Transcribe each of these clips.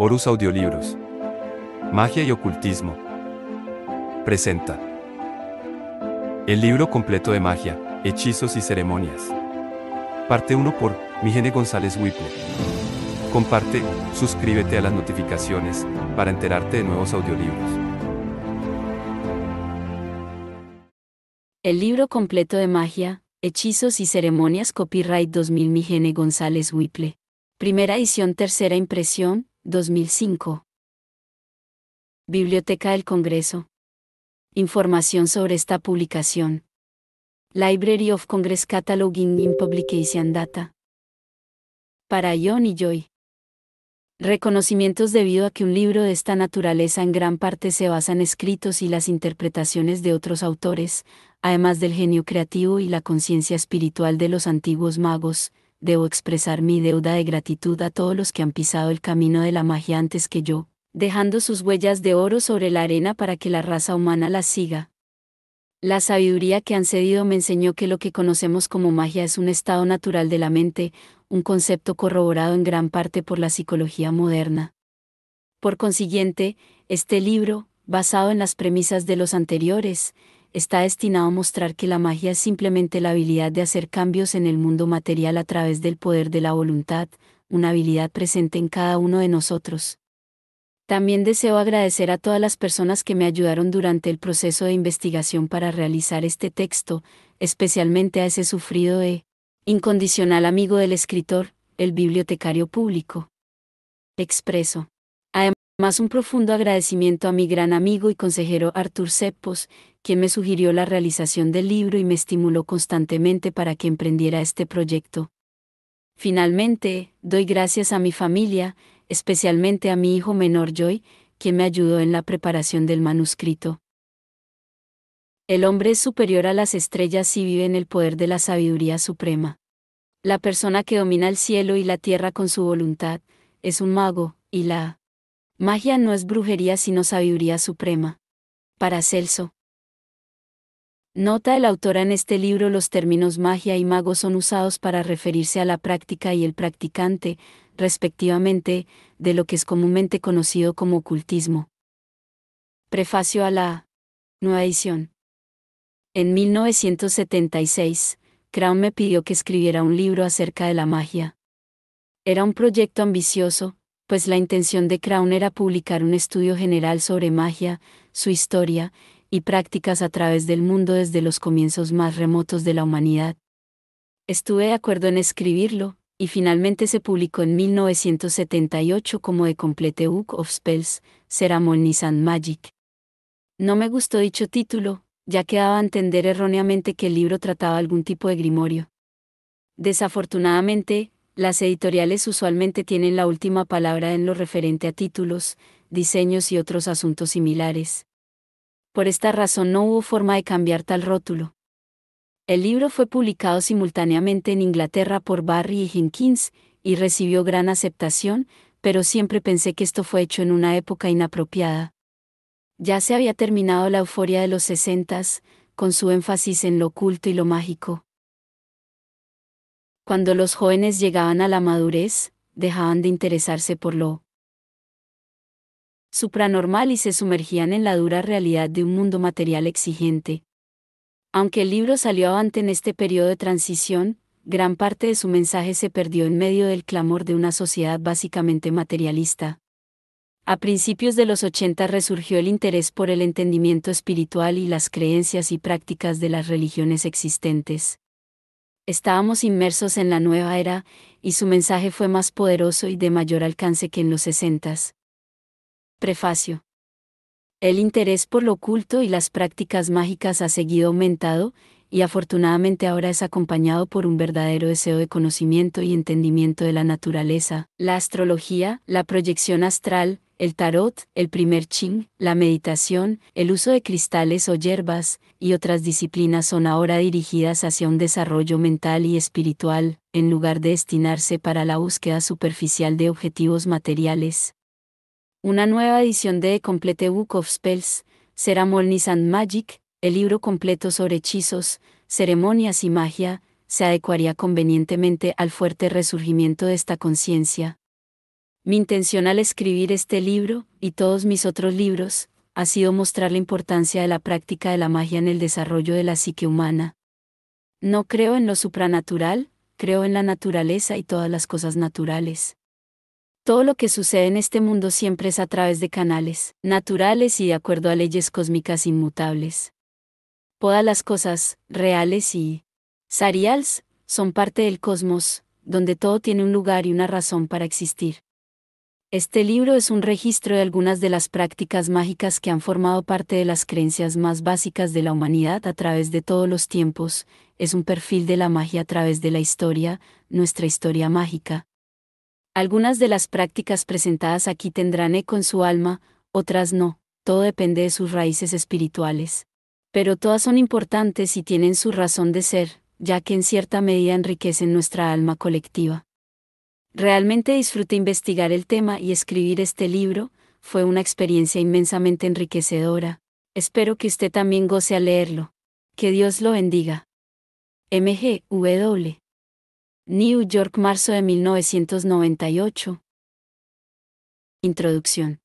Horus Audiolibros. Magia y Ocultismo. Presenta. El libro completo de magia, hechizos y ceremonias. Parte 1 por Migene González Whipple. Comparte, suscríbete a las notificaciones para enterarte de nuevos audiolibros. El libro completo de magia, hechizos y ceremonias copyright 2000 Migene González Whipple. Primera edición, tercera impresión, 2005. Biblioteca del Congreso. Información sobre esta publicación. Library of Congress Cataloging in Publication Data. Para John y Joy. Reconocimientos debido a que un libro de esta naturaleza en gran parte se basa en escritos y las interpretaciones de otros autores, además del genio creativo y la conciencia espiritual de los antiguos magos, debo expresar mi deuda de gratitud a todos los que han pisado el camino de la magia antes que yo, dejando sus huellas de oro sobre la arena para que la raza humana las siga. La sabiduría que han cedido me enseñó que lo que conocemos como magia es un estado natural de la mente, un concepto corroborado en gran parte por la psicología moderna. Por consiguiente, este libro, basado en las premisas de los anteriores, está destinado a mostrar que la magia es simplemente la habilidad de hacer cambios en el mundo material a través del poder de la voluntad, una habilidad presente en cada uno de nosotros. También deseo agradecer a todas las personas que me ayudaron durante el proceso de investigación para realizar este texto, especialmente a ese sufrido e incondicional amigo del escritor, el bibliotecario público. Expreso. Más un profundo agradecimiento a mi gran amigo y consejero Artur Seppos, quien me sugirió la realización del libro y me estimuló constantemente para que emprendiera este proyecto. Finalmente, doy gracias a mi familia, especialmente a mi hijo menor Joy, quien me ayudó en la preparación del manuscrito. El hombre es superior a las estrellas y vive en el poder de la sabiduría suprema. La persona que domina el cielo y la tierra con su voluntad, es un mago, y la Magia no es brujería sino sabiduría suprema. Para Celso, Nota el autor en este libro los términos magia y mago son usados para referirse a la práctica y el practicante, respectivamente, de lo que es comúnmente conocido como ocultismo. Prefacio a la nueva edición. En 1976, Crown me pidió que escribiera un libro acerca de la magia. Era un proyecto ambicioso, pues la intención de Crown era publicar un estudio general sobre magia, su historia, y prácticas a través del mundo desde los comienzos más remotos de la humanidad. Estuve de acuerdo en escribirlo, y finalmente se publicó en 1978 como de Complete Book of Spells, Ceremonies and Magic. No me gustó dicho título, ya que daba a entender erróneamente que el libro trataba algún tipo de grimorio. Desafortunadamente, las editoriales usualmente tienen la última palabra en lo referente a títulos, diseños y otros asuntos similares. Por esta razón no hubo forma de cambiar tal rótulo. El libro fue publicado simultáneamente en Inglaterra por Barry y e. Jenkins, y recibió gran aceptación, pero siempre pensé que esto fue hecho en una época inapropiada. Ya se había terminado la euforia de los sesentas, con su énfasis en lo oculto y lo mágico. Cuando los jóvenes llegaban a la madurez, dejaban de interesarse por lo supranormal y se sumergían en la dura realidad de un mundo material exigente. Aunque el libro salió avante en este periodo de transición, gran parte de su mensaje se perdió en medio del clamor de una sociedad básicamente materialista. A principios de los 80 resurgió el interés por el entendimiento espiritual y las creencias y prácticas de las religiones existentes. Estábamos inmersos en la nueva era, y su mensaje fue más poderoso y de mayor alcance que en los sesentas. Prefacio. El interés por lo oculto y las prácticas mágicas ha seguido aumentado, y afortunadamente ahora es acompañado por un verdadero deseo de conocimiento y entendimiento de la naturaleza, la astrología, la proyección astral, el tarot, el primer ching, la meditación, el uso de cristales o hierbas, y otras disciplinas son ahora dirigidas hacia un desarrollo mental y espiritual, en lugar de destinarse para la búsqueda superficial de objetivos materiales. Una nueva edición de The Complete Book of Spells, será and Magic, el libro completo sobre hechizos, ceremonias y magia, se adecuaría convenientemente al fuerte resurgimiento de esta conciencia, mi intención al escribir este libro, y todos mis otros libros, ha sido mostrar la importancia de la práctica de la magia en el desarrollo de la psique humana. No creo en lo supranatural, creo en la naturaleza y todas las cosas naturales. Todo lo que sucede en este mundo siempre es a través de canales naturales y de acuerdo a leyes cósmicas inmutables. Todas las cosas, reales y sarials, son parte del cosmos, donde todo tiene un lugar y una razón para existir. Este libro es un registro de algunas de las prácticas mágicas que han formado parte de las creencias más básicas de la humanidad a través de todos los tiempos, es un perfil de la magia a través de la historia, nuestra historia mágica. Algunas de las prácticas presentadas aquí tendrán eco en su alma, otras no, todo depende de sus raíces espirituales. Pero todas son importantes y tienen su razón de ser, ya que en cierta medida enriquecen nuestra alma colectiva. Realmente disfruté investigar el tema y escribir este libro, fue una experiencia inmensamente enriquecedora. Espero que usted también goce al leerlo. Que Dios lo bendiga. MGW. New York, marzo de 1998. Introducción.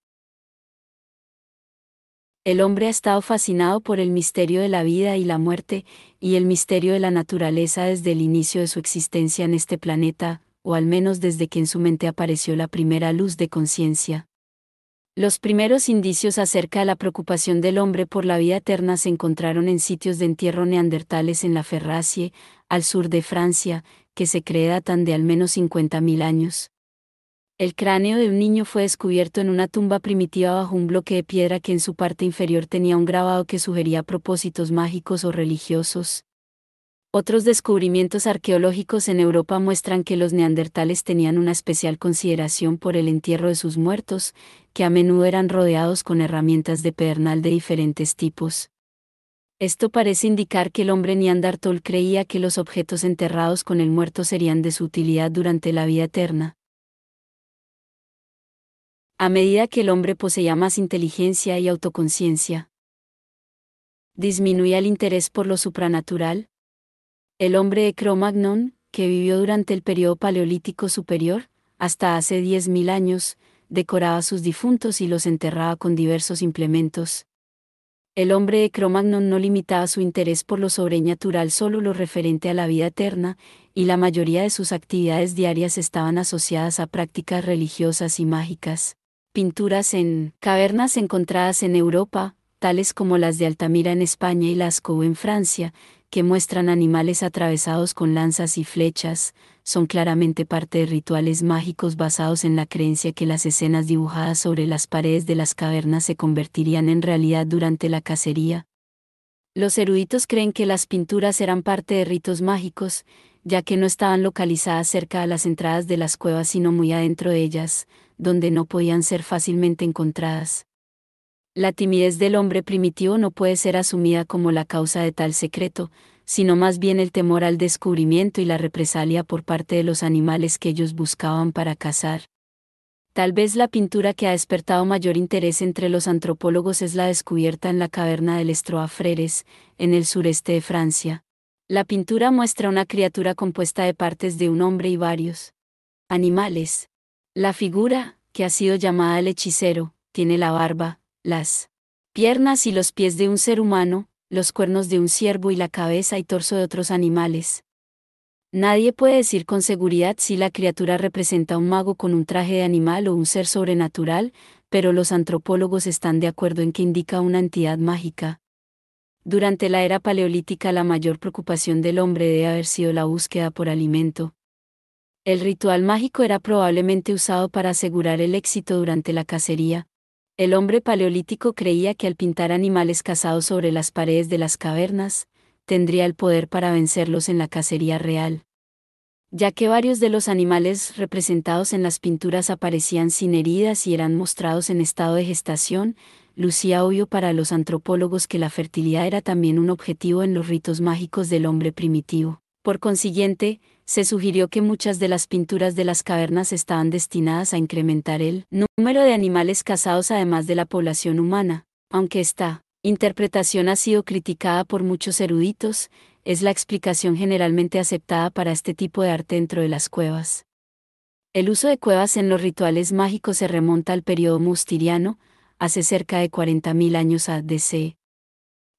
El hombre ha estado fascinado por el misterio de la vida y la muerte, y el misterio de la naturaleza desde el inicio de su existencia en este planeta, o al menos desde que en su mente apareció la primera luz de conciencia. Los primeros indicios acerca de la preocupación del hombre por la vida eterna se encontraron en sitios de entierro neandertales en la Ferracie, al sur de Francia, que se cree datan de al menos 50.000 años. El cráneo de un niño fue descubierto en una tumba primitiva bajo un bloque de piedra que en su parte inferior tenía un grabado que sugería propósitos mágicos o religiosos. Otros descubrimientos arqueológicos en Europa muestran que los neandertales tenían una especial consideración por el entierro de sus muertos, que a menudo eran rodeados con herramientas de pedernal de diferentes tipos. Esto parece indicar que el hombre neandertal creía que los objetos enterrados con el muerto serían de su utilidad durante la vida eterna. A medida que el hombre poseía más inteligencia y autoconciencia, disminuía el interés por lo supranatural, el hombre de Cromagnon, que vivió durante el periodo paleolítico superior, hasta hace 10.000 años, decoraba a sus difuntos y los enterraba con diversos implementos. El hombre de Cromagnon no limitaba su interés por lo sobrenatural solo lo referente a la vida eterna, y la mayoría de sus actividades diarias estaban asociadas a prácticas religiosas y mágicas. Pinturas en cavernas encontradas en Europa, tales como las de Altamira en España y Lascaux en Francia, que muestran animales atravesados con lanzas y flechas, son claramente parte de rituales mágicos basados en la creencia que las escenas dibujadas sobre las paredes de las cavernas se convertirían en realidad durante la cacería. Los eruditos creen que las pinturas eran parte de ritos mágicos, ya que no estaban localizadas cerca a las entradas de las cuevas sino muy adentro de ellas, donde no podían ser fácilmente encontradas. La timidez del hombre primitivo no puede ser asumida como la causa de tal secreto, sino más bien el temor al descubrimiento y la represalia por parte de los animales que ellos buscaban para cazar. Tal vez la pintura que ha despertado mayor interés entre los antropólogos es la descubierta en la caverna del Estroa Freres, en el sureste de Francia. La pintura muestra una criatura compuesta de partes de un hombre y varios animales. La figura, que ha sido llamada el hechicero, tiene la barba, las piernas y los pies de un ser humano, los cuernos de un ciervo y la cabeza y torso de otros animales. Nadie puede decir con seguridad si la criatura representa un mago con un traje de animal o un ser sobrenatural, pero los antropólogos están de acuerdo en que indica una entidad mágica. Durante la era paleolítica la mayor preocupación del hombre debe haber sido la búsqueda por alimento. El ritual mágico era probablemente usado para asegurar el éxito durante la cacería, el hombre paleolítico creía que al pintar animales cazados sobre las paredes de las cavernas, tendría el poder para vencerlos en la cacería real. Ya que varios de los animales representados en las pinturas aparecían sin heridas y eran mostrados en estado de gestación, lucía obvio para los antropólogos que la fertilidad era también un objetivo en los ritos mágicos del hombre primitivo. Por consiguiente, se sugirió que muchas de las pinturas de las cavernas estaban destinadas a incrementar el número de animales cazados además de la población humana, aunque esta interpretación ha sido criticada por muchos eruditos, es la explicación generalmente aceptada para este tipo de arte dentro de las cuevas. El uso de cuevas en los rituales mágicos se remonta al periodo mustiriano, hace cerca de 40.000 años a.D.C.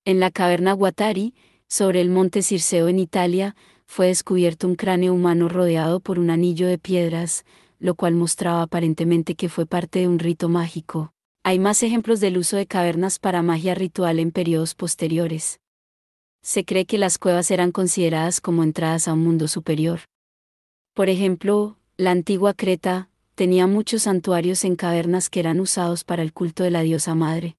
En la caverna Guattari, sobre el monte Circeo en Italia, fue descubierto un cráneo humano rodeado por un anillo de piedras, lo cual mostraba aparentemente que fue parte de un rito mágico. Hay más ejemplos del uso de cavernas para magia ritual en periodos posteriores. Se cree que las cuevas eran consideradas como entradas a un mundo superior. Por ejemplo, la antigua Creta tenía muchos santuarios en cavernas que eran usados para el culto de la diosa madre.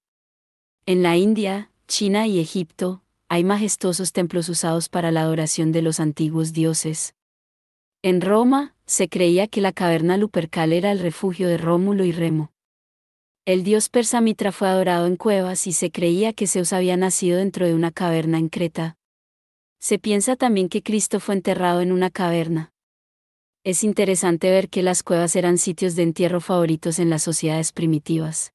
En la India, China y Egipto, hay majestuosos templos usados para la adoración de los antiguos dioses. En Roma, se creía que la caverna Lupercal era el refugio de Rómulo y Remo. El dios persa fue adorado en cuevas y se creía que Zeus había nacido dentro de una caverna en Creta. Se piensa también que Cristo fue enterrado en una caverna. Es interesante ver que las cuevas eran sitios de entierro favoritos en las sociedades primitivas.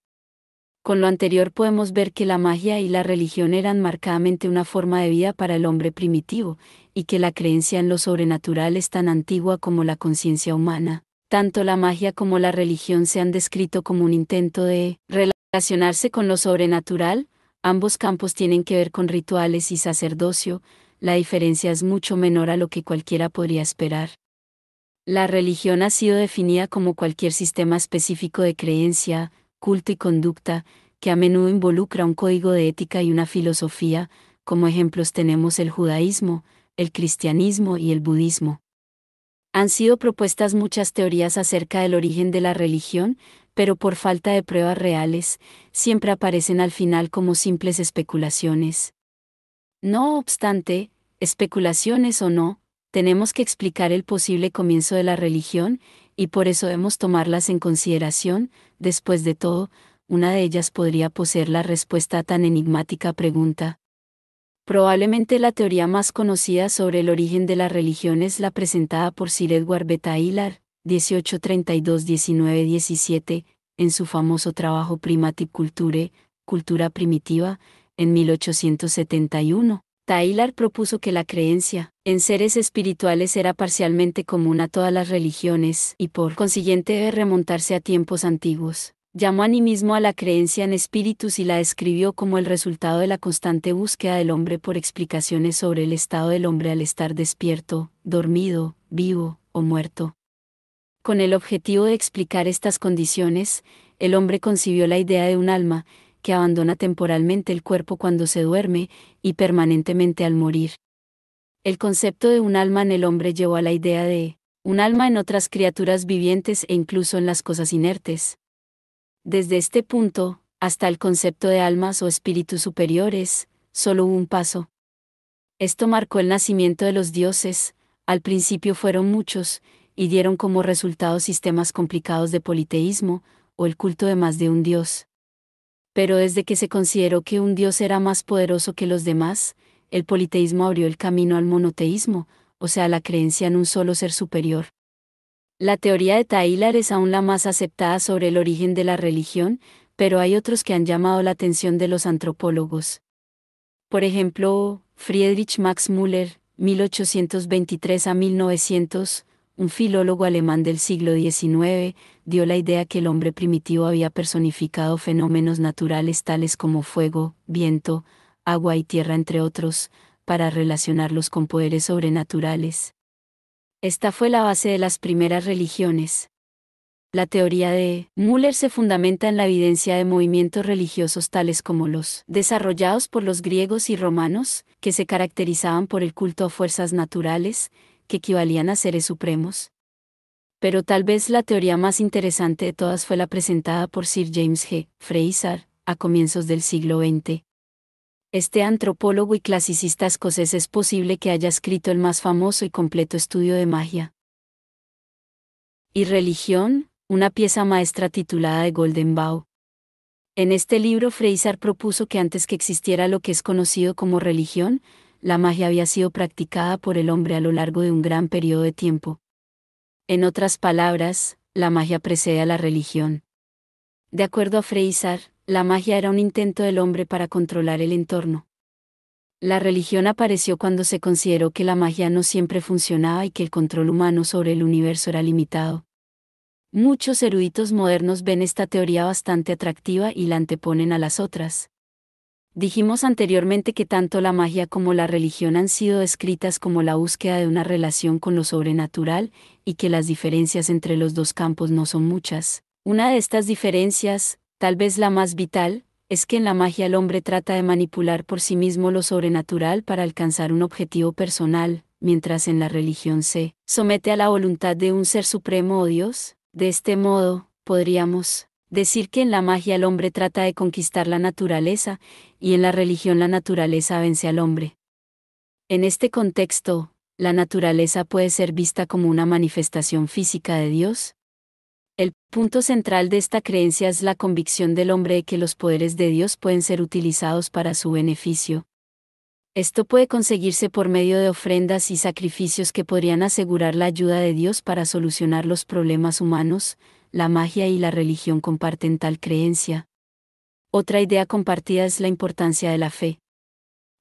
Con lo anterior podemos ver que la magia y la religión eran marcadamente una forma de vida para el hombre primitivo, y que la creencia en lo sobrenatural es tan antigua como la conciencia humana. Tanto la magia como la religión se han descrito como un intento de relacionarse con lo sobrenatural, ambos campos tienen que ver con rituales y sacerdocio, la diferencia es mucho menor a lo que cualquiera podría esperar. La religión ha sido definida como cualquier sistema específico de creencia, culto y conducta, que a menudo involucra un código de ética y una filosofía, como ejemplos tenemos el judaísmo, el cristianismo y el budismo. Han sido propuestas muchas teorías acerca del origen de la religión, pero por falta de pruebas reales, siempre aparecen al final como simples especulaciones. No obstante, especulaciones o no, tenemos que explicar el posible comienzo de la religión, y por eso debemos tomarlas en consideración, después de todo, una de ellas podría poseer la respuesta a tan enigmática pregunta. Probablemente la teoría más conocida sobre el origen de las religiones es la presentada por Sir Edward Beta Hilar, 1832-1917, en su famoso trabajo Primatic Culture, Cultura Primitiva, en 1871. Taylor propuso que la creencia en seres espirituales era parcialmente común a todas las religiones y por consiguiente debe remontarse a tiempos antiguos. Llamó animismo a la creencia en espíritus y la describió como el resultado de la constante búsqueda del hombre por explicaciones sobre el estado del hombre al estar despierto, dormido, vivo o muerto. Con el objetivo de explicar estas condiciones, el hombre concibió la idea de un alma, que abandona temporalmente el cuerpo cuando se duerme y permanentemente al morir. El concepto de un alma en el hombre llevó a la idea de un alma en otras criaturas vivientes e incluso en las cosas inertes. Desde este punto, hasta el concepto de almas o espíritus superiores, solo hubo un paso. Esto marcó el nacimiento de los dioses, al principio fueron muchos, y dieron como resultado sistemas complicados de politeísmo, o el culto de más de un dios. Pero desde que se consideró que un dios era más poderoso que los demás, el politeísmo abrió el camino al monoteísmo, o sea, la creencia en un solo ser superior. La teoría de Taylor es aún la más aceptada sobre el origen de la religión, pero hay otros que han llamado la atención de los antropólogos. Por ejemplo, Friedrich Max Müller, 1823 a 1900, un filólogo alemán del siglo XIX, dio la idea que el hombre primitivo había personificado fenómenos naturales tales como fuego, viento, agua y tierra entre otros, para relacionarlos con poderes sobrenaturales. Esta fue la base de las primeras religiones. La teoría de Müller se fundamenta en la evidencia de movimientos religiosos tales como los desarrollados por los griegos y romanos, que se caracterizaban por el culto a fuerzas naturales, que equivalían a seres supremos. Pero tal vez la teoría más interesante de todas fue la presentada por Sir James G. Freisar, a comienzos del siglo XX. Este antropólogo y clasicista escocés es posible que haya escrito el más famoso y completo estudio de magia. Y religión, una pieza maestra titulada de Golden Bough. En este libro Freizar propuso que antes que existiera lo que es conocido como religión, la magia había sido practicada por el hombre a lo largo de un gran periodo de tiempo. En otras palabras, la magia precede a la religión. De acuerdo a Freisar, la magia era un intento del hombre para controlar el entorno. La religión apareció cuando se consideró que la magia no siempre funcionaba y que el control humano sobre el universo era limitado. Muchos eruditos modernos ven esta teoría bastante atractiva y la anteponen a las otras. Dijimos anteriormente que tanto la magia como la religión han sido descritas como la búsqueda de una relación con lo sobrenatural, y que las diferencias entre los dos campos no son muchas. Una de estas diferencias, tal vez la más vital, es que en la magia el hombre trata de manipular por sí mismo lo sobrenatural para alcanzar un objetivo personal, mientras en la religión se somete a la voluntad de un ser supremo o Dios. De este modo, podríamos decir que en la magia el hombre trata de conquistar la naturaleza, y en la religión la naturaleza vence al hombre. En este contexto, la naturaleza puede ser vista como una manifestación física de Dios. El punto central de esta creencia es la convicción del hombre de que los poderes de Dios pueden ser utilizados para su beneficio. Esto puede conseguirse por medio de ofrendas y sacrificios que podrían asegurar la ayuda de Dios para solucionar los problemas humanos, la magia y la religión comparten tal creencia. Otra idea compartida es la importancia de la fe.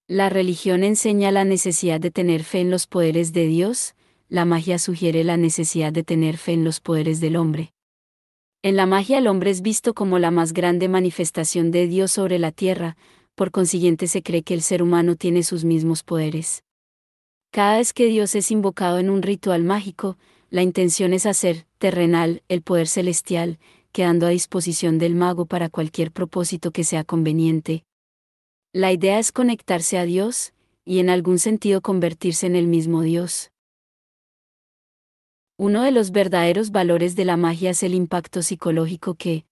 La religión enseña la necesidad de tener fe en los poderes de Dios, la magia sugiere la necesidad de tener fe en los poderes del hombre. En la magia el hombre es visto como la más grande manifestación de Dios sobre la tierra, por consiguiente se cree que el ser humano tiene sus mismos poderes. Cada vez que Dios es invocado en un ritual mágico, la intención es hacer, terrenal, el poder celestial, quedando a disposición del mago para cualquier propósito que sea conveniente. La idea es conectarse a Dios, y en algún sentido convertirse en el mismo Dios. Uno de los verdaderos valores de la magia es el impacto psicológico que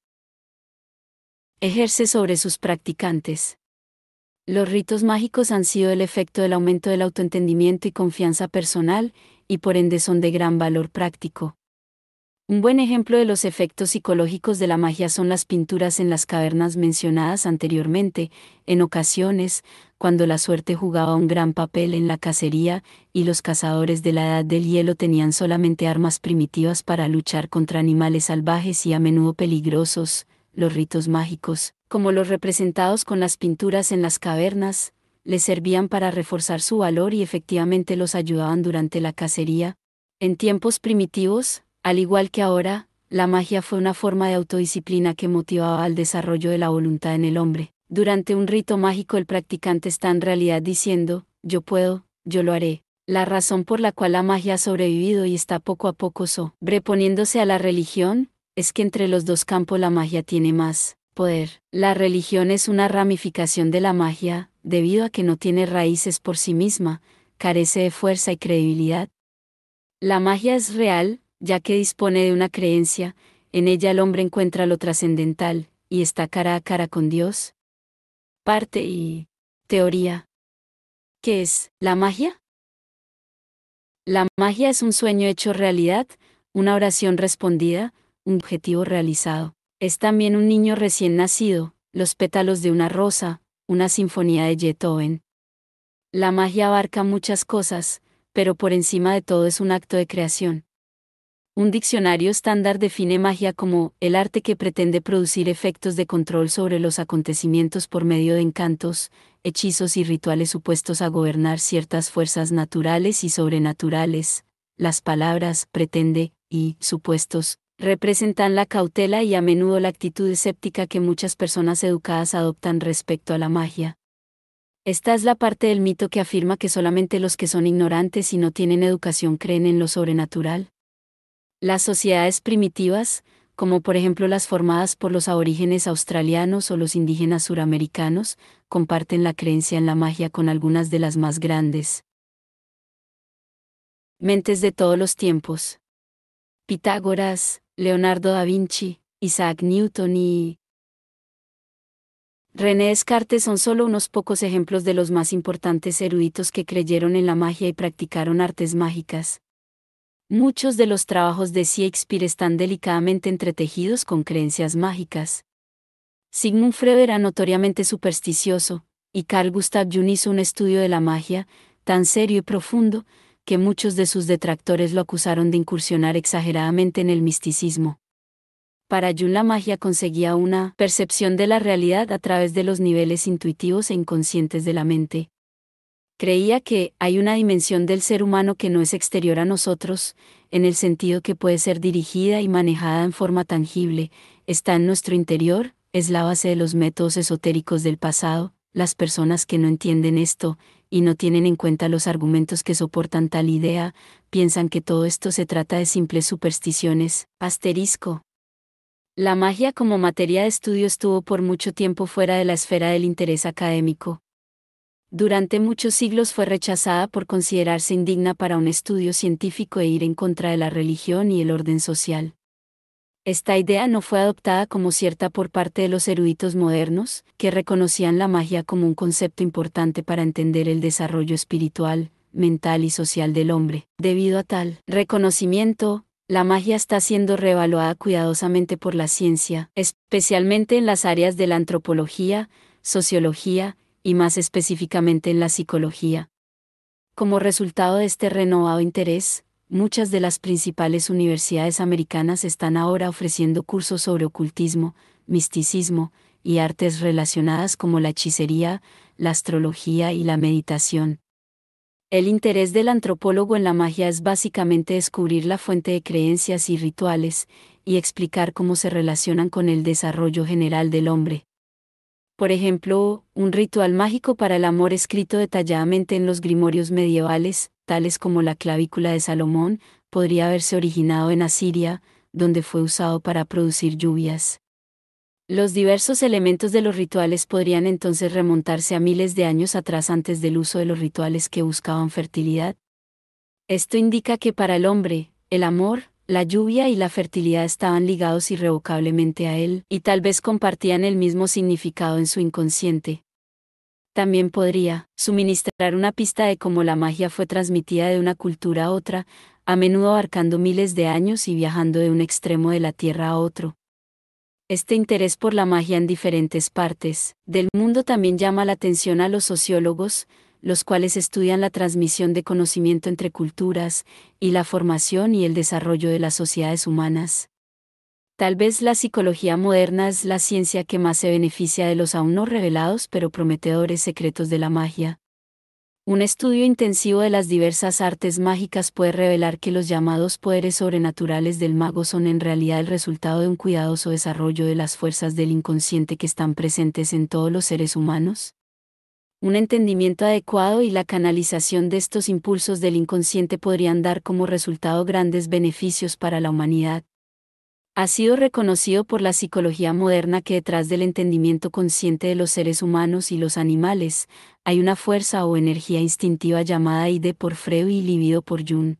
ejerce sobre sus practicantes. Los ritos mágicos han sido el efecto del aumento del autoentendimiento y confianza personal, y por ende son de gran valor práctico. Un buen ejemplo de los efectos psicológicos de la magia son las pinturas en las cavernas mencionadas anteriormente, en ocasiones, cuando la suerte jugaba un gran papel en la cacería, y los cazadores de la Edad del Hielo tenían solamente armas primitivas para luchar contra animales salvajes y a menudo peligrosos, los ritos mágicos, como los representados con las pinturas en las cavernas, les servían para reforzar su valor y efectivamente los ayudaban durante la cacería. En tiempos primitivos, al igual que ahora, la magia fue una forma de autodisciplina que motivaba al desarrollo de la voluntad en el hombre. Durante un rito mágico el practicante está en realidad diciendo, yo puedo, yo lo haré. La razón por la cual la magia ha sobrevivido y está poco a poco sobreponiéndose a la religión, es que entre los dos campos la magia tiene más poder. La religión es una ramificación de la magia, debido a que no tiene raíces por sí misma, carece de fuerza y credibilidad. La magia es real, ya que dispone de una creencia, en ella el hombre encuentra lo trascendental, y está cara a cara con Dios. Parte y teoría. ¿Qué es la magia? La magia es un sueño hecho realidad, una oración respondida, un objetivo realizado. Es también un niño recién nacido, los pétalos de una rosa, una sinfonía de Beethoven. La magia abarca muchas cosas, pero por encima de todo es un acto de creación. Un diccionario estándar define magia como el arte que pretende producir efectos de control sobre los acontecimientos por medio de encantos, hechizos y rituales supuestos a gobernar ciertas fuerzas naturales y sobrenaturales. Las palabras pretende y supuestos representan la cautela y a menudo la actitud escéptica que muchas personas educadas adoptan respecto a la magia. Esta es la parte del mito que afirma que solamente los que son ignorantes y no tienen educación creen en lo sobrenatural. Las sociedades primitivas, como por ejemplo las formadas por los aborígenes australianos o los indígenas suramericanos, comparten la creencia en la magia con algunas de las más grandes. Mentes de todos los tiempos. Pitágoras, Leonardo da Vinci, Isaac Newton y... René Descartes son solo unos pocos ejemplos de los más importantes eruditos que creyeron en la magia y practicaron artes mágicas. Muchos de los trabajos de Shakespeare están delicadamente entretejidos con creencias mágicas. Sigmund Freud era notoriamente supersticioso, y Carl Gustav Jung hizo un estudio de la magia, tan serio y profundo, que muchos de sus detractores lo acusaron de incursionar exageradamente en el misticismo. Para Jun la magia conseguía una percepción de la realidad a través de los niveles intuitivos e inconscientes de la mente. Creía que hay una dimensión del ser humano que no es exterior a nosotros, en el sentido que puede ser dirigida y manejada en forma tangible, está en nuestro interior, es la base de los métodos esotéricos del pasado, las personas que no entienden esto, y no tienen en cuenta los argumentos que soportan tal idea, piensan que todo esto se trata de simples supersticiones. Asterisco. La magia como materia de estudio estuvo por mucho tiempo fuera de la esfera del interés académico. Durante muchos siglos fue rechazada por considerarse indigna para un estudio científico e ir en contra de la religión y el orden social. Esta idea no fue adoptada como cierta por parte de los eruditos modernos, que reconocían la magia como un concepto importante para entender el desarrollo espiritual, mental y social del hombre. Debido a tal reconocimiento, la magia está siendo reevaluada cuidadosamente por la ciencia, especialmente en las áreas de la antropología, sociología, y más específicamente en la psicología. Como resultado de este renovado interés, muchas de las principales universidades americanas están ahora ofreciendo cursos sobre ocultismo, misticismo, y artes relacionadas como la hechicería, la astrología y la meditación. El interés del antropólogo en la magia es básicamente descubrir la fuente de creencias y rituales, y explicar cómo se relacionan con el desarrollo general del hombre. Por ejemplo, un ritual mágico para el amor escrito detalladamente en los grimorios medievales, tales como la clavícula de Salomón, podría haberse originado en Asiria, donde fue usado para producir lluvias. Los diversos elementos de los rituales podrían entonces remontarse a miles de años atrás antes del uso de los rituales que buscaban fertilidad. Esto indica que para el hombre, el amor, la lluvia y la fertilidad estaban ligados irrevocablemente a él, y tal vez compartían el mismo significado en su inconsciente, también podría suministrar una pista de cómo la magia fue transmitida de una cultura a otra, a menudo abarcando miles de años y viajando de un extremo de la Tierra a otro. Este interés por la magia en diferentes partes del mundo también llama la atención a los sociólogos, los cuales estudian la transmisión de conocimiento entre culturas, y la formación y el desarrollo de las sociedades humanas. Tal vez la psicología moderna es la ciencia que más se beneficia de los aún no revelados pero prometedores secretos de la magia. Un estudio intensivo de las diversas artes mágicas puede revelar que los llamados poderes sobrenaturales del mago son en realidad el resultado de un cuidadoso desarrollo de las fuerzas del inconsciente que están presentes en todos los seres humanos. Un entendimiento adecuado y la canalización de estos impulsos del inconsciente podrían dar como resultado grandes beneficios para la humanidad ha sido reconocido por la psicología moderna que detrás del entendimiento consciente de los seres humanos y los animales, hay una fuerza o energía instintiva llamada id por Freud y libido por Jung.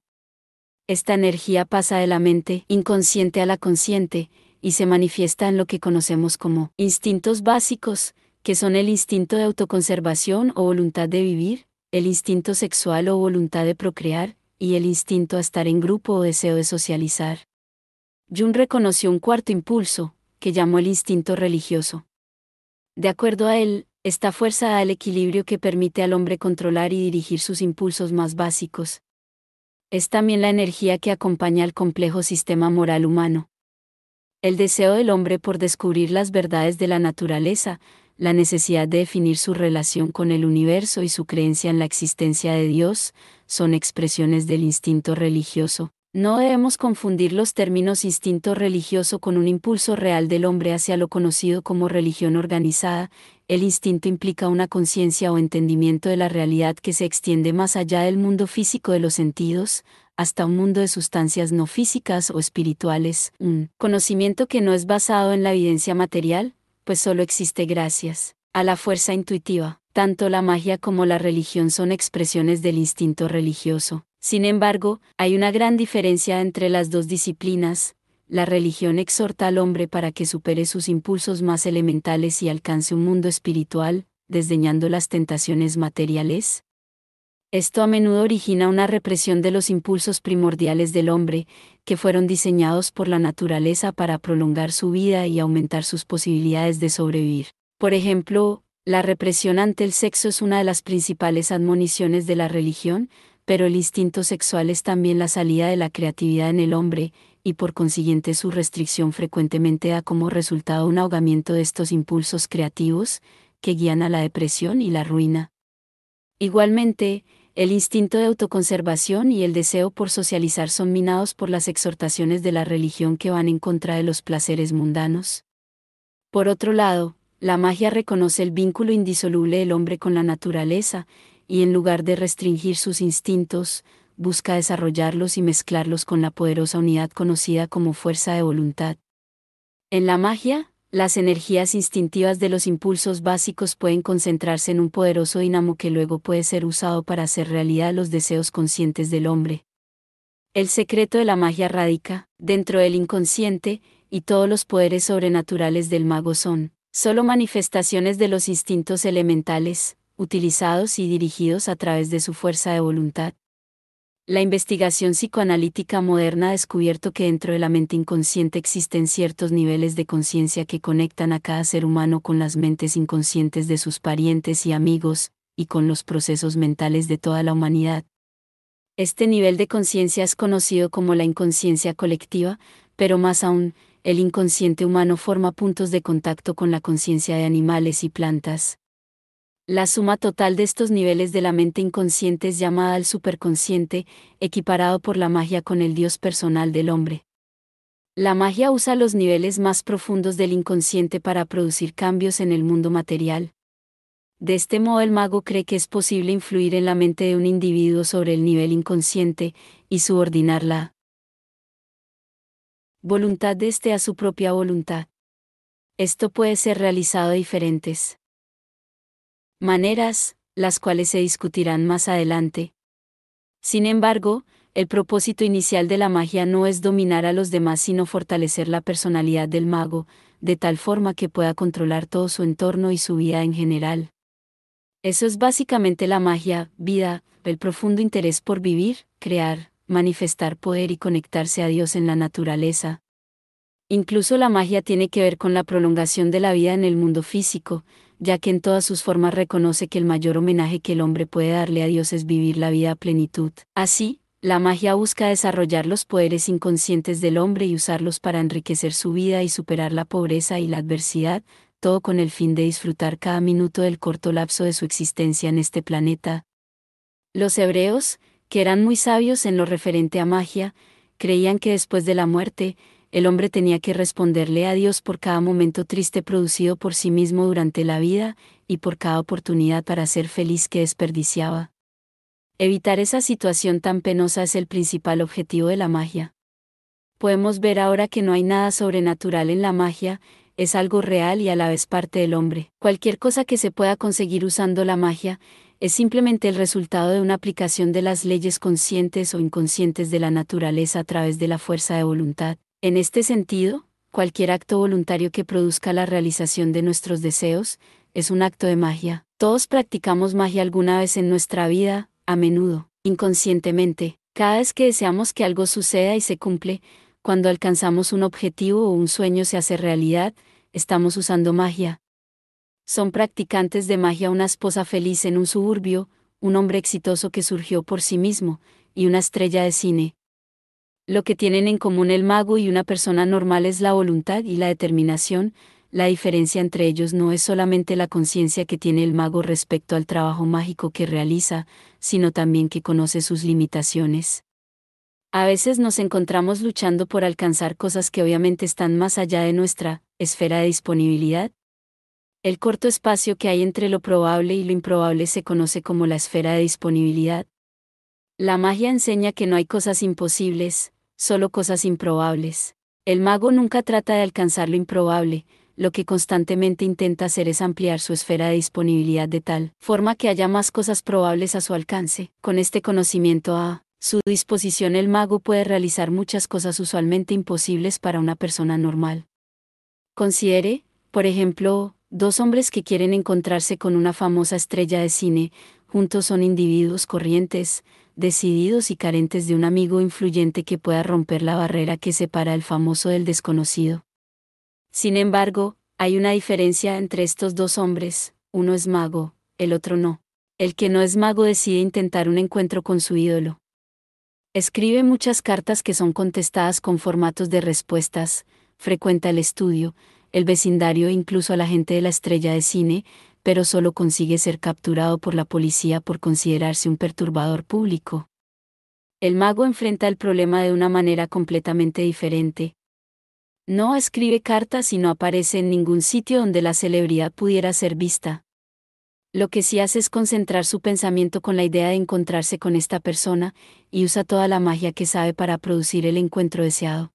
Esta energía pasa de la mente inconsciente a la consciente, y se manifiesta en lo que conocemos como instintos básicos, que son el instinto de autoconservación o voluntad de vivir, el instinto sexual o voluntad de procrear, y el instinto a estar en grupo o deseo de socializar. Jung reconoció un cuarto impulso, que llamó el instinto religioso. De acuerdo a él, esta fuerza da el equilibrio que permite al hombre controlar y dirigir sus impulsos más básicos. Es también la energía que acompaña al complejo sistema moral humano. El deseo del hombre por descubrir las verdades de la naturaleza, la necesidad de definir su relación con el universo y su creencia en la existencia de Dios, son expresiones del instinto religioso. No debemos confundir los términos instinto religioso con un impulso real del hombre hacia lo conocido como religión organizada, el instinto implica una conciencia o entendimiento de la realidad que se extiende más allá del mundo físico de los sentidos, hasta un mundo de sustancias no físicas o espirituales, un conocimiento que no es basado en la evidencia material, pues solo existe gracias a la fuerza intuitiva. Tanto la magia como la religión son expresiones del instinto religioso. Sin embargo, hay una gran diferencia entre las dos disciplinas. La religión exhorta al hombre para que supere sus impulsos más elementales y alcance un mundo espiritual, desdeñando las tentaciones materiales. Esto a menudo origina una represión de los impulsos primordiales del hombre, que fueron diseñados por la naturaleza para prolongar su vida y aumentar sus posibilidades de sobrevivir. Por ejemplo, la represión ante el sexo es una de las principales admoniciones de la religión, pero el instinto sexual es también la salida de la creatividad en el hombre, y por consiguiente su restricción frecuentemente da como resultado un ahogamiento de estos impulsos creativos, que guían a la depresión y la ruina. Igualmente, el instinto de autoconservación y el deseo por socializar son minados por las exhortaciones de la religión que van en contra de los placeres mundanos. Por otro lado, la magia reconoce el vínculo indisoluble del hombre con la naturaleza, y en lugar de restringir sus instintos, busca desarrollarlos y mezclarlos con la poderosa unidad conocida como fuerza de voluntad. En la magia, las energías instintivas de los impulsos básicos pueden concentrarse en un poderoso dinamo que luego puede ser usado para hacer realidad los deseos conscientes del hombre. El secreto de la magia radica, dentro del inconsciente, y todos los poderes sobrenaturales del mago son, solo manifestaciones de los instintos elementales, utilizados y dirigidos a través de su fuerza de voluntad. La investigación psicoanalítica moderna ha descubierto que dentro de la mente inconsciente existen ciertos niveles de conciencia que conectan a cada ser humano con las mentes inconscientes de sus parientes y amigos, y con los procesos mentales de toda la humanidad. Este nivel de conciencia es conocido como la inconsciencia colectiva, pero más aún, el inconsciente humano forma puntos de contacto con la conciencia de animales y plantas, la suma total de estos niveles de la mente inconsciente es llamada el superconsciente, equiparado por la magia con el Dios personal del hombre. La magia usa los niveles más profundos del inconsciente para producir cambios en el mundo material. De este modo el mago cree que es posible influir en la mente de un individuo sobre el nivel inconsciente, y subordinar la voluntad de este a su propia voluntad. Esto puede ser realizado de diferentes maneras, las cuales se discutirán más adelante. Sin embargo, el propósito inicial de la magia no es dominar a los demás sino fortalecer la personalidad del mago, de tal forma que pueda controlar todo su entorno y su vida en general. Eso es básicamente la magia, vida, el profundo interés por vivir, crear, manifestar poder y conectarse a Dios en la naturaleza. Incluso la magia tiene que ver con la prolongación de la vida en el mundo físico, ya que en todas sus formas reconoce que el mayor homenaje que el hombre puede darle a Dios es vivir la vida a plenitud. Así, la magia busca desarrollar los poderes inconscientes del hombre y usarlos para enriquecer su vida y superar la pobreza y la adversidad, todo con el fin de disfrutar cada minuto del corto lapso de su existencia en este planeta. Los hebreos, que eran muy sabios en lo referente a magia, creían que después de la muerte, el hombre tenía que responderle a Dios por cada momento triste producido por sí mismo durante la vida, y por cada oportunidad para ser feliz que desperdiciaba. Evitar esa situación tan penosa es el principal objetivo de la magia. Podemos ver ahora que no hay nada sobrenatural en la magia, es algo real y a la vez parte del hombre. Cualquier cosa que se pueda conseguir usando la magia, es simplemente el resultado de una aplicación de las leyes conscientes o inconscientes de la naturaleza a través de la fuerza de voluntad. En este sentido, cualquier acto voluntario que produzca la realización de nuestros deseos, es un acto de magia. Todos practicamos magia alguna vez en nuestra vida, a menudo, inconscientemente. Cada vez que deseamos que algo suceda y se cumple, cuando alcanzamos un objetivo o un sueño se hace realidad, estamos usando magia. Son practicantes de magia una esposa feliz en un suburbio, un hombre exitoso que surgió por sí mismo, y una estrella de cine, lo que tienen en común el mago y una persona normal es la voluntad y la determinación, la diferencia entre ellos no es solamente la conciencia que tiene el mago respecto al trabajo mágico que realiza, sino también que conoce sus limitaciones. A veces nos encontramos luchando por alcanzar cosas que obviamente están más allá de nuestra esfera de disponibilidad. El corto espacio que hay entre lo probable y lo improbable se conoce como la esfera de disponibilidad. La magia enseña que no hay cosas imposibles, solo cosas improbables. El mago nunca trata de alcanzar lo improbable, lo que constantemente intenta hacer es ampliar su esfera de disponibilidad de tal forma que haya más cosas probables a su alcance. Con este conocimiento a su disposición el mago puede realizar muchas cosas usualmente imposibles para una persona normal. Considere, por ejemplo, dos hombres que quieren encontrarse con una famosa estrella de cine, juntos son individuos corrientes, decididos y carentes de un amigo influyente que pueda romper la barrera que separa el famoso del desconocido. Sin embargo, hay una diferencia entre estos dos hombres, uno es mago, el otro no. El que no es mago decide intentar un encuentro con su ídolo. Escribe muchas cartas que son contestadas con formatos de respuestas, frecuenta el estudio, el vecindario e incluso a la gente de la estrella de cine, pero solo consigue ser capturado por la policía por considerarse un perturbador público. El mago enfrenta el problema de una manera completamente diferente. No escribe cartas y no aparece en ningún sitio donde la celebridad pudiera ser vista. Lo que sí hace es concentrar su pensamiento con la idea de encontrarse con esta persona, y usa toda la magia que sabe para producir el encuentro deseado.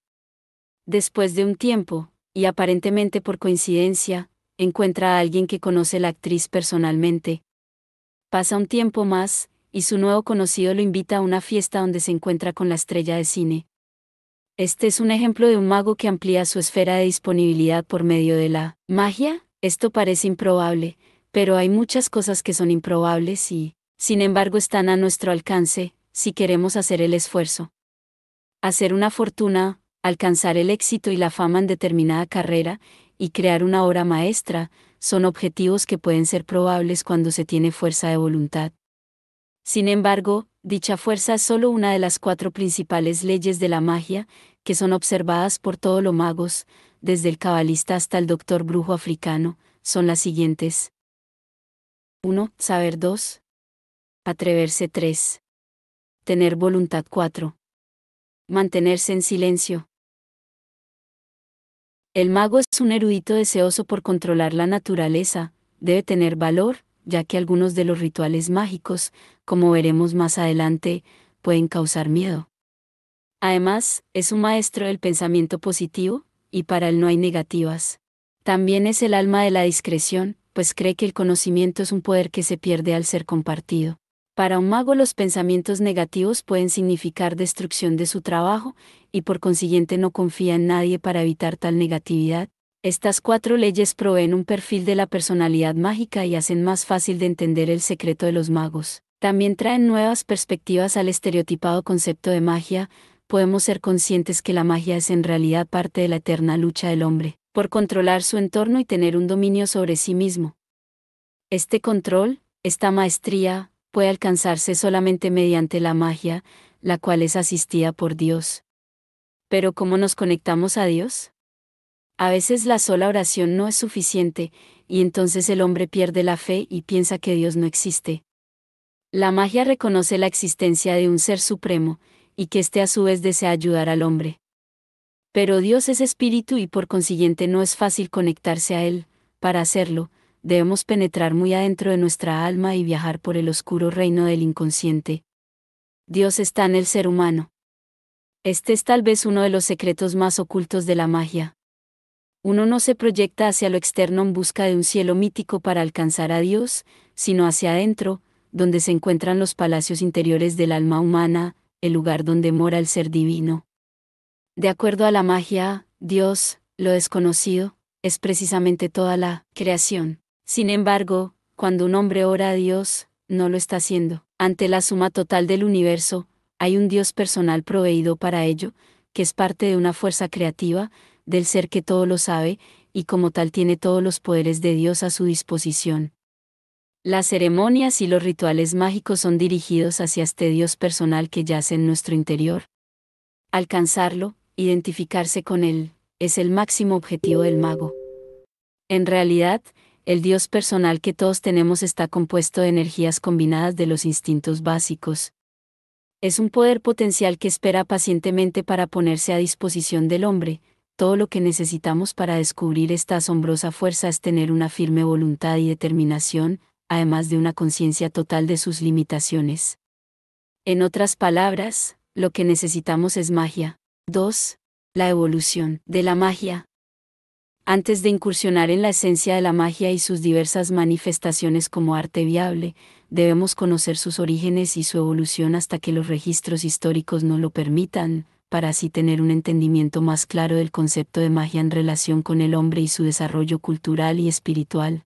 Después de un tiempo, y aparentemente por coincidencia, encuentra a alguien que conoce la actriz personalmente. Pasa un tiempo más, y su nuevo conocido lo invita a una fiesta donde se encuentra con la estrella de cine. Este es un ejemplo de un mago que amplía su esfera de disponibilidad por medio de la magia. Esto parece improbable, pero hay muchas cosas que son improbables y, sin embargo, están a nuestro alcance, si queremos hacer el esfuerzo. Hacer una fortuna, alcanzar el éxito y la fama en determinada carrera, y crear una obra maestra, son objetivos que pueden ser probables cuando se tiene fuerza de voluntad. Sin embargo, dicha fuerza es solo una de las cuatro principales leyes de la magia, que son observadas por todos los magos, desde el cabalista hasta el doctor brujo africano, son las siguientes. 1. Saber 2. Atreverse 3. Tener voluntad 4. Mantenerse en silencio. El mago es un erudito deseoso por controlar la naturaleza, debe tener valor, ya que algunos de los rituales mágicos, como veremos más adelante, pueden causar miedo. Además, es un maestro del pensamiento positivo, y para él no hay negativas. También es el alma de la discreción, pues cree que el conocimiento es un poder que se pierde al ser compartido. Para un mago los pensamientos negativos pueden significar destrucción de su trabajo, y por consiguiente no confía en nadie para evitar tal negatividad. Estas cuatro leyes proveen un perfil de la personalidad mágica y hacen más fácil de entender el secreto de los magos. También traen nuevas perspectivas al estereotipado concepto de magia, podemos ser conscientes que la magia es en realidad parte de la eterna lucha del hombre, por controlar su entorno y tener un dominio sobre sí mismo. Este control, esta maestría, puede alcanzarse solamente mediante la magia, la cual es asistida por Dios. Pero ¿cómo nos conectamos a Dios? A veces la sola oración no es suficiente, y entonces el hombre pierde la fe y piensa que Dios no existe. La magia reconoce la existencia de un ser supremo, y que éste a su vez desea ayudar al hombre. Pero Dios es espíritu y por consiguiente no es fácil conectarse a Él, para hacerlo, debemos penetrar muy adentro de nuestra alma y viajar por el oscuro reino del inconsciente. Dios está en el ser humano. Este es tal vez uno de los secretos más ocultos de la magia. Uno no se proyecta hacia lo externo en busca de un cielo mítico para alcanzar a Dios, sino hacia adentro, donde se encuentran los palacios interiores del alma humana, el lugar donde mora el ser divino. De acuerdo a la magia, Dios, lo desconocido, es precisamente toda la creación. Sin embargo, cuando un hombre ora a Dios, no lo está haciendo. Ante la suma total del universo, hay un Dios personal proveído para ello, que es parte de una fuerza creativa, del ser que todo lo sabe, y como tal tiene todos los poderes de Dios a su disposición. Las ceremonias y los rituales mágicos son dirigidos hacia este Dios personal que yace en nuestro interior. Alcanzarlo, identificarse con él, es el máximo objetivo del mago. En realidad, el Dios personal que todos tenemos está compuesto de energías combinadas de los instintos básicos. Es un poder potencial que espera pacientemente para ponerse a disposición del hombre, todo lo que necesitamos para descubrir esta asombrosa fuerza es tener una firme voluntad y determinación, además de una conciencia total de sus limitaciones. En otras palabras, lo que necesitamos es magia. 2. La evolución de la magia antes de incursionar en la esencia de la magia y sus diversas manifestaciones como arte viable, debemos conocer sus orígenes y su evolución hasta que los registros históricos no lo permitan, para así tener un entendimiento más claro del concepto de magia en relación con el hombre y su desarrollo cultural y espiritual.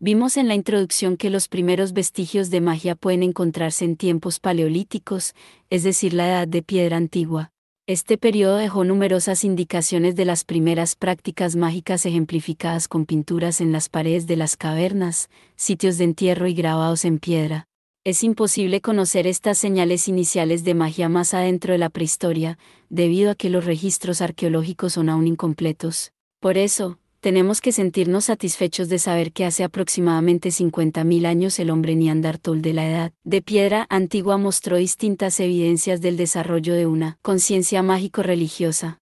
Vimos en la introducción que los primeros vestigios de magia pueden encontrarse en tiempos paleolíticos, es decir, la edad de piedra antigua, este periodo dejó numerosas indicaciones de las primeras prácticas mágicas ejemplificadas con pinturas en las paredes de las cavernas, sitios de entierro y grabados en piedra. Es imposible conocer estas señales iniciales de magia más adentro de la prehistoria, debido a que los registros arqueológicos son aún incompletos. Por eso, tenemos que sentirnos satisfechos de saber que hace aproximadamente 50.000 años el hombre neandertal de la edad de piedra antigua mostró distintas evidencias del desarrollo de una conciencia mágico-religiosa.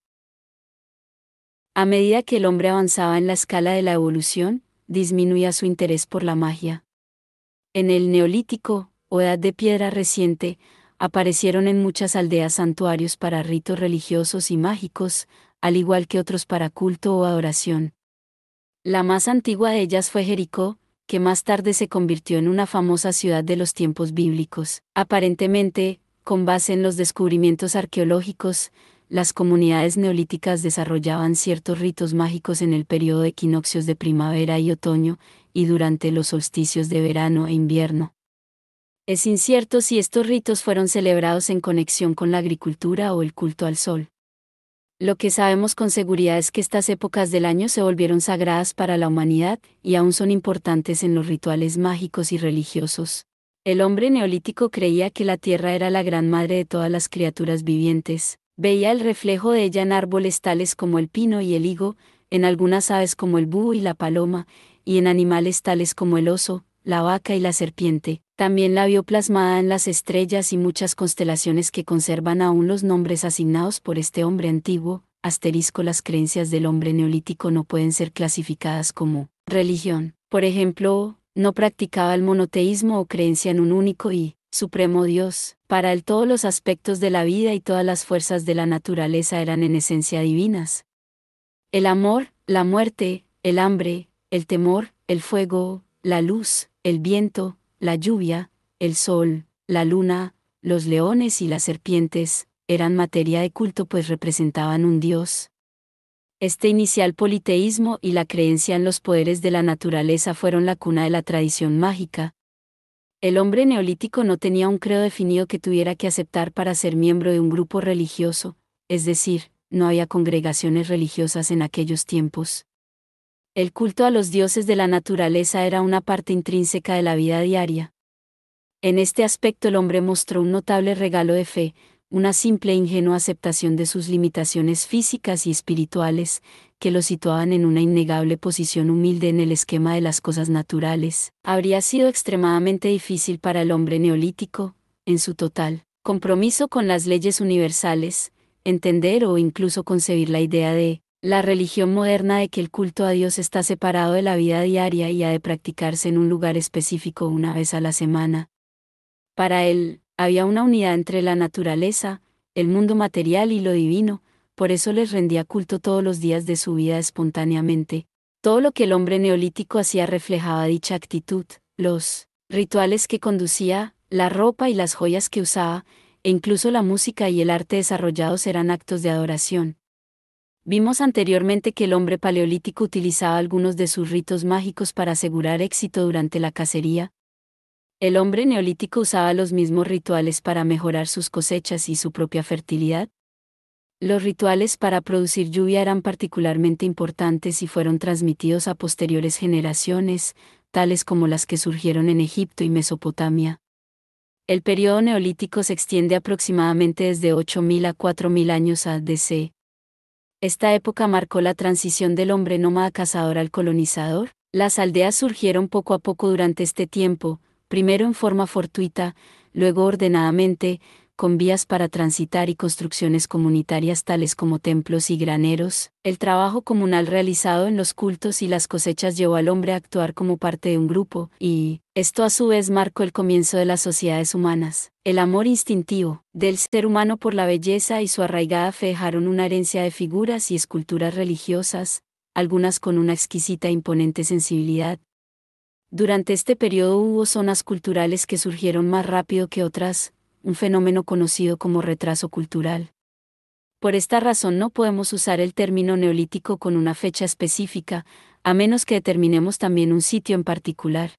A medida que el hombre avanzaba en la escala de la evolución, disminuía su interés por la magia. En el Neolítico, o Edad de Piedra reciente, aparecieron en muchas aldeas santuarios para ritos religiosos y mágicos, al igual que otros para culto o adoración, la más antigua de ellas fue Jericó, que más tarde se convirtió en una famosa ciudad de los tiempos bíblicos. Aparentemente, con base en los descubrimientos arqueológicos, las comunidades neolíticas desarrollaban ciertos ritos mágicos en el periodo de equinoccios de primavera y otoño, y durante los solsticios de verano e invierno. Es incierto si estos ritos fueron celebrados en conexión con la agricultura o el culto al sol. Lo que sabemos con seguridad es que estas épocas del año se volvieron sagradas para la humanidad y aún son importantes en los rituales mágicos y religiosos. El hombre neolítico creía que la tierra era la gran madre de todas las criaturas vivientes, veía el reflejo de ella en árboles tales como el pino y el higo, en algunas aves como el búho y la paloma, y en animales tales como el oso, la vaca y la serpiente, también la vio plasmada en las estrellas y muchas constelaciones que conservan aún los nombres asignados por este hombre antiguo, asterisco las creencias del hombre neolítico no pueden ser clasificadas como religión. Por ejemplo, no practicaba el monoteísmo o creencia en un único y supremo Dios. Para él todos los aspectos de la vida y todas las fuerzas de la naturaleza eran en esencia divinas. El amor, la muerte, el hambre, el temor, el fuego, la luz, el viento, la lluvia, el sol, la luna, los leones y las serpientes, eran materia de culto pues representaban un dios. Este inicial politeísmo y la creencia en los poderes de la naturaleza fueron la cuna de la tradición mágica. El hombre neolítico no tenía un credo definido que tuviera que aceptar para ser miembro de un grupo religioso, es decir, no había congregaciones religiosas en aquellos tiempos. El culto a los dioses de la naturaleza era una parte intrínseca de la vida diaria. En este aspecto el hombre mostró un notable regalo de fe, una simple e ingenua aceptación de sus limitaciones físicas y espirituales, que lo situaban en una innegable posición humilde en el esquema de las cosas naturales, habría sido extremadamente difícil para el hombre neolítico, en su total compromiso con las leyes universales, entender o incluso concebir la idea de la religión moderna de que el culto a Dios está separado de la vida diaria y ha de practicarse en un lugar específico una vez a la semana. Para él, había una unidad entre la naturaleza, el mundo material y lo divino, por eso les rendía culto todos los días de su vida espontáneamente. Todo lo que el hombre neolítico hacía reflejaba dicha actitud, los rituales que conducía, la ropa y las joyas que usaba, e incluso la música y el arte desarrollados eran actos de adoración. Vimos anteriormente que el hombre paleolítico utilizaba algunos de sus ritos mágicos para asegurar éxito durante la cacería. El hombre neolítico usaba los mismos rituales para mejorar sus cosechas y su propia fertilidad. Los rituales para producir lluvia eran particularmente importantes y fueron transmitidos a posteriores generaciones, tales como las que surgieron en Egipto y Mesopotamia. El periodo neolítico se extiende aproximadamente desde 8.000 a 4.000 años a.D.C., esta época marcó la transición del hombre nómada cazador al colonizador. Las aldeas surgieron poco a poco durante este tiempo, primero en forma fortuita, luego ordenadamente, con vías para transitar y construcciones comunitarias tales como templos y graneros, el trabajo comunal realizado en los cultos y las cosechas llevó al hombre a actuar como parte de un grupo, y, esto a su vez marcó el comienzo de las sociedades humanas. El amor instintivo del ser humano por la belleza y su arraigada fe dejaron una herencia de figuras y esculturas religiosas, algunas con una exquisita e imponente sensibilidad, durante este periodo hubo zonas culturales que surgieron más rápido que otras, un fenómeno conocido como retraso cultural. Por esta razón no podemos usar el término neolítico con una fecha específica, a menos que determinemos también un sitio en particular.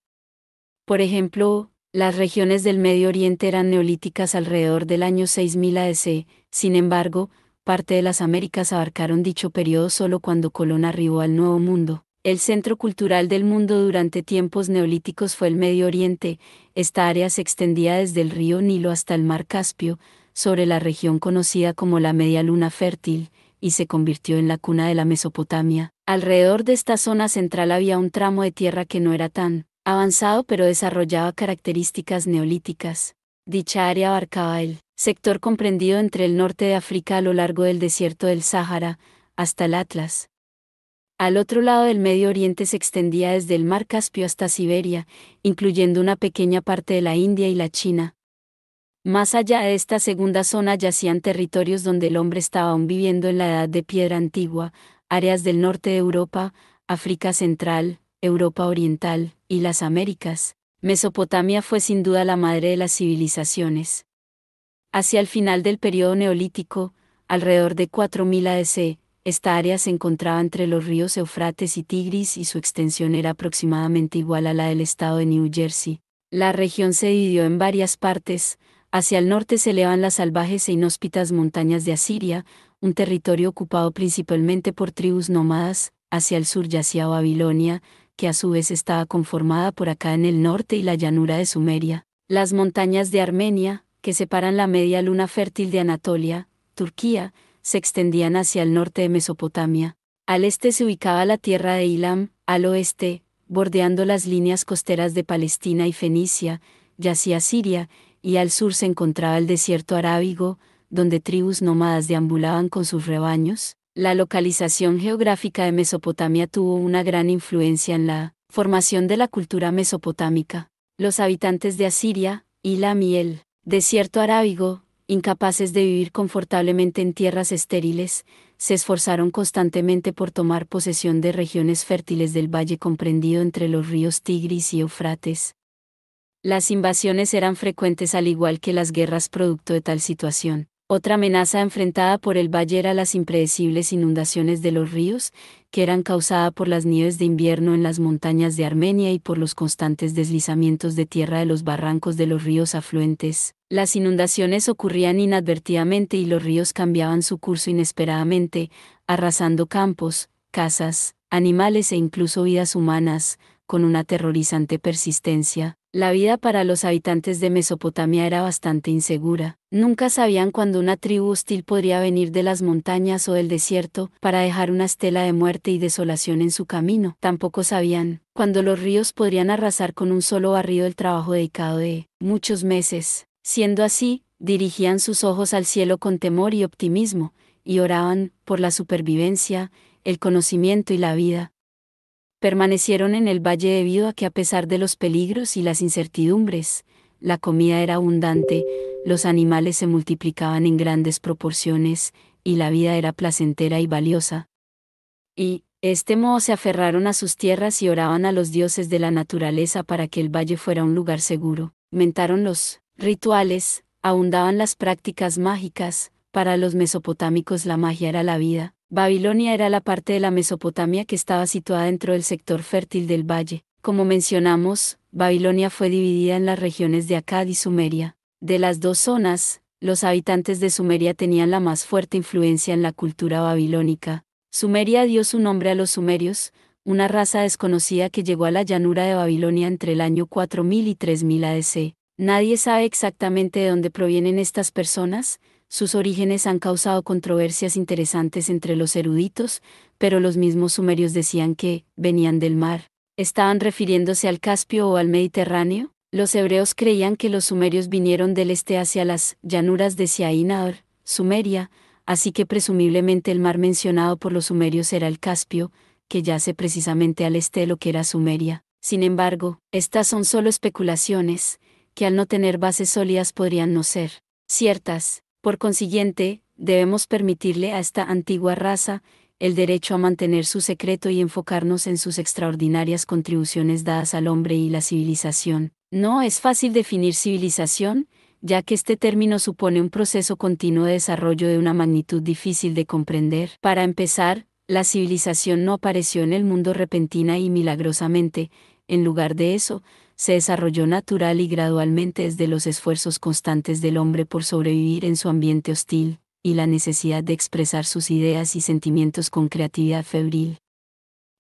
Por ejemplo, las regiones del Medio Oriente eran neolíticas alrededor del año 6000 A.C. sin embargo, parte de las Américas abarcaron dicho periodo solo cuando Colón arribó al Nuevo Mundo. El centro cultural del mundo durante tiempos neolíticos fue el Medio Oriente, esta área se extendía desde el río Nilo hasta el mar Caspio, sobre la región conocida como la Media Luna Fértil, y se convirtió en la cuna de la Mesopotamia. Alrededor de esta zona central había un tramo de tierra que no era tan avanzado pero desarrollaba características neolíticas. Dicha área abarcaba el sector comprendido entre el norte de África a lo largo del desierto del Sáhara, hasta el Atlas, al otro lado del Medio Oriente se extendía desde el Mar Caspio hasta Siberia, incluyendo una pequeña parte de la India y la China. Más allá de esta segunda zona yacían territorios donde el hombre estaba aún viviendo en la Edad de Piedra Antigua, áreas del norte de Europa, África Central, Europa Oriental y las Américas. Mesopotamia fue sin duda la madre de las civilizaciones. Hacia el final del período neolítico, alrededor de 4000 ADC, esta área se encontraba entre los ríos Eufrates y Tigris y su extensión era aproximadamente igual a la del estado de New Jersey. La región se dividió en varias partes, hacia el norte se elevan las salvajes e inhóspitas montañas de Asiria, un territorio ocupado principalmente por tribus nómadas, hacia el sur yacía Babilonia, que a su vez estaba conformada por acá en el norte y la llanura de Sumeria. Las montañas de Armenia, que separan la media luna fértil de Anatolia, Turquía, se extendían hacia el norte de Mesopotamia. Al este se ubicaba la tierra de Ilam, al oeste, bordeando las líneas costeras de Palestina y Fenicia, yacía Siria, y al sur se encontraba el desierto arábigo, donde tribus nómadas deambulaban con sus rebaños. La localización geográfica de Mesopotamia tuvo una gran influencia en la formación de la cultura mesopotámica. Los habitantes de Asiria, Ilam y el desierto arábigo incapaces de vivir confortablemente en tierras estériles, se esforzaron constantemente por tomar posesión de regiones fértiles del valle comprendido entre los ríos Tigris y Eufrates. Las invasiones eran frecuentes al igual que las guerras producto de tal situación. Otra amenaza enfrentada por el valle era las impredecibles inundaciones de los ríos, que eran causadas por las nieves de invierno en las montañas de Armenia y por los constantes deslizamientos de tierra de los barrancos de los ríos afluentes. Las inundaciones ocurrían inadvertidamente y los ríos cambiaban su curso inesperadamente, arrasando campos, casas, animales e incluso vidas humanas, con una aterrorizante persistencia. La vida para los habitantes de Mesopotamia era bastante insegura. Nunca sabían cuándo una tribu hostil podría venir de las montañas o del desierto para dejar una estela de muerte y desolación en su camino. Tampoco sabían cuándo los ríos podrían arrasar con un solo barrido el trabajo dedicado de muchos meses. Siendo así, dirigían sus ojos al cielo con temor y optimismo, y oraban por la supervivencia, el conocimiento y la vida. Permanecieron en el valle debido a que a pesar de los peligros y las incertidumbres, la comida era abundante, los animales se multiplicaban en grandes proporciones, y la vida era placentera y valiosa. Y, este modo se aferraron a sus tierras y oraban a los dioses de la naturaleza para que el valle fuera un lugar seguro. Mentaron los rituales, abundaban las prácticas mágicas, para los mesopotámicos la magia era la vida. Babilonia era la parte de la Mesopotamia que estaba situada dentro del sector fértil del valle. Como mencionamos, Babilonia fue dividida en las regiones de Akkad y Sumeria. De las dos zonas, los habitantes de Sumeria tenían la más fuerte influencia en la cultura babilónica. Sumeria dio su nombre a los sumerios, una raza desconocida que llegó a la llanura de Babilonia entre el año 4000 y 3000 ADC. Nadie sabe exactamente de dónde provienen estas personas, sus orígenes han causado controversias interesantes entre los eruditos, pero los mismos sumerios decían que venían del mar. ¿Estaban refiriéndose al Caspio o al Mediterráneo? Los hebreos creían que los sumerios vinieron del este hacia las llanuras de Siainaur, Sumeria, así que presumiblemente el mar mencionado por los sumerios era el Caspio, que yace precisamente al este de lo que era Sumeria. Sin embargo, estas son solo especulaciones, que al no tener bases sólidas podrían no ser ciertas. Por consiguiente, debemos permitirle a esta antigua raza el derecho a mantener su secreto y enfocarnos en sus extraordinarias contribuciones dadas al hombre y la civilización. No es fácil definir civilización, ya que este término supone un proceso continuo de desarrollo de una magnitud difícil de comprender. Para empezar, la civilización no apareció en el mundo repentina y milagrosamente, en lugar de eso, se desarrolló natural y gradualmente desde los esfuerzos constantes del hombre por sobrevivir en su ambiente hostil, y la necesidad de expresar sus ideas y sentimientos con creatividad febril.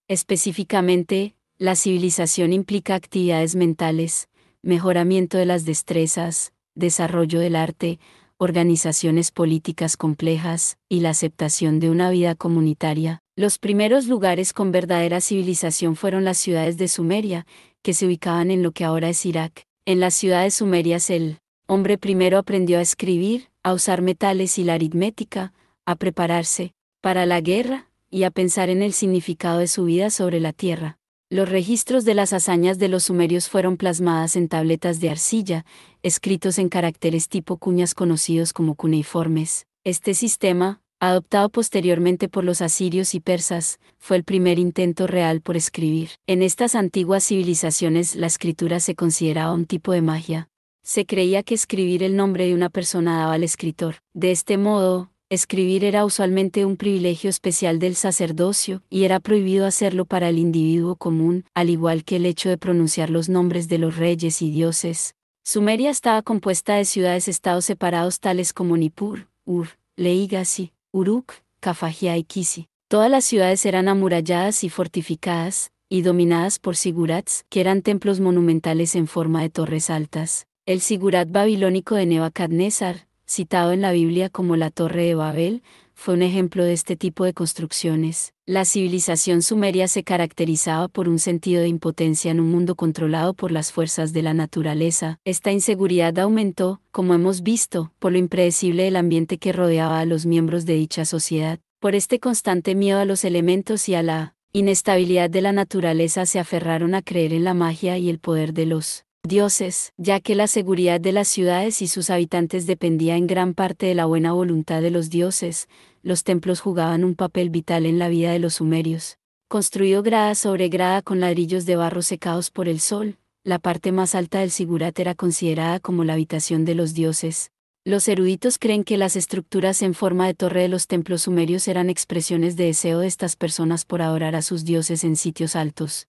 Específicamente, la civilización implica actividades mentales, mejoramiento de las destrezas, desarrollo del arte, organizaciones políticas complejas, y la aceptación de una vida comunitaria, los primeros lugares con verdadera civilización fueron las ciudades de Sumeria, que se ubicaban en lo que ahora es Irak. En las ciudades sumerias el hombre primero aprendió a escribir, a usar metales y la aritmética, a prepararse para la guerra y a pensar en el significado de su vida sobre la tierra. Los registros de las hazañas de los sumerios fueron plasmadas en tabletas de arcilla, escritos en caracteres tipo cuñas conocidos como cuneiformes. Este sistema, adoptado posteriormente por los asirios y persas, fue el primer intento real por escribir. En estas antiguas civilizaciones la escritura se consideraba un tipo de magia. Se creía que escribir el nombre de una persona daba al escritor. De este modo, escribir era usualmente un privilegio especial del sacerdocio, y era prohibido hacerlo para el individuo común, al igual que el hecho de pronunciar los nombres de los reyes y dioses. Sumeria estaba compuesta de ciudades-estados separados tales como Nippur, Ur, Leigasi, Uruk, Kafajía y Kisi. Todas las ciudades eran amuralladas y fortificadas, y dominadas por sigurats, que eran templos monumentales en forma de torres altas. El sigurat babilónico de Nebuchadnezzar, citado en la Biblia como la Torre de Babel, fue un ejemplo de este tipo de construcciones. La civilización sumeria se caracterizaba por un sentido de impotencia en un mundo controlado por las fuerzas de la naturaleza. Esta inseguridad aumentó, como hemos visto, por lo impredecible del ambiente que rodeaba a los miembros de dicha sociedad. Por este constante miedo a los elementos y a la inestabilidad de la naturaleza se aferraron a creer en la magia y el poder de los dioses, ya que la seguridad de las ciudades y sus habitantes dependía en gran parte de la buena voluntad de los dioses, los templos jugaban un papel vital en la vida de los sumerios. Construido grada sobre grada con ladrillos de barro secados por el sol, la parte más alta del sigurat era considerada como la habitación de los dioses. Los eruditos creen que las estructuras en forma de torre de los templos sumerios eran expresiones de deseo de estas personas por adorar a sus dioses en sitios altos.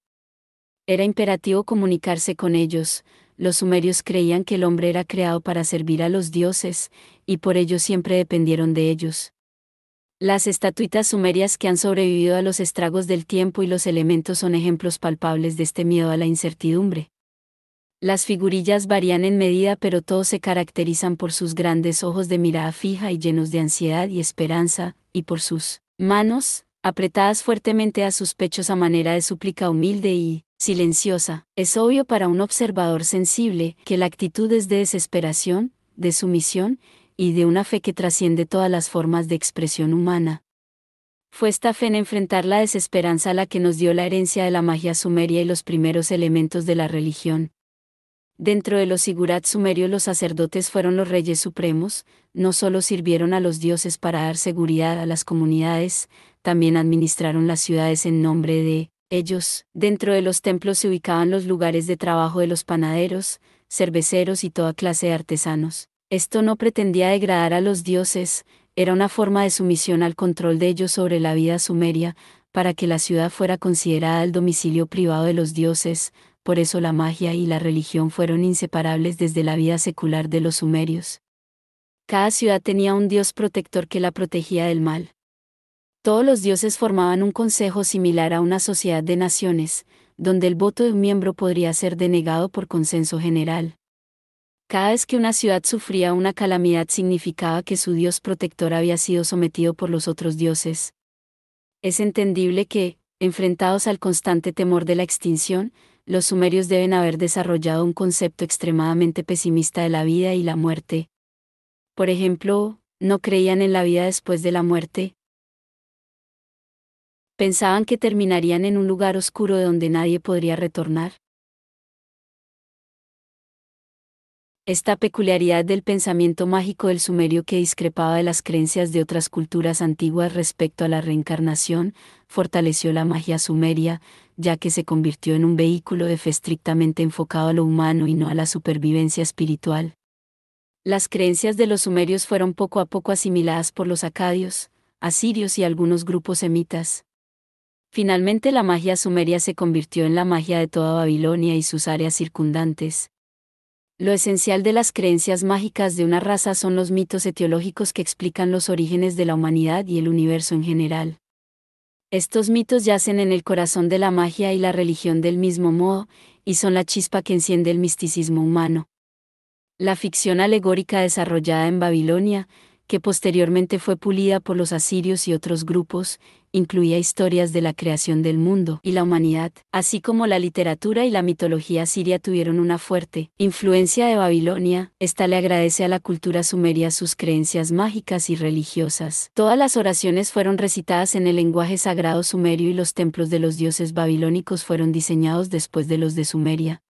Era imperativo comunicarse con ellos. Los sumerios creían que el hombre era creado para servir a los dioses, y por ello siempre dependieron de ellos. Las estatuitas sumerias que han sobrevivido a los estragos del tiempo y los elementos son ejemplos palpables de este miedo a la incertidumbre. Las figurillas varían en medida pero todos se caracterizan por sus grandes ojos de mirada fija y llenos de ansiedad y esperanza, y por sus manos, apretadas fuertemente a sus pechos a manera de súplica humilde y, silenciosa, es obvio para un observador sensible que la actitud es de desesperación, de sumisión, y de una fe que trasciende todas las formas de expresión humana. Fue esta fe en enfrentar la desesperanza la que nos dio la herencia de la magia sumeria y los primeros elementos de la religión, Dentro de los sigurat sumerios los sacerdotes fueron los reyes supremos, no solo sirvieron a los dioses para dar seguridad a las comunidades, también administraron las ciudades en nombre de ellos. Dentro de los templos se ubicaban los lugares de trabajo de los panaderos, cerveceros y toda clase de artesanos. Esto no pretendía degradar a los dioses, era una forma de sumisión al control de ellos sobre la vida sumeria, para que la ciudad fuera considerada el domicilio privado de los dioses, por eso la magia y la religión fueron inseparables desde la vida secular de los sumerios. Cada ciudad tenía un dios protector que la protegía del mal. Todos los dioses formaban un consejo similar a una sociedad de naciones, donde el voto de un miembro podría ser denegado por consenso general. Cada vez que una ciudad sufría una calamidad significaba que su dios protector había sido sometido por los otros dioses. Es entendible que, enfrentados al constante temor de la extinción, los sumerios deben haber desarrollado un concepto extremadamente pesimista de la vida y la muerte. Por ejemplo, no creían en la vida después de la muerte. Pensaban que terminarían en un lugar oscuro de donde nadie podría retornar. Esta peculiaridad del pensamiento mágico del sumerio que discrepaba de las creencias de otras culturas antiguas respecto a la reencarnación, fortaleció la magia sumeria, ya que se convirtió en un vehículo de fe estrictamente enfocado a lo humano y no a la supervivencia espiritual. Las creencias de los sumerios fueron poco a poco asimiladas por los acadios, asirios y algunos grupos semitas. Finalmente la magia sumeria se convirtió en la magia de toda Babilonia y sus áreas circundantes. Lo esencial de las creencias mágicas de una raza son los mitos etiológicos que explican los orígenes de la humanidad y el universo en general. Estos mitos yacen en el corazón de la magia y la religión del mismo modo, y son la chispa que enciende el misticismo humano. La ficción alegórica desarrollada en Babilonia, que posteriormente fue pulida por los asirios y otros grupos, incluía historias de la creación del mundo y la humanidad, así como la literatura y la mitología siria tuvieron una fuerte influencia de Babilonia, esta le agradece a la cultura sumeria sus creencias mágicas y religiosas. Todas las oraciones fueron recitadas en el lenguaje sagrado sumerio y los templos de los dioses babilónicos fueron diseñados después de los de Sumeria.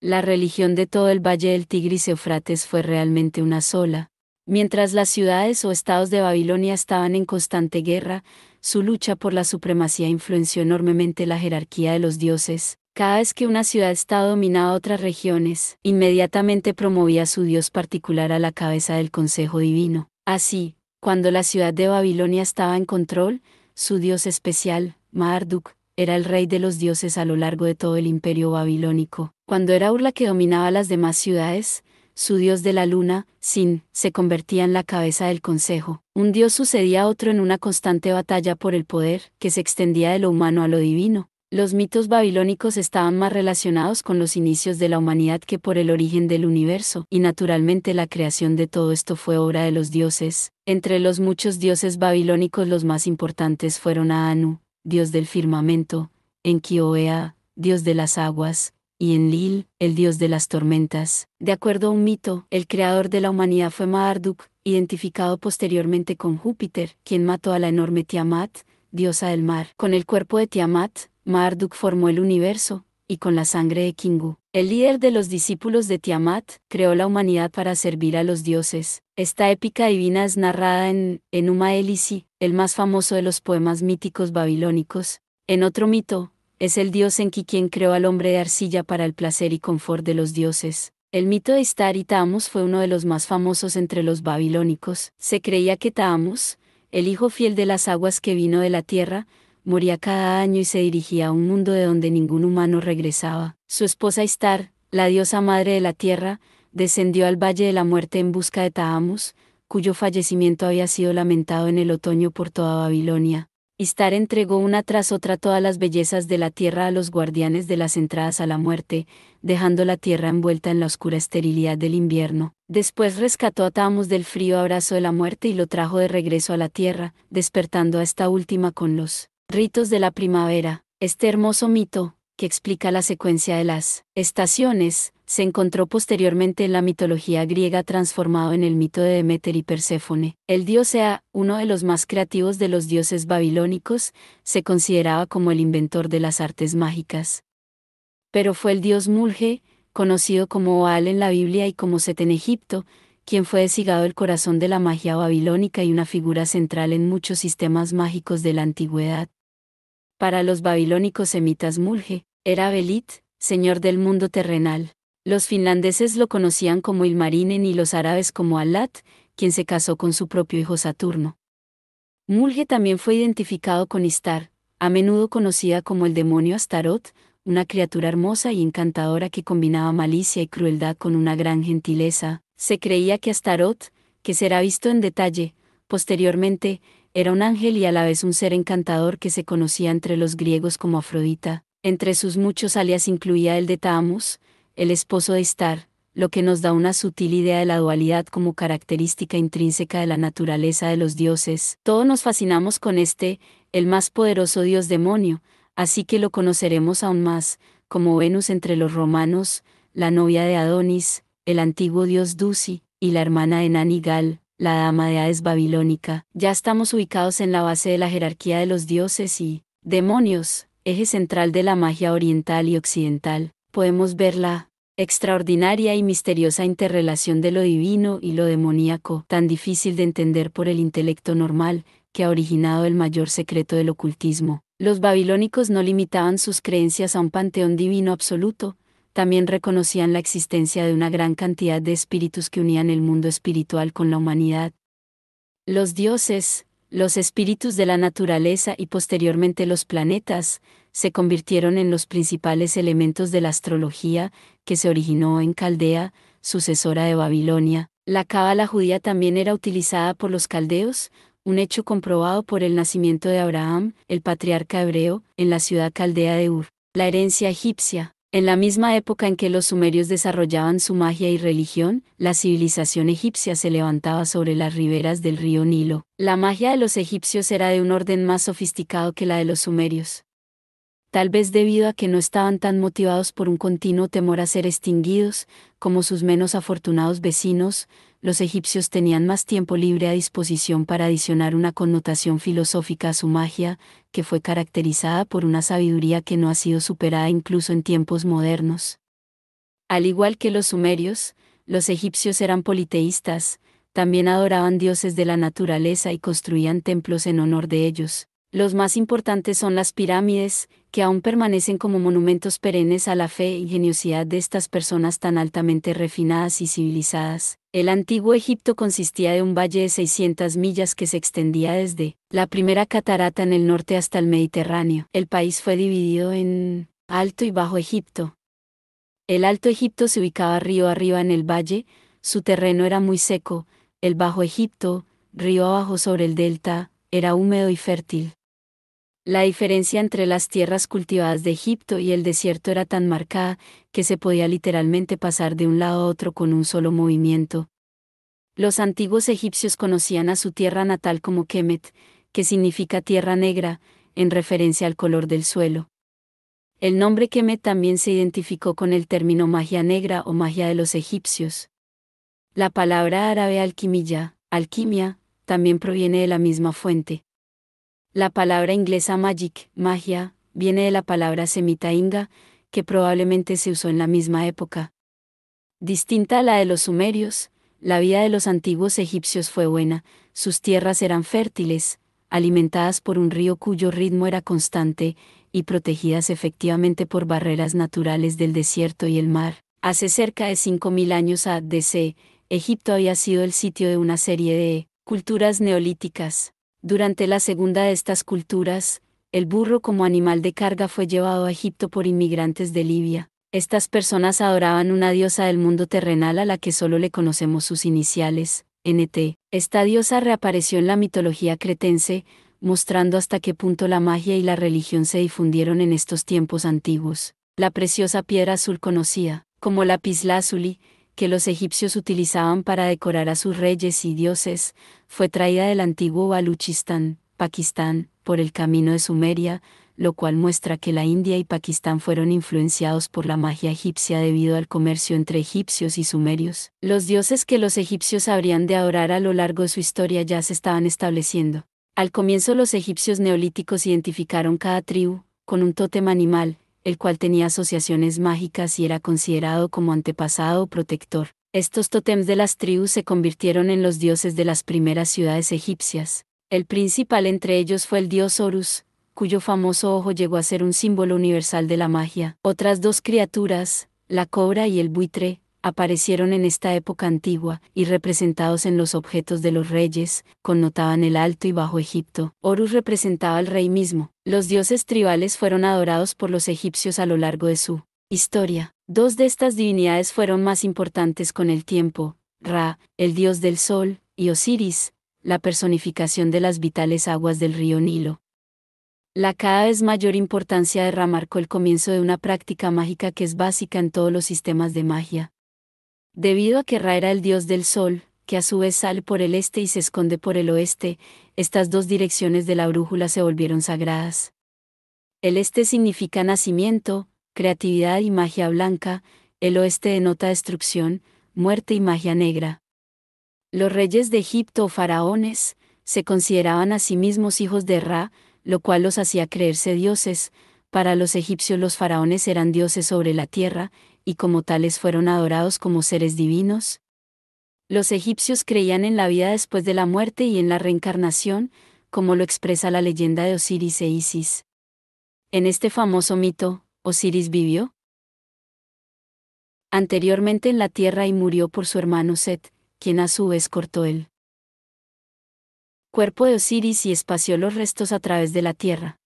La religión de todo el valle del Tigris y Eufrates fue realmente una sola, Mientras las ciudades o estados de Babilonia estaban en constante guerra, su lucha por la supremacía influenció enormemente la jerarquía de los dioses. Cada vez que una ciudad-estado dominaba otras regiones, inmediatamente promovía su dios particular a la cabeza del consejo divino. Así, cuando la ciudad de Babilonia estaba en control, su dios especial, Marduk, era el rey de los dioses a lo largo de todo el imperio babilónico. Cuando era Urla que dominaba las demás ciudades, su dios de la luna, Sin, se convertía en la cabeza del consejo. Un dios sucedía a otro en una constante batalla por el poder, que se extendía de lo humano a lo divino. Los mitos babilónicos estaban más relacionados con los inicios de la humanidad que por el origen del universo, y naturalmente la creación de todo esto fue obra de los dioses. Entre los muchos dioses babilónicos los más importantes fueron Anu, dios del firmamento, Enkioea, dios de las aguas, y Lil, el dios de las tormentas. De acuerdo a un mito, el creador de la humanidad fue Maarduk, identificado posteriormente con Júpiter, quien mató a la enorme Tiamat, diosa del mar. Con el cuerpo de Tiamat, Maarduk formó el universo, y con la sangre de Kingu. El líder de los discípulos de Tiamat creó la humanidad para servir a los dioses. Esta épica divina es narrada en Enuma Elisi, el más famoso de los poemas míticos babilónicos. En otro mito, es el dios en quien creó al hombre de arcilla para el placer y confort de los dioses. El mito de Istar y Taamos fue uno de los más famosos entre los babilónicos. Se creía que Taamos, el hijo fiel de las aguas que vino de la tierra, moría cada año y se dirigía a un mundo de donde ningún humano regresaba. Su esposa Istar, la diosa madre de la tierra, descendió al Valle de la Muerte en busca de Taamos, cuyo fallecimiento había sido lamentado en el otoño por toda Babilonia. Istar entregó una tras otra todas las bellezas de la tierra a los guardianes de las entradas a la muerte, dejando la tierra envuelta en la oscura esterilidad del invierno. Después rescató a Tamus del frío abrazo de la muerte y lo trajo de regreso a la tierra, despertando a esta última con los ritos de la primavera. Este hermoso mito, que explica la secuencia de las estaciones, se encontró posteriormente en la mitología griega transformado en el mito de Demeter y Perséfone. El dios Ea, uno de los más creativos de los dioses babilónicos, se consideraba como el inventor de las artes mágicas. Pero fue el dios Mulge, conocido como Oal en la Biblia y como Set en Egipto, quien fue desigado el corazón de la magia babilónica y una figura central en muchos sistemas mágicos de la antigüedad. Para los babilónicos semitas Mulge, era Belit, señor del mundo terrenal. Los finlandeses lo conocían como Ilmarinen y los árabes como Alat, quien se casó con su propio hijo Saturno. Mulge también fue identificado con Istar, a menudo conocida como el demonio Astaroth, una criatura hermosa y encantadora que combinaba malicia y crueldad con una gran gentileza. Se creía que Astaroth, que será visto en detalle, posteriormente, era un ángel y a la vez un ser encantador que se conocía entre los griegos como Afrodita. Entre sus muchos alias incluía el de Thamus, el esposo de Star, lo que nos da una sutil idea de la dualidad como característica intrínseca de la naturaleza de los dioses. Todos nos fascinamos con este, el más poderoso dios demonio, así que lo conoceremos aún más, como Venus entre los romanos, la novia de Adonis, el antiguo dios Dusi, y la hermana de Nanigal, la dama de Hades babilónica. Ya estamos ubicados en la base de la jerarquía de los dioses y demonios, eje central de la magia oriental y occidental podemos ver la extraordinaria y misteriosa interrelación de lo divino y lo demoníaco, tan difícil de entender por el intelecto normal, que ha originado el mayor secreto del ocultismo. Los babilónicos no limitaban sus creencias a un panteón divino absoluto, también reconocían la existencia de una gran cantidad de espíritus que unían el mundo espiritual con la humanidad. Los dioses, los espíritus de la naturaleza y posteriormente los planetas, se convirtieron en los principales elementos de la astrología, que se originó en Caldea, sucesora de Babilonia. La cábala judía también era utilizada por los caldeos, un hecho comprobado por el nacimiento de Abraham, el patriarca hebreo, en la ciudad caldea de Ur. La herencia egipcia. En la misma época en que los sumerios desarrollaban su magia y religión, la civilización egipcia se levantaba sobre las riberas del río Nilo. La magia de los egipcios era de un orden más sofisticado que la de los sumerios tal vez debido a que no estaban tan motivados por un continuo temor a ser extinguidos, como sus menos afortunados vecinos, los egipcios tenían más tiempo libre a disposición para adicionar una connotación filosófica a su magia, que fue caracterizada por una sabiduría que no ha sido superada incluso en tiempos modernos. Al igual que los sumerios, los egipcios eran politeístas, también adoraban dioses de la naturaleza y construían templos en honor de ellos. Los más importantes son las pirámides, que aún permanecen como monumentos perennes a la fe e ingeniosidad de estas personas tan altamente refinadas y civilizadas. El antiguo Egipto consistía de un valle de 600 millas que se extendía desde la primera catarata en el norte hasta el Mediterráneo. El país fue dividido en Alto y Bajo Egipto. El Alto Egipto se ubicaba río arriba en el valle, su terreno era muy seco, el Bajo Egipto, río abajo sobre el delta, era húmedo y fértil. La diferencia entre las tierras cultivadas de Egipto y el desierto era tan marcada que se podía literalmente pasar de un lado a otro con un solo movimiento. Los antiguos egipcios conocían a su tierra natal como Kemet, que significa tierra negra, en referencia al color del suelo. El nombre Kemet también se identificó con el término magia negra o magia de los egipcios. La palabra árabe alquimilla, alquimia, también proviene de la misma fuente. La palabra inglesa magic, magia, viene de la palabra semita que probablemente se usó en la misma época. Distinta a la de los sumerios, la vida de los antiguos egipcios fue buena, sus tierras eran fértiles, alimentadas por un río cuyo ritmo era constante, y protegidas efectivamente por barreras naturales del desierto y el mar. Hace cerca de 5.000 años a.D.C., Egipto había sido el sitio de una serie de culturas neolíticas, durante la segunda de estas culturas, el burro como animal de carga fue llevado a Egipto por inmigrantes de Libia. Estas personas adoraban una diosa del mundo terrenal a la que solo le conocemos sus iniciales, NT. Esta diosa reapareció en la mitología cretense, mostrando hasta qué punto la magia y la religión se difundieron en estos tiempos antiguos. La preciosa piedra azul conocida como lapislázuli que los egipcios utilizaban para decorar a sus reyes y dioses, fue traída del antiguo Baluchistán, Pakistán, por el camino de Sumeria, lo cual muestra que la India y Pakistán fueron influenciados por la magia egipcia debido al comercio entre egipcios y sumerios. Los dioses que los egipcios habrían de adorar a lo largo de su historia ya se estaban estableciendo. Al comienzo los egipcios neolíticos identificaron cada tribu, con un tótem animal, el cual tenía asociaciones mágicas y era considerado como antepasado o protector. Estos totems de las tribus se convirtieron en los dioses de las primeras ciudades egipcias. El principal entre ellos fue el dios Horus, cuyo famoso ojo llegó a ser un símbolo universal de la magia. Otras dos criaturas, la cobra y el buitre, aparecieron en esta época antigua, y representados en los objetos de los reyes, connotaban el Alto y Bajo Egipto. Horus representaba al rey mismo. Los dioses tribales fueron adorados por los egipcios a lo largo de su historia. Dos de estas divinidades fueron más importantes con el tiempo, Ra, el dios del sol, y Osiris, la personificación de las vitales aguas del río Nilo. La cada vez mayor importancia de Ra marcó el comienzo de una práctica mágica que es básica en todos los sistemas de magia, Debido a que Ra era el dios del sol, que a su vez sale por el este y se esconde por el oeste, estas dos direcciones de la brújula se volvieron sagradas. El este significa nacimiento, creatividad y magia blanca, el oeste denota destrucción, muerte y magia negra. Los reyes de Egipto o faraones se consideraban a sí mismos hijos de Ra, lo cual los hacía creerse dioses, para los egipcios los faraones eran dioses sobre la tierra, y como tales fueron adorados como seres divinos. Los egipcios creían en la vida después de la muerte y en la reencarnación, como lo expresa la leyenda de Osiris e Isis. En este famoso mito, Osiris vivió anteriormente en la tierra y murió por su hermano Set, quien a su vez cortó el cuerpo de Osiris y espació los restos a través de la tierra.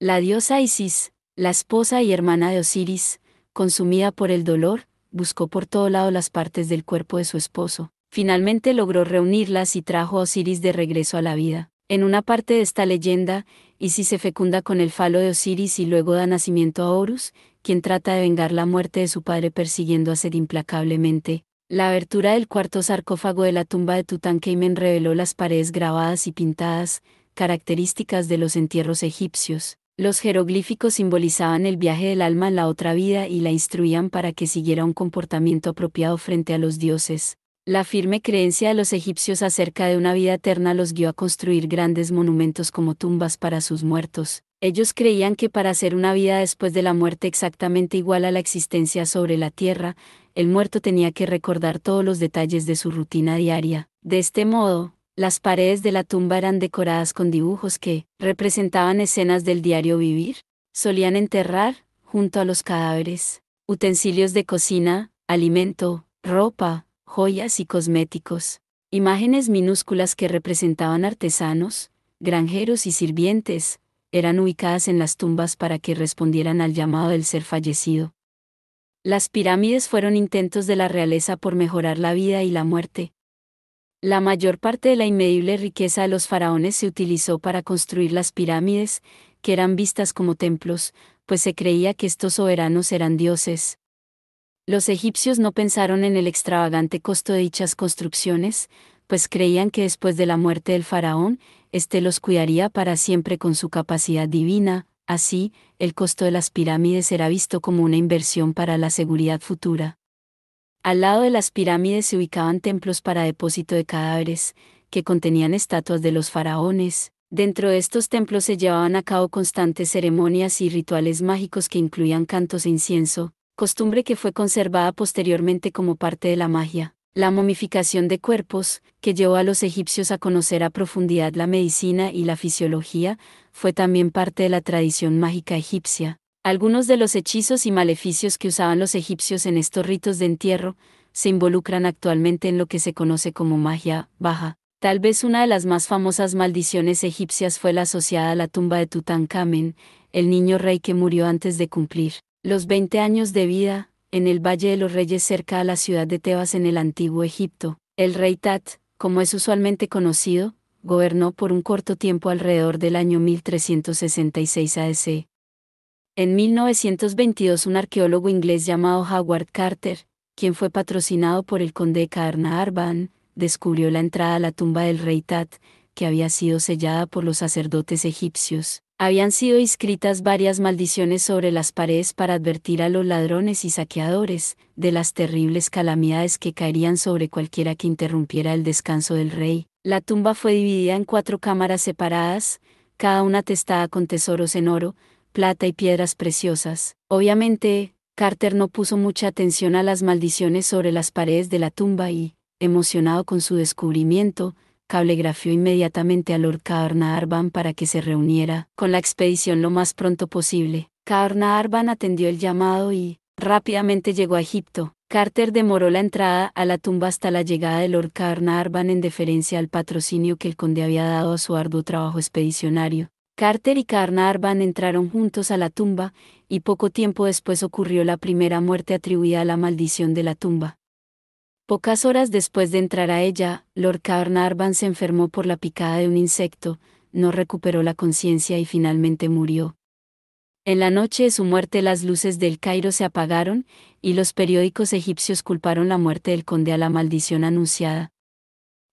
La diosa Isis, la esposa y hermana de Osiris, consumida por el dolor, buscó por todo lado las partes del cuerpo de su esposo. Finalmente logró reunirlas y trajo a Osiris de regreso a la vida. En una parte de esta leyenda, Isis se fecunda con el falo de Osiris y luego da nacimiento a Horus, quien trata de vengar la muerte de su padre persiguiendo a Sed implacablemente. La abertura del cuarto sarcófago de la tumba de Tutankamen reveló las paredes grabadas y pintadas, características de los entierros egipcios. Los jeroglíficos simbolizaban el viaje del alma en la otra vida y la instruían para que siguiera un comportamiento apropiado frente a los dioses. La firme creencia de los egipcios acerca de una vida eterna los guió a construir grandes monumentos como tumbas para sus muertos. Ellos creían que para hacer una vida después de la muerte exactamente igual a la existencia sobre la tierra, el muerto tenía que recordar todos los detalles de su rutina diaria. De este modo, las paredes de la tumba eran decoradas con dibujos que representaban escenas del diario vivir. Solían enterrar, junto a los cadáveres, utensilios de cocina, alimento, ropa, joyas y cosméticos. Imágenes minúsculas que representaban artesanos, granjeros y sirvientes, eran ubicadas en las tumbas para que respondieran al llamado del ser fallecido. Las pirámides fueron intentos de la realeza por mejorar la vida y la muerte, la mayor parte de la inmedible riqueza de los faraones se utilizó para construir las pirámides, que eran vistas como templos, pues se creía que estos soberanos eran dioses. Los egipcios no pensaron en el extravagante costo de dichas construcciones, pues creían que después de la muerte del faraón, éste los cuidaría para siempre con su capacidad divina, así, el costo de las pirámides era visto como una inversión para la seguridad futura. Al lado de las pirámides se ubicaban templos para depósito de cadáveres, que contenían estatuas de los faraones. Dentro de estos templos se llevaban a cabo constantes ceremonias y rituales mágicos que incluían cantos e incienso, costumbre que fue conservada posteriormente como parte de la magia. La momificación de cuerpos, que llevó a los egipcios a conocer a profundidad la medicina y la fisiología, fue también parte de la tradición mágica egipcia. Algunos de los hechizos y maleficios que usaban los egipcios en estos ritos de entierro se involucran actualmente en lo que se conoce como magia baja. Tal vez una de las más famosas maldiciones egipcias fue la asociada a la tumba de Tutankamen, el niño rey que murió antes de cumplir los 20 años de vida, en el Valle de los Reyes cerca a la ciudad de Tebas en el antiguo Egipto. El rey Tat, como es usualmente conocido, gobernó por un corto tiempo alrededor del año 1366 A.C. En 1922 un arqueólogo inglés llamado Howard Carter, quien fue patrocinado por el conde Arban, descubrió la entrada a la tumba del rey Tat, que había sido sellada por los sacerdotes egipcios. Habían sido inscritas varias maldiciones sobre las paredes para advertir a los ladrones y saqueadores de las terribles calamidades que caerían sobre cualquiera que interrumpiera el descanso del rey. La tumba fue dividida en cuatro cámaras separadas, cada una testada con tesoros en oro, plata y piedras preciosas. Obviamente, Carter no puso mucha atención a las maldiciones sobre las paredes de la tumba y, emocionado con su descubrimiento, cablegrafió inmediatamente a Lord Carnarvon para que se reuniera con la expedición lo más pronto posible. Carnarvon atendió el llamado y, rápidamente llegó a Egipto. Carter demoró la entrada a la tumba hasta la llegada de Lord Carnarvon en deferencia al patrocinio que el conde había dado a su arduo trabajo expedicionario. Carter y Carnarvon entraron juntos a la tumba, y poco tiempo después ocurrió la primera muerte atribuida a la maldición de la tumba. Pocas horas después de entrar a ella, Lord Carnarvon se enfermó por la picada de un insecto, no recuperó la conciencia y finalmente murió. En la noche de su muerte las luces del Cairo se apagaron, y los periódicos egipcios culparon la muerte del conde a la maldición anunciada.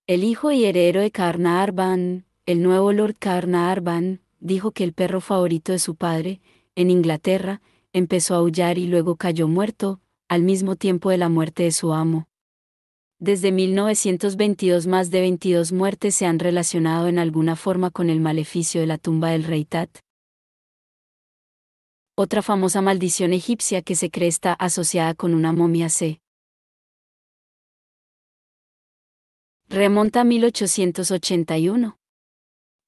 El hijo y heredero de Carnarvon, el nuevo Lord Carnarvon, dijo que el perro favorito de su padre, en Inglaterra, empezó a aullar y luego cayó muerto, al mismo tiempo de la muerte de su amo. Desde 1922 más de 22 muertes se han relacionado en alguna forma con el maleficio de la tumba del rey Tat. Otra famosa maldición egipcia que se cree está asociada con una momia C. remonta a 1881.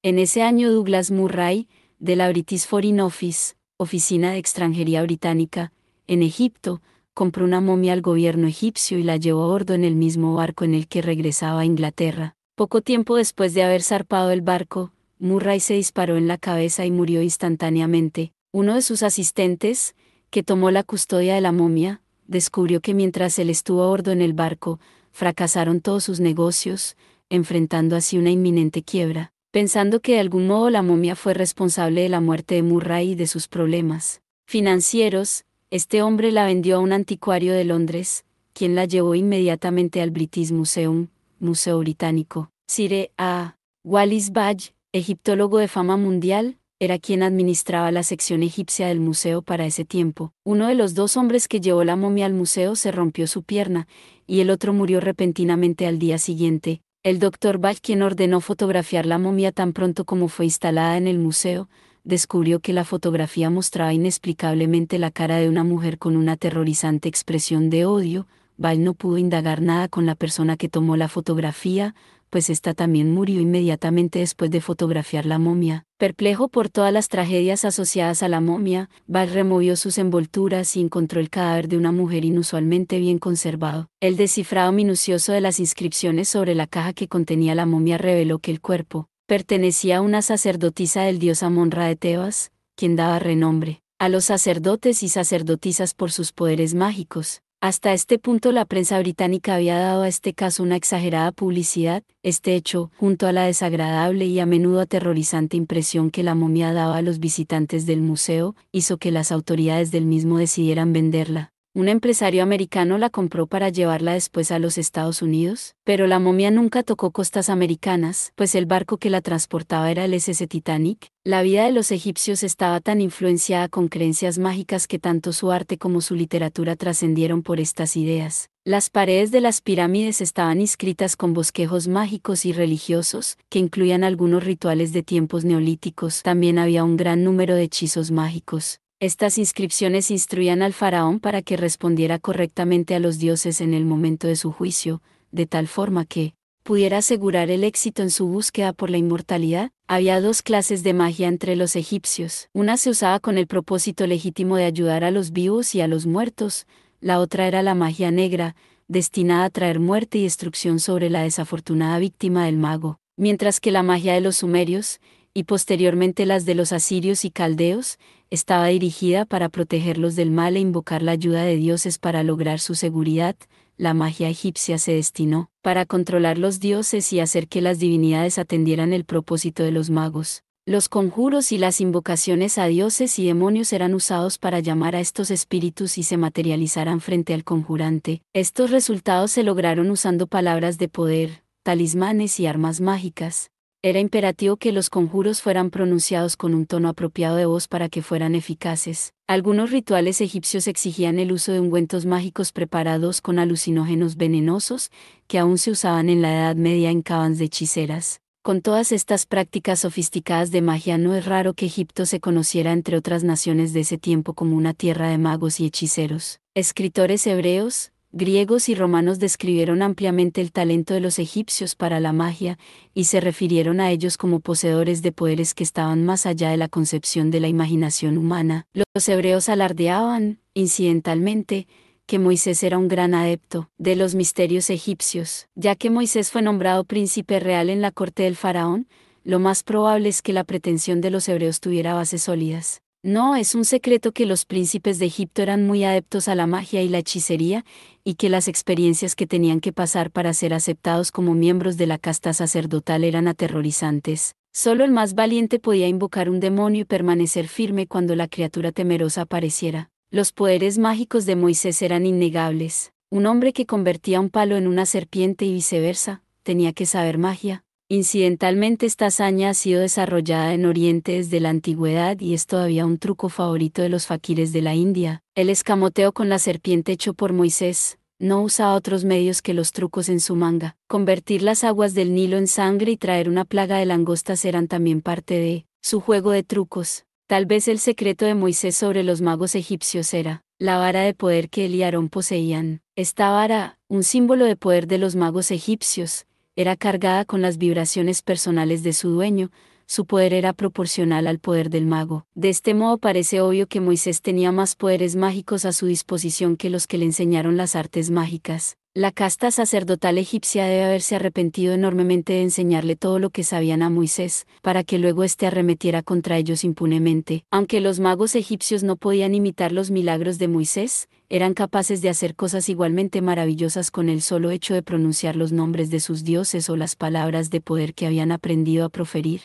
En ese año Douglas Murray, de la British Foreign Office, Oficina de Extranjería Británica, en Egipto, compró una momia al gobierno egipcio y la llevó a bordo en el mismo barco en el que regresaba a Inglaterra. Poco tiempo después de haber zarpado el barco, Murray se disparó en la cabeza y murió instantáneamente. Uno de sus asistentes, que tomó la custodia de la momia, descubrió que mientras él estuvo a bordo en el barco, fracasaron todos sus negocios, enfrentando así una inminente quiebra pensando que de algún modo la momia fue responsable de la muerte de Murray y de sus problemas financieros, este hombre la vendió a un anticuario de Londres, quien la llevó inmediatamente al British Museum, Museo Británico. Sire A. Wallis Badge, egiptólogo de fama mundial, era quien administraba la sección egipcia del museo para ese tiempo. Uno de los dos hombres que llevó la momia al museo se rompió su pierna, y el otro murió repentinamente al día siguiente, el doctor Ball, quien ordenó fotografiar la momia tan pronto como fue instalada en el museo, descubrió que la fotografía mostraba inexplicablemente la cara de una mujer con una aterrorizante expresión de odio, Ball no pudo indagar nada con la persona que tomó la fotografía, pues ésta también murió inmediatamente después de fotografiar la momia. Perplejo por todas las tragedias asociadas a la momia, Bach removió sus envolturas y encontró el cadáver de una mujer inusualmente bien conservado. El descifrado minucioso de las inscripciones sobre la caja que contenía la momia reveló que el cuerpo pertenecía a una sacerdotisa del dios Amonra de Tebas, quien daba renombre a los sacerdotes y sacerdotisas por sus poderes mágicos. Hasta este punto la prensa británica había dado a este caso una exagerada publicidad, este hecho, junto a la desagradable y a menudo aterrorizante impresión que la momia daba a los visitantes del museo, hizo que las autoridades del mismo decidieran venderla. Un empresario americano la compró para llevarla después a los Estados Unidos, pero la momia nunca tocó costas americanas, pues el barco que la transportaba era el SS Titanic. La vida de los egipcios estaba tan influenciada con creencias mágicas que tanto su arte como su literatura trascendieron por estas ideas. Las paredes de las pirámides estaban inscritas con bosquejos mágicos y religiosos, que incluían algunos rituales de tiempos neolíticos. También había un gran número de hechizos mágicos. Estas inscripciones instruían al faraón para que respondiera correctamente a los dioses en el momento de su juicio, de tal forma que, pudiera asegurar el éxito en su búsqueda por la inmortalidad, había dos clases de magia entre los egipcios. Una se usaba con el propósito legítimo de ayudar a los vivos y a los muertos, la otra era la magia negra, destinada a traer muerte y destrucción sobre la desafortunada víctima del mago. Mientras que la magia de los sumerios, y posteriormente las de los asirios y caldeos, estaba dirigida para protegerlos del mal e invocar la ayuda de dioses para lograr su seguridad, la magia egipcia se destinó para controlar los dioses y hacer que las divinidades atendieran el propósito de los magos. Los conjuros y las invocaciones a dioses y demonios eran usados para llamar a estos espíritus y se materializaran frente al conjurante. Estos resultados se lograron usando palabras de poder, talismanes y armas mágicas. Era imperativo que los conjuros fueran pronunciados con un tono apropiado de voz para que fueran eficaces. Algunos rituales egipcios exigían el uso de ungüentos mágicos preparados con alucinógenos venenosos, que aún se usaban en la Edad Media en cabans de hechiceras. Con todas estas prácticas sofisticadas de magia no es raro que Egipto se conociera entre otras naciones de ese tiempo como una tierra de magos y hechiceros. Escritores hebreos, griegos y romanos describieron ampliamente el talento de los egipcios para la magia, y se refirieron a ellos como poseedores de poderes que estaban más allá de la concepción de la imaginación humana. Los hebreos alardeaban, incidentalmente, que Moisés era un gran adepto de los misterios egipcios. Ya que Moisés fue nombrado príncipe real en la corte del faraón, lo más probable es que la pretensión de los hebreos tuviera bases sólidas. No es un secreto que los príncipes de Egipto eran muy adeptos a la magia y la hechicería, y que las experiencias que tenían que pasar para ser aceptados como miembros de la casta sacerdotal eran aterrorizantes. Solo el más valiente podía invocar un demonio y permanecer firme cuando la criatura temerosa apareciera. Los poderes mágicos de Moisés eran innegables. Un hombre que convertía un palo en una serpiente y viceversa, tenía que saber magia, Incidentalmente esta hazaña ha sido desarrollada en Oriente desde la antigüedad y es todavía un truco favorito de los faquires de la India. El escamoteo con la serpiente hecho por Moisés, no usa otros medios que los trucos en su manga. Convertir las aguas del Nilo en sangre y traer una plaga de langostas eran también parte de su juego de trucos. Tal vez el secreto de Moisés sobre los magos egipcios era la vara de poder que él y Aarón poseían. Esta vara, un símbolo de poder de los magos egipcios, era cargada con las vibraciones personales de su dueño, su poder era proporcional al poder del mago. De este modo parece obvio que Moisés tenía más poderes mágicos a su disposición que los que le enseñaron las artes mágicas. La casta sacerdotal egipcia debe haberse arrepentido enormemente de enseñarle todo lo que sabían a Moisés, para que luego éste arremetiera contra ellos impunemente. Aunque los magos egipcios no podían imitar los milagros de Moisés, eran capaces de hacer cosas igualmente maravillosas con el solo hecho de pronunciar los nombres de sus dioses o las palabras de poder que habían aprendido a proferir.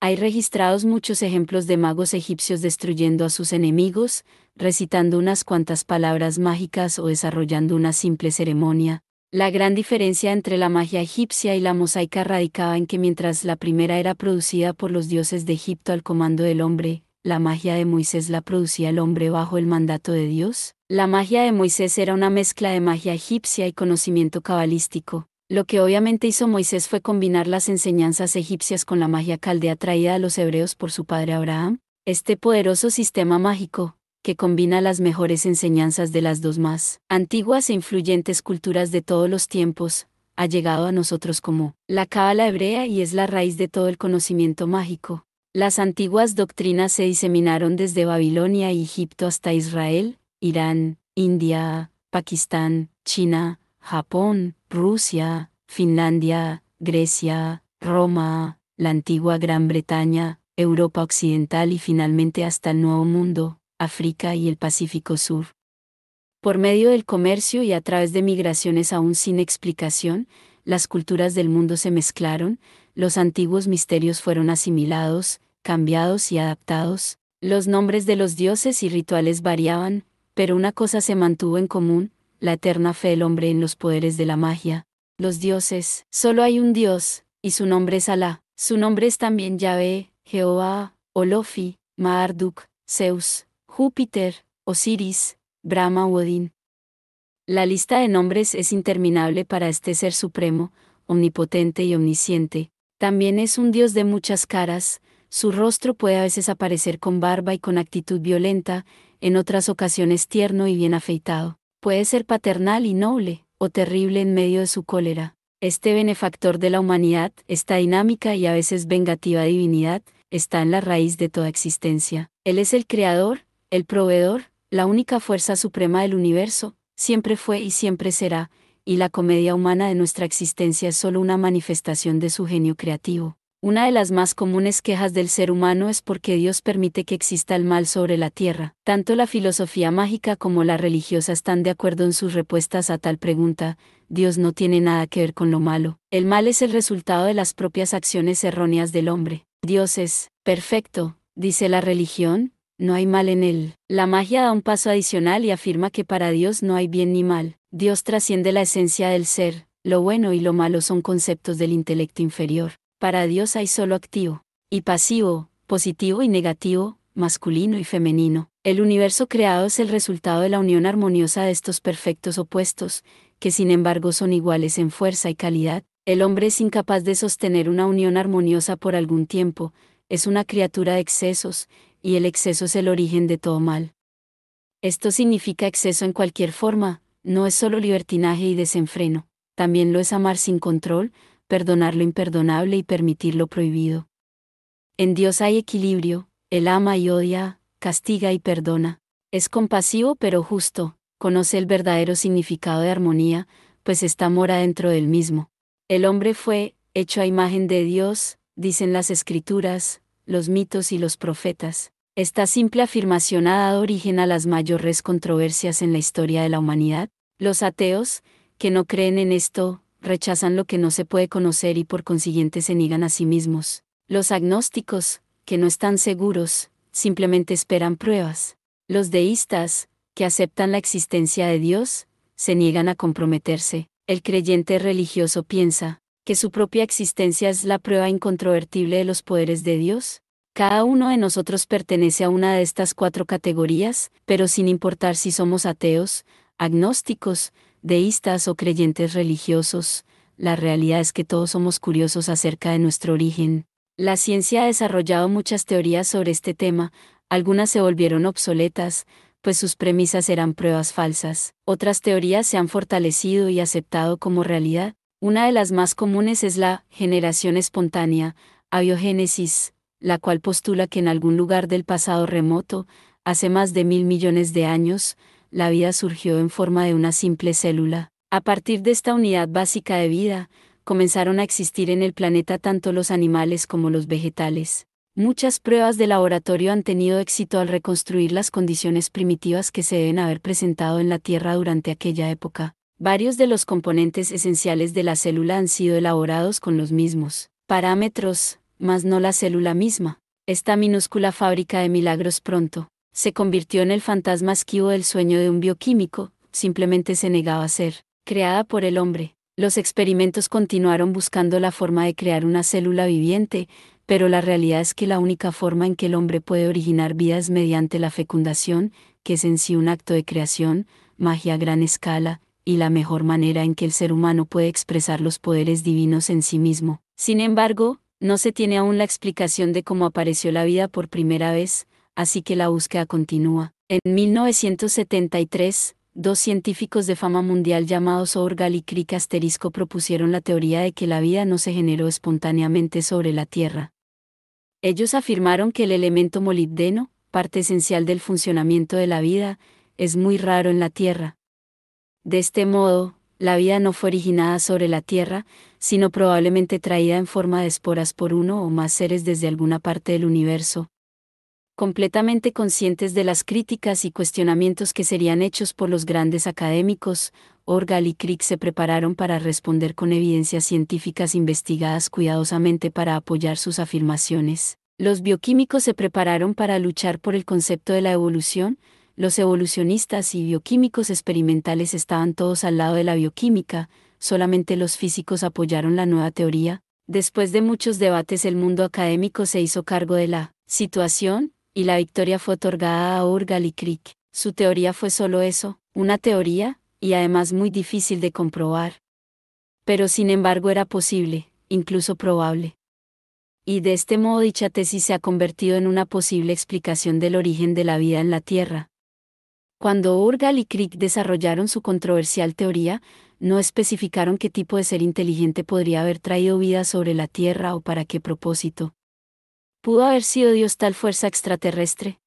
Hay registrados muchos ejemplos de magos egipcios destruyendo a sus enemigos, recitando unas cuantas palabras mágicas o desarrollando una simple ceremonia. La gran diferencia entre la magia egipcia y la mosaica radicaba en que mientras la primera era producida por los dioses de Egipto al comando del hombre, la magia de Moisés la producía el hombre bajo el mandato de Dios. La magia de Moisés era una mezcla de magia egipcia y conocimiento cabalístico. Lo que obviamente hizo Moisés fue combinar las enseñanzas egipcias con la magia caldea traída a los hebreos por su padre Abraham, este poderoso sistema mágico, que combina las mejores enseñanzas de las dos más antiguas e influyentes culturas de todos los tiempos, ha llegado a nosotros como la cábala hebrea y es la raíz de todo el conocimiento mágico. Las antiguas doctrinas se diseminaron desde Babilonia y Egipto hasta Israel, Irán, India, Pakistán, China, Japón, Rusia, Finlandia, Grecia, Roma, la antigua Gran Bretaña, Europa Occidental y finalmente hasta el Nuevo Mundo, África y el Pacífico Sur. Por medio del comercio y a través de migraciones aún sin explicación, las culturas del mundo se mezclaron, los antiguos misterios fueron asimilados, cambiados y adaptados, los nombres de los dioses y rituales variaban, pero una cosa se mantuvo en común, la eterna fe del hombre en los poderes de la magia. Los dioses, solo hay un dios, y su nombre es Alá, su nombre es también Yahvé, Jehová, Olofi, Maarduk, Zeus, Júpiter, Osiris, Brahma u Odín. La lista de nombres es interminable para este ser supremo, omnipotente y omnisciente. También es un dios de muchas caras, su rostro puede a veces aparecer con barba y con actitud violenta, en otras ocasiones tierno y bien afeitado. Puede ser paternal y noble, o terrible en medio de su cólera. Este benefactor de la humanidad, esta dinámica y a veces vengativa divinidad, está en la raíz de toda existencia. Él es el creador, el proveedor, la única fuerza suprema del universo, siempre fue y siempre será, y la comedia humana de nuestra existencia es solo una manifestación de su genio creativo. Una de las más comunes quejas del ser humano es porque Dios permite que exista el mal sobre la tierra. Tanto la filosofía mágica como la religiosa están de acuerdo en sus respuestas a tal pregunta, Dios no tiene nada que ver con lo malo. El mal es el resultado de las propias acciones erróneas del hombre. Dios es perfecto, dice la religión, no hay mal en él. La magia da un paso adicional y afirma que para Dios no hay bien ni mal. Dios trasciende la esencia del ser, lo bueno y lo malo son conceptos del intelecto inferior. Para Dios hay solo activo y pasivo, positivo y negativo, masculino y femenino. El universo creado es el resultado de la unión armoniosa de estos perfectos opuestos, que sin embargo son iguales en fuerza y calidad. El hombre es incapaz de sostener una unión armoniosa por algún tiempo, es una criatura de excesos, y el exceso es el origen de todo mal. Esto significa exceso en cualquier forma, no es solo libertinaje y desenfreno, también lo es amar sin control, perdonar lo imperdonable y permitir lo prohibido. En Dios hay equilibrio, Él ama y odia, castiga y perdona. Es compasivo pero justo, conoce el verdadero significado de armonía, pues está mora dentro del mismo. El hombre fue, hecho a imagen de Dios, dicen las escrituras, los mitos y los profetas. Esta simple afirmación ha dado origen a las mayores controversias en la historia de la humanidad. Los ateos, que no creen en esto, rechazan lo que no se puede conocer y por consiguiente se niegan a sí mismos. Los agnósticos, que no están seguros, simplemente esperan pruebas. Los deístas, que aceptan la existencia de Dios, se niegan a comprometerse. El creyente religioso piensa que su propia existencia es la prueba incontrovertible de los poderes de Dios. Cada uno de nosotros pertenece a una de estas cuatro categorías, pero sin importar si somos ateos, agnósticos, deístas o creyentes religiosos, la realidad es que todos somos curiosos acerca de nuestro origen. La ciencia ha desarrollado muchas teorías sobre este tema, algunas se volvieron obsoletas, pues sus premisas eran pruebas falsas. Otras teorías se han fortalecido y aceptado como realidad. Una de las más comunes es la generación espontánea, abiogénesis, la cual postula que en algún lugar del pasado remoto, hace más de mil millones de años, la vida surgió en forma de una simple célula. A partir de esta unidad básica de vida, comenzaron a existir en el planeta tanto los animales como los vegetales. Muchas pruebas de laboratorio han tenido éxito al reconstruir las condiciones primitivas que se deben haber presentado en la Tierra durante aquella época. Varios de los componentes esenciales de la célula han sido elaborados con los mismos parámetros, mas no la célula misma. Esta minúscula fábrica de milagros pronto se convirtió en el fantasma esquivo del sueño de un bioquímico, simplemente se negaba a ser, creada por el hombre. Los experimentos continuaron buscando la forma de crear una célula viviente, pero la realidad es que la única forma en que el hombre puede originar vida es mediante la fecundación, que es en sí un acto de creación, magia a gran escala, y la mejor manera en que el ser humano puede expresar los poderes divinos en sí mismo. Sin embargo, no se tiene aún la explicación de cómo apareció la vida por primera vez, así que la búsqueda continúa. En 1973, dos científicos de fama mundial llamados Orgal y Crick asterisco propusieron la teoría de que la vida no se generó espontáneamente sobre la Tierra. Ellos afirmaron que el elemento molibdeno, parte esencial del funcionamiento de la vida, es muy raro en la Tierra. De este modo, la vida no fue originada sobre la Tierra, sino probablemente traída en forma de esporas por uno o más seres desde alguna parte del universo, completamente conscientes de las críticas y cuestionamientos que serían hechos por los grandes académicos, Orgal y Crick se prepararon para responder con evidencias científicas investigadas cuidadosamente para apoyar sus afirmaciones. Los bioquímicos se prepararon para luchar por el concepto de la evolución, los evolucionistas y bioquímicos experimentales estaban todos al lado de la bioquímica, solamente los físicos apoyaron la nueva teoría. Después de muchos debates el mundo académico se hizo cargo de la situación, y la victoria fue otorgada a y Crick. Su teoría fue solo eso, una teoría, y además muy difícil de comprobar. Pero sin embargo era posible, incluso probable. Y de este modo dicha tesis se ha convertido en una posible explicación del origen de la vida en la Tierra. Cuando Urgal y Crick desarrollaron su controversial teoría, no especificaron qué tipo de ser inteligente podría haber traído vida sobre la Tierra o para qué propósito. ¿Pudo haber sido Dios tal fuerza extraterrestre?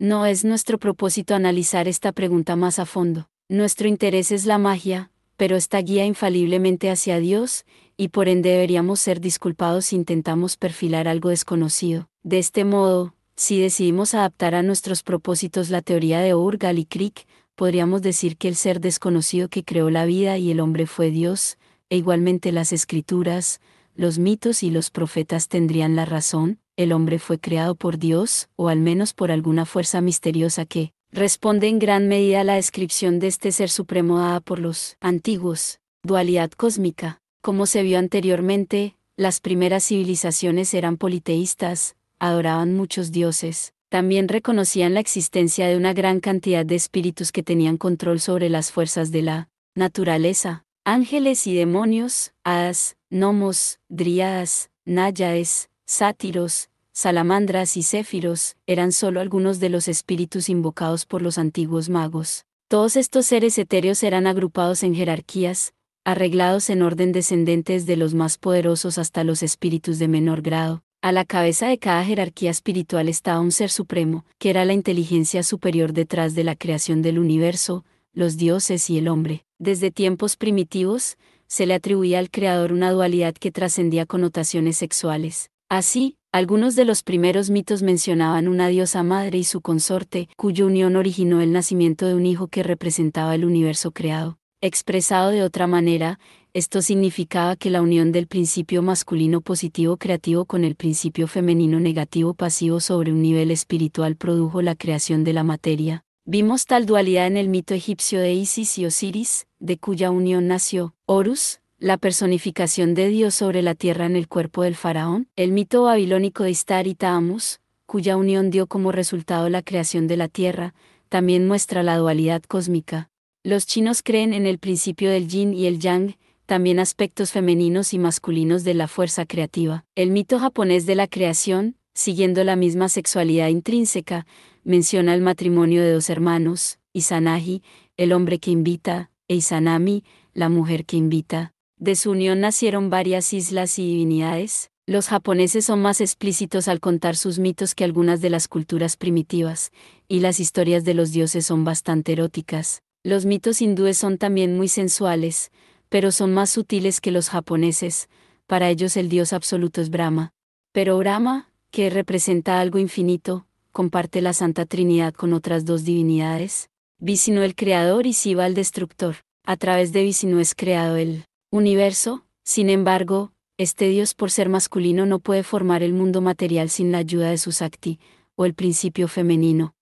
No es nuestro propósito analizar esta pregunta más a fondo. Nuestro interés es la magia, pero esta guía infaliblemente hacia Dios, y por ende deberíamos ser disculpados si intentamos perfilar algo desconocido. De este modo, si decidimos adaptar a nuestros propósitos la teoría de Urgal y Crick, podríamos decir que el ser desconocido que creó la vida y el hombre fue Dios, e igualmente las escrituras, los mitos y los profetas tendrían la razón, el hombre fue creado por Dios, o al menos por alguna fuerza misteriosa que, responde en gran medida a la descripción de este ser supremo dada por los antiguos, dualidad cósmica. Como se vio anteriormente, las primeras civilizaciones eran politeístas, adoraban muchos dioses, también reconocían la existencia de una gran cantidad de espíritus que tenían control sobre las fuerzas de la naturaleza, ángeles y demonios, as, gnomos, drías, náyades, sátiros, salamandras y céfiros, eran solo algunos de los espíritus invocados por los antiguos magos. Todos estos seres etéreos eran agrupados en jerarquías, arreglados en orden descendente de los más poderosos hasta los espíritus de menor grado. A la cabeza de cada jerarquía espiritual estaba un ser supremo, que era la inteligencia superior detrás de la creación del universo, los dioses y el hombre. Desde tiempos primitivos, se le atribuía al creador una dualidad que trascendía connotaciones sexuales. Así, algunos de los primeros mitos mencionaban una diosa madre y su consorte, cuya unión originó el nacimiento de un hijo que representaba el universo creado. Expresado de otra manera, esto significaba que la unión del principio masculino positivo creativo con el principio femenino negativo pasivo sobre un nivel espiritual produjo la creación de la materia, Vimos tal dualidad en el mito egipcio de Isis y Osiris, de cuya unión nació Horus, la personificación de Dios sobre la tierra en el cuerpo del faraón, el mito babilónico de Istar y Taamus, cuya unión dio como resultado la creación de la tierra, también muestra la dualidad cósmica. Los chinos creen en el principio del yin y el yang, también aspectos femeninos y masculinos de la fuerza creativa. El mito japonés de la creación, siguiendo la misma sexualidad intrínseca, menciona el matrimonio de dos hermanos, Izanagi, el hombre que invita, e Izanami, la mujer que invita. De su unión nacieron varias islas y divinidades. Los japoneses son más explícitos al contar sus mitos que algunas de las culturas primitivas, y las historias de los dioses son bastante eróticas. Los mitos hindúes son también muy sensuales, pero son más sutiles que los japoneses, para ellos el dios absoluto es Brahma. Pero Brahma, que representa algo infinito, comparte la Santa Trinidad con otras dos divinidades. Visino el creador y Siva el destructor. A través de Visino es creado el universo, sin embargo, este dios por ser masculino no puede formar el mundo material sin la ayuda de su Sakti, o el principio femenino.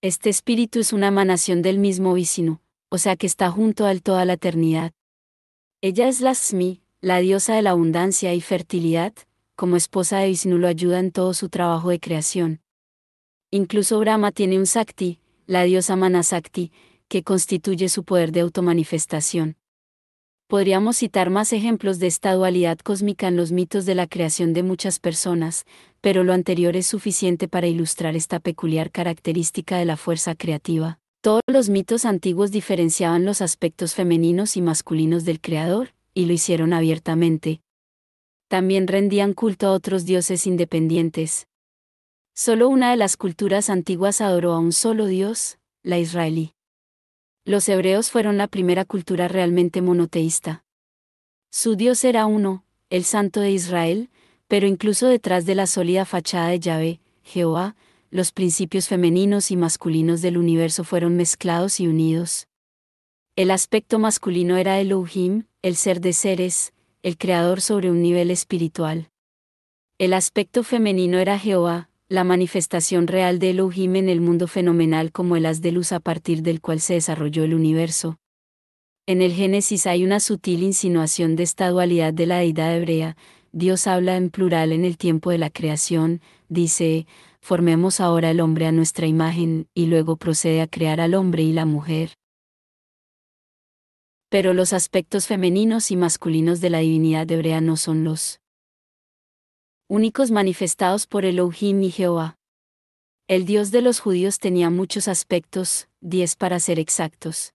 Este espíritu es una emanación del mismo Visino, o sea que está junto a él toda la eternidad. Ella es la Smi, la diosa de la abundancia y fertilidad, como esposa de Vishnu lo ayuda en todo su trabajo de creación, Incluso Brahma tiene un Sakti, la diosa Manasakti, que constituye su poder de automanifestación. Podríamos citar más ejemplos de esta dualidad cósmica en los mitos de la creación de muchas personas, pero lo anterior es suficiente para ilustrar esta peculiar característica de la fuerza creativa. Todos los mitos antiguos diferenciaban los aspectos femeninos y masculinos del Creador, y lo hicieron abiertamente. También rendían culto a otros dioses independientes, Solo una de las culturas antiguas adoró a un solo Dios, la israelí. Los hebreos fueron la primera cultura realmente monoteísta. Su Dios era uno, el Santo de Israel, pero incluso detrás de la sólida fachada de Yahvé, Jehová, los principios femeninos y masculinos del universo fueron mezclados y unidos. El aspecto masculino era Elohim, el ser de seres, el creador sobre un nivel espiritual. El aspecto femenino era Jehová, la manifestación real de Elohim en el mundo fenomenal como el haz de luz a partir del cual se desarrolló el universo. En el Génesis hay una sutil insinuación de esta dualidad de la deidad hebrea, Dios habla en plural en el tiempo de la creación, dice, formemos ahora el hombre a nuestra imagen, y luego procede a crear al hombre y la mujer. Pero los aspectos femeninos y masculinos de la divinidad hebrea no son los únicos manifestados por Elohim y Jehová. El Dios de los judíos tenía muchos aspectos, diez para ser exactos.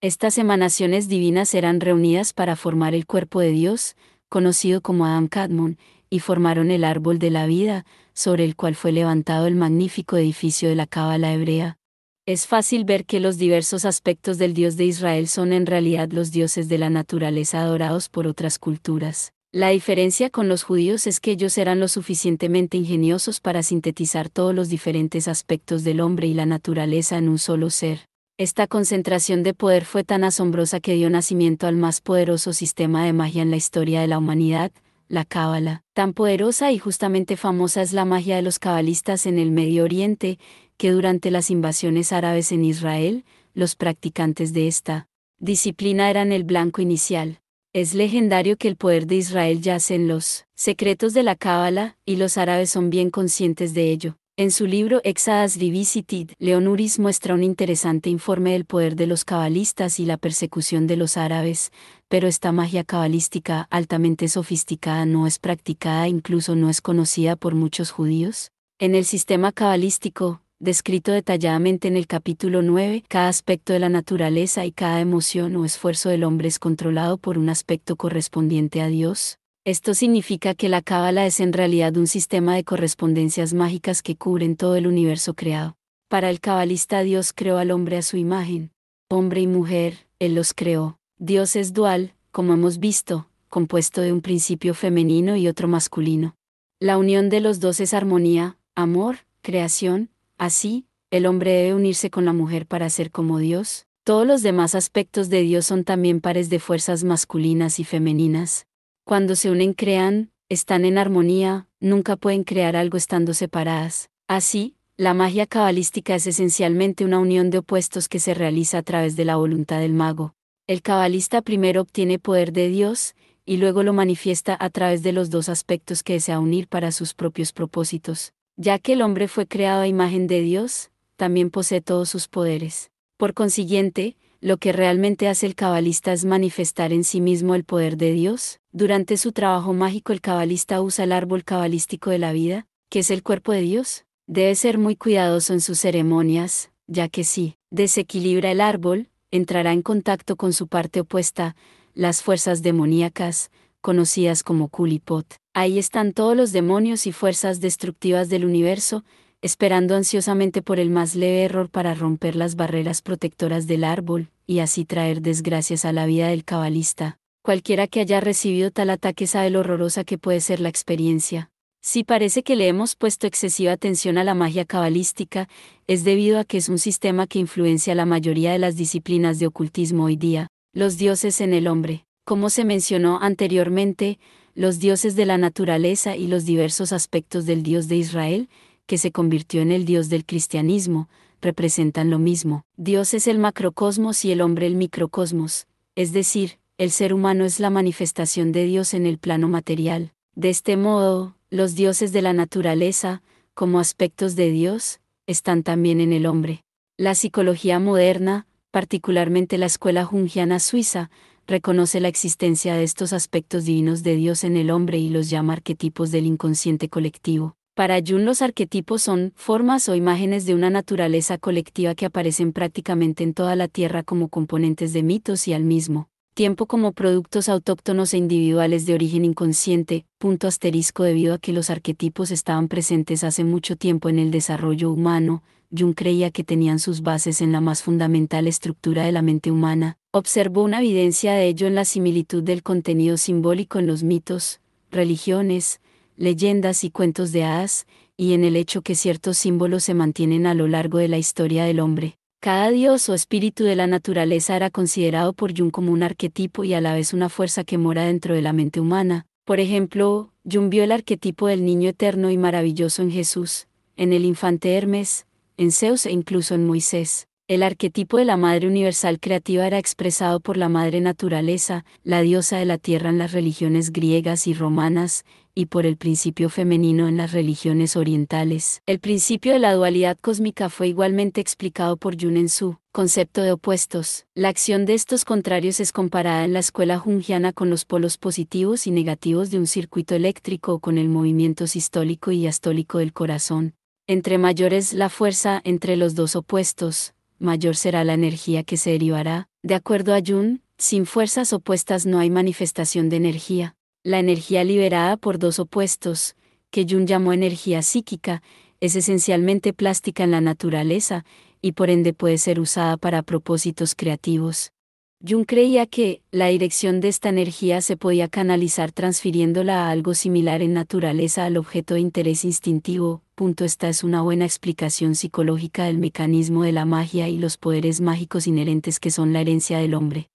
Estas emanaciones divinas eran reunidas para formar el cuerpo de Dios, conocido como Adam Kadmon, y formaron el árbol de la vida, sobre el cual fue levantado el magnífico edificio de la Cábala hebrea. Es fácil ver que los diversos aspectos del Dios de Israel son en realidad los dioses de la naturaleza adorados por otras culturas. La diferencia con los judíos es que ellos eran lo suficientemente ingeniosos para sintetizar todos los diferentes aspectos del hombre y la naturaleza en un solo ser. Esta concentración de poder fue tan asombrosa que dio nacimiento al más poderoso sistema de magia en la historia de la humanidad, la cábala. Tan poderosa y justamente famosa es la magia de los cabalistas en el Medio Oriente, que durante las invasiones árabes en Israel, los practicantes de esta disciplina eran el blanco inicial es legendario que el poder de Israel yace en los secretos de la Cábala, y los árabes son bien conscientes de ello. En su libro Exadas Revisited, Leonuris muestra un interesante informe del poder de los cabalistas y la persecución de los árabes, pero esta magia cabalística altamente sofisticada no es practicada, e incluso no es conocida por muchos judíos. En el sistema cabalístico, descrito detalladamente en el capítulo 9, cada aspecto de la naturaleza y cada emoción o esfuerzo del hombre es controlado por un aspecto correspondiente a Dios. Esto significa que la cábala es en realidad un sistema de correspondencias mágicas que cubren todo el universo creado. Para el cabalista Dios creó al hombre a su imagen. Hombre y mujer, Él los creó. Dios es dual, como hemos visto, compuesto de un principio femenino y otro masculino. La unión de los dos es armonía, amor, creación, Así, el hombre debe unirse con la mujer para ser como Dios. Todos los demás aspectos de Dios son también pares de fuerzas masculinas y femeninas. Cuando se unen crean, están en armonía, nunca pueden crear algo estando separadas. Así, la magia cabalística es esencialmente una unión de opuestos que se realiza a través de la voluntad del mago. El cabalista primero obtiene poder de Dios, y luego lo manifiesta a través de los dos aspectos que desea unir para sus propios propósitos. Ya que el hombre fue creado a imagen de Dios, también posee todos sus poderes. Por consiguiente, lo que realmente hace el cabalista es manifestar en sí mismo el poder de Dios. Durante su trabajo mágico el cabalista usa el árbol cabalístico de la vida, que es el cuerpo de Dios. Debe ser muy cuidadoso en sus ceremonias, ya que si desequilibra el árbol, entrará en contacto con su parte opuesta, las fuerzas demoníacas, conocidas como Kulipot. Ahí están todos los demonios y fuerzas destructivas del universo, esperando ansiosamente por el más leve error para romper las barreras protectoras del árbol, y así traer desgracias a la vida del cabalista. Cualquiera que haya recibido tal ataque sabe lo horrorosa que puede ser la experiencia. Si parece que le hemos puesto excesiva atención a la magia cabalística, es debido a que es un sistema que influencia la mayoría de las disciplinas de ocultismo hoy día, los dioses en el hombre. Como se mencionó anteriormente, los dioses de la naturaleza y los diversos aspectos del Dios de Israel, que se convirtió en el Dios del cristianismo, representan lo mismo. Dios es el macrocosmos y el hombre el microcosmos, es decir, el ser humano es la manifestación de Dios en el plano material. De este modo, los dioses de la naturaleza, como aspectos de Dios, están también en el hombre. La psicología moderna, particularmente la escuela jungiana suiza, reconoce la existencia de estos aspectos divinos de Dios en el hombre y los llama arquetipos del inconsciente colectivo. Para Jung los arquetipos son formas o imágenes de una naturaleza colectiva que aparecen prácticamente en toda la Tierra como componentes de mitos y al mismo tiempo como productos autóctonos e individuales de origen inconsciente, punto asterisco debido a que los arquetipos estaban presentes hace mucho tiempo en el desarrollo humano, Jung creía que tenían sus bases en la más fundamental estructura de la mente humana, Observó una evidencia de ello en la similitud del contenido simbólico en los mitos, religiones, leyendas y cuentos de hadas, y en el hecho que ciertos símbolos se mantienen a lo largo de la historia del hombre. Cada dios o espíritu de la naturaleza era considerado por Jung como un arquetipo y a la vez una fuerza que mora dentro de la mente humana. Por ejemplo, Jung vio el arquetipo del niño eterno y maravilloso en Jesús, en el infante Hermes, en Zeus e incluso en Moisés. El arquetipo de la Madre Universal Creativa era expresado por la Madre Naturaleza, la diosa de la tierra en las religiones griegas y romanas, y por el principio femenino en las religiones orientales. El principio de la dualidad cósmica fue igualmente explicado por Yun en su concepto de opuestos. La acción de estos contrarios es comparada en la escuela jungiana con los polos positivos y negativos de un circuito eléctrico o con el movimiento sistólico y astólico del corazón. Entre mayores la fuerza entre los dos opuestos, mayor será la energía que se derivará. De acuerdo a Jung, sin fuerzas opuestas no hay manifestación de energía. La energía liberada por dos opuestos, que Jung llamó energía psíquica, es esencialmente plástica en la naturaleza, y por ende puede ser usada para propósitos creativos. Jung creía que, la dirección de esta energía se podía canalizar transfiriéndola a algo similar en naturaleza al objeto de interés instintivo, punto esta es una buena explicación psicológica del mecanismo de la magia y los poderes mágicos inherentes que son la herencia del hombre.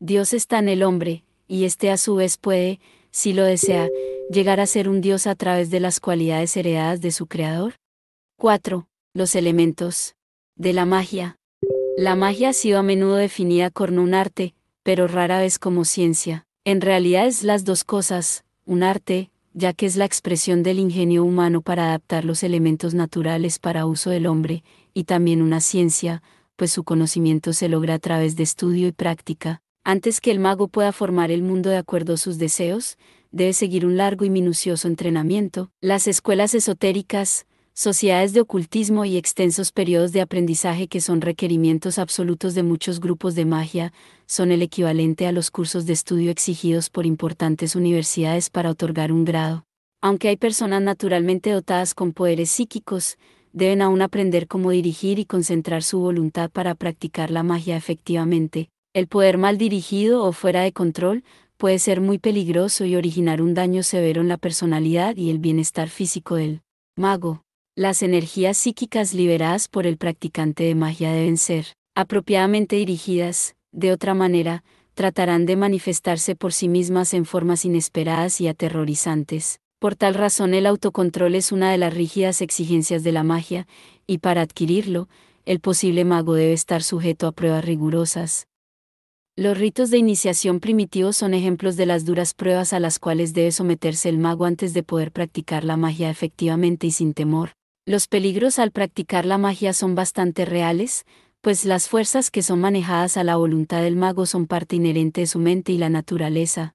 Dios está en el hombre, y éste a su vez puede, si lo desea, llegar a ser un Dios a través de las cualidades heredadas de su creador. 4. Los elementos de la magia la magia ha sido a menudo definida como un arte, pero rara vez como ciencia. En realidad es las dos cosas, un arte, ya que es la expresión del ingenio humano para adaptar los elementos naturales para uso del hombre, y también una ciencia, pues su conocimiento se logra a través de estudio y práctica. Antes que el mago pueda formar el mundo de acuerdo a sus deseos, debe seguir un largo y minucioso entrenamiento. Las escuelas esotéricas, sociedades de ocultismo y extensos periodos de aprendizaje que son requerimientos absolutos de muchos grupos de magia, son el equivalente a los cursos de estudio exigidos por importantes universidades para otorgar un grado. Aunque hay personas naturalmente dotadas con poderes psíquicos, deben aún aprender cómo dirigir y concentrar su voluntad para practicar la magia efectivamente. El poder mal dirigido o fuera de control puede ser muy peligroso y originar un daño severo en la personalidad y el bienestar físico del mago. Las energías psíquicas liberadas por el practicante de magia deben ser apropiadamente dirigidas, de otra manera, tratarán de manifestarse por sí mismas en formas inesperadas y aterrorizantes. Por tal razón el autocontrol es una de las rígidas exigencias de la magia, y para adquirirlo, el posible mago debe estar sujeto a pruebas rigurosas. Los ritos de iniciación primitivos son ejemplos de las duras pruebas a las cuales debe someterse el mago antes de poder practicar la magia efectivamente y sin temor. Los peligros al practicar la magia son bastante reales, pues las fuerzas que son manejadas a la voluntad del mago son parte inherente de su mente y la naturaleza.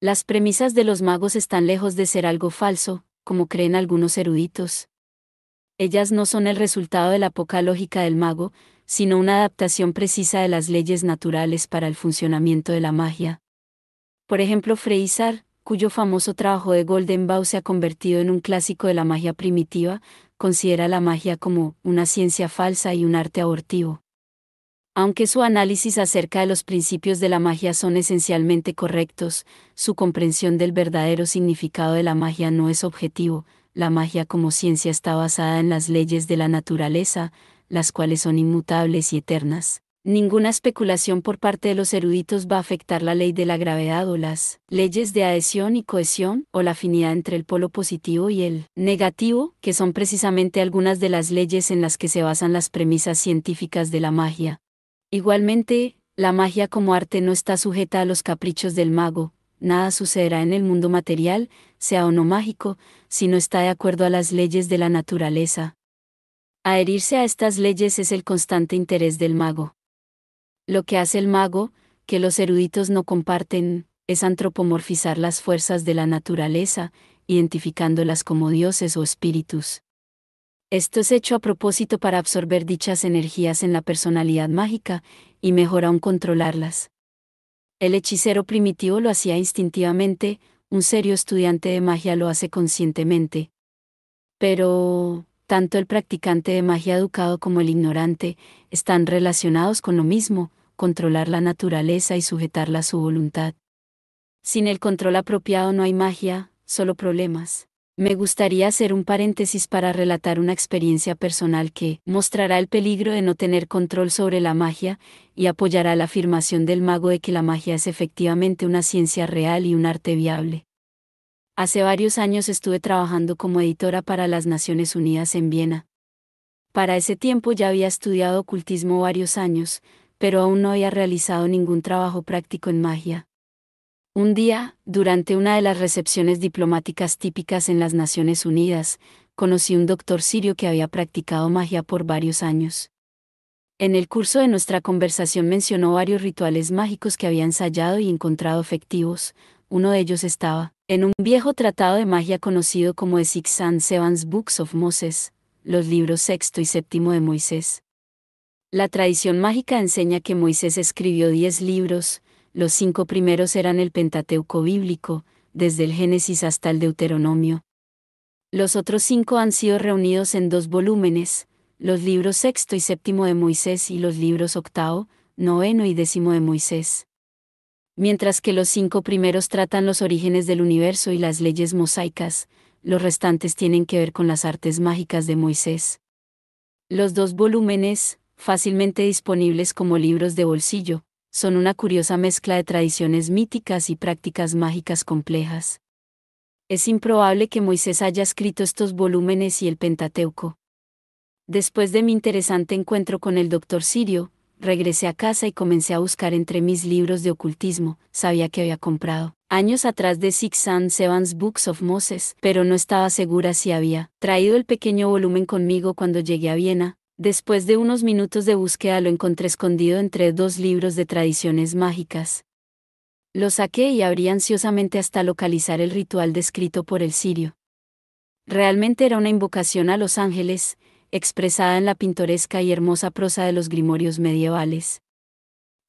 Las premisas de los magos están lejos de ser algo falso, como creen algunos eruditos. Ellas no son el resultado de la poca lógica del mago, sino una adaptación precisa de las leyes naturales para el funcionamiento de la magia. Por ejemplo, Freizar, cuyo famoso trabajo de Golden se ha convertido en un clásico de la magia primitiva, considera la magia como una ciencia falsa y un arte abortivo. Aunque su análisis acerca de los principios de la magia son esencialmente correctos, su comprensión del verdadero significado de la magia no es objetivo, la magia como ciencia está basada en las leyes de la naturaleza, las cuales son inmutables y eternas. Ninguna especulación por parte de los eruditos va a afectar la ley de la gravedad o las leyes de adhesión y cohesión, o la afinidad entre el polo positivo y el negativo, que son precisamente algunas de las leyes en las que se basan las premisas científicas de la magia. Igualmente, la magia como arte no está sujeta a los caprichos del mago, nada sucederá en el mundo material, sea o no mágico, si no está de acuerdo a las leyes de la naturaleza. Adherirse a estas leyes es el constante interés del mago. Lo que hace el mago, que los eruditos no comparten, es antropomorfizar las fuerzas de la naturaleza, identificándolas como dioses o espíritus. Esto es hecho a propósito para absorber dichas energías en la personalidad mágica, y mejor aún controlarlas. El hechicero primitivo lo hacía instintivamente, un serio estudiante de magia lo hace conscientemente. Pero, tanto el practicante de magia educado como el ignorante, están relacionados con lo mismo, controlar la naturaleza y sujetarla a su voluntad. Sin el control apropiado no hay magia, solo problemas. Me gustaría hacer un paréntesis para relatar una experiencia personal que mostrará el peligro de no tener control sobre la magia y apoyará la afirmación del mago de que la magia es efectivamente una ciencia real y un arte viable. Hace varios años estuve trabajando como editora para las Naciones Unidas en Viena. Para ese tiempo ya había estudiado ocultismo varios años, pero aún no había realizado ningún trabajo práctico en magia. Un día, durante una de las recepciones diplomáticas típicas en las Naciones Unidas, conocí un doctor sirio que había practicado magia por varios años. En el curso de nuestra conversación mencionó varios rituales mágicos que había ensayado y encontrado efectivos. Uno de ellos estaba en un viejo tratado de magia conocido como The Six and Books of Moses, los libros sexto y séptimo de Moisés. La tradición mágica enseña que Moisés escribió diez libros, los cinco primeros eran el Pentateuco bíblico, desde el Génesis hasta el Deuteronomio. Los otros cinco han sido reunidos en dos volúmenes, los libros sexto y séptimo de Moisés y los libros octavo, noveno y décimo de Moisés. Mientras que los cinco primeros tratan los orígenes del universo y las leyes mosaicas, los restantes tienen que ver con las artes mágicas de Moisés. Los dos volúmenes, fácilmente disponibles como libros de bolsillo, son una curiosa mezcla de tradiciones míticas y prácticas mágicas complejas. Es improbable que Moisés haya escrito estos volúmenes y el Pentateuco. Después de mi interesante encuentro con el doctor Sirio, regresé a casa y comencé a buscar entre mis libros de ocultismo, sabía que había comprado años atrás de Six and Seven's Books of Moses, pero no estaba segura si había traído el pequeño volumen conmigo cuando llegué a Viena, Después de unos minutos de búsqueda lo encontré escondido entre dos libros de tradiciones mágicas. Lo saqué y abrí ansiosamente hasta localizar el ritual descrito por el sirio. Realmente era una invocación a los ángeles, expresada en la pintoresca y hermosa prosa de los grimorios medievales.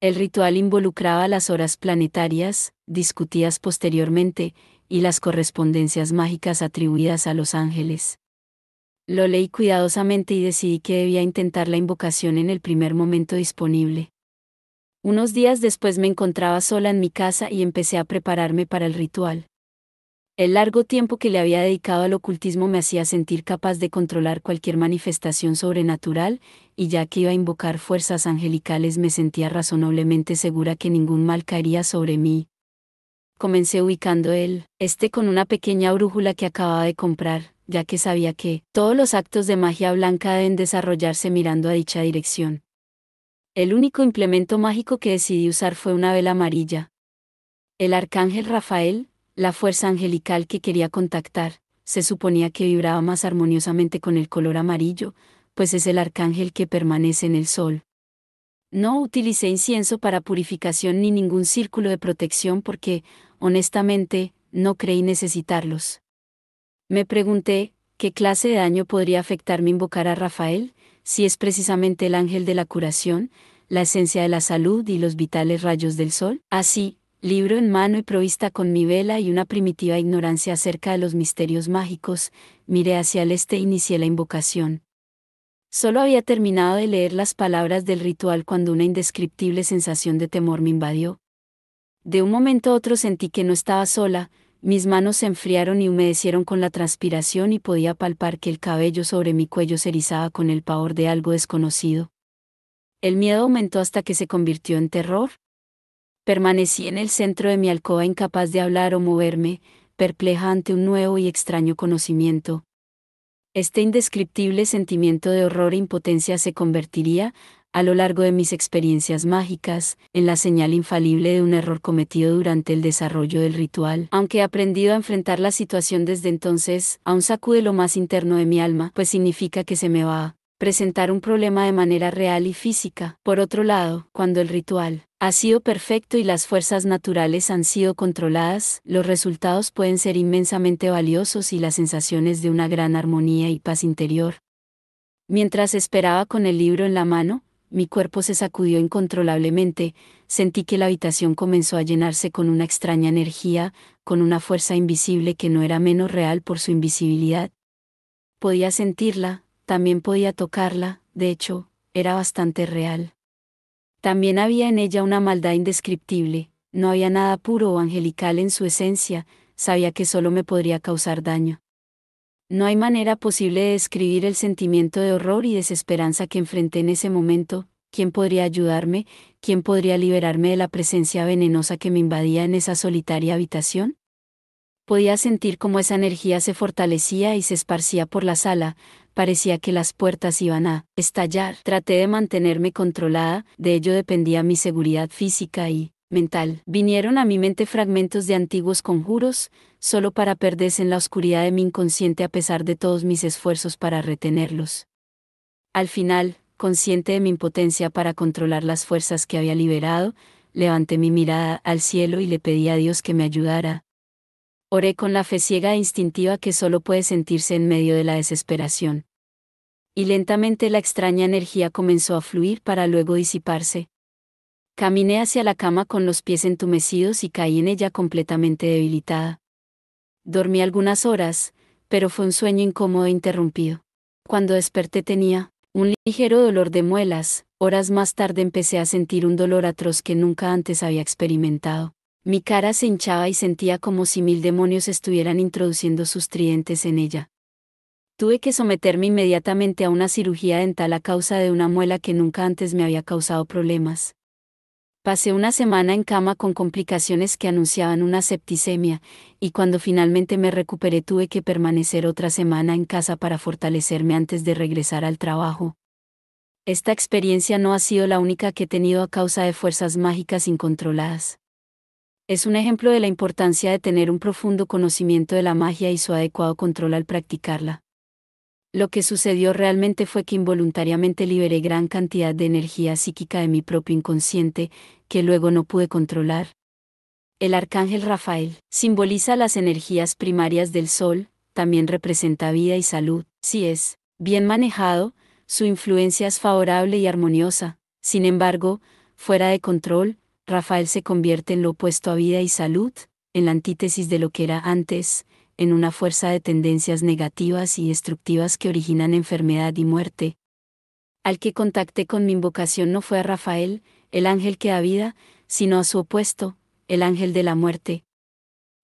El ritual involucraba las horas planetarias, discutidas posteriormente, y las correspondencias mágicas atribuidas a los ángeles. Lo leí cuidadosamente y decidí que debía intentar la invocación en el primer momento disponible. Unos días después me encontraba sola en mi casa y empecé a prepararme para el ritual. El largo tiempo que le había dedicado al ocultismo me hacía sentir capaz de controlar cualquier manifestación sobrenatural, y ya que iba a invocar fuerzas angelicales me sentía razonablemente segura que ningún mal caería sobre mí. Comencé ubicando él, este con una pequeña brújula que acababa de comprar, ya que sabía que todos los actos de magia blanca deben desarrollarse mirando a dicha dirección. El único implemento mágico que decidí usar fue una vela amarilla. El arcángel Rafael, la fuerza angelical que quería contactar, se suponía que vibraba más armoniosamente con el color amarillo, pues es el arcángel que permanece en el sol. No utilicé incienso para purificación ni ningún círculo de protección porque, honestamente, no creí necesitarlos. Me pregunté, ¿qué clase de daño podría afectarme invocar a Rafael, si es precisamente el ángel de la curación, la esencia de la salud y los vitales rayos del sol? Así, libro en mano y provista con mi vela y una primitiva ignorancia acerca de los misterios mágicos, miré hacia el este e inicié la invocación. Solo había terminado de leer las palabras del ritual cuando una indescriptible sensación de temor me invadió. De un momento a otro sentí que no estaba sola, mis manos se enfriaron y humedecieron con la transpiración y podía palpar que el cabello sobre mi cuello se erizaba con el pavor de algo desconocido. El miedo aumentó hasta que se convirtió en terror. Permanecí en el centro de mi alcoba incapaz de hablar o moverme, perpleja ante un nuevo y extraño conocimiento. Este indescriptible sentimiento de horror e impotencia se convertiría, a lo largo de mis experiencias mágicas, en la señal infalible de un error cometido durante el desarrollo del ritual. Aunque he aprendido a enfrentar la situación desde entonces, aún sacude lo más interno de mi alma, pues significa que se me va a presentar un problema de manera real y física. Por otro lado, cuando el ritual ha sido perfecto y las fuerzas naturales han sido controladas, los resultados pueden ser inmensamente valiosos y las sensaciones de una gran armonía y paz interior. Mientras esperaba con el libro en la mano, mi cuerpo se sacudió incontrolablemente, sentí que la habitación comenzó a llenarse con una extraña energía, con una fuerza invisible que no era menos real por su invisibilidad. Podía sentirla, también podía tocarla, de hecho, era bastante real. También había en ella una maldad indescriptible, no había nada puro o angelical en su esencia, sabía que solo me podría causar daño. No hay manera posible de describir el sentimiento de horror y desesperanza que enfrenté en ese momento. ¿Quién podría ayudarme? ¿Quién podría liberarme de la presencia venenosa que me invadía en esa solitaria habitación? Podía sentir cómo esa energía se fortalecía y se esparcía por la sala, parecía que las puertas iban a estallar. Traté de mantenerme controlada, de ello dependía mi seguridad física y, mental, vinieron a mi mente fragmentos de antiguos conjuros, solo para perderse en la oscuridad de mi inconsciente a pesar de todos mis esfuerzos para retenerlos. Al final, consciente de mi impotencia para controlar las fuerzas que había liberado, levanté mi mirada al cielo y le pedí a Dios que me ayudara. Oré con la fe ciega e instintiva que solo puede sentirse en medio de la desesperación. Y lentamente la extraña energía comenzó a fluir para luego disiparse, Caminé hacia la cama con los pies entumecidos y caí en ella completamente debilitada. Dormí algunas horas, pero fue un sueño incómodo e interrumpido. Cuando desperté tenía un ligero dolor de muelas, horas más tarde empecé a sentir un dolor atroz que nunca antes había experimentado. Mi cara se hinchaba y sentía como si mil demonios estuvieran introduciendo sus tridentes en ella. Tuve que someterme inmediatamente a una cirugía dental a causa de una muela que nunca antes me había causado problemas. Pasé una semana en cama con complicaciones que anunciaban una septicemia, y cuando finalmente me recuperé tuve que permanecer otra semana en casa para fortalecerme antes de regresar al trabajo. Esta experiencia no ha sido la única que he tenido a causa de fuerzas mágicas incontroladas. Es un ejemplo de la importancia de tener un profundo conocimiento de la magia y su adecuado control al practicarla. Lo que sucedió realmente fue que involuntariamente liberé gran cantidad de energía psíquica de mi propio inconsciente, que luego no pude controlar. El arcángel Rafael simboliza las energías primarias del sol, también representa vida y salud. Si es bien manejado, su influencia es favorable y armoniosa. Sin embargo, fuera de control, Rafael se convierte en lo opuesto a vida y salud, en la antítesis de lo que era antes, en una fuerza de tendencias negativas y destructivas que originan enfermedad y muerte. Al que contacté con mi invocación no fue a Rafael, el ángel que da vida, sino a su opuesto, el ángel de la muerte.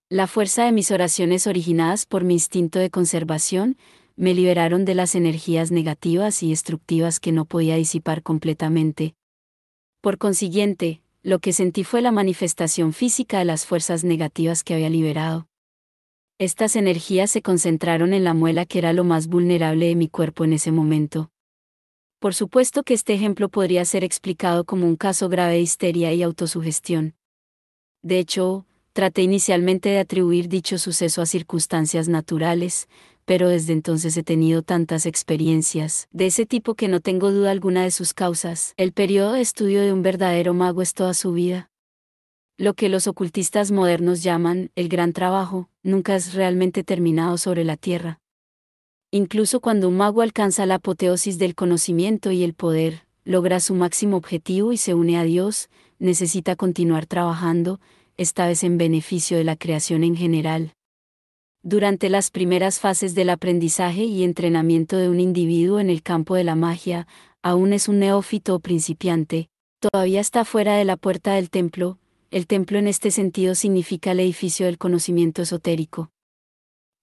La fuerza de mis oraciones originadas por mi instinto de conservación, me liberaron de las energías negativas y destructivas que no podía disipar completamente. Por consiguiente, lo que sentí fue la manifestación física de las fuerzas negativas que había liberado. Estas energías se concentraron en la muela que era lo más vulnerable de mi cuerpo en ese momento. Por supuesto que este ejemplo podría ser explicado como un caso grave de histeria y autosugestión. De hecho, traté inicialmente de atribuir dicho suceso a circunstancias naturales, pero desde entonces he tenido tantas experiencias de ese tipo que no tengo duda alguna de sus causas. El periodo de estudio de un verdadero mago es toda su vida. Lo que los ocultistas modernos llaman el gran trabajo, nunca es realmente terminado sobre la Tierra. Incluso cuando un mago alcanza la apoteosis del conocimiento y el poder, logra su máximo objetivo y se une a Dios, necesita continuar trabajando, esta vez en beneficio de la creación en general. Durante las primeras fases del aprendizaje y entrenamiento de un individuo en el campo de la magia, aún es un neófito o principiante, todavía está fuera de la puerta del templo, el templo en este sentido significa el edificio del conocimiento esotérico.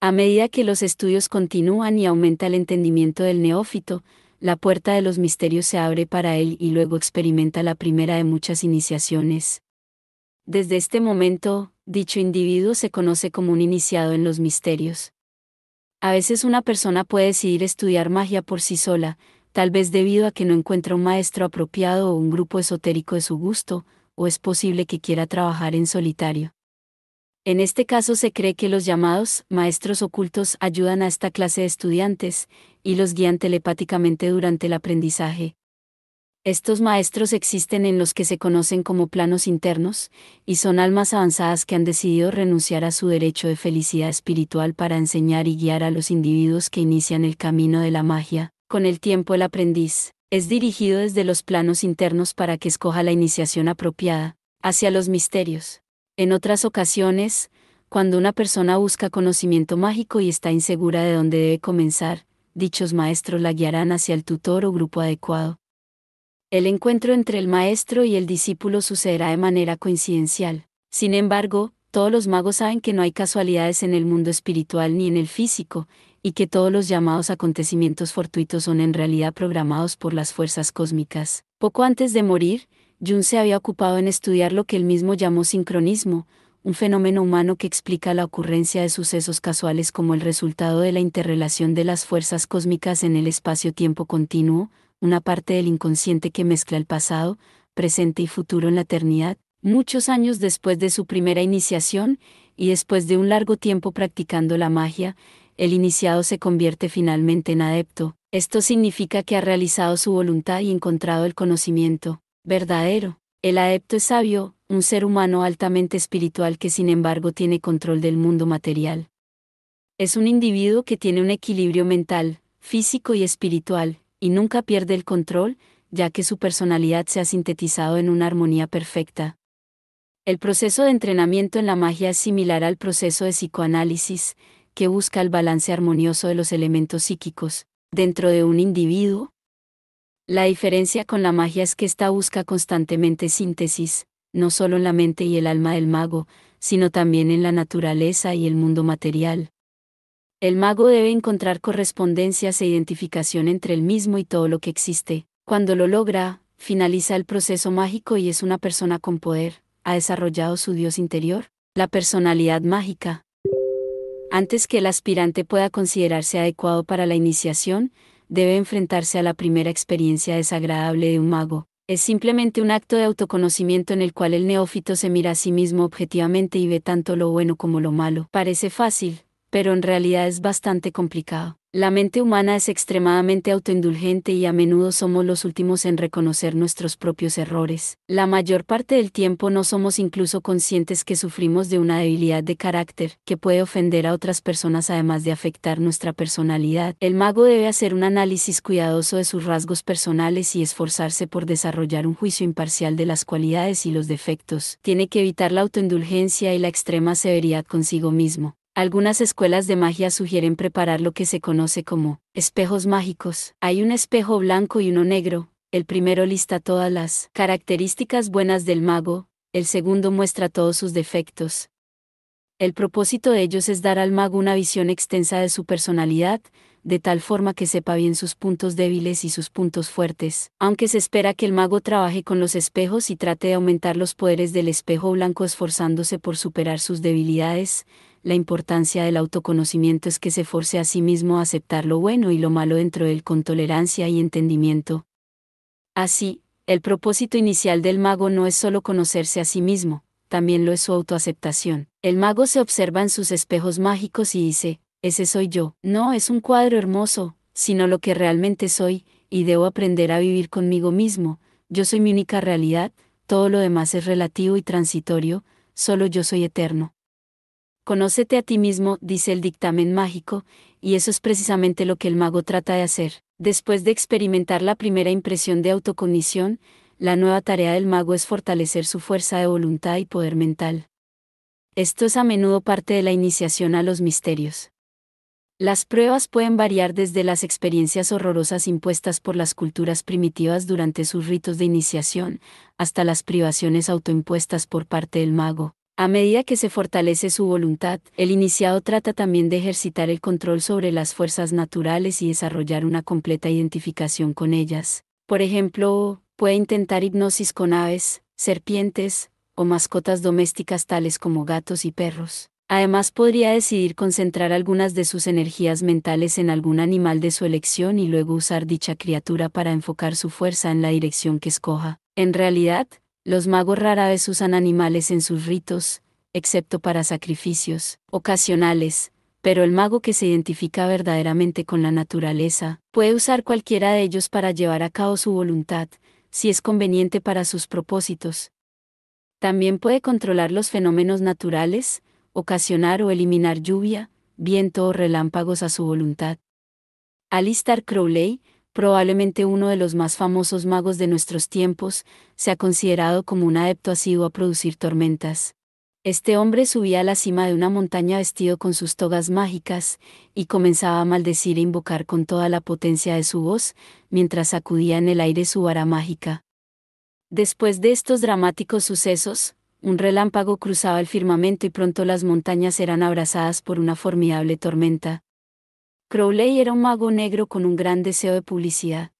A medida que los estudios continúan y aumenta el entendimiento del neófito, la puerta de los misterios se abre para él y luego experimenta la primera de muchas iniciaciones. Desde este momento, dicho individuo se conoce como un iniciado en los misterios. A veces una persona puede decidir estudiar magia por sí sola, tal vez debido a que no encuentra un maestro apropiado o un grupo esotérico de su gusto, o es posible que quiera trabajar en solitario. En este caso se cree que los llamados maestros ocultos ayudan a esta clase de estudiantes y los guían telepáticamente durante el aprendizaje. Estos maestros existen en los que se conocen como planos internos y son almas avanzadas que han decidido renunciar a su derecho de felicidad espiritual para enseñar y guiar a los individuos que inician el camino de la magia. Con el tiempo el aprendiz es dirigido desde los planos internos para que escoja la iniciación apropiada, hacia los misterios. En otras ocasiones, cuando una persona busca conocimiento mágico y está insegura de dónde debe comenzar, dichos maestros la guiarán hacia el tutor o grupo adecuado. El encuentro entre el maestro y el discípulo sucederá de manera coincidencial. Sin embargo, todos los magos saben que no hay casualidades en el mundo espiritual ni en el físico, y que todos los llamados acontecimientos fortuitos son en realidad programados por las fuerzas cósmicas. Poco antes de morir, Jung se había ocupado en estudiar lo que él mismo llamó sincronismo, un fenómeno humano que explica la ocurrencia de sucesos casuales como el resultado de la interrelación de las fuerzas cósmicas en el espacio-tiempo continuo, una parte del inconsciente que mezcla el pasado, presente y futuro en la eternidad. Muchos años después de su primera iniciación, y después de un largo tiempo practicando la magia, el iniciado se convierte finalmente en adepto. Esto significa que ha realizado su voluntad y encontrado el conocimiento verdadero. El adepto es sabio, un ser humano altamente espiritual que sin embargo tiene control del mundo material. Es un individuo que tiene un equilibrio mental, físico y espiritual, y nunca pierde el control, ya que su personalidad se ha sintetizado en una armonía perfecta. El proceso de entrenamiento en la magia es similar al proceso de psicoanálisis, que busca el balance armonioso de los elementos psíquicos, dentro de un individuo? La diferencia con la magia es que ésta busca constantemente síntesis, no solo en la mente y el alma del mago, sino también en la naturaleza y el mundo material. El mago debe encontrar correspondencias e identificación entre el mismo y todo lo que existe. Cuando lo logra, finaliza el proceso mágico y es una persona con poder, ha desarrollado su Dios interior, la personalidad mágica. Antes que el aspirante pueda considerarse adecuado para la iniciación, debe enfrentarse a la primera experiencia desagradable de un mago. Es simplemente un acto de autoconocimiento en el cual el neófito se mira a sí mismo objetivamente y ve tanto lo bueno como lo malo. Parece fácil, pero en realidad es bastante complicado. La mente humana es extremadamente autoindulgente y a menudo somos los últimos en reconocer nuestros propios errores. La mayor parte del tiempo no somos incluso conscientes que sufrimos de una debilidad de carácter que puede ofender a otras personas además de afectar nuestra personalidad. El mago debe hacer un análisis cuidadoso de sus rasgos personales y esforzarse por desarrollar un juicio imparcial de las cualidades y los defectos. Tiene que evitar la autoindulgencia y la extrema severidad consigo mismo. Algunas escuelas de magia sugieren preparar lo que se conoce como espejos mágicos. Hay un espejo blanco y uno negro. El primero lista todas las características buenas del mago, el segundo muestra todos sus defectos. El propósito de ellos es dar al mago una visión extensa de su personalidad, de tal forma que sepa bien sus puntos débiles y sus puntos fuertes. Aunque se espera que el mago trabaje con los espejos y trate de aumentar los poderes del espejo blanco esforzándose por superar sus debilidades, la importancia del autoconocimiento es que se force a sí mismo a aceptar lo bueno y lo malo dentro de él con tolerancia y entendimiento. Así, el propósito inicial del mago no es solo conocerse a sí mismo, también lo es su autoaceptación. El mago se observa en sus espejos mágicos y dice, ese soy yo, no es un cuadro hermoso, sino lo que realmente soy, y debo aprender a vivir conmigo mismo, yo soy mi única realidad, todo lo demás es relativo y transitorio, solo yo soy eterno. Conócete a ti mismo, dice el dictamen mágico, y eso es precisamente lo que el mago trata de hacer. Después de experimentar la primera impresión de autocognición, la nueva tarea del mago es fortalecer su fuerza de voluntad y poder mental. Esto es a menudo parte de la iniciación a los misterios. Las pruebas pueden variar desde las experiencias horrorosas impuestas por las culturas primitivas durante sus ritos de iniciación, hasta las privaciones autoimpuestas por parte del mago. A medida que se fortalece su voluntad, el iniciado trata también de ejercitar el control sobre las fuerzas naturales y desarrollar una completa identificación con ellas. Por ejemplo, puede intentar hipnosis con aves, serpientes, o mascotas domésticas tales como gatos y perros. Además podría decidir concentrar algunas de sus energías mentales en algún animal de su elección y luego usar dicha criatura para enfocar su fuerza en la dirección que escoja. En realidad, los magos rara vez usan animales en sus ritos, excepto para sacrificios ocasionales, pero el mago que se identifica verdaderamente con la naturaleza, puede usar cualquiera de ellos para llevar a cabo su voluntad, si es conveniente para sus propósitos. También puede controlar los fenómenos naturales, ocasionar o eliminar lluvia, viento o relámpagos a su voluntad. Alistar Crowley, probablemente uno de los más famosos magos de nuestros tiempos, se ha considerado como un adepto asiduo a producir tormentas. Este hombre subía a la cima de una montaña vestido con sus togas mágicas, y comenzaba a maldecir e invocar con toda la potencia de su voz, mientras sacudía en el aire su vara mágica. Después de estos dramáticos sucesos, un relámpago cruzaba el firmamento y pronto las montañas eran abrazadas por una formidable tormenta, Crowley era un mago negro con un gran deseo de publicidad.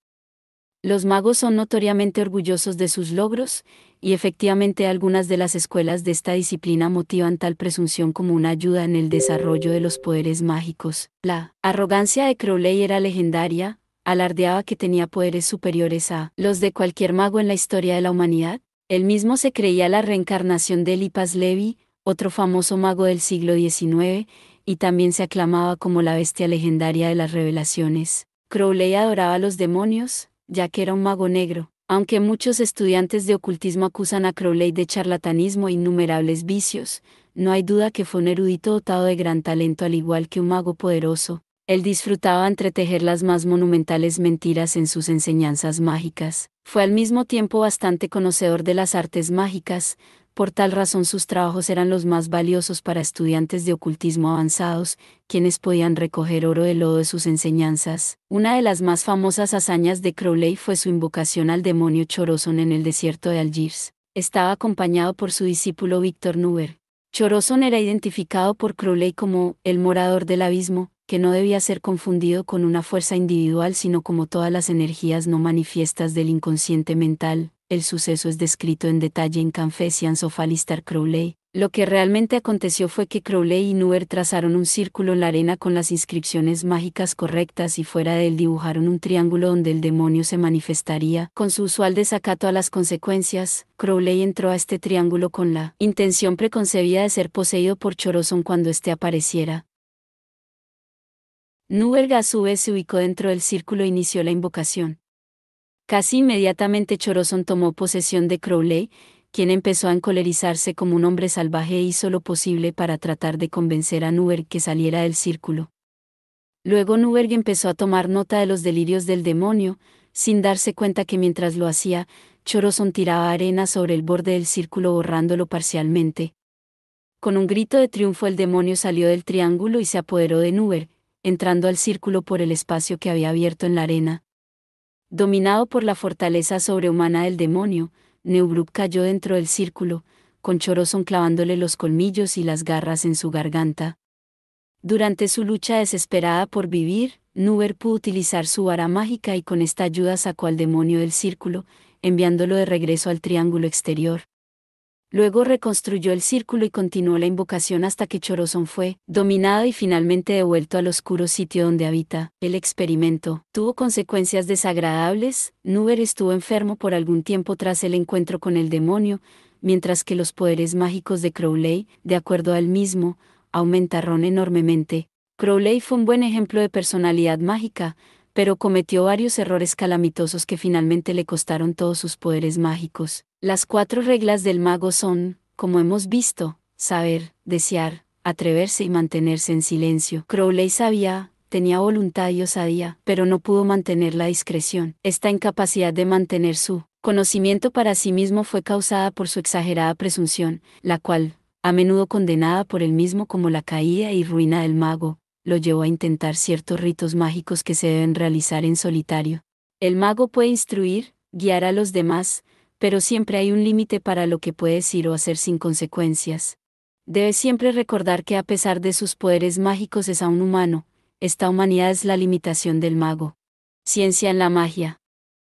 Los magos son notoriamente orgullosos de sus logros, y efectivamente algunas de las escuelas de esta disciplina motivan tal presunción como una ayuda en el desarrollo de los poderes mágicos. La arrogancia de Crowley era legendaria, alardeaba que tenía poderes superiores a los de cualquier mago en la historia de la humanidad. Él mismo se creía la reencarnación de Lipas Levi, otro famoso mago del siglo XIX, y también se aclamaba como la bestia legendaria de las revelaciones. Crowley adoraba a los demonios, ya que era un mago negro, aunque muchos estudiantes de ocultismo acusan a Crowley de charlatanismo e innumerables vicios, no hay duda que fue un erudito dotado de gran talento al igual que un mago poderoso. Él disfrutaba entretejer las más monumentales mentiras en sus enseñanzas mágicas. Fue al mismo tiempo bastante conocedor de las artes mágicas, por tal razón sus trabajos eran los más valiosos para estudiantes de ocultismo avanzados, quienes podían recoger oro de lodo de sus enseñanzas. Una de las más famosas hazañas de Crowley fue su invocación al demonio Choroson en el desierto de Algiers. Estaba acompañado por su discípulo Víctor Nuber. Choroson era identificado por Crowley como el morador del abismo, que no debía ser confundido con una fuerza individual sino como todas las energías no manifiestas del inconsciente mental, el suceso es descrito en detalle en Confessions of Alistair Crowley. Lo que realmente aconteció fue que Crowley y Nuer trazaron un círculo en la arena con las inscripciones mágicas correctas y fuera de él dibujaron un triángulo donde el demonio se manifestaría. Con su usual desacato a las consecuencias, Crowley entró a este triángulo con la intención preconcebida de ser poseído por Choroson cuando éste apareciera. Nuer a su vez se ubicó dentro del círculo e inició la invocación. Casi inmediatamente Choroson tomó posesión de Crowley, quien empezó a encolerizarse como un hombre salvaje e hizo lo posible para tratar de convencer a Nuber que saliera del círculo. Luego Nuberg empezó a tomar nota de los delirios del demonio, sin darse cuenta que mientras lo hacía, Choroson tiraba arena sobre el borde del círculo borrándolo parcialmente. Con un grito de triunfo el demonio salió del triángulo y se apoderó de Nuber, entrando al círculo por el espacio que había abierto en la arena. Dominado por la fortaleza sobrehumana del demonio, Neubruk cayó dentro del círculo, con Chorozón clavándole los colmillos y las garras en su garganta. Durante su lucha desesperada por vivir, Nuber pudo utilizar su vara mágica y con esta ayuda sacó al demonio del círculo, enviándolo de regreso al triángulo exterior. Luego reconstruyó el círculo y continuó la invocación hasta que Chorozón fue dominado y finalmente devuelto al oscuro sitio donde habita. El experimento tuvo consecuencias desagradables. Nuber estuvo enfermo por algún tiempo tras el encuentro con el demonio, mientras que los poderes mágicos de Crowley, de acuerdo al mismo, aumentaron enormemente. Crowley fue un buen ejemplo de personalidad mágica, pero cometió varios errores calamitosos que finalmente le costaron todos sus poderes mágicos. Las cuatro reglas del mago son, como hemos visto, saber, desear, atreverse y mantenerse en silencio. Crowley sabía, tenía voluntad y osadía, pero no pudo mantener la discreción. Esta incapacidad de mantener su conocimiento para sí mismo fue causada por su exagerada presunción, la cual, a menudo condenada por él mismo como la caída y ruina del mago, lo llevó a intentar ciertos ritos mágicos que se deben realizar en solitario. El mago puede instruir, guiar a los demás, pero siempre hay un límite para lo que puede decir o hacer sin consecuencias. Debe siempre recordar que a pesar de sus poderes mágicos es aún humano, esta humanidad es la limitación del mago. Ciencia en la magia.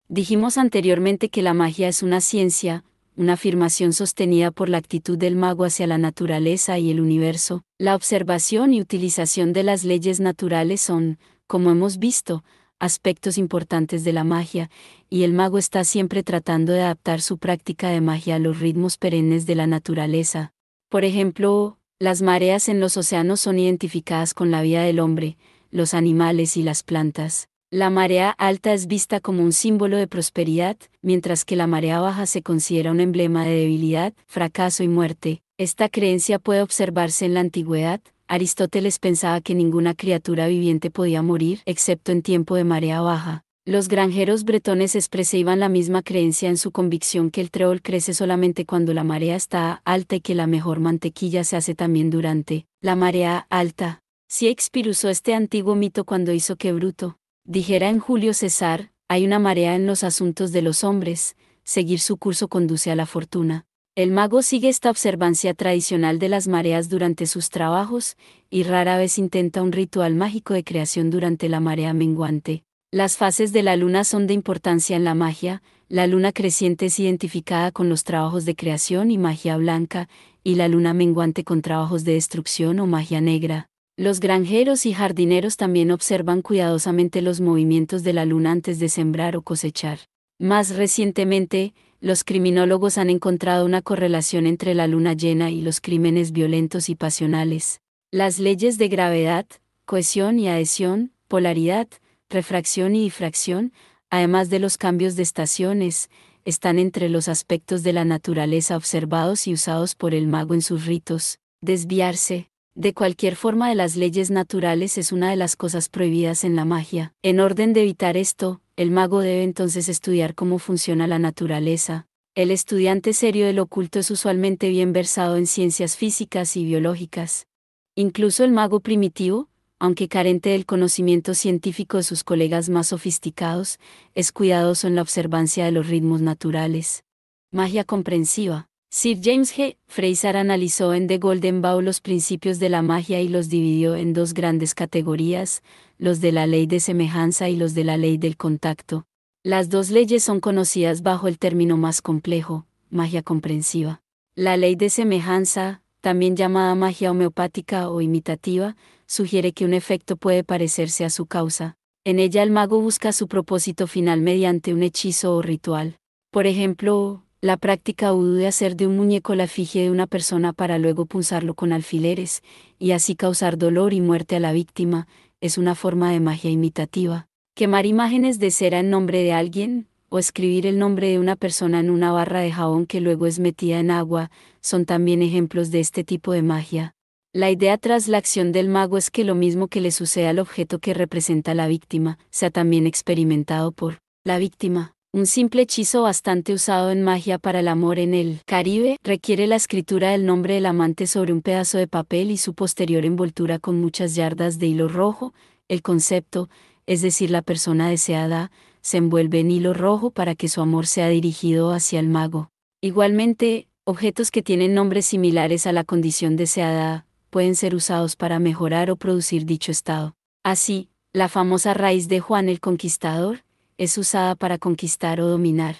Dijimos anteriormente que la magia es una ciencia, una afirmación sostenida por la actitud del mago hacia la naturaleza y el universo, la observación y utilización de las leyes naturales son, como hemos visto, aspectos importantes de la magia, y el mago está siempre tratando de adaptar su práctica de magia a los ritmos perennes de la naturaleza. Por ejemplo, las mareas en los océanos son identificadas con la vida del hombre, los animales y las plantas. La marea alta es vista como un símbolo de prosperidad, mientras que la marea baja se considera un emblema de debilidad, fracaso y muerte. Esta creencia puede observarse en la antigüedad. Aristóteles pensaba que ninguna criatura viviente podía morir, excepto en tiempo de marea baja. Los granjeros bretones expresaban la misma creencia en su convicción que el trébol crece solamente cuando la marea está alta y que la mejor mantequilla se hace también durante la marea alta. Shakespeare usó este antiguo mito cuando hizo que Bruto, Dijera en Julio César, hay una marea en los asuntos de los hombres, seguir su curso conduce a la fortuna. El mago sigue esta observancia tradicional de las mareas durante sus trabajos, y rara vez intenta un ritual mágico de creación durante la marea menguante. Las fases de la luna son de importancia en la magia, la luna creciente es identificada con los trabajos de creación y magia blanca, y la luna menguante con trabajos de destrucción o magia negra. Los granjeros y jardineros también observan cuidadosamente los movimientos de la luna antes de sembrar o cosechar. Más recientemente, los criminólogos han encontrado una correlación entre la luna llena y los crímenes violentos y pasionales. Las leyes de gravedad, cohesión y adhesión, polaridad, refracción y difracción, además de los cambios de estaciones, están entre los aspectos de la naturaleza observados y usados por el mago en sus ritos. Desviarse, de cualquier forma de las leyes naturales es una de las cosas prohibidas en la magia. En orden de evitar esto, el mago debe entonces estudiar cómo funciona la naturaleza. El estudiante serio del oculto es usualmente bien versado en ciencias físicas y biológicas. Incluso el mago primitivo, aunque carente del conocimiento científico de sus colegas más sofisticados, es cuidadoso en la observancia de los ritmos naturales. Magia comprensiva. Sir James G. Fraser analizó en The Golden Bough los principios de la magia y los dividió en dos grandes categorías, los de la ley de semejanza y los de la ley del contacto. Las dos leyes son conocidas bajo el término más complejo, magia comprensiva. La ley de semejanza, también llamada magia homeopática o imitativa, sugiere que un efecto puede parecerse a su causa. En ella el mago busca su propósito final mediante un hechizo o ritual. Por ejemplo, la práctica udu de hacer de un muñeco la efigie de una persona para luego punzarlo con alfileres, y así causar dolor y muerte a la víctima, es una forma de magia imitativa. Quemar imágenes de cera en nombre de alguien, o escribir el nombre de una persona en una barra de jabón que luego es metida en agua, son también ejemplos de este tipo de magia. La idea tras la acción del mago es que lo mismo que le sucede al objeto que representa a la víctima, sea también experimentado por la víctima un simple hechizo bastante usado en magia para el amor en el Caribe, requiere la escritura del nombre del amante sobre un pedazo de papel y su posterior envoltura con muchas yardas de hilo rojo, el concepto, es decir, la persona deseada, se envuelve en hilo rojo para que su amor sea dirigido hacia el mago. Igualmente, objetos que tienen nombres similares a la condición deseada pueden ser usados para mejorar o producir dicho estado. Así, la famosa raíz de Juan el Conquistador, es usada para conquistar o dominar.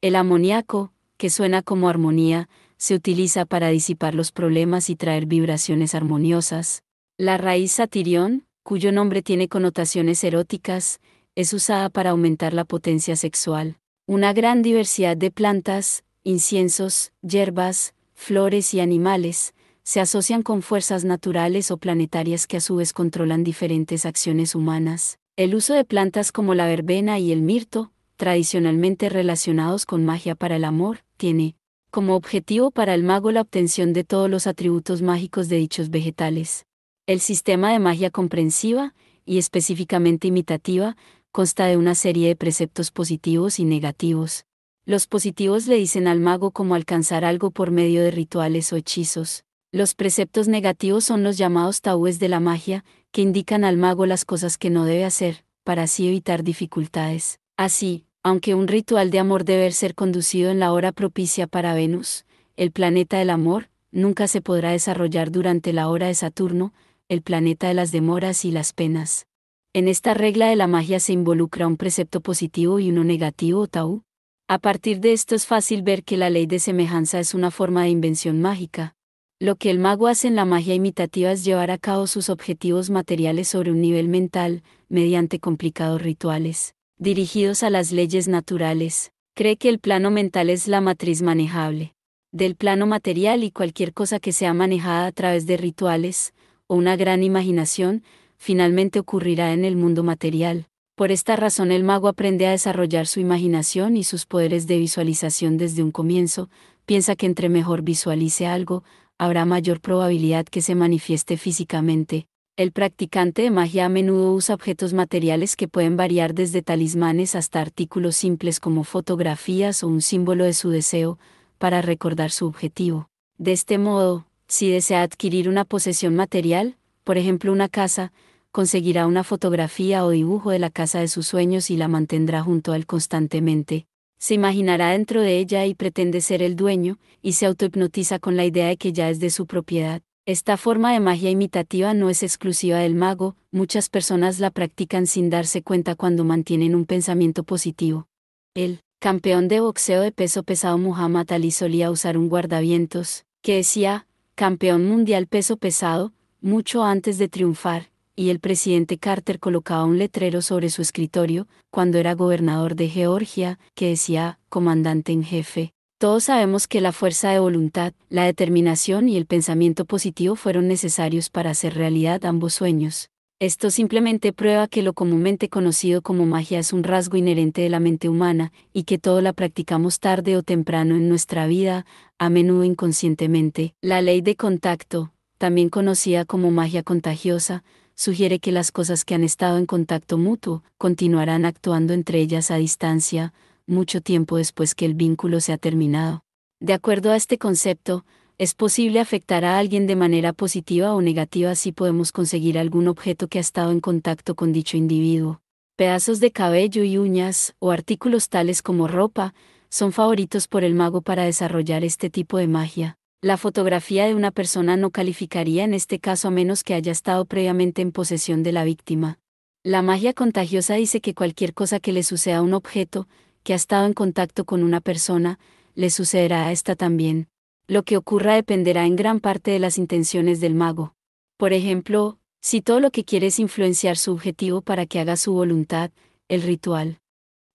El amoníaco, que suena como armonía, se utiliza para disipar los problemas y traer vibraciones armoniosas. La raíz satirión, cuyo nombre tiene connotaciones eróticas, es usada para aumentar la potencia sexual. Una gran diversidad de plantas, inciensos, hierbas, flores y animales, se asocian con fuerzas naturales o planetarias que a su vez controlan diferentes acciones humanas. El uso de plantas como la verbena y el mirto, tradicionalmente relacionados con magia para el amor, tiene como objetivo para el mago la obtención de todos los atributos mágicos de dichos vegetales. El sistema de magia comprensiva, y específicamente imitativa, consta de una serie de preceptos positivos y negativos. Los positivos le dicen al mago cómo alcanzar algo por medio de rituales o hechizos. Los preceptos negativos son los llamados tabúes de la magia, que indican al mago las cosas que no debe hacer, para así evitar dificultades. Así, aunque un ritual de amor debe ser conducido en la hora propicia para Venus, el planeta del amor, nunca se podrá desarrollar durante la hora de Saturno, el planeta de las demoras y las penas. En esta regla de la magia se involucra un precepto positivo y uno negativo o A partir de esto es fácil ver que la ley de semejanza es una forma de invención mágica, lo que el mago hace en la magia imitativa es llevar a cabo sus objetivos materiales sobre un nivel mental, mediante complicados rituales, dirigidos a las leyes naturales. Cree que el plano mental es la matriz manejable. Del plano material y cualquier cosa que sea manejada a través de rituales, o una gran imaginación, finalmente ocurrirá en el mundo material. Por esta razón el mago aprende a desarrollar su imaginación y sus poderes de visualización desde un comienzo, piensa que entre mejor visualice algo, habrá mayor probabilidad que se manifieste físicamente. El practicante de magia a menudo usa objetos materiales que pueden variar desde talismanes hasta artículos simples como fotografías o un símbolo de su deseo, para recordar su objetivo. De este modo, si desea adquirir una posesión material, por ejemplo una casa, conseguirá una fotografía o dibujo de la casa de sus sueños y la mantendrá junto a él constantemente, se imaginará dentro de ella y pretende ser el dueño, y se autohipnotiza con la idea de que ya es de su propiedad. Esta forma de magia imitativa no es exclusiva del mago, muchas personas la practican sin darse cuenta cuando mantienen un pensamiento positivo. El campeón de boxeo de peso pesado Muhammad Ali solía usar un guardavientos, que decía, campeón mundial peso pesado, mucho antes de triunfar, y el presidente Carter colocaba un letrero sobre su escritorio, cuando era gobernador de Georgia, que decía, comandante en jefe. Todos sabemos que la fuerza de voluntad, la determinación y el pensamiento positivo fueron necesarios para hacer realidad ambos sueños. Esto simplemente prueba que lo comúnmente conocido como magia es un rasgo inherente de la mente humana, y que todo la practicamos tarde o temprano en nuestra vida, a menudo inconscientemente. La ley de contacto, también conocida como magia contagiosa, sugiere que las cosas que han estado en contacto mutuo continuarán actuando entre ellas a distancia, mucho tiempo después que el vínculo se ha terminado. De acuerdo a este concepto, es posible afectar a alguien de manera positiva o negativa si podemos conseguir algún objeto que ha estado en contacto con dicho individuo. Pedazos de cabello y uñas, o artículos tales como ropa, son favoritos por el mago para desarrollar este tipo de magia. La fotografía de una persona no calificaría en este caso a menos que haya estado previamente en posesión de la víctima. La magia contagiosa dice que cualquier cosa que le suceda a un objeto, que ha estado en contacto con una persona, le sucederá a esta también. Lo que ocurra dependerá en gran parte de las intenciones del mago. Por ejemplo, si todo lo que quiere es influenciar su objetivo para que haga su voluntad, el ritual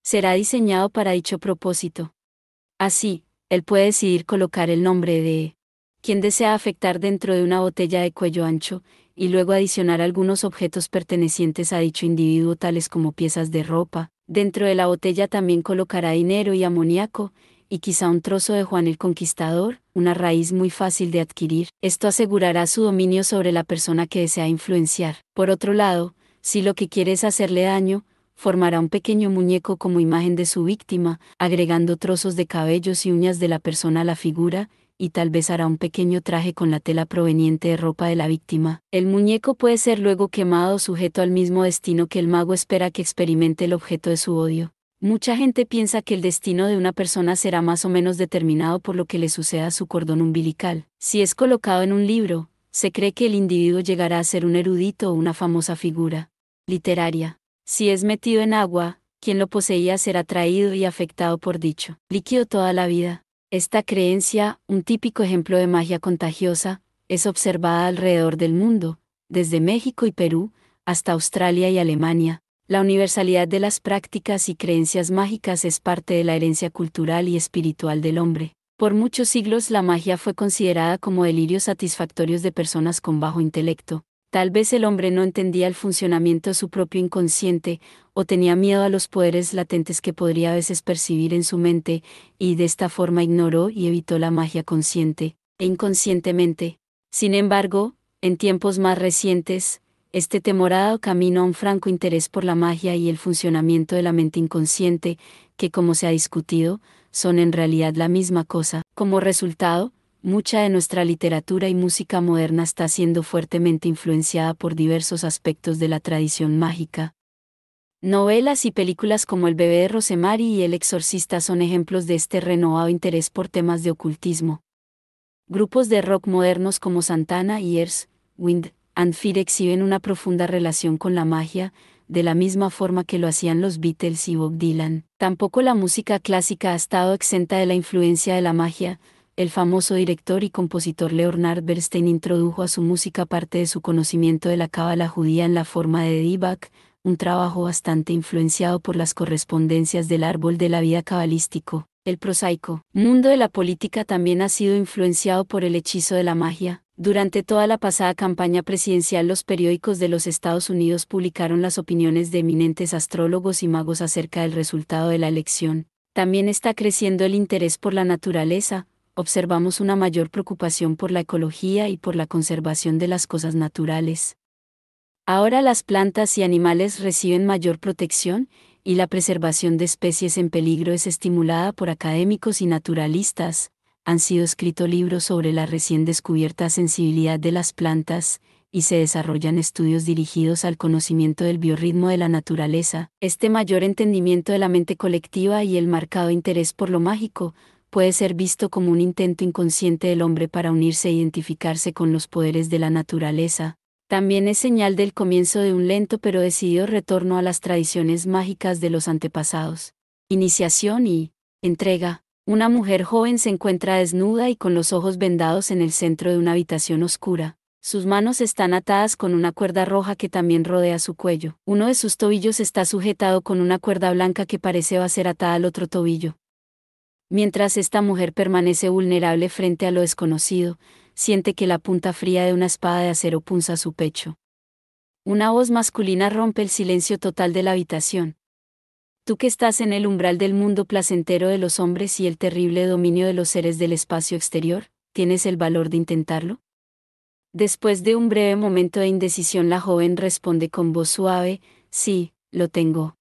será diseñado para dicho propósito. Así, él puede decidir colocar el nombre de quien desea afectar dentro de una botella de cuello ancho, y luego adicionar algunos objetos pertenecientes a dicho individuo tales como piezas de ropa, dentro de la botella también colocará dinero y amoníaco, y quizá un trozo de Juan el Conquistador, una raíz muy fácil de adquirir, esto asegurará su dominio sobre la persona que desea influenciar. Por otro lado, si lo que quiere es hacerle daño, formará un pequeño muñeco como imagen de su víctima, agregando trozos de cabellos y uñas de la persona a la figura, y tal vez hará un pequeño traje con la tela proveniente de ropa de la víctima. El muñeco puede ser luego quemado sujeto al mismo destino que el mago espera que experimente el objeto de su odio. Mucha gente piensa que el destino de una persona será más o menos determinado por lo que le suceda a su cordón umbilical. Si es colocado en un libro, se cree que el individuo llegará a ser un erudito o una famosa figura literaria. Si es metido en agua, quien lo poseía será traído y afectado por dicho líquido toda la vida. Esta creencia, un típico ejemplo de magia contagiosa, es observada alrededor del mundo, desde México y Perú, hasta Australia y Alemania. La universalidad de las prácticas y creencias mágicas es parte de la herencia cultural y espiritual del hombre. Por muchos siglos la magia fue considerada como delirios satisfactorios de personas con bajo intelecto, Tal vez el hombre no entendía el funcionamiento de su propio inconsciente, o tenía miedo a los poderes latentes que podría a veces percibir en su mente, y de esta forma ignoró y evitó la magia consciente, e inconscientemente. Sin embargo, en tiempos más recientes, este temorado camino a un franco interés por la magia y el funcionamiento de la mente inconsciente, que como se ha discutido, son en realidad la misma cosa. Como resultado, mucha de nuestra literatura y música moderna está siendo fuertemente influenciada por diversos aspectos de la tradición mágica. Novelas y películas como El bebé de Rosemary y El exorcista son ejemplos de este renovado interés por temas de ocultismo. Grupos de rock modernos como Santana y Earth, Wind, and Fear exhiben una profunda relación con la magia, de la misma forma que lo hacían los Beatles y Bob Dylan. Tampoco la música clásica ha estado exenta de la influencia de la magia, el famoso director y compositor Leonard Bernstein introdujo a su música parte de su conocimiento de la cábala judía en la forma de Dibak, un trabajo bastante influenciado por las correspondencias del árbol de la vida cabalístico. El prosaico mundo de la política también ha sido influenciado por el hechizo de la magia. Durante toda la pasada campaña presidencial los periódicos de los Estados Unidos publicaron las opiniones de eminentes astrólogos y magos acerca del resultado de la elección. También está creciendo el interés por la naturaleza, observamos una mayor preocupación por la ecología y por la conservación de las cosas naturales. Ahora las plantas y animales reciben mayor protección, y la preservación de especies en peligro es estimulada por académicos y naturalistas. Han sido escritos libros sobre la recién descubierta sensibilidad de las plantas, y se desarrollan estudios dirigidos al conocimiento del biorritmo de la naturaleza. Este mayor entendimiento de la mente colectiva y el marcado interés por lo mágico puede ser visto como un intento inconsciente del hombre para unirse e identificarse con los poderes de la naturaleza, también es señal del comienzo de un lento pero decidido retorno a las tradiciones mágicas de los antepasados. Iniciación y entrega. Una mujer joven se encuentra desnuda y con los ojos vendados en el centro de una habitación oscura. Sus manos están atadas con una cuerda roja que también rodea su cuello. Uno de sus tobillos está sujetado con una cuerda blanca que parece va a ser atada al otro tobillo. Mientras esta mujer permanece vulnerable frente a lo desconocido, siente que la punta fría de una espada de acero punza su pecho. Una voz masculina rompe el silencio total de la habitación. Tú que estás en el umbral del mundo placentero de los hombres y el terrible dominio de los seres del espacio exterior, ¿tienes el valor de intentarlo? Después de un breve momento de indecisión la joven responde con voz suave, sí, lo tengo.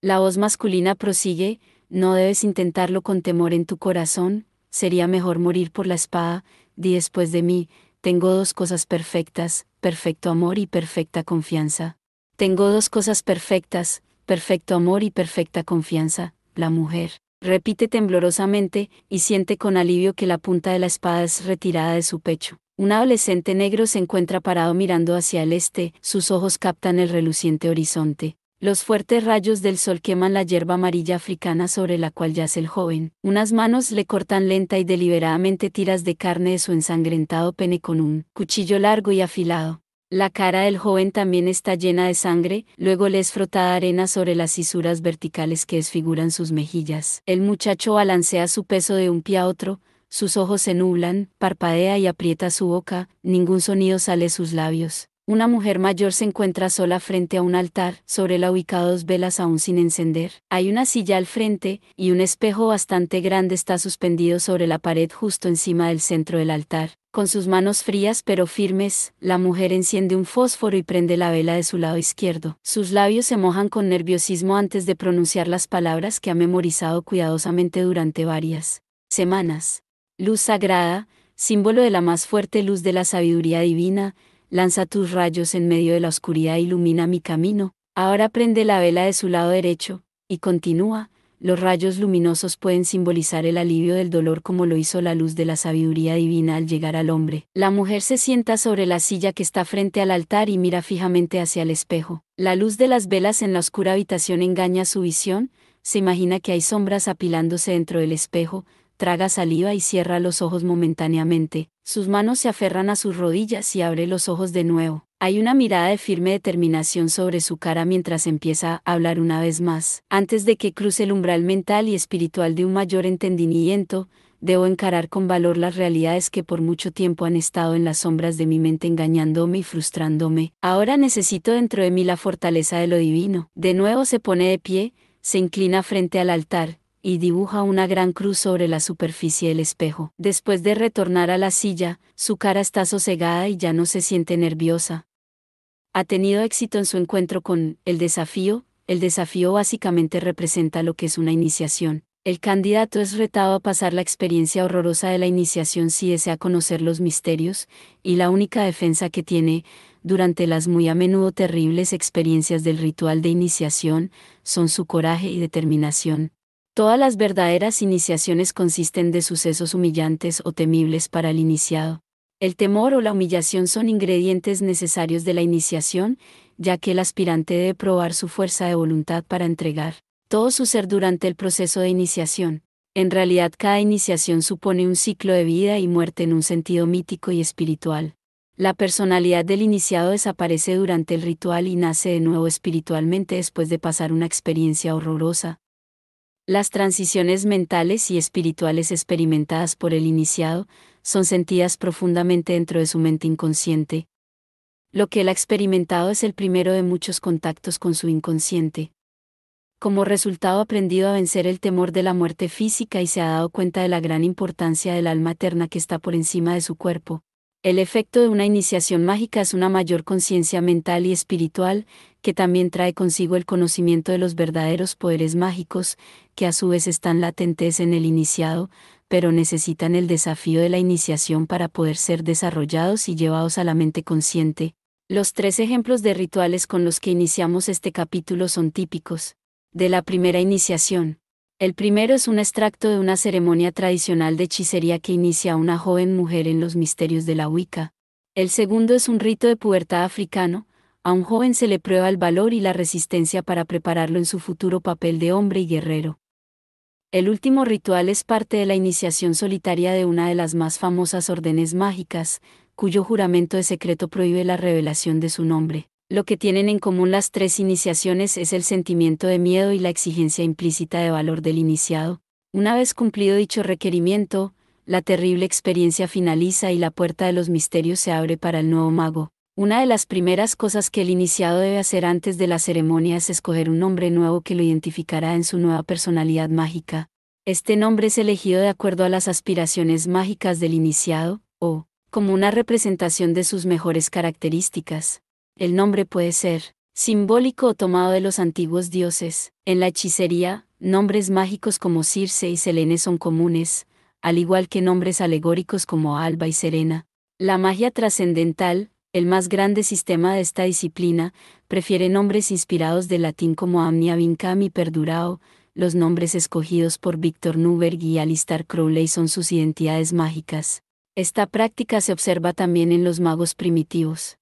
La voz masculina prosigue, no debes intentarlo con temor en tu corazón, sería mejor morir por la espada, di después de mí, tengo dos cosas perfectas, perfecto amor y perfecta confianza. Tengo dos cosas perfectas, perfecto amor y perfecta confianza, la mujer. Repite temblorosamente, y siente con alivio que la punta de la espada es retirada de su pecho. Un adolescente negro se encuentra parado mirando hacia el este, sus ojos captan el reluciente horizonte. Los fuertes rayos del sol queman la hierba amarilla africana sobre la cual yace el joven. Unas manos le cortan lenta y deliberadamente tiras de carne de su ensangrentado pene con un cuchillo largo y afilado. La cara del joven también está llena de sangre, luego le es frotada arena sobre las cisuras verticales que desfiguran sus mejillas. El muchacho balancea su peso de un pie a otro, sus ojos se nublan, parpadea y aprieta su boca, ningún sonido sale de sus labios. Una mujer mayor se encuentra sola frente a un altar, sobre la ubicada dos velas aún sin encender. Hay una silla al frente, y un espejo bastante grande está suspendido sobre la pared justo encima del centro del altar. Con sus manos frías pero firmes, la mujer enciende un fósforo y prende la vela de su lado izquierdo. Sus labios se mojan con nerviosismo antes de pronunciar las palabras que ha memorizado cuidadosamente durante varias semanas. Luz sagrada, símbolo de la más fuerte luz de la sabiduría divina, lanza tus rayos en medio de la oscuridad e ilumina mi camino. Ahora prende la vela de su lado derecho, y continúa, los rayos luminosos pueden simbolizar el alivio del dolor como lo hizo la luz de la sabiduría divina al llegar al hombre. La mujer se sienta sobre la silla que está frente al altar y mira fijamente hacia el espejo. La luz de las velas en la oscura habitación engaña su visión, se imagina que hay sombras apilándose dentro del espejo, traga saliva y cierra los ojos momentáneamente, sus manos se aferran a sus rodillas y abre los ojos de nuevo. Hay una mirada de firme determinación sobre su cara mientras empieza a hablar una vez más. Antes de que cruce el umbral mental y espiritual de un mayor entendimiento, debo encarar con valor las realidades que por mucho tiempo han estado en las sombras de mi mente engañándome y frustrándome. Ahora necesito dentro de mí la fortaleza de lo divino. De nuevo se pone de pie, se inclina frente al altar, y dibuja una gran cruz sobre la superficie del espejo. Después de retornar a la silla, su cara está sosegada y ya no se siente nerviosa. Ha tenido éxito en su encuentro con el desafío. El desafío básicamente representa lo que es una iniciación. El candidato es retado a pasar la experiencia horrorosa de la iniciación si desea conocer los misterios, y la única defensa que tiene, durante las muy a menudo terribles experiencias del ritual de iniciación, son su coraje y determinación. Todas las verdaderas iniciaciones consisten de sucesos humillantes o temibles para el iniciado. El temor o la humillación son ingredientes necesarios de la iniciación, ya que el aspirante debe probar su fuerza de voluntad para entregar todo su ser durante el proceso de iniciación. En realidad cada iniciación supone un ciclo de vida y muerte en un sentido mítico y espiritual. La personalidad del iniciado desaparece durante el ritual y nace de nuevo espiritualmente después de pasar una experiencia horrorosa, las transiciones mentales y espirituales experimentadas por el iniciado son sentidas profundamente dentro de su mente inconsciente. Lo que él ha experimentado es el primero de muchos contactos con su inconsciente. Como resultado ha aprendido a vencer el temor de la muerte física y se ha dado cuenta de la gran importancia del alma eterna que está por encima de su cuerpo, el efecto de una iniciación mágica es una mayor conciencia mental y espiritual, que también trae consigo el conocimiento de los verdaderos poderes mágicos, que a su vez están latentes en el iniciado, pero necesitan el desafío de la iniciación para poder ser desarrollados y llevados a la mente consciente. Los tres ejemplos de rituales con los que iniciamos este capítulo son típicos. De la primera iniciación, el primero es un extracto de una ceremonia tradicional de hechicería que inicia a una joven mujer en los misterios de la Wicca. El segundo es un rito de pubertad africano, a un joven se le prueba el valor y la resistencia para prepararlo en su futuro papel de hombre y guerrero. El último ritual es parte de la iniciación solitaria de una de las más famosas órdenes mágicas, cuyo juramento de secreto prohíbe la revelación de su nombre lo que tienen en común las tres iniciaciones es el sentimiento de miedo y la exigencia implícita de valor del iniciado. Una vez cumplido dicho requerimiento, la terrible experiencia finaliza y la puerta de los misterios se abre para el nuevo mago. Una de las primeras cosas que el iniciado debe hacer antes de la ceremonia es escoger un nombre nuevo que lo identificará en su nueva personalidad mágica. Este nombre es elegido de acuerdo a las aspiraciones mágicas del iniciado, o, como una representación de sus mejores características el nombre puede ser simbólico o tomado de los antiguos dioses. En la hechicería, nombres mágicos como Circe y Selene son comunes, al igual que nombres alegóricos como Alba y Serena. La magia trascendental, el más grande sistema de esta disciplina, prefiere nombres inspirados del latín como Amnia Vincam y Perdurao. Los nombres escogidos por Víctor Newberg y Alistair Crowley son sus identidades mágicas. Esta práctica se observa también en los magos primitivos.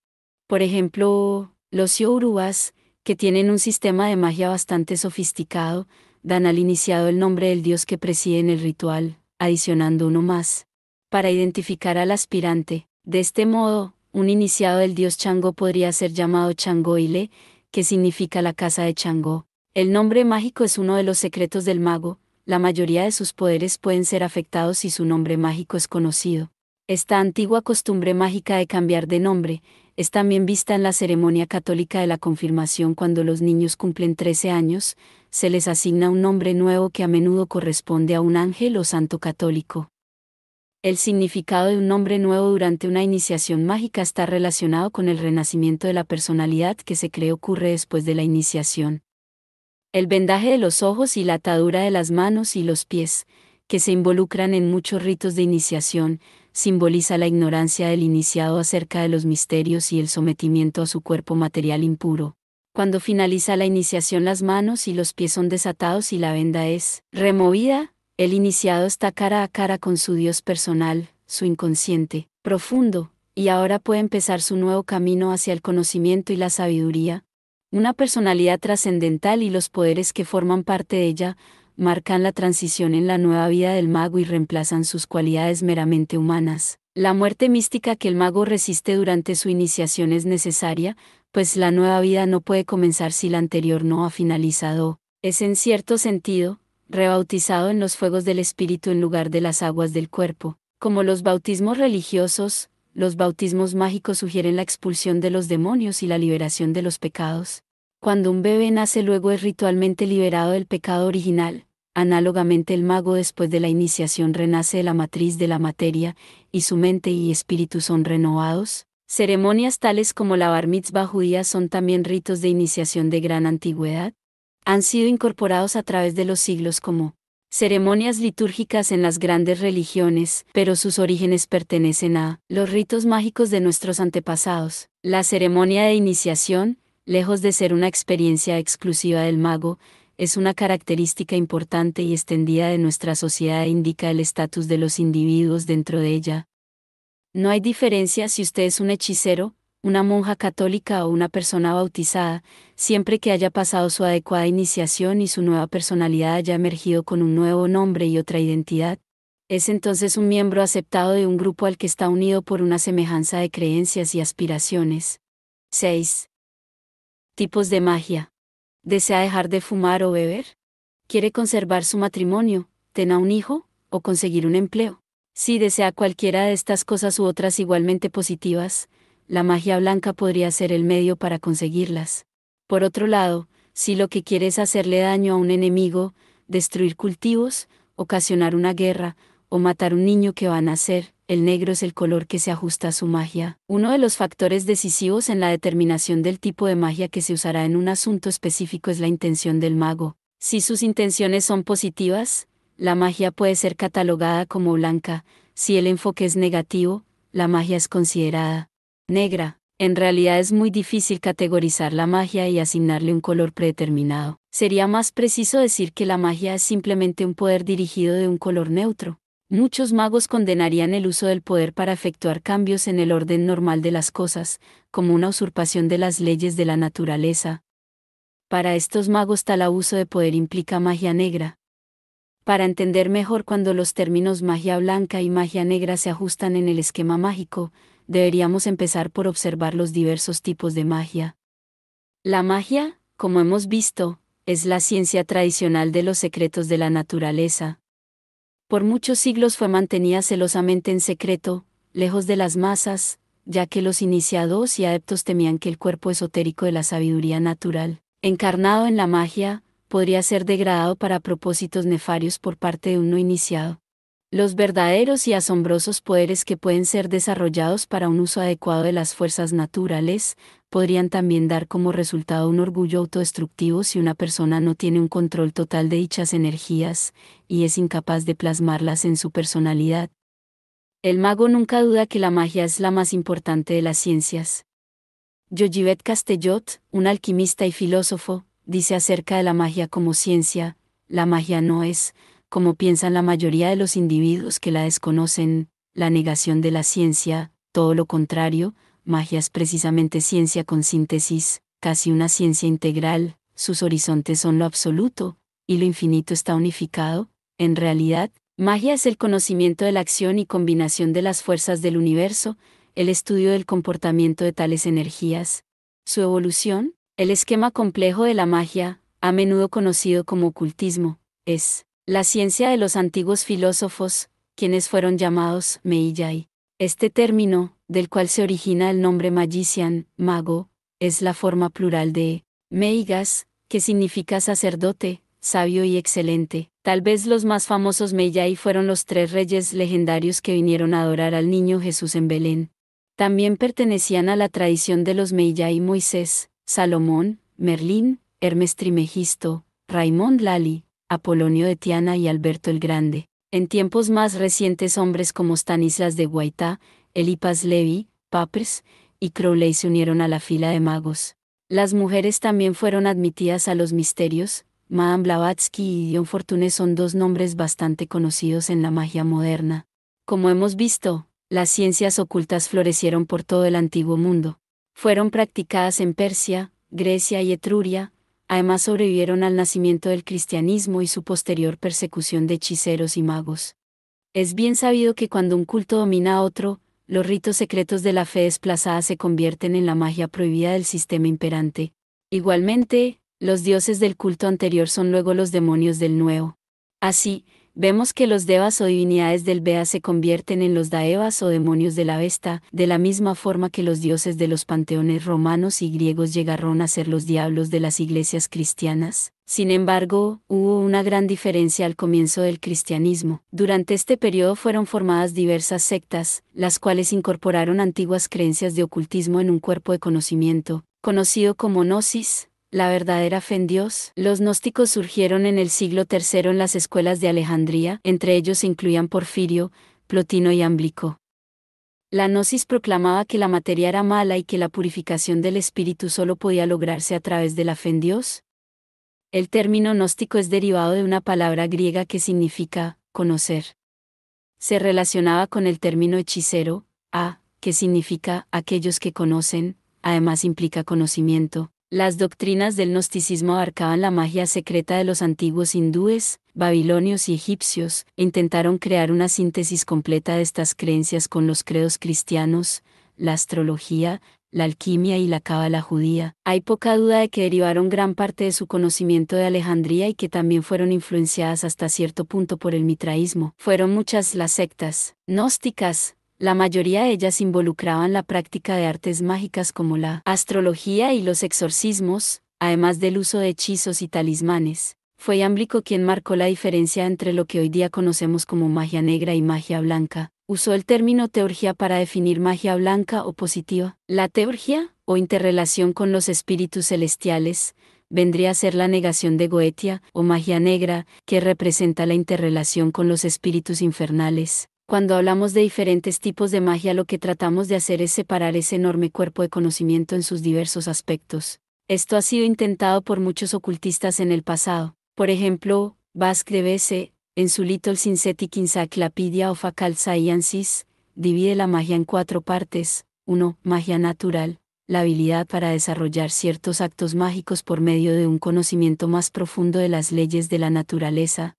Por ejemplo, los Yorubas, que tienen un sistema de magia bastante sofisticado, dan al iniciado el nombre del dios que preside en el ritual, adicionando uno más, para identificar al aspirante. De este modo, un iniciado del dios Chango podría ser llamado Changoile, que significa la casa de Chango. El nombre mágico es uno de los secretos del mago, la mayoría de sus poderes pueden ser afectados si su nombre mágico es conocido. Esta antigua costumbre mágica de cambiar de nombre es también vista en la ceremonia católica de la confirmación cuando los niños cumplen 13 años, se les asigna un nombre nuevo que a menudo corresponde a un ángel o santo católico. El significado de un nombre nuevo durante una iniciación mágica está relacionado con el renacimiento de la personalidad que se cree ocurre después de la iniciación. El vendaje de los ojos y la atadura de las manos y los pies, que se involucran en muchos ritos de iniciación, simboliza la ignorancia del iniciado acerca de los misterios y el sometimiento a su cuerpo material impuro. Cuando finaliza la iniciación las manos y los pies son desatados y la venda es removida, el iniciado está cara a cara con su Dios personal, su inconsciente, profundo, y ahora puede empezar su nuevo camino hacia el conocimiento y la sabiduría, una personalidad trascendental y los poderes que forman parte de ella, marcan la transición en la nueva vida del mago y reemplazan sus cualidades meramente humanas. La muerte mística que el mago resiste durante su iniciación es necesaria, pues la nueva vida no puede comenzar si la anterior no ha finalizado. Es en cierto sentido, rebautizado en los fuegos del espíritu en lugar de las aguas del cuerpo. Como los bautismos religiosos, los bautismos mágicos sugieren la expulsión de los demonios y la liberación de los pecados. Cuando un bebé nace luego es ritualmente liberado del pecado original, Análogamente el mago después de la iniciación renace de la matriz de la materia, y su mente y espíritu son renovados. Ceremonias tales como la bar mitzvah judía son también ritos de iniciación de gran antigüedad. Han sido incorporados a través de los siglos como ceremonias litúrgicas en las grandes religiones, pero sus orígenes pertenecen a los ritos mágicos de nuestros antepasados. La ceremonia de iniciación, lejos de ser una experiencia exclusiva del mago, es una característica importante y extendida de nuestra sociedad e indica el estatus de los individuos dentro de ella. No hay diferencia si usted es un hechicero, una monja católica o una persona bautizada, siempre que haya pasado su adecuada iniciación y su nueva personalidad haya emergido con un nuevo nombre y otra identidad, es entonces un miembro aceptado de un grupo al que está unido por una semejanza de creencias y aspiraciones. 6. Tipos de magia. ¿Desea dejar de fumar o beber? ¿Quiere conservar su matrimonio, tener un hijo o conseguir un empleo? Si desea cualquiera de estas cosas u otras igualmente positivas, la magia blanca podría ser el medio para conseguirlas. Por otro lado, si lo que quiere es hacerle daño a un enemigo, destruir cultivos, ocasionar una guerra, o matar un niño que va a nacer, el negro es el color que se ajusta a su magia, uno de los factores decisivos en la determinación del tipo de magia que se usará en un asunto específico es la intención del mago. Si sus intenciones son positivas, la magia puede ser catalogada como blanca, si el enfoque es negativo, la magia es considerada negra. En realidad es muy difícil categorizar la magia y asignarle un color predeterminado. Sería más preciso decir que la magia es simplemente un poder dirigido de un color neutro. Muchos magos condenarían el uso del poder para efectuar cambios en el orden normal de las cosas, como una usurpación de las leyes de la naturaleza. Para estos magos tal abuso de poder implica magia negra. Para entender mejor cuando los términos magia blanca y magia negra se ajustan en el esquema mágico, deberíamos empezar por observar los diversos tipos de magia. La magia, como hemos visto, es la ciencia tradicional de los secretos de la naturaleza por muchos siglos fue mantenida celosamente en secreto, lejos de las masas, ya que los iniciados y adeptos temían que el cuerpo esotérico de la sabiduría natural, encarnado en la magia, podría ser degradado para propósitos nefarios por parte de un no iniciado los verdaderos y asombrosos poderes que pueden ser desarrollados para un uso adecuado de las fuerzas naturales, podrían también dar como resultado un orgullo autodestructivo si una persona no tiene un control total de dichas energías, y es incapaz de plasmarlas en su personalidad. El mago nunca duda que la magia es la más importante de las ciencias. Yogivet Castellot, un alquimista y filósofo, dice acerca de la magia como ciencia, la magia no es, como piensan la mayoría de los individuos que la desconocen, la negación de la ciencia, todo lo contrario, magia es precisamente ciencia con síntesis, casi una ciencia integral, sus horizontes son lo absoluto, y lo infinito está unificado, en realidad, magia es el conocimiento de la acción y combinación de las fuerzas del universo, el estudio del comportamiento de tales energías, su evolución, el esquema complejo de la magia, a menudo conocido como ocultismo, es, la ciencia de los antiguos filósofos, quienes fueron llamados Meiyai. Este término, del cual se origina el nombre magician, mago, es la forma plural de Meigas, que significa sacerdote, sabio y excelente. Tal vez los más famosos Meyai fueron los tres reyes legendarios que vinieron a adorar al niño Jesús en Belén. También pertenecían a la tradición de los Meiyai Moisés, Salomón, Merlín, Hermes Trimegisto, Raimond Lali, Apolonio de Tiana y Alberto el Grande. En tiempos más recientes hombres como Stanislas de Guaitá, Elipas Levi, Papers y Crowley se unieron a la fila de magos. Las mujeres también fueron admitidas a los misterios, Madame Blavatsky y Dion Fortune son dos nombres bastante conocidos en la magia moderna. Como hemos visto, las ciencias ocultas florecieron por todo el antiguo mundo. Fueron practicadas en Persia, Grecia y Etruria, además sobrevivieron al nacimiento del cristianismo y su posterior persecución de hechiceros y magos. Es bien sabido que cuando un culto domina a otro, los ritos secretos de la fe desplazada se convierten en la magia prohibida del sistema imperante. Igualmente, los dioses del culto anterior son luego los demonios del nuevo. Así, Vemos que los devas o divinidades del Bea se convierten en los daevas o demonios de la Vesta, de la misma forma que los dioses de los panteones romanos y griegos llegaron a ser los diablos de las iglesias cristianas. Sin embargo, hubo una gran diferencia al comienzo del cristianismo. Durante este periodo fueron formadas diversas sectas, las cuales incorporaron antiguas creencias de ocultismo en un cuerpo de conocimiento, conocido como gnosis, la verdadera fe en Dios. Los gnósticos surgieron en el siglo III en las escuelas de Alejandría, entre ellos se incluían Porfirio, Plotino y Ámblico. La gnosis proclamaba que la materia era mala y que la purificación del espíritu solo podía lograrse a través de la fe en Dios. El término gnóstico es derivado de una palabra griega que significa conocer. Se relacionaba con el término hechicero, a, que significa aquellos que conocen, además implica conocimiento. Las doctrinas del gnosticismo abarcaban la magia secreta de los antiguos hindúes, babilonios y egipcios, e intentaron crear una síntesis completa de estas creencias con los credos cristianos, la astrología, la alquimia y la cábala judía. Hay poca duda de que derivaron gran parte de su conocimiento de Alejandría y que también fueron influenciadas hasta cierto punto por el mitraísmo. Fueron muchas las sectas gnósticas, la mayoría de ellas involucraban la práctica de artes mágicas como la astrología y los exorcismos, además del uso de hechizos y talismanes. Fue Ámblico quien marcó la diferencia entre lo que hoy día conocemos como magia negra y magia blanca. Usó el término teurgia para definir magia blanca o positiva. La teurgia, o interrelación con los espíritus celestiales, vendría a ser la negación de Goetia, o magia negra, que representa la interrelación con los espíritus infernales. Cuando hablamos de diferentes tipos de magia lo que tratamos de hacer es separar ese enorme cuerpo de conocimiento en sus diversos aspectos. Esto ha sido intentado por muchos ocultistas en el pasado. Por ejemplo, Besse, en su Little Synthetic Encyclopedia of Occult Sciences, divide la magia en cuatro partes. 1. Magia natural, la habilidad para desarrollar ciertos actos mágicos por medio de un conocimiento más profundo de las leyes de la naturaleza.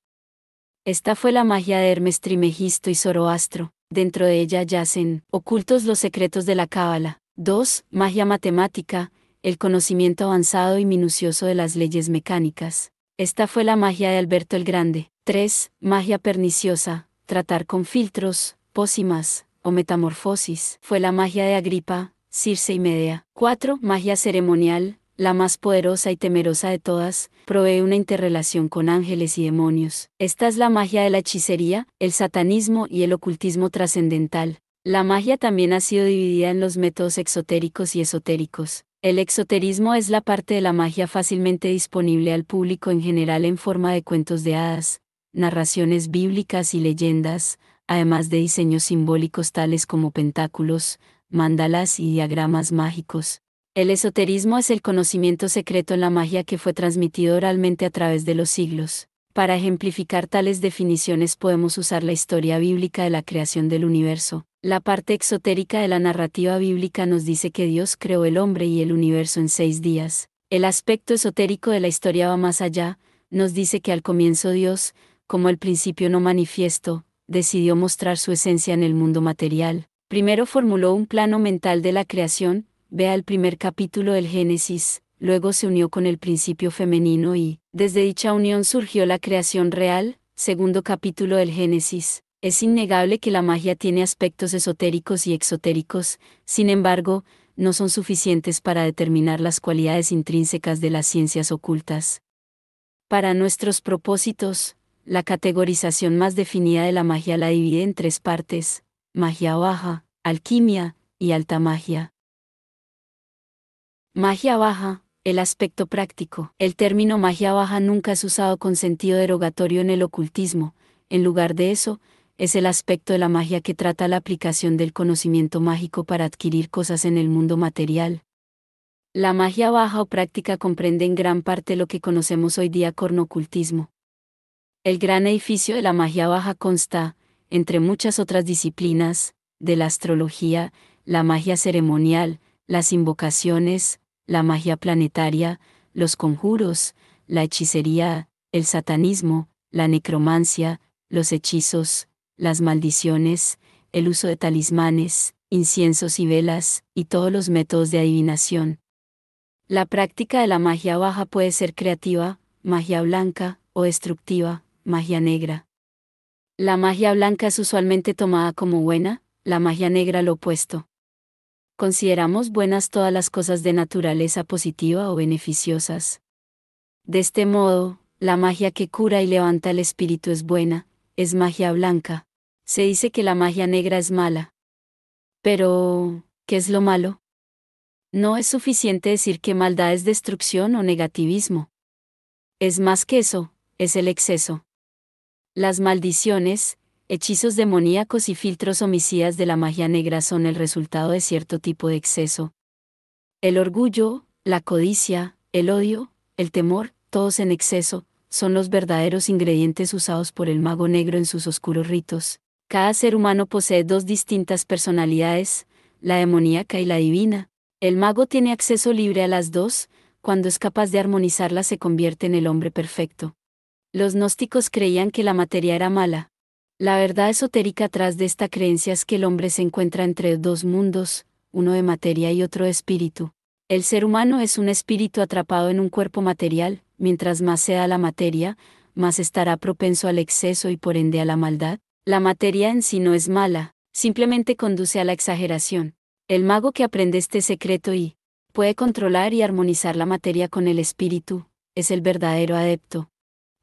Esta fue la magia de Hermes Trimegisto y Zoroastro, dentro de ella yacen, ocultos los secretos de la Cábala. 2. Magia matemática, el conocimiento avanzado y minucioso de las leyes mecánicas. Esta fue la magia de Alberto el Grande. 3. Magia perniciosa, tratar con filtros, pósimas o metamorfosis. Fue la magia de Agripa, Circe y Medea. 4. Magia ceremonial, la más poderosa y temerosa de todas, provee una interrelación con ángeles y demonios. Esta es la magia de la hechicería, el satanismo y el ocultismo trascendental. La magia también ha sido dividida en los métodos exotéricos y esotéricos. El exoterismo es la parte de la magia fácilmente disponible al público en general en forma de cuentos de hadas, narraciones bíblicas y leyendas, además de diseños simbólicos tales como pentáculos, mandalas y diagramas mágicos. El esoterismo es el conocimiento secreto en la magia que fue transmitido oralmente a través de los siglos. Para ejemplificar tales definiciones podemos usar la historia bíblica de la creación del universo. La parte exotérica de la narrativa bíblica nos dice que Dios creó el hombre y el universo en seis días. El aspecto esotérico de la historia va más allá, nos dice que al comienzo Dios, como el principio no manifiesto, decidió mostrar su esencia en el mundo material. Primero formuló un plano mental de la creación, Vea el primer capítulo del Génesis, luego se unió con el principio femenino y, desde dicha unión surgió la creación real, segundo capítulo del Génesis. Es innegable que la magia tiene aspectos esotéricos y exotéricos, sin embargo, no son suficientes para determinar las cualidades intrínsecas de las ciencias ocultas. Para nuestros propósitos, la categorización más definida de la magia la divide en tres partes, magia baja, alquimia y alta magia. Magia baja, el aspecto práctico. El término magia baja nunca es usado con sentido derogatorio en el ocultismo, en lugar de eso, es el aspecto de la magia que trata la aplicación del conocimiento mágico para adquirir cosas en el mundo material. La magia baja o práctica comprende en gran parte lo que conocemos hoy día con ocultismo. El gran edificio de la magia baja consta, entre muchas otras disciplinas, de la astrología, la magia ceremonial, las invocaciones, la magia planetaria, los conjuros, la hechicería, el satanismo, la necromancia, los hechizos, las maldiciones, el uso de talismanes, inciensos y velas, y todos los métodos de adivinación. La práctica de la magia baja puede ser creativa, magia blanca, o destructiva, magia negra. La magia blanca es usualmente tomada como buena, la magia negra lo opuesto consideramos buenas todas las cosas de naturaleza positiva o beneficiosas. De este modo, la magia que cura y levanta el espíritu es buena, es magia blanca. Se dice que la magia negra es mala. Pero, ¿qué es lo malo? No es suficiente decir que maldad es destrucción o negativismo. Es más que eso, es el exceso. Las maldiciones, hechizos demoníacos y filtros homicidas de la magia negra son el resultado de cierto tipo de exceso. El orgullo, la codicia, el odio, el temor, todos en exceso, son los verdaderos ingredientes usados por el mago negro en sus oscuros ritos. Cada ser humano posee dos distintas personalidades, la demoníaca y la divina. El mago tiene acceso libre a las dos, cuando es capaz de armonizarlas se convierte en el hombre perfecto. Los gnósticos creían que la materia era mala, la verdad esotérica tras de esta creencia es que el hombre se encuentra entre dos mundos, uno de materia y otro de espíritu. El ser humano es un espíritu atrapado en un cuerpo material, mientras más sea la materia, más estará propenso al exceso y por ende a la maldad. La materia en sí no es mala, simplemente conduce a la exageración. El mago que aprende este secreto y puede controlar y armonizar la materia con el espíritu, es el verdadero adepto.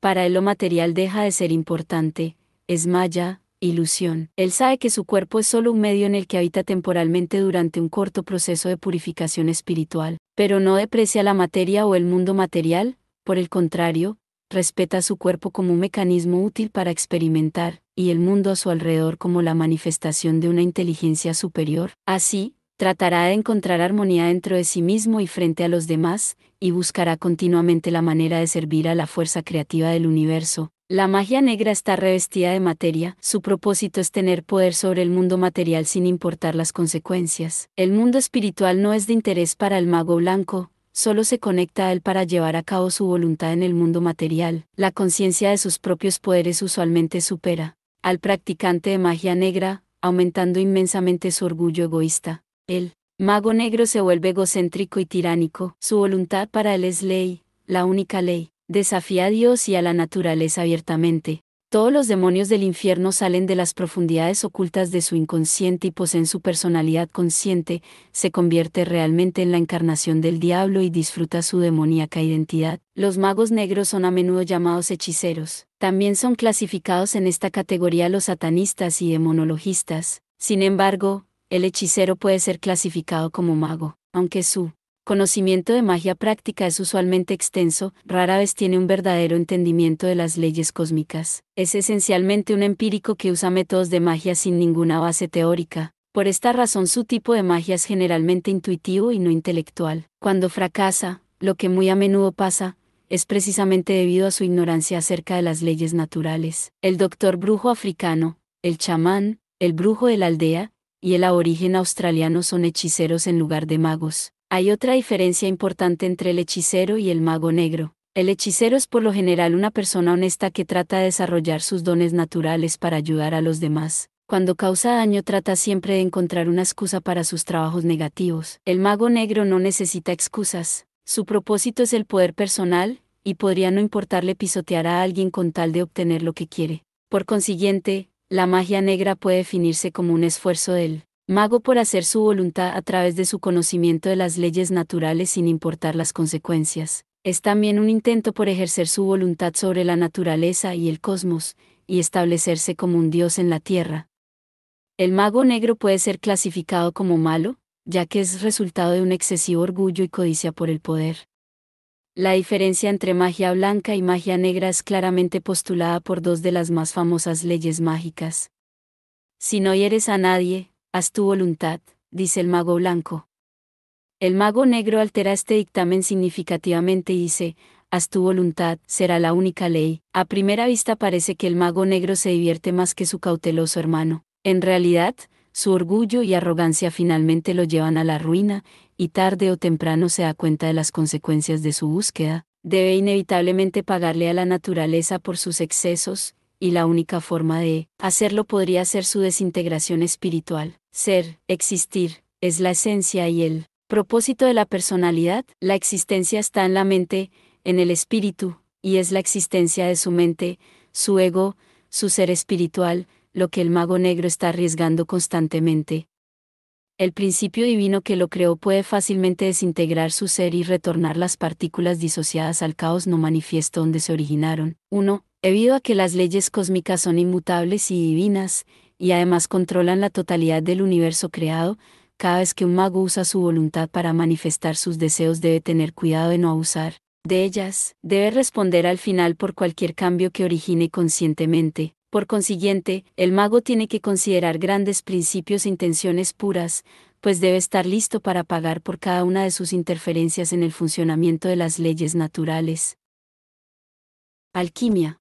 Para él lo material deja de ser importante, es maya, ilusión. Él sabe que su cuerpo es solo un medio en el que habita temporalmente durante un corto proceso de purificación espiritual, pero no deprecia la materia o el mundo material, por el contrario, respeta su cuerpo como un mecanismo útil para experimentar, y el mundo a su alrededor como la manifestación de una inteligencia superior. Así, tratará de encontrar armonía dentro de sí mismo y frente a los demás, y buscará continuamente la manera de servir a la fuerza creativa del universo, la magia negra está revestida de materia, su propósito es tener poder sobre el mundo material sin importar las consecuencias. El mundo espiritual no es de interés para el mago blanco, solo se conecta a él para llevar a cabo su voluntad en el mundo material. La conciencia de sus propios poderes usualmente supera al practicante de magia negra, aumentando inmensamente su orgullo egoísta. El mago negro se vuelve egocéntrico y tiránico, su voluntad para él es ley, la única ley. Desafía a Dios y a la naturaleza abiertamente. Todos los demonios del infierno salen de las profundidades ocultas de su inconsciente y poseen su personalidad consciente, se convierte realmente en la encarnación del diablo y disfruta su demoníaca identidad. Los magos negros son a menudo llamados hechiceros. También son clasificados en esta categoría los satanistas y demonologistas. Sin embargo, el hechicero puede ser clasificado como mago, aunque su conocimiento de magia práctica es usualmente extenso, rara vez tiene un verdadero entendimiento de las leyes cósmicas. Es esencialmente un empírico que usa métodos de magia sin ninguna base teórica. Por esta razón su tipo de magia es generalmente intuitivo y no intelectual. Cuando fracasa, lo que muy a menudo pasa, es precisamente debido a su ignorancia acerca de las leyes naturales. El doctor brujo africano, el chamán, el brujo de la aldea, y el aborigen australiano son hechiceros en lugar de magos. Hay otra diferencia importante entre el hechicero y el mago negro. El hechicero es por lo general una persona honesta que trata de desarrollar sus dones naturales para ayudar a los demás. Cuando causa daño trata siempre de encontrar una excusa para sus trabajos negativos. El mago negro no necesita excusas. Su propósito es el poder personal, y podría no importarle pisotear a alguien con tal de obtener lo que quiere. Por consiguiente, la magia negra puede definirse como un esfuerzo él mago por hacer su voluntad a través de su conocimiento de las leyes naturales sin importar las consecuencias, es también un intento por ejercer su voluntad sobre la naturaleza y el cosmos, y establecerse como un dios en la tierra. El mago negro puede ser clasificado como malo, ya que es resultado de un excesivo orgullo y codicia por el poder. La diferencia entre magia blanca y magia negra es claramente postulada por dos de las más famosas leyes mágicas. Si no hieres a nadie, haz tu voluntad, dice el mago blanco. El mago negro altera este dictamen significativamente y dice, haz tu voluntad, será la única ley. A primera vista parece que el mago negro se divierte más que su cauteloso hermano. En realidad, su orgullo y arrogancia finalmente lo llevan a la ruina, y tarde o temprano se da cuenta de las consecuencias de su búsqueda. Debe inevitablemente pagarle a la naturaleza por sus excesos, y la única forma de hacerlo podría ser su desintegración espiritual. Ser, existir, es la esencia y el propósito de la personalidad. La existencia está en la mente, en el espíritu, y es la existencia de su mente, su ego, su ser espiritual, lo que el mago negro está arriesgando constantemente. El principio divino que lo creó puede fácilmente desintegrar su ser y retornar las partículas disociadas al caos no manifiesto donde se originaron. 1. Debido a que las leyes cósmicas son inmutables y divinas, y además controlan la totalidad del universo creado, cada vez que un mago usa su voluntad para manifestar sus deseos debe tener cuidado de no abusar de ellas, debe responder al final por cualquier cambio que origine conscientemente. Por consiguiente, el mago tiene que considerar grandes principios e intenciones puras, pues debe estar listo para pagar por cada una de sus interferencias en el funcionamiento de las leyes naturales. Alquimia.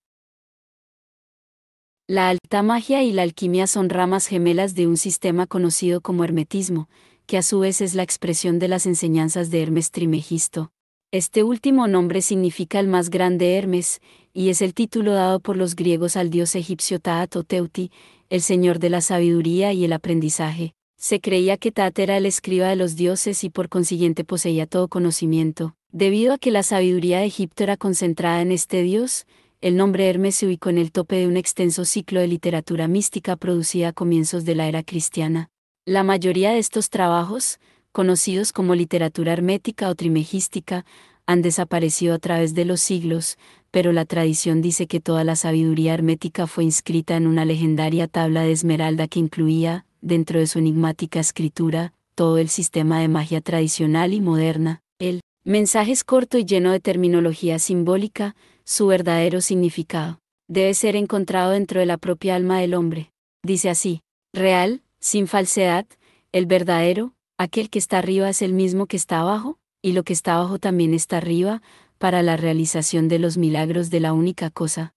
La alta magia y la alquimia son ramas gemelas de un sistema conocido como hermetismo, que a su vez es la expresión de las enseñanzas de Hermes Trimegisto. Este último nombre significa el más grande Hermes, y es el título dado por los griegos al dios egipcio Taat o Teuti, el señor de la sabiduría y el aprendizaje. Se creía que Taat era el escriba de los dioses y por consiguiente poseía todo conocimiento. Debido a que la sabiduría de Egipto era concentrada en este dios, el nombre Hermes se ubicó en el tope de un extenso ciclo de literatura mística producida a comienzos de la era cristiana. La mayoría de estos trabajos, conocidos como literatura hermética o trimejística, han desaparecido a través de los siglos, pero la tradición dice que toda la sabiduría hermética fue inscrita en una legendaria tabla de esmeralda que incluía, dentro de su enigmática escritura, todo el sistema de magia tradicional y moderna. El mensaje es corto y lleno de terminología simbólica, su verdadero significado, debe ser encontrado dentro de la propia alma del hombre. Dice así, real, sin falsedad, el verdadero, aquel que está arriba es el mismo que está abajo, y lo que está abajo también está arriba, para la realización de los milagros de la única cosa.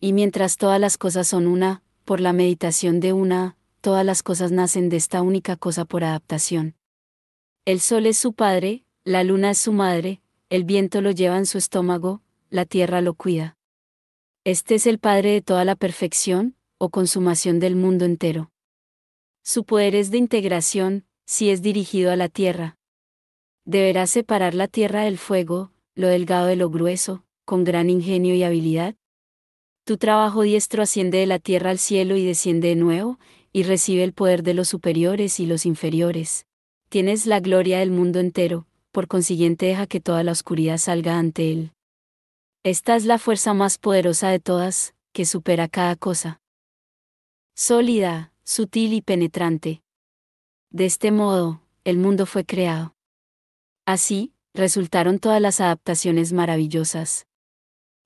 Y mientras todas las cosas son una, por la meditación de una, todas las cosas nacen de esta única cosa por adaptación. El sol es su padre, la luna es su madre, el viento lo lleva en su estómago, la tierra lo cuida. Este es el Padre de toda la perfección, o consumación del mundo entero. Su poder es de integración, si es dirigido a la tierra. Deberá separar la tierra del fuego, lo delgado de lo grueso, con gran ingenio y habilidad. Tu trabajo diestro asciende de la tierra al cielo y desciende de nuevo, y recibe el poder de los superiores y los inferiores. Tienes la gloria del mundo entero, por consiguiente deja que toda la oscuridad salga ante él. Esta es la fuerza más poderosa de todas, que supera cada cosa. Sólida, sutil y penetrante. De este modo, el mundo fue creado. Así, resultaron todas las adaptaciones maravillosas.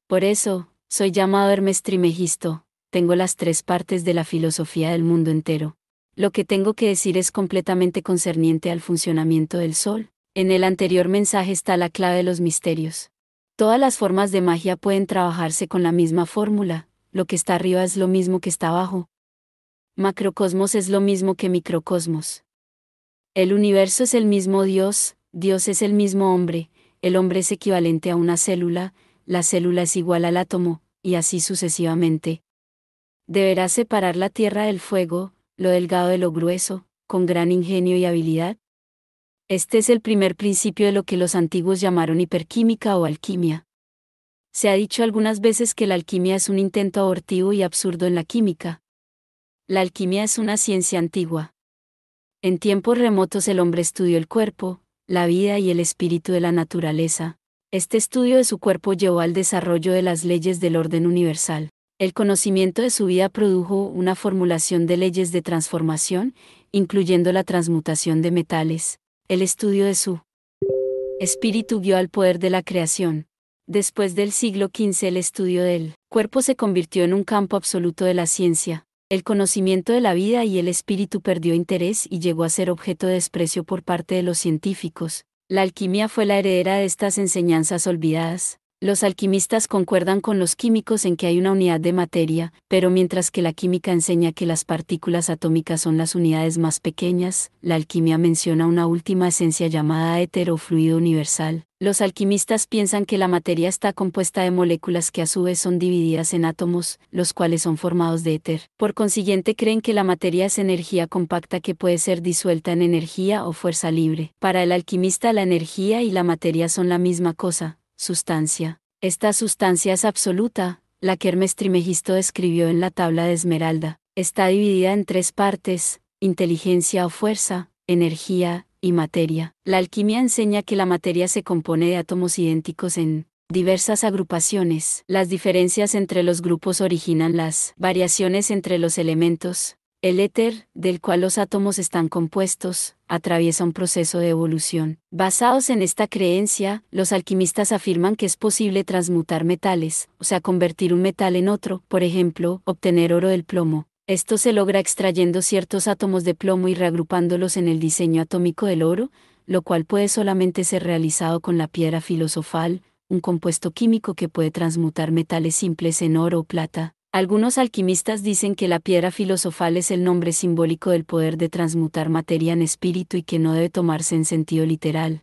Por eso, soy llamado Hermes Trimegisto, tengo las tres partes de la filosofía del mundo entero. Lo que tengo que decir es completamente concerniente al funcionamiento del Sol. En el anterior mensaje está la clave de los misterios. Todas las formas de magia pueden trabajarse con la misma fórmula, lo que está arriba es lo mismo que está abajo. Macrocosmos es lo mismo que microcosmos. El universo es el mismo Dios, Dios es el mismo hombre, el hombre es equivalente a una célula, la célula es igual al átomo, y así sucesivamente. Deberás separar la tierra del fuego, lo delgado de lo grueso, con gran ingenio y habilidad, este es el primer principio de lo que los antiguos llamaron hiperquímica o alquimia. Se ha dicho algunas veces que la alquimia es un intento abortivo y absurdo en la química. La alquimia es una ciencia antigua. En tiempos remotos el hombre estudió el cuerpo, la vida y el espíritu de la naturaleza. Este estudio de su cuerpo llevó al desarrollo de las leyes del orden universal. El conocimiento de su vida produjo una formulación de leyes de transformación, incluyendo la transmutación de metales, el estudio de su espíritu guió al poder de la creación. Después del siglo XV el estudio del cuerpo se convirtió en un campo absoluto de la ciencia. El conocimiento de la vida y el espíritu perdió interés y llegó a ser objeto de desprecio por parte de los científicos. La alquimia fue la heredera de estas enseñanzas olvidadas. Los alquimistas concuerdan con los químicos en que hay una unidad de materia, pero mientras que la química enseña que las partículas atómicas son las unidades más pequeñas, la alquimia menciona una última esencia llamada éter o fluido universal. Los alquimistas piensan que la materia está compuesta de moléculas que a su vez son divididas en átomos, los cuales son formados de éter. Por consiguiente creen que la materia es energía compacta que puede ser disuelta en energía o fuerza libre. Para el alquimista la energía y la materia son la misma cosa, sustancia. Esta sustancia es absoluta, la que Hermes Trimegisto describió en la tabla de Esmeralda. Está dividida en tres partes, inteligencia o fuerza, energía y materia. La alquimia enseña que la materia se compone de átomos idénticos en diversas agrupaciones. Las diferencias entre los grupos originan las variaciones entre los elementos, el éter, del cual los átomos están compuestos, atraviesa un proceso de evolución. Basados en esta creencia, los alquimistas afirman que es posible transmutar metales, o sea, convertir un metal en otro, por ejemplo, obtener oro del plomo. Esto se logra extrayendo ciertos átomos de plomo y reagrupándolos en el diseño atómico del oro, lo cual puede solamente ser realizado con la piedra filosofal, un compuesto químico que puede transmutar metales simples en oro o plata. Algunos alquimistas dicen que la piedra filosofal es el nombre simbólico del poder de transmutar materia en espíritu y que no debe tomarse en sentido literal.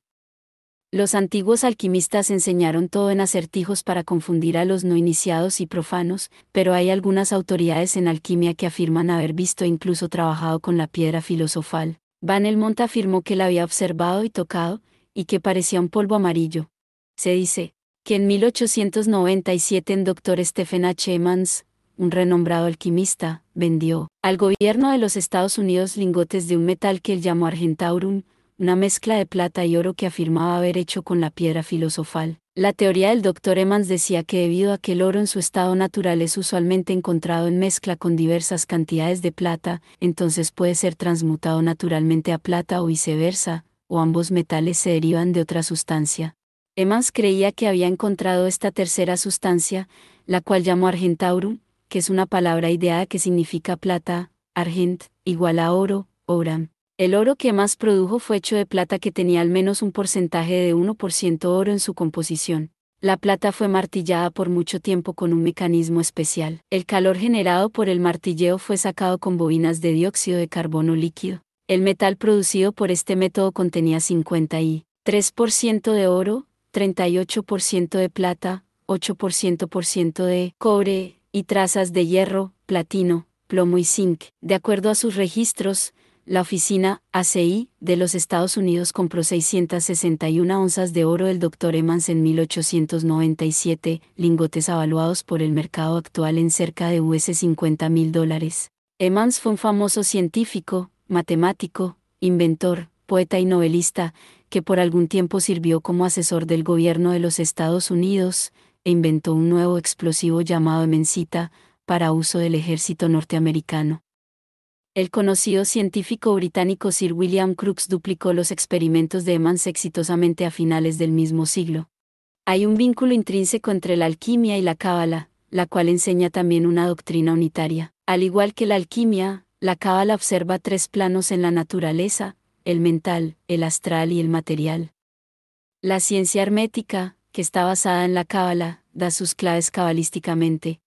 Los antiguos alquimistas enseñaron todo en acertijos para confundir a los no iniciados y profanos, pero hay algunas autoridades en alquimia que afirman haber visto e incluso trabajado con la piedra filosofal. Van Elmont afirmó que la había observado y tocado, y que parecía un polvo amarillo. Se dice, que en 1897 el doctor Stephen H. Mans un renombrado alquimista, vendió al gobierno de los Estados Unidos lingotes de un metal que él llamó Argentaurum, una mezcla de plata y oro que afirmaba haber hecho con la piedra filosofal. La teoría del Dr. Emmons decía que debido a que el oro en su estado natural es usualmente encontrado en mezcla con diversas cantidades de plata, entonces puede ser transmutado naturalmente a plata o viceversa, o ambos metales se derivan de otra sustancia. Emmons creía que había encontrado esta tercera sustancia, la cual llamó Argentaurum, que es una palabra ideada que significa plata, argent, igual a oro, oram. El oro que más produjo fue hecho de plata que tenía al menos un porcentaje de 1% oro en su composición. La plata fue martillada por mucho tiempo con un mecanismo especial. El calor generado por el martilleo fue sacado con bobinas de dióxido de carbono líquido. El metal producido por este método contenía y 53% de oro, 38% de plata, 8% de cobre, y trazas de hierro, platino, plomo y zinc, de acuerdo a sus registros, la oficina ACI de los Estados Unidos compró 661 onzas de oro del Dr. Emmons en 1897, lingotes avaluados por el mercado actual en cerca de US 50 mil dólares. Emmons fue un famoso científico, matemático, inventor, poeta y novelista, que por algún tiempo sirvió como asesor del gobierno de los Estados Unidos, e inventó un nuevo explosivo llamado Mencita para uso del ejército norteamericano. El conocido científico británico Sir William Crookes duplicó los experimentos de Emmons exitosamente a finales del mismo siglo. Hay un vínculo intrínseco entre la alquimia y la cábala, la cual enseña también una doctrina unitaria. Al igual que la alquimia, la cábala observa tres planos en la naturaleza, el mental, el astral y el material. La ciencia hermética, que está basada en la cábala, da sus claves cabalísticamente.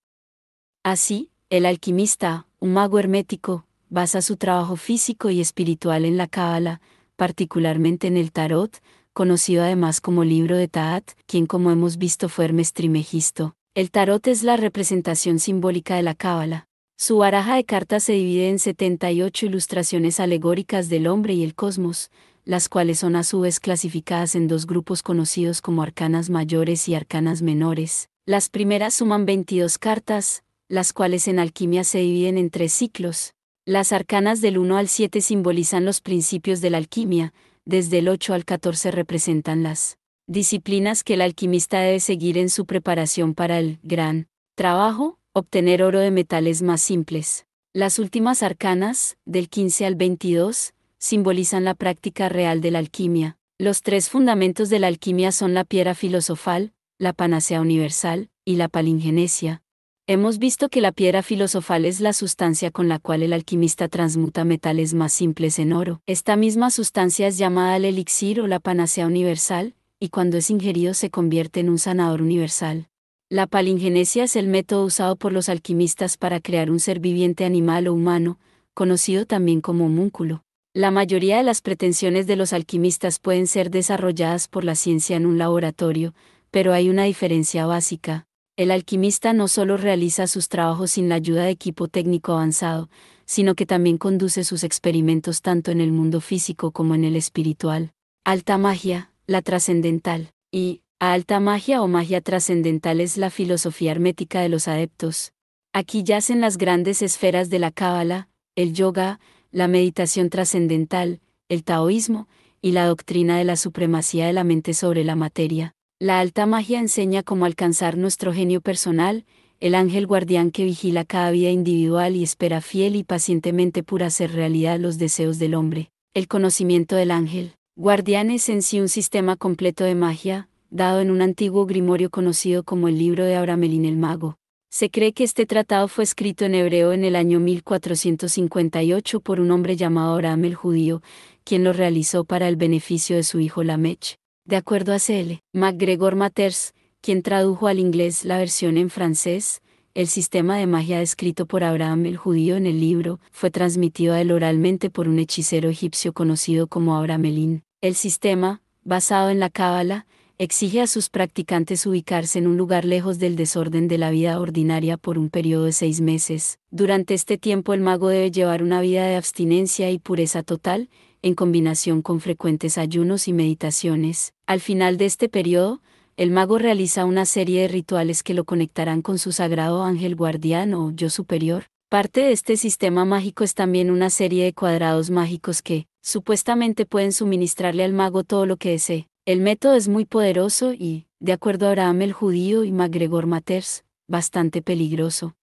Así, el alquimista, un mago hermético, basa su trabajo físico y espiritual en la cábala, particularmente en el tarot, conocido además como libro de Taat, quien como hemos visto fue Hermes Trimegisto. El tarot es la representación simbólica de la cábala. Su baraja de cartas se divide en 78 ilustraciones alegóricas del hombre y el cosmos, las cuales son a su vez clasificadas en dos grupos conocidos como arcanas mayores y arcanas menores. Las primeras suman 22 cartas, las cuales en alquimia se dividen en tres ciclos. Las arcanas del 1 al 7 simbolizan los principios de la alquimia, desde el 8 al 14 representan las disciplinas que el alquimista debe seguir en su preparación para el gran trabajo, obtener oro de metales más simples. Las últimas arcanas, del 15 al 22, simbolizan la práctica real de la alquimia. Los tres fundamentos de la alquimia son la piedra filosofal, la panacea universal, y la palingenesia. Hemos visto que la piedra filosofal es la sustancia con la cual el alquimista transmuta metales más simples en oro. Esta misma sustancia es llamada el elixir o la panacea universal, y cuando es ingerido se convierte en un sanador universal. La palingenesia es el método usado por los alquimistas para crear un ser viviente animal o humano, conocido también como homúnculo. La mayoría de las pretensiones de los alquimistas pueden ser desarrolladas por la ciencia en un laboratorio, pero hay una diferencia básica. El alquimista no solo realiza sus trabajos sin la ayuda de equipo técnico avanzado, sino que también conduce sus experimentos tanto en el mundo físico como en el espiritual. Alta magia, la trascendental, y, a alta magia o magia trascendental es la filosofía hermética de los adeptos. Aquí yacen las grandes esferas de la cábala, el yoga, la meditación trascendental, el taoísmo, y la doctrina de la supremacía de la mente sobre la materia. La alta magia enseña cómo alcanzar nuestro genio personal, el ángel guardián que vigila cada vida individual y espera fiel y pacientemente por hacer realidad los deseos del hombre. El conocimiento del ángel guardián es en sí un sistema completo de magia, dado en un antiguo grimorio conocido como el libro de Abramelín el Mago. Se cree que este tratado fue escrito en hebreo en el año 1458 por un hombre llamado Abraham el judío, quien lo realizó para el beneficio de su hijo Lamech. De acuerdo a C.L. MacGregor Maters, quien tradujo al inglés la versión en francés, el sistema de magia descrito por Abraham el judío en el libro fue transmitido él oralmente por un hechicero egipcio conocido como Abramelin. El sistema, basado en la cábala, exige a sus practicantes ubicarse en un lugar lejos del desorden de la vida ordinaria por un periodo de seis meses. Durante este tiempo el mago debe llevar una vida de abstinencia y pureza total, en combinación con frecuentes ayunos y meditaciones. Al final de este periodo, el mago realiza una serie de rituales que lo conectarán con su sagrado ángel guardián o yo superior. Parte de este sistema mágico es también una serie de cuadrados mágicos que, supuestamente, pueden suministrarle al mago todo lo que desee. El método es muy poderoso y, de acuerdo a Abraham el judío y MacGregor Maters, bastante peligroso.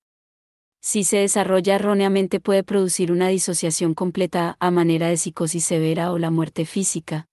Si se desarrolla erróneamente puede producir una disociación completa a manera de psicosis severa o la muerte física.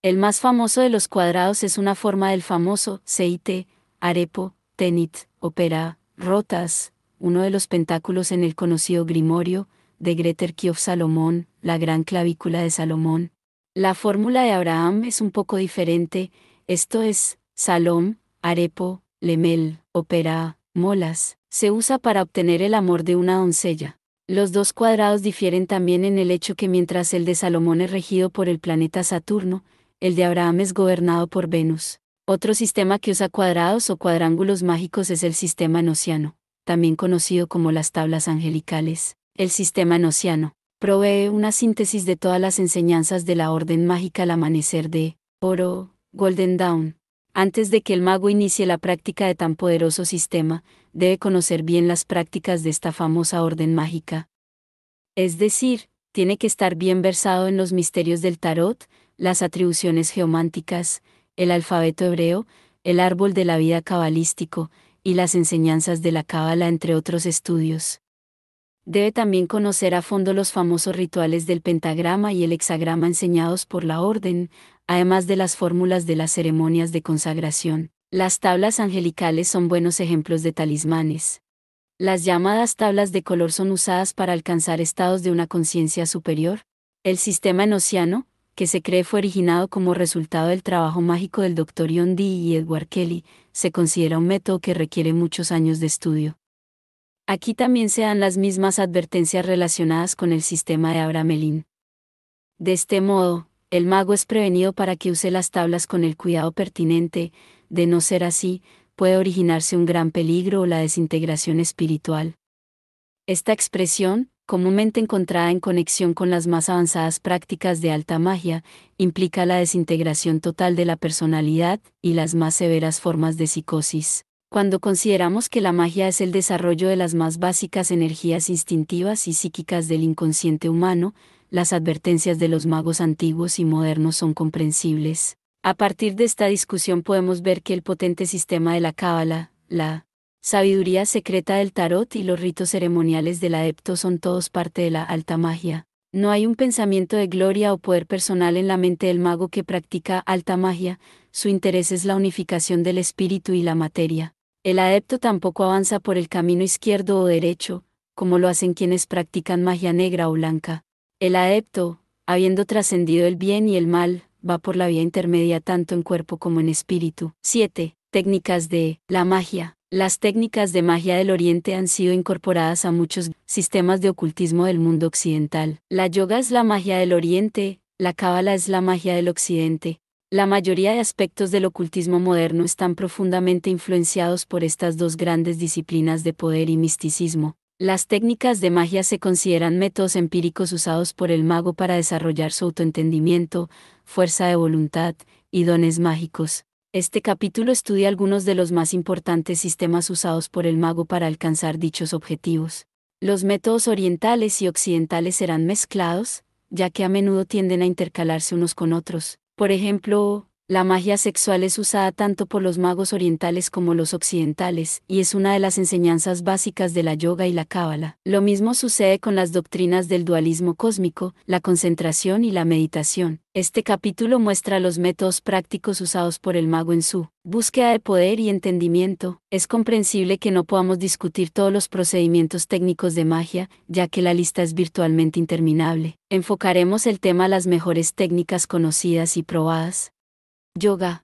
El más famoso de los cuadrados es una forma del famoso CIT, arepo, tenit, opera, rotas, uno de los pentáculos en el conocido grimorio, de Greter Kiof Salomón, la gran clavícula de Salomón, la fórmula de Abraham es un poco diferente, esto es, Salom, Arepo, Lemel, Opera, Molas, se usa para obtener el amor de una doncella. Los dos cuadrados difieren también en el hecho que mientras el de Salomón es regido por el planeta Saturno, el de Abraham es gobernado por Venus. Otro sistema que usa cuadrados o cuadrángulos mágicos es el sistema nociano, también conocido como las tablas angelicales. El sistema nociano provee una síntesis de todas las enseñanzas de la Orden Mágica al amanecer de Oro, Golden Dawn. Antes de que el mago inicie la práctica de tan poderoso sistema, debe conocer bien las prácticas de esta famosa Orden Mágica. Es decir, tiene que estar bien versado en los misterios del tarot, las atribuciones geománticas, el alfabeto hebreo, el árbol de la vida cabalístico, y las enseñanzas de la cábala entre otros estudios. Debe también conocer a fondo los famosos rituales del pentagrama y el hexagrama enseñados por la orden, además de las fórmulas de las ceremonias de consagración. Las tablas angelicales son buenos ejemplos de talismanes. Las llamadas tablas de color son usadas para alcanzar estados de una conciencia superior. El sistema enociano, que se cree fue originado como resultado del trabajo mágico del Dr. John Dee y Edward Kelly, se considera un método que requiere muchos años de estudio. Aquí también se dan las mismas advertencias relacionadas con el sistema de Abramelin. De este modo, el mago es prevenido para que use las tablas con el cuidado pertinente, de no ser así, puede originarse un gran peligro o la desintegración espiritual. Esta expresión, comúnmente encontrada en conexión con las más avanzadas prácticas de alta magia, implica la desintegración total de la personalidad y las más severas formas de psicosis cuando consideramos que la magia es el desarrollo de las más básicas energías instintivas y psíquicas del inconsciente humano, las advertencias de los magos antiguos y modernos son comprensibles. A partir de esta discusión podemos ver que el potente sistema de la cábala, la sabiduría secreta del tarot y los ritos ceremoniales del adepto son todos parte de la alta magia. No hay un pensamiento de gloria o poder personal en la mente del mago que practica alta magia, su interés es la unificación del espíritu y la materia. El adepto tampoco avanza por el camino izquierdo o derecho, como lo hacen quienes practican magia negra o blanca. El adepto, habiendo trascendido el bien y el mal, va por la vía intermedia tanto en cuerpo como en espíritu. 7. Técnicas de la magia. Las técnicas de magia del Oriente han sido incorporadas a muchos sistemas de ocultismo del mundo occidental. La yoga es la magia del Oriente, la cábala es la magia del Occidente, la mayoría de aspectos del ocultismo moderno están profundamente influenciados por estas dos grandes disciplinas de poder y misticismo. Las técnicas de magia se consideran métodos empíricos usados por el mago para desarrollar su autoentendimiento, fuerza de voluntad y dones mágicos. Este capítulo estudia algunos de los más importantes sistemas usados por el mago para alcanzar dichos objetivos. Los métodos orientales y occidentales serán mezclados, ya que a menudo tienden a intercalarse unos con otros. Por ejemplo, la magia sexual es usada tanto por los magos orientales como los occidentales, y es una de las enseñanzas básicas de la yoga y la cábala. Lo mismo sucede con las doctrinas del dualismo cósmico, la concentración y la meditación. Este capítulo muestra los métodos prácticos usados por el mago en su búsqueda de poder y entendimiento. Es comprensible que no podamos discutir todos los procedimientos técnicos de magia, ya que la lista es virtualmente interminable. Enfocaremos el tema a las mejores técnicas conocidas y probadas. Yoga.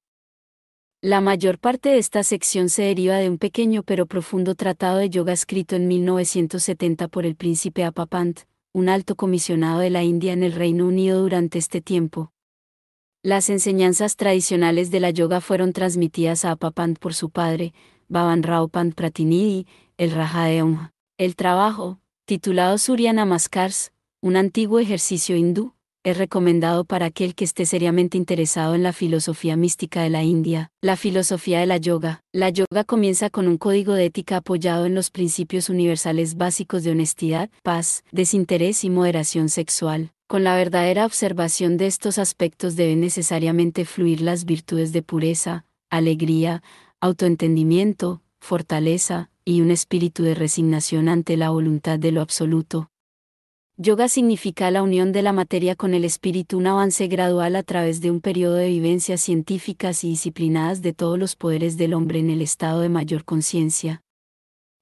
La mayor parte de esta sección se deriva de un pequeño pero profundo tratado de yoga escrito en 1970 por el príncipe Apapant, un alto comisionado de la India en el Reino Unido durante este tiempo. Las enseñanzas tradicionales de la yoga fueron transmitidas a Apapant por su padre, Baban Rao Pant Pratinidhi, el Raja de El trabajo, titulado Surya Namaskars, un antiguo ejercicio hindú, es recomendado para aquel que esté seriamente interesado en la filosofía mística de la India, la filosofía de la yoga. La yoga comienza con un código de ética apoyado en los principios universales básicos de honestidad, paz, desinterés y moderación sexual. Con la verdadera observación de estos aspectos deben necesariamente fluir las virtudes de pureza, alegría, autoentendimiento, fortaleza, y un espíritu de resignación ante la voluntad de lo absoluto. Yoga significa la unión de la materia con el espíritu, un avance gradual a través de un periodo de vivencias científicas y disciplinadas de todos los poderes del hombre en el estado de mayor conciencia.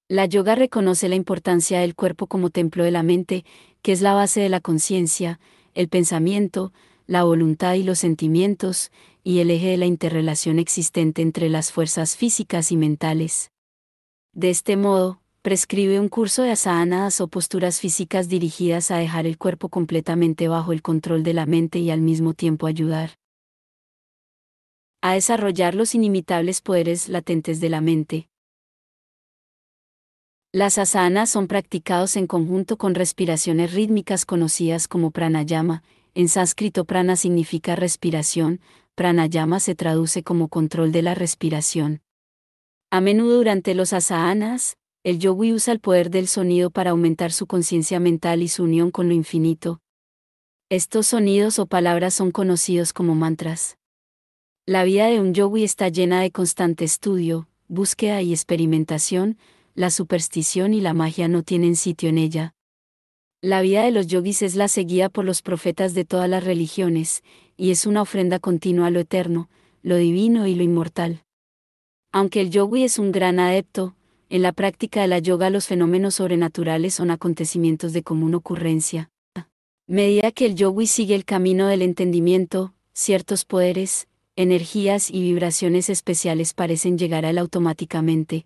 La yoga reconoce la importancia del cuerpo como templo de la mente, que es la base de la conciencia, el pensamiento, la voluntad y los sentimientos, y el eje de la interrelación existente entre las fuerzas físicas y mentales. De este modo, prescribe un curso de asanas o posturas físicas dirigidas a dejar el cuerpo completamente bajo el control de la mente y al mismo tiempo ayudar a desarrollar los inimitables poderes latentes de la mente. Las asanas son practicados en conjunto con respiraciones rítmicas conocidas como pranayama, en sánscrito prana significa respiración, pranayama se traduce como control de la respiración. A menudo durante los asanas, el yogui usa el poder del sonido para aumentar su conciencia mental y su unión con lo infinito. Estos sonidos o palabras son conocidos como mantras. La vida de un yogui está llena de constante estudio, búsqueda y experimentación, la superstición y la magia no tienen sitio en ella. La vida de los yogis es la seguida por los profetas de todas las religiones, y es una ofrenda continua a lo eterno, lo divino y lo inmortal. Aunque el yogui es un gran adepto, en la práctica de la yoga los fenómenos sobrenaturales son acontecimientos de común ocurrencia. medida que el yogui sigue el camino del entendimiento, ciertos poderes, energías y vibraciones especiales parecen llegar a él automáticamente.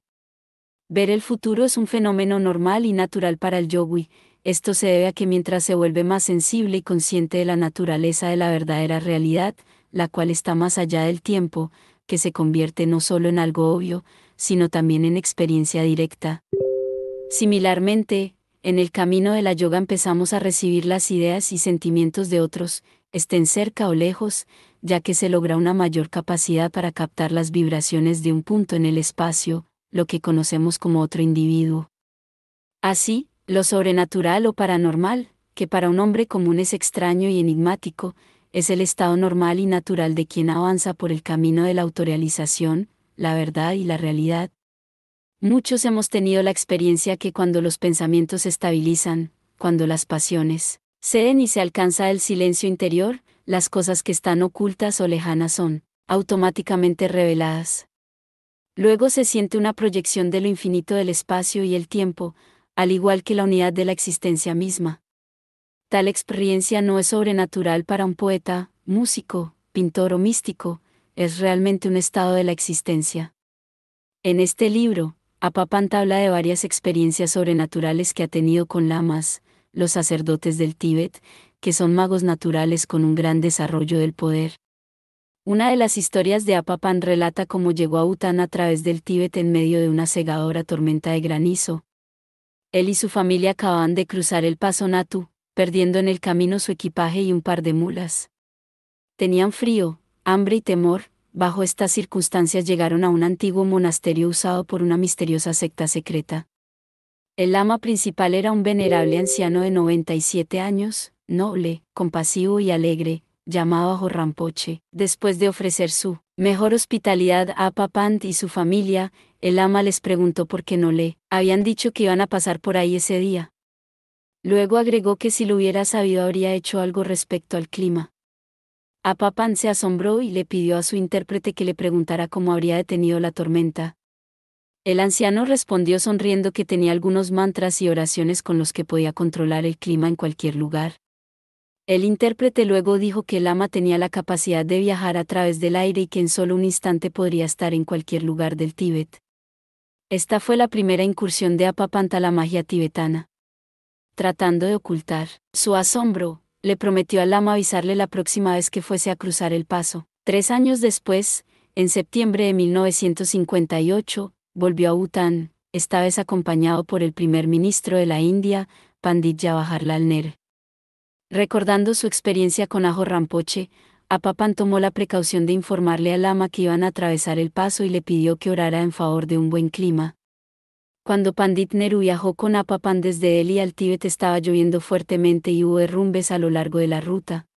Ver el futuro es un fenómeno normal y natural para el yogui, esto se debe a que mientras se vuelve más sensible y consciente de la naturaleza de la verdadera realidad, la cual está más allá del tiempo, que se convierte no solo en algo obvio, sino también en experiencia directa. Similarmente, en el camino de la yoga empezamos a recibir las ideas y sentimientos de otros, estén cerca o lejos, ya que se logra una mayor capacidad para captar las vibraciones de un punto en el espacio, lo que conocemos como otro individuo. Así, lo sobrenatural o paranormal, que para un hombre común es extraño y enigmático, es el estado normal y natural de quien avanza por el camino de la autorrealización, la verdad y la realidad. Muchos hemos tenido la experiencia que cuando los pensamientos se estabilizan, cuando las pasiones ceden y se alcanza el silencio interior, las cosas que están ocultas o lejanas son automáticamente reveladas. Luego se siente una proyección de lo infinito del espacio y el tiempo, al igual que la unidad de la existencia misma. Tal experiencia no es sobrenatural para un poeta, músico, pintor o místico, es realmente un estado de la existencia. En este libro, Apapan habla de varias experiencias sobrenaturales que ha tenido con lamas, los sacerdotes del Tíbet, que son magos naturales con un gran desarrollo del poder. Una de las historias de Apapan relata cómo llegó a Bután a través del Tíbet en medio de una cegadora tormenta de granizo. Él y su familia acababan de cruzar el paso Natu, perdiendo en el camino su equipaje y un par de mulas. Tenían frío, hambre y temor, bajo estas circunstancias llegaron a un antiguo monasterio usado por una misteriosa secta secreta. El ama principal era un venerable anciano de 97 años, noble, compasivo y alegre, llamado jorrampoche Después de ofrecer su mejor hospitalidad a Papant y su familia, el ama les preguntó por qué no le habían dicho que iban a pasar por ahí ese día. Luego agregó que si lo hubiera sabido habría hecho algo respecto al clima. Apapan se asombró y le pidió a su intérprete que le preguntara cómo habría detenido la tormenta. El anciano respondió sonriendo que tenía algunos mantras y oraciones con los que podía controlar el clima en cualquier lugar. El intérprete luego dijo que el ama tenía la capacidad de viajar a través del aire y que en solo un instante podría estar en cualquier lugar del Tíbet. Esta fue la primera incursión de Apapanta a la magia tibetana. Tratando de ocultar su asombro, le prometió al lama avisarle la próxima vez que fuese a cruzar el paso. Tres años después, en septiembre de 1958, volvió a Bután, esta vez acompañado por el primer ministro de la India, Pandit Jawaharlal Nehru. Recordando su experiencia con Ajo Rampoche, Apapan tomó la precaución de informarle al lama que iban a atravesar el paso y le pidió que orara en favor de un buen clima. Cuando Pandit Neru viajó con Apapan desde Delhi al Tíbet estaba lloviendo fuertemente y hubo derrumbes a lo largo de la ruta.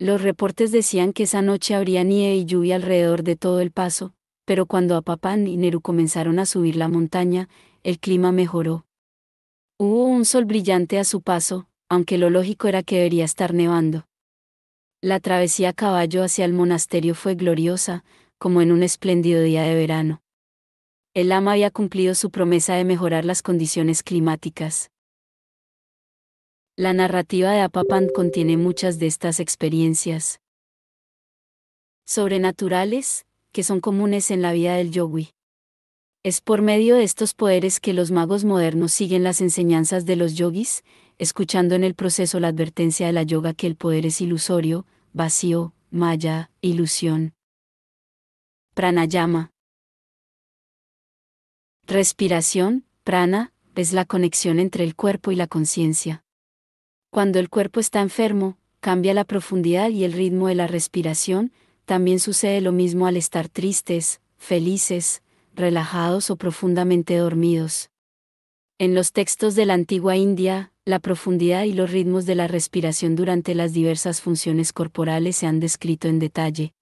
Los reportes decían que esa noche habría nieve y lluvia alrededor de todo el paso, pero cuando Apapan y Neru comenzaron a subir la montaña, el clima mejoró. Hubo un sol brillante a su paso, aunque lo lógico era que debería estar nevando. La travesía a caballo hacia el monasterio fue gloriosa, como en un espléndido día de verano el AMA había cumplido su promesa de mejorar las condiciones climáticas. La narrativa de Apapan contiene muchas de estas experiencias sobrenaturales, que son comunes en la vida del yogui. Es por medio de estos poderes que los magos modernos siguen las enseñanzas de los yogis, escuchando en el proceso la advertencia de la yoga que el poder es ilusorio, vacío, maya, ilusión. Pranayama. Respiración, prana, es la conexión entre el cuerpo y la conciencia. Cuando el cuerpo está enfermo, cambia la profundidad y el ritmo de la respiración, también sucede lo mismo al estar tristes, felices, relajados o profundamente dormidos. En los textos de la antigua India, la profundidad y los ritmos de la respiración durante las diversas funciones corporales se han descrito en detalle.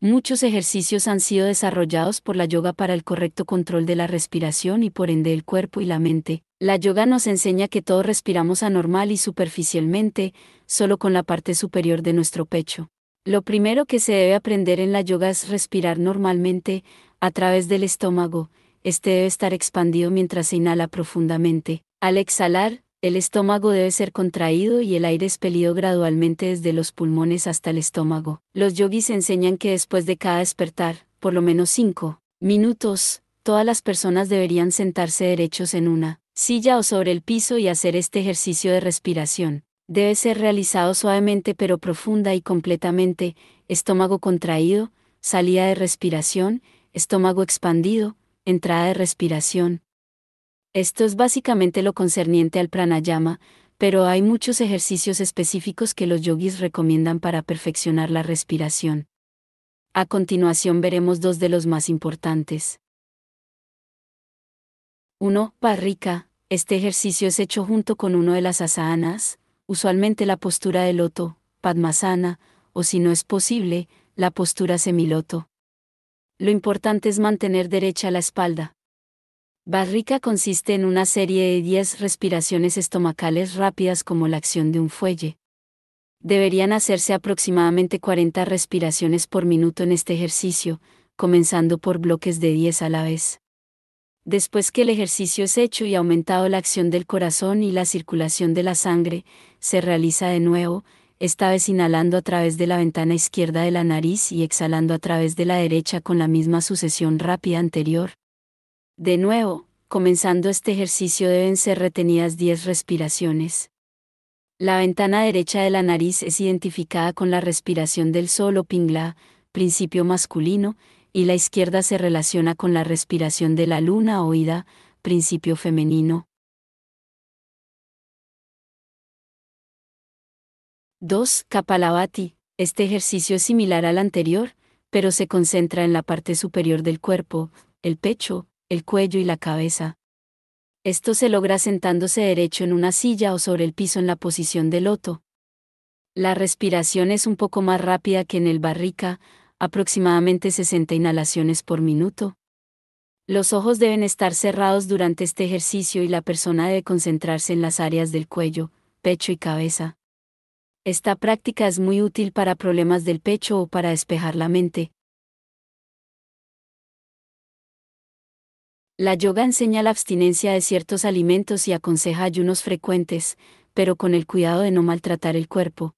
Muchos ejercicios han sido desarrollados por la yoga para el correcto control de la respiración y por ende el cuerpo y la mente. La yoga nos enseña que todos respiramos anormal y superficialmente, solo con la parte superior de nuestro pecho. Lo primero que se debe aprender en la yoga es respirar normalmente, a través del estómago, este debe estar expandido mientras se inhala profundamente. Al exhalar, el estómago debe ser contraído y el aire expelido gradualmente desde los pulmones hasta el estómago. Los yogis enseñan que después de cada despertar, por lo menos 5 minutos, todas las personas deberían sentarse derechos en una silla o sobre el piso y hacer este ejercicio de respiración. Debe ser realizado suavemente pero profunda y completamente, estómago contraído, salida de respiración, estómago expandido, entrada de respiración, esto es básicamente lo concerniente al pranayama, pero hay muchos ejercicios específicos que los yogis recomiendan para perfeccionar la respiración. A continuación veremos dos de los más importantes. 1. Barrica. Este ejercicio es hecho junto con uno de las asanas, usualmente la postura de loto, padmasana, o si no es posible, la postura semiloto. Lo importante es mantener derecha la espalda, Barrica consiste en una serie de 10 respiraciones estomacales rápidas como la acción de un fuelle. Deberían hacerse aproximadamente 40 respiraciones por minuto en este ejercicio, comenzando por bloques de 10 a la vez. Después que el ejercicio es hecho y aumentado la acción del corazón y la circulación de la sangre, se realiza de nuevo, esta vez inhalando a través de la ventana izquierda de la nariz y exhalando a través de la derecha con la misma sucesión rápida anterior. De nuevo, comenzando este ejercicio deben ser retenidas 10 respiraciones. La ventana derecha de la nariz es identificada con la respiración del sol o pingla, principio masculino, y la izquierda se relaciona con la respiración de la luna o ida, principio femenino. 2. Kapalabhati. Este ejercicio es similar al anterior, pero se concentra en la parte superior del cuerpo, el pecho, el cuello y la cabeza. Esto se logra sentándose derecho en una silla o sobre el piso en la posición de loto. La respiración es un poco más rápida que en el barrica, aproximadamente 60 inhalaciones por minuto. Los ojos deben estar cerrados durante este ejercicio y la persona debe concentrarse en las áreas del cuello, pecho y cabeza. Esta práctica es muy útil para problemas del pecho o para despejar la mente, La yoga enseña la abstinencia de ciertos alimentos y aconseja ayunos frecuentes, pero con el cuidado de no maltratar el cuerpo.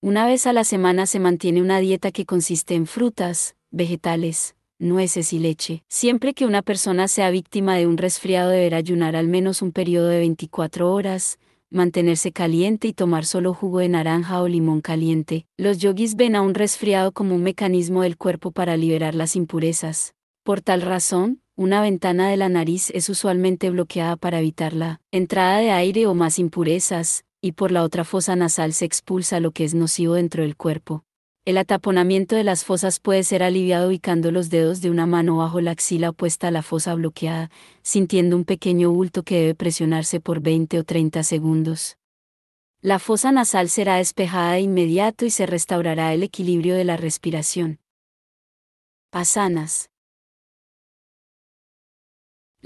Una vez a la semana se mantiene una dieta que consiste en frutas, vegetales, nueces y leche. Siempre que una persona sea víctima de un resfriado deberá ayunar al menos un periodo de 24 horas, mantenerse caliente y tomar solo jugo de naranja o limón caliente. Los yogis ven a un resfriado como un mecanismo del cuerpo para liberar las impurezas. Por tal razón, una ventana de la nariz es usualmente bloqueada para evitar la entrada de aire o más impurezas, y por la otra fosa nasal se expulsa lo que es nocivo dentro del cuerpo. El ataponamiento de las fosas puede ser aliviado ubicando los dedos de una mano bajo la axila opuesta a la fosa bloqueada, sintiendo un pequeño bulto que debe presionarse por 20 o 30 segundos. La fosa nasal será despejada de inmediato y se restaurará el equilibrio de la respiración. Pasanas.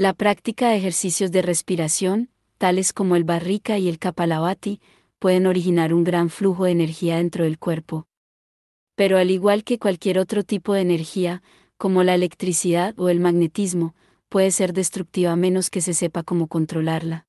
La práctica de ejercicios de respiración, tales como el barrica y el kapalabhati, pueden originar un gran flujo de energía dentro del cuerpo. Pero al igual que cualquier otro tipo de energía, como la electricidad o el magnetismo, puede ser destructiva a menos que se sepa cómo controlarla.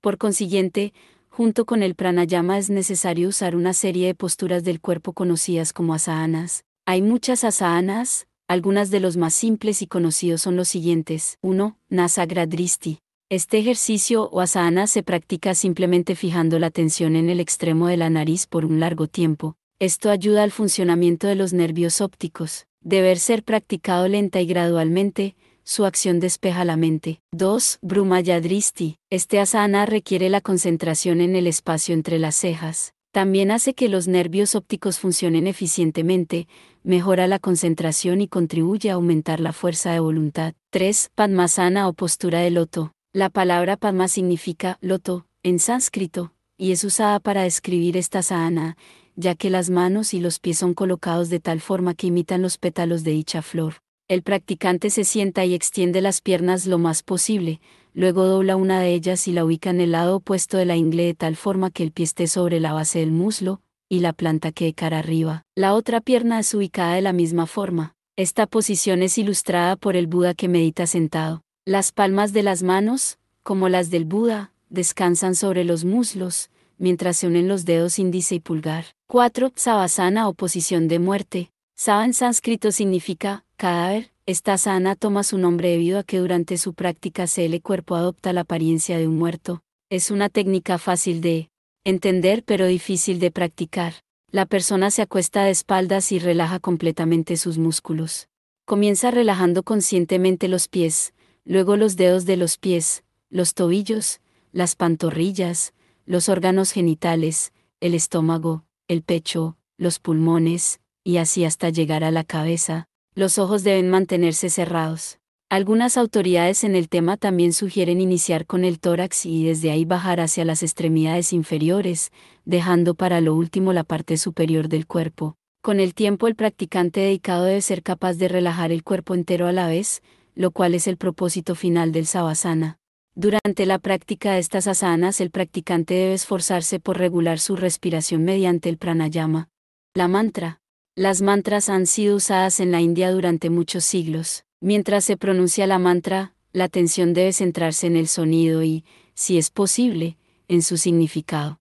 Por consiguiente, junto con el pranayama es necesario usar una serie de posturas del cuerpo conocidas como asanas. Hay muchas asanas, algunas de los más simples y conocidos son los siguientes. 1. Nasagra dristi. Este ejercicio o asana se practica simplemente fijando la tensión en el extremo de la nariz por un largo tiempo. Esto ayuda al funcionamiento de los nervios ópticos. Deber ser practicado lenta y gradualmente, su acción despeja la mente. 2. Bruma dristi. Este asana requiere la concentración en el espacio entre las cejas. También hace que los nervios ópticos funcionen eficientemente, mejora la concentración y contribuye a aumentar la fuerza de voluntad. 3. Padmasana o postura de loto. La palabra Padma significa loto en sánscrito y es usada para describir esta saana, ya que las manos y los pies son colocados de tal forma que imitan los pétalos de dicha flor. El practicante se sienta y extiende las piernas lo más posible, luego dobla una de ellas y la ubica en el lado opuesto de la ingle de tal forma que el pie esté sobre la base del muslo, y la planta quede cara arriba. La otra pierna es ubicada de la misma forma. Esta posición es ilustrada por el Buda que medita sentado. Las palmas de las manos, como las del Buda, descansan sobre los muslos, mientras se unen los dedos índice y pulgar. 4. Savasana o posición de muerte. Saba en sánscrito significa cadáver, esta sana toma su nombre debido a que durante su práctica se el cuerpo adopta la apariencia de un muerto. Es una técnica fácil de entender pero difícil de practicar. La persona se acuesta de espaldas y relaja completamente sus músculos. Comienza relajando conscientemente los pies, luego los dedos de los pies, los tobillos, las pantorrillas, los órganos genitales, el estómago, el pecho, los pulmones, y así hasta llegar a la cabeza, los ojos deben mantenerse cerrados. Algunas autoridades en el tema también sugieren iniciar con el tórax y desde ahí bajar hacia las extremidades inferiores, dejando para lo último la parte superior del cuerpo. Con el tiempo el practicante dedicado debe ser capaz de relajar el cuerpo entero a la vez, lo cual es el propósito final del savasana. Durante la práctica de estas asanas el practicante debe esforzarse por regular su respiración mediante el pranayama. La mantra las mantras han sido usadas en la India durante muchos siglos. Mientras se pronuncia la mantra, la atención debe centrarse en el sonido y, si es posible, en su significado.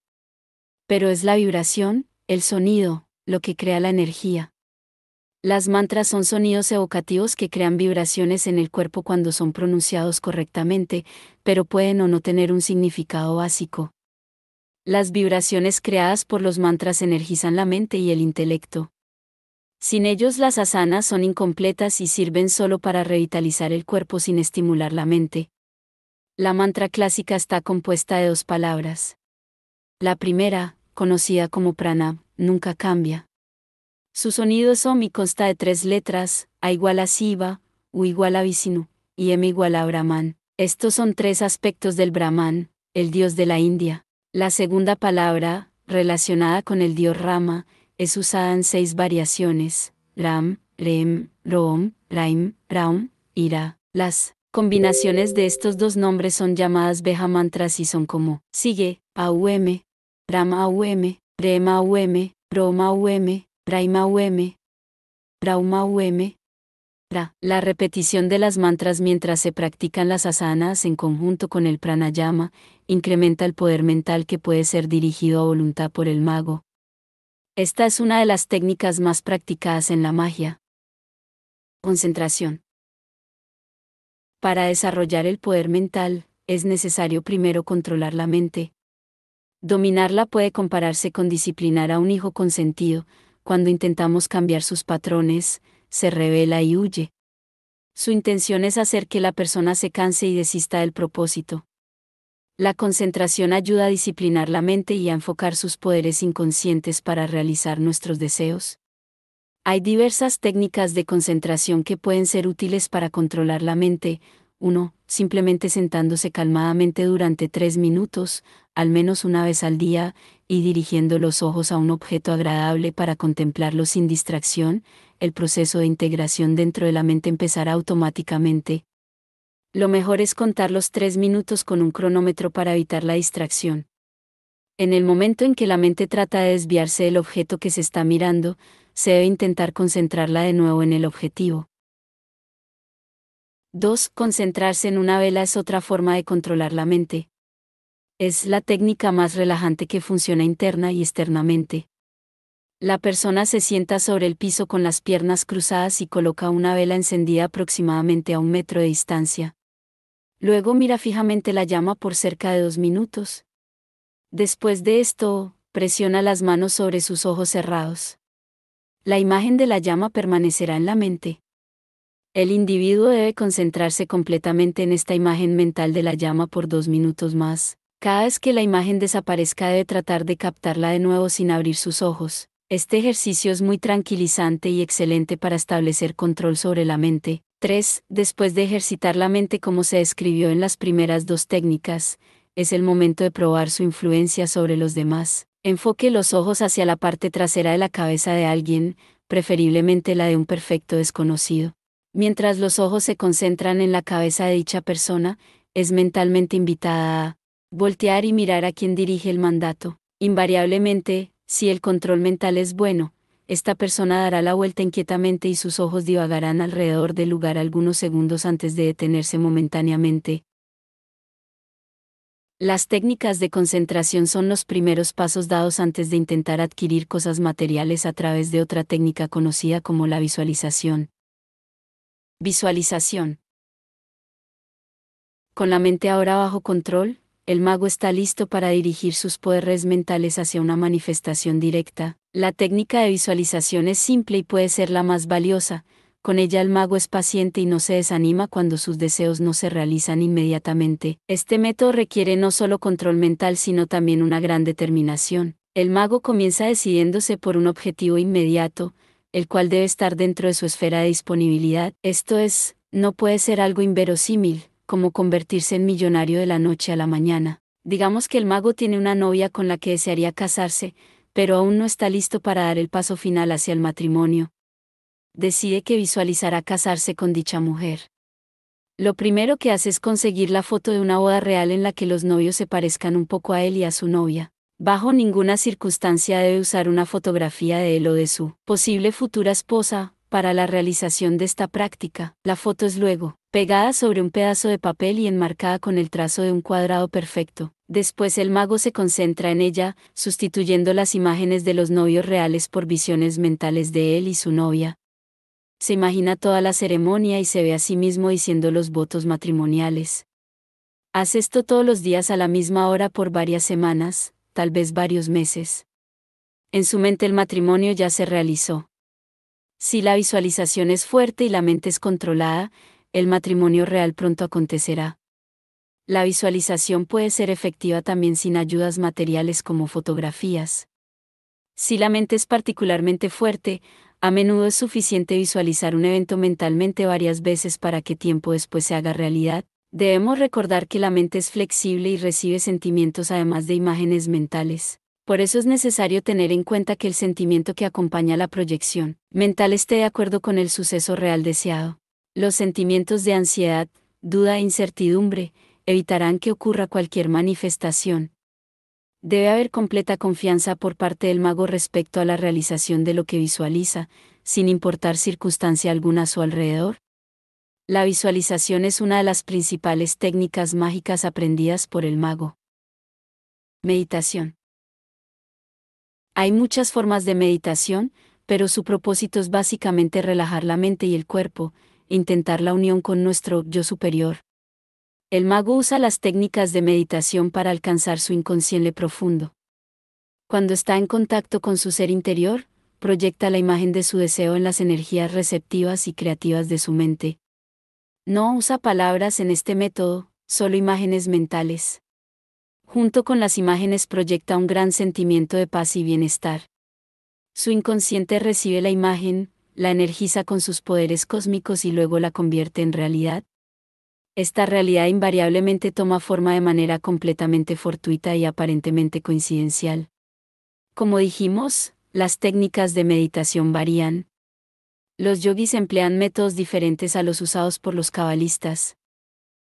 Pero es la vibración, el sonido, lo que crea la energía. Las mantras son sonidos evocativos que crean vibraciones en el cuerpo cuando son pronunciados correctamente, pero pueden o no tener un significado básico. Las vibraciones creadas por los mantras energizan la mente y el intelecto, sin ellos las asanas son incompletas y sirven solo para revitalizar el cuerpo sin estimular la mente. La mantra clásica está compuesta de dos palabras. La primera, conocida como prana, nunca cambia. Su sonido es y consta de tres letras, A igual a Siva, U igual a Visinu, y M igual a Brahman. Estos son tres aspectos del Brahman, el dios de la India. La segunda palabra, relacionada con el dios Rama, es usada en seis variaciones, ram, rem, rom, raim, raum, ira. Las combinaciones de estos dos nombres son llamadas Beja mantras y son como, sigue, AUM, Ram AUM, Rem AUM, Rom AUM, Raim AUM, Raum AUM, la repetición de las mantras mientras se practican las asanas en conjunto con el pranayama incrementa el poder mental que puede ser dirigido a voluntad por el mago, esta es una de las técnicas más practicadas en la magia. Concentración. Para desarrollar el poder mental, es necesario primero controlar la mente. Dominarla puede compararse con disciplinar a un hijo consentido, cuando intentamos cambiar sus patrones, se revela y huye. Su intención es hacer que la persona se canse y desista del propósito. La concentración ayuda a disciplinar la mente y a enfocar sus poderes inconscientes para realizar nuestros deseos. Hay diversas técnicas de concentración que pueden ser útiles para controlar la mente. Uno, Simplemente sentándose calmadamente durante tres minutos, al menos una vez al día, y dirigiendo los ojos a un objeto agradable para contemplarlo sin distracción, el proceso de integración dentro de la mente empezará automáticamente, lo mejor es contar los tres minutos con un cronómetro para evitar la distracción. En el momento en que la mente trata de desviarse del objeto que se está mirando, se debe intentar concentrarla de nuevo en el objetivo. 2. Concentrarse en una vela es otra forma de controlar la mente. Es la técnica más relajante que funciona interna y externamente. La persona se sienta sobre el piso con las piernas cruzadas y coloca una vela encendida aproximadamente a un metro de distancia. Luego mira fijamente la llama por cerca de dos minutos. Después de esto, presiona las manos sobre sus ojos cerrados. La imagen de la llama permanecerá en la mente. El individuo debe concentrarse completamente en esta imagen mental de la llama por dos minutos más. Cada vez que la imagen desaparezca debe tratar de captarla de nuevo sin abrir sus ojos. Este ejercicio es muy tranquilizante y excelente para establecer control sobre la mente, 3. Después de ejercitar la mente como se describió en las primeras dos técnicas, es el momento de probar su influencia sobre los demás. Enfoque los ojos hacia la parte trasera de la cabeza de alguien, preferiblemente la de un perfecto desconocido. Mientras los ojos se concentran en la cabeza de dicha persona, es mentalmente invitada a voltear y mirar a quien dirige el mandato. Invariablemente, si el control mental es bueno, esta persona dará la vuelta inquietamente y sus ojos divagarán alrededor del lugar algunos segundos antes de detenerse momentáneamente. Las técnicas de concentración son los primeros pasos dados antes de intentar adquirir cosas materiales a través de otra técnica conocida como la visualización. Visualización. Con la mente ahora bajo control, el mago está listo para dirigir sus poderes mentales hacia una manifestación directa, la técnica de visualización es simple y puede ser la más valiosa, con ella el mago es paciente y no se desanima cuando sus deseos no se realizan inmediatamente. Este método requiere no solo control mental sino también una gran determinación. El mago comienza decidiéndose por un objetivo inmediato, el cual debe estar dentro de su esfera de disponibilidad. Esto es, no puede ser algo inverosímil, como convertirse en millonario de la noche a la mañana. Digamos que el mago tiene una novia con la que desearía casarse, pero aún no está listo para dar el paso final hacia el matrimonio. Decide que visualizará casarse con dicha mujer. Lo primero que hace es conseguir la foto de una boda real en la que los novios se parezcan un poco a él y a su novia. Bajo ninguna circunstancia debe usar una fotografía de él o de su posible futura esposa, para la realización de esta práctica. La foto es luego pegada sobre un pedazo de papel y enmarcada con el trazo de un cuadrado perfecto, Después el mago se concentra en ella, sustituyendo las imágenes de los novios reales por visiones mentales de él y su novia. Se imagina toda la ceremonia y se ve a sí mismo diciendo los votos matrimoniales. Hace esto todos los días a la misma hora por varias semanas, tal vez varios meses. En su mente el matrimonio ya se realizó. Si la visualización es fuerte y la mente es controlada, el matrimonio real pronto acontecerá. La visualización puede ser efectiva también sin ayudas materiales como fotografías. Si la mente es particularmente fuerte, a menudo es suficiente visualizar un evento mentalmente varias veces para que tiempo después se haga realidad. Debemos recordar que la mente es flexible y recibe sentimientos además de imágenes mentales. Por eso es necesario tener en cuenta que el sentimiento que acompaña la proyección mental esté de acuerdo con el suceso real deseado. Los sentimientos de ansiedad, duda e incertidumbre, evitarán que ocurra cualquier manifestación. Debe haber completa confianza por parte del mago respecto a la realización de lo que visualiza, sin importar circunstancia alguna a su alrededor. La visualización es una de las principales técnicas mágicas aprendidas por el mago. Meditación. Hay muchas formas de meditación, pero su propósito es básicamente relajar la mente y el cuerpo, intentar la unión con nuestro yo superior. El mago usa las técnicas de meditación para alcanzar su inconsciente profundo. Cuando está en contacto con su ser interior, proyecta la imagen de su deseo en las energías receptivas y creativas de su mente. No usa palabras en este método, solo imágenes mentales. Junto con las imágenes proyecta un gran sentimiento de paz y bienestar. Su inconsciente recibe la imagen, la energiza con sus poderes cósmicos y luego la convierte en realidad, esta realidad invariablemente toma forma de manera completamente fortuita y aparentemente coincidencial. Como dijimos, las técnicas de meditación varían. Los yogis emplean métodos diferentes a los usados por los cabalistas.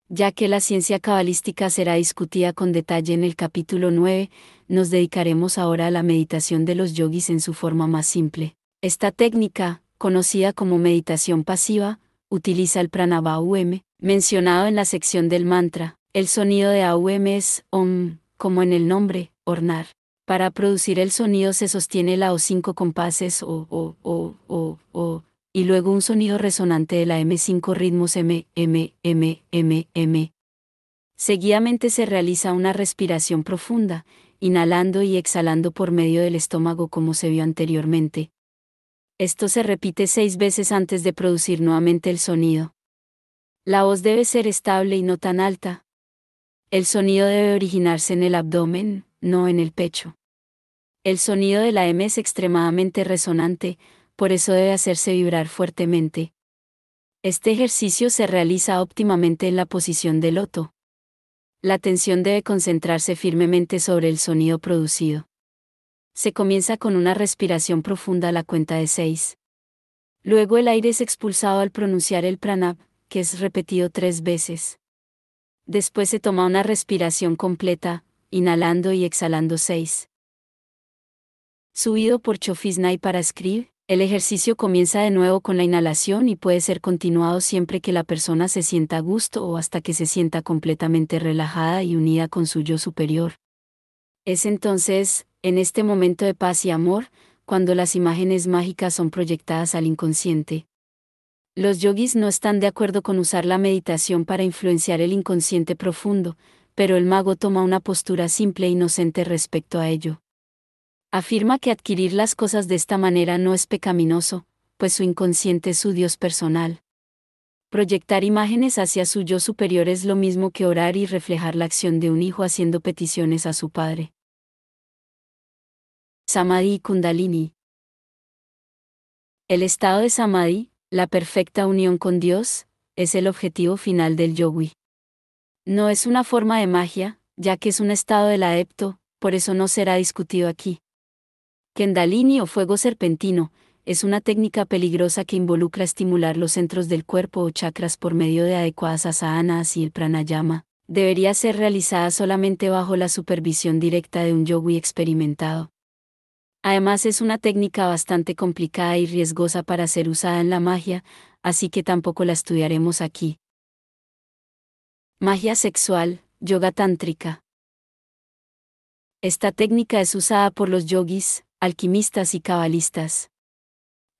Ya que la ciencia cabalística será discutida con detalle en el capítulo 9, nos dedicaremos ahora a la meditación de los yogis en su forma más simple. Esta técnica, conocida como meditación pasiva, utiliza el pranava AUM, mencionado en la sección del mantra. El sonido de AUM es OM, como en el nombre, ornar. Para producir el sonido se sostiene la O cinco compases O, O, O, O, O, y luego un sonido resonante de la M5 ritmos M, M, M, M, M. Seguidamente se realiza una respiración profunda, inhalando y exhalando por medio del estómago como se vio anteriormente, esto se repite seis veces antes de producir nuevamente el sonido. La voz debe ser estable y no tan alta. El sonido debe originarse en el abdomen, no en el pecho. El sonido de la M es extremadamente resonante, por eso debe hacerse vibrar fuertemente. Este ejercicio se realiza óptimamente en la posición del loto. La tensión debe concentrarse firmemente sobre el sonido producido. Se comienza con una respiración profunda a la cuenta de 6. Luego el aire es expulsado al pronunciar el pranab, que es repetido tres veces. Después se toma una respiración completa, inhalando y exhalando seis. Subido por Chofisnai para escribir, el ejercicio comienza de nuevo con la inhalación y puede ser continuado siempre que la persona se sienta a gusto o hasta que se sienta completamente relajada y unida con su yo superior. Es entonces, en este momento de paz y amor, cuando las imágenes mágicas son proyectadas al inconsciente. Los yogis no están de acuerdo con usar la meditación para influenciar el inconsciente profundo, pero el mago toma una postura simple e inocente respecto a ello. Afirma que adquirir las cosas de esta manera no es pecaminoso, pues su inconsciente es su Dios personal. Proyectar imágenes hacia su yo superior es lo mismo que orar y reflejar la acción de un hijo haciendo peticiones a su padre. Samadhi y Kundalini. El estado de Samadhi, la perfecta unión con Dios, es el objetivo final del yogui. No es una forma de magia, ya que es un estado del adepto, por eso no será discutido aquí. Kendalini o fuego serpentino, es una técnica peligrosa que involucra estimular los centros del cuerpo o chakras por medio de adecuadas asanas y el pranayama. Debería ser realizada solamente bajo la supervisión directa de un yogui experimentado. Además es una técnica bastante complicada y riesgosa para ser usada en la magia, así que tampoco la estudiaremos aquí. Magia sexual, yoga tántrica. Esta técnica es usada por los yogis, alquimistas y cabalistas.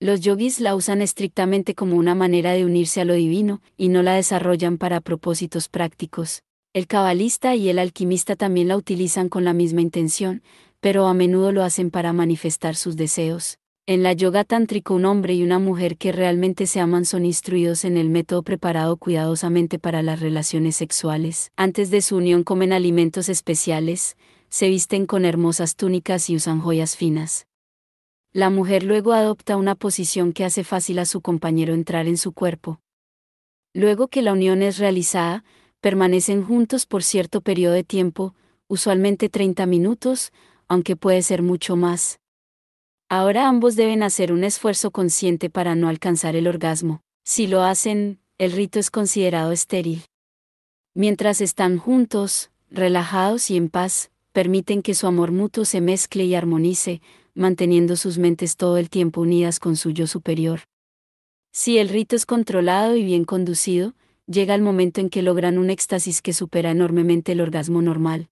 Los yogis la usan estrictamente como una manera de unirse a lo divino, y no la desarrollan para propósitos prácticos. El cabalista y el alquimista también la utilizan con la misma intención, pero a menudo lo hacen para manifestar sus deseos. En la yoga tántrico un hombre y una mujer que realmente se aman son instruidos en el método preparado cuidadosamente para las relaciones sexuales. Antes de su unión comen alimentos especiales, se visten con hermosas túnicas y usan joyas finas. La mujer luego adopta una posición que hace fácil a su compañero entrar en su cuerpo. Luego que la unión es realizada, permanecen juntos por cierto periodo de tiempo, usualmente 30 minutos, aunque puede ser mucho más. Ahora ambos deben hacer un esfuerzo consciente para no alcanzar el orgasmo. Si lo hacen, el rito es considerado estéril. Mientras están juntos, relajados y en paz, permiten que su amor mutuo se mezcle y armonice, manteniendo sus mentes todo el tiempo unidas con su yo superior. Si el rito es controlado y bien conducido, llega el momento en que logran un éxtasis que supera enormemente el orgasmo normal.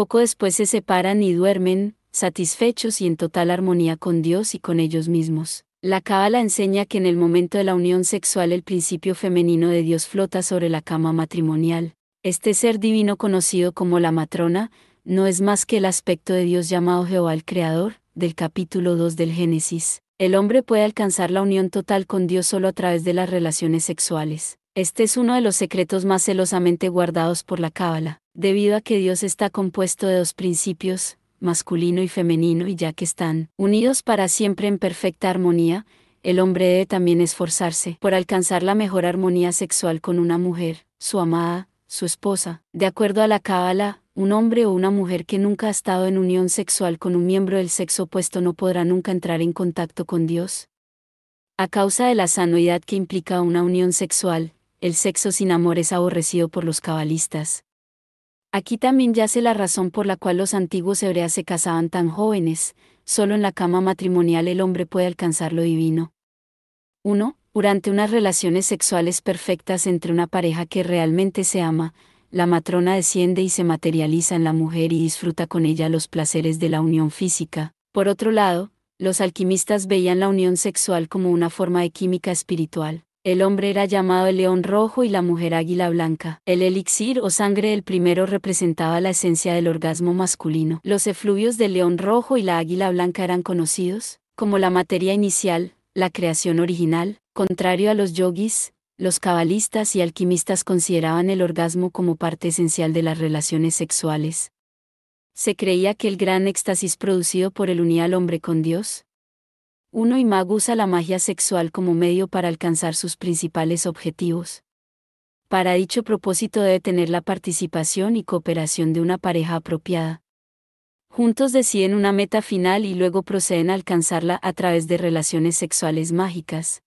Poco después se separan y duermen, satisfechos y en total armonía con Dios y con ellos mismos. La Cábala enseña que en el momento de la unión sexual el principio femenino de Dios flota sobre la cama matrimonial. Este ser divino conocido como la matrona, no es más que el aspecto de Dios llamado Jehová el Creador, del capítulo 2 del Génesis. El hombre puede alcanzar la unión total con Dios solo a través de las relaciones sexuales. Este es uno de los secretos más celosamente guardados por la Cábala. Debido a que Dios está compuesto de dos principios, masculino y femenino, y ya que están unidos para siempre en perfecta armonía, el hombre debe también esforzarse por alcanzar la mejor armonía sexual con una mujer, su amada, su esposa. De acuerdo a la Cábala, un hombre o una mujer que nunca ha estado en unión sexual con un miembro del sexo opuesto no podrá nunca entrar en contacto con Dios. A causa de la sanoidad que implica una unión sexual, el sexo sin amor es aborrecido por los cabalistas. Aquí también yace la razón por la cual los antiguos hebreos se casaban tan jóvenes, solo en la cama matrimonial el hombre puede alcanzar lo divino. 1. Durante unas relaciones sexuales perfectas entre una pareja que realmente se ama, la matrona desciende y se materializa en la mujer y disfruta con ella los placeres de la unión física. Por otro lado, los alquimistas veían la unión sexual como una forma de química espiritual. El hombre era llamado el león rojo y la mujer águila blanca. El elixir o sangre del primero representaba la esencia del orgasmo masculino. Los efluvios del león rojo y la águila blanca eran conocidos como la materia inicial, la creación original, contrario a los yogis, los cabalistas y alquimistas consideraban el orgasmo como parte esencial de las relaciones sexuales. Se creía que el gran éxtasis producido por el unir al hombre con Dios, uno y mago usa la magia sexual como medio para alcanzar sus principales objetivos. Para dicho propósito debe tener la participación y cooperación de una pareja apropiada. Juntos deciden una meta final y luego proceden a alcanzarla a través de relaciones sexuales mágicas.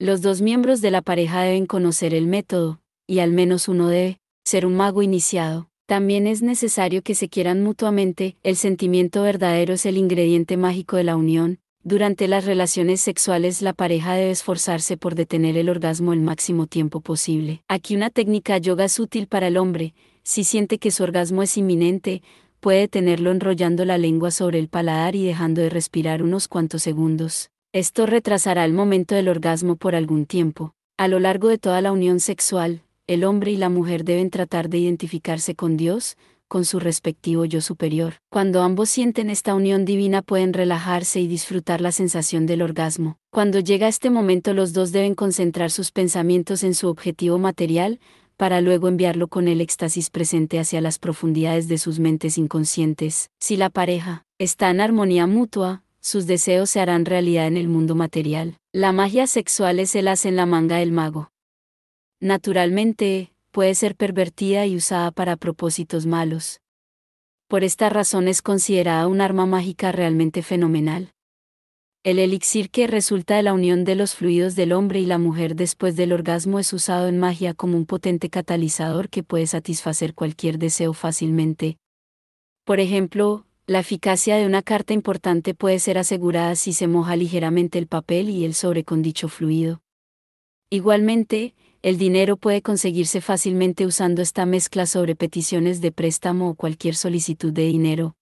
Los dos miembros de la pareja deben conocer el método, y al menos uno debe ser un mago iniciado. También es necesario que se quieran mutuamente, el sentimiento verdadero es el ingrediente mágico de la unión, durante las relaciones sexuales la pareja debe esforzarse por detener el orgasmo el máximo tiempo posible. Aquí una técnica yoga es útil para el hombre, si siente que su orgasmo es inminente, puede tenerlo enrollando la lengua sobre el paladar y dejando de respirar unos cuantos segundos. Esto retrasará el momento del orgasmo por algún tiempo. A lo largo de toda la unión sexual, el hombre y la mujer deben tratar de identificarse con Dios, con su respectivo yo superior. Cuando ambos sienten esta unión divina pueden relajarse y disfrutar la sensación del orgasmo. Cuando llega este momento los dos deben concentrar sus pensamientos en su objetivo material, para luego enviarlo con el éxtasis presente hacia las profundidades de sus mentes inconscientes. Si la pareja está en armonía mutua, sus deseos se harán realidad en el mundo material. La magia sexual es el as en la manga del mago. Naturalmente, puede ser pervertida y usada para propósitos malos. Por esta razón es considerada un arma mágica realmente fenomenal. El elixir que resulta de la unión de los fluidos del hombre y la mujer después del orgasmo es usado en magia como un potente catalizador que puede satisfacer cualquier deseo fácilmente. Por ejemplo, la eficacia de una carta importante puede ser asegurada si se moja ligeramente el papel y el sobre con dicho fluido. Igualmente, el dinero puede conseguirse fácilmente usando esta mezcla sobre peticiones de préstamo o cualquier solicitud de dinero.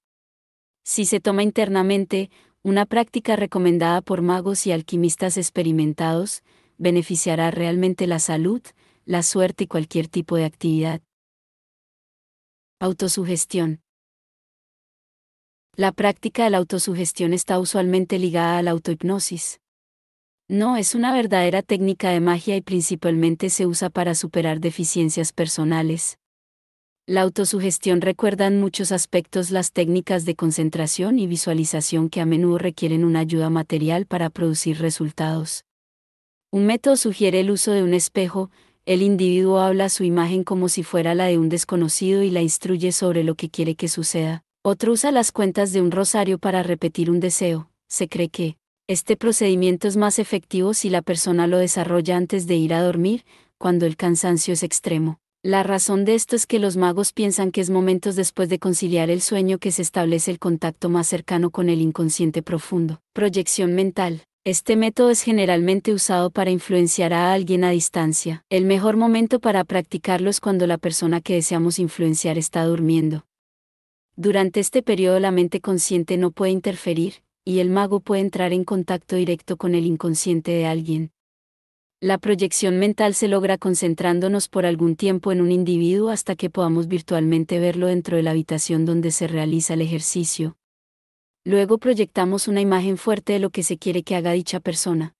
Si se toma internamente, una práctica recomendada por magos y alquimistas experimentados, beneficiará realmente la salud, la suerte y cualquier tipo de actividad. Autosugestión. La práctica de la autosugestión está usualmente ligada a la autohipnosis. No, es una verdadera técnica de magia y principalmente se usa para superar deficiencias personales. La autosugestión recuerda en muchos aspectos las técnicas de concentración y visualización que a menudo requieren una ayuda material para producir resultados. Un método sugiere el uso de un espejo, el individuo habla su imagen como si fuera la de un desconocido y la instruye sobre lo que quiere que suceda. Otro usa las cuentas de un rosario para repetir un deseo, se cree que, este procedimiento es más efectivo si la persona lo desarrolla antes de ir a dormir, cuando el cansancio es extremo. La razón de esto es que los magos piensan que es momentos después de conciliar el sueño que se establece el contacto más cercano con el inconsciente profundo. Proyección mental. Este método es generalmente usado para influenciar a alguien a distancia. El mejor momento para practicarlo es cuando la persona que deseamos influenciar está durmiendo. Durante este periodo la mente consciente no puede interferir, y el mago puede entrar en contacto directo con el inconsciente de alguien. La proyección mental se logra concentrándonos por algún tiempo en un individuo hasta que podamos virtualmente verlo dentro de la habitación donde se realiza el ejercicio. Luego proyectamos una imagen fuerte de lo que se quiere que haga dicha persona.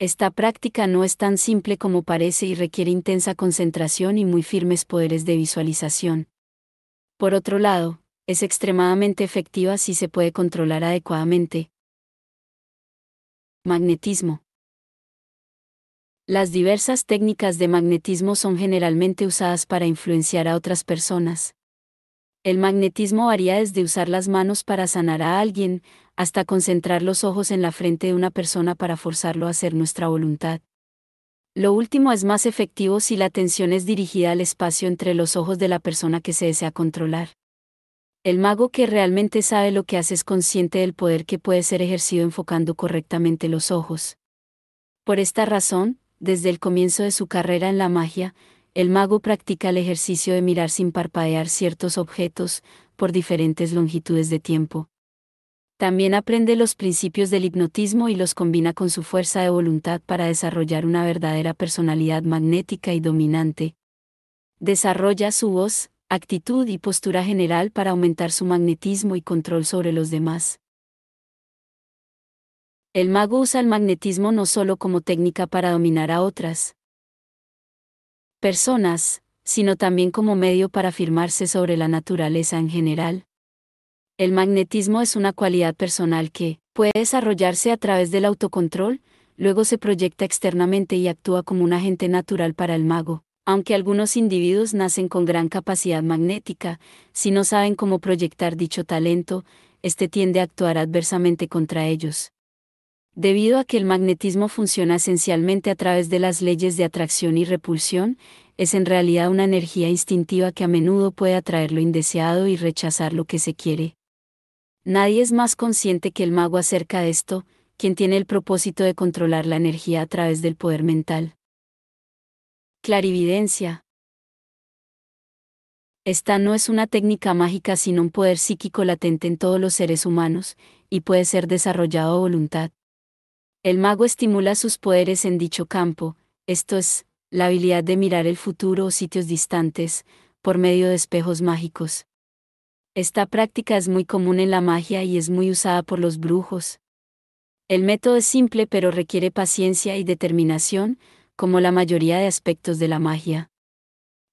Esta práctica no es tan simple como parece y requiere intensa concentración y muy firmes poderes de visualización. Por otro lado, es extremadamente efectiva si se puede controlar adecuadamente. Magnetismo. Las diversas técnicas de magnetismo son generalmente usadas para influenciar a otras personas. El magnetismo varía desde usar las manos para sanar a alguien, hasta concentrar los ojos en la frente de una persona para forzarlo a hacer nuestra voluntad. Lo último es más efectivo si la atención es dirigida al espacio entre los ojos de la persona que se desea controlar. El mago que realmente sabe lo que hace es consciente del poder que puede ser ejercido enfocando correctamente los ojos. Por esta razón, desde el comienzo de su carrera en la magia, el mago practica el ejercicio de mirar sin parpadear ciertos objetos, por diferentes longitudes de tiempo. También aprende los principios del hipnotismo y los combina con su fuerza de voluntad para desarrollar una verdadera personalidad magnética y dominante. Desarrolla su voz, actitud y postura general para aumentar su magnetismo y control sobre los demás. El mago usa el magnetismo no solo como técnica para dominar a otras personas, sino también como medio para afirmarse sobre la naturaleza en general. El magnetismo es una cualidad personal que puede desarrollarse a través del autocontrol, luego se proyecta externamente y actúa como un agente natural para el mago aunque algunos individuos nacen con gran capacidad magnética, si no saben cómo proyectar dicho talento, este tiende a actuar adversamente contra ellos. Debido a que el magnetismo funciona esencialmente a través de las leyes de atracción y repulsión, es en realidad una energía instintiva que a menudo puede atraer lo indeseado y rechazar lo que se quiere. Nadie es más consciente que el mago acerca de esto, quien tiene el propósito de controlar la energía a través del poder mental. Clarividencia. Esta no es una técnica mágica sino un poder psíquico latente en todos los seres humanos, y puede ser desarrollado a voluntad. El mago estimula sus poderes en dicho campo, esto es, la habilidad de mirar el futuro o sitios distantes, por medio de espejos mágicos. Esta práctica es muy común en la magia y es muy usada por los brujos. El método es simple pero requiere paciencia y determinación, como la mayoría de aspectos de la magia.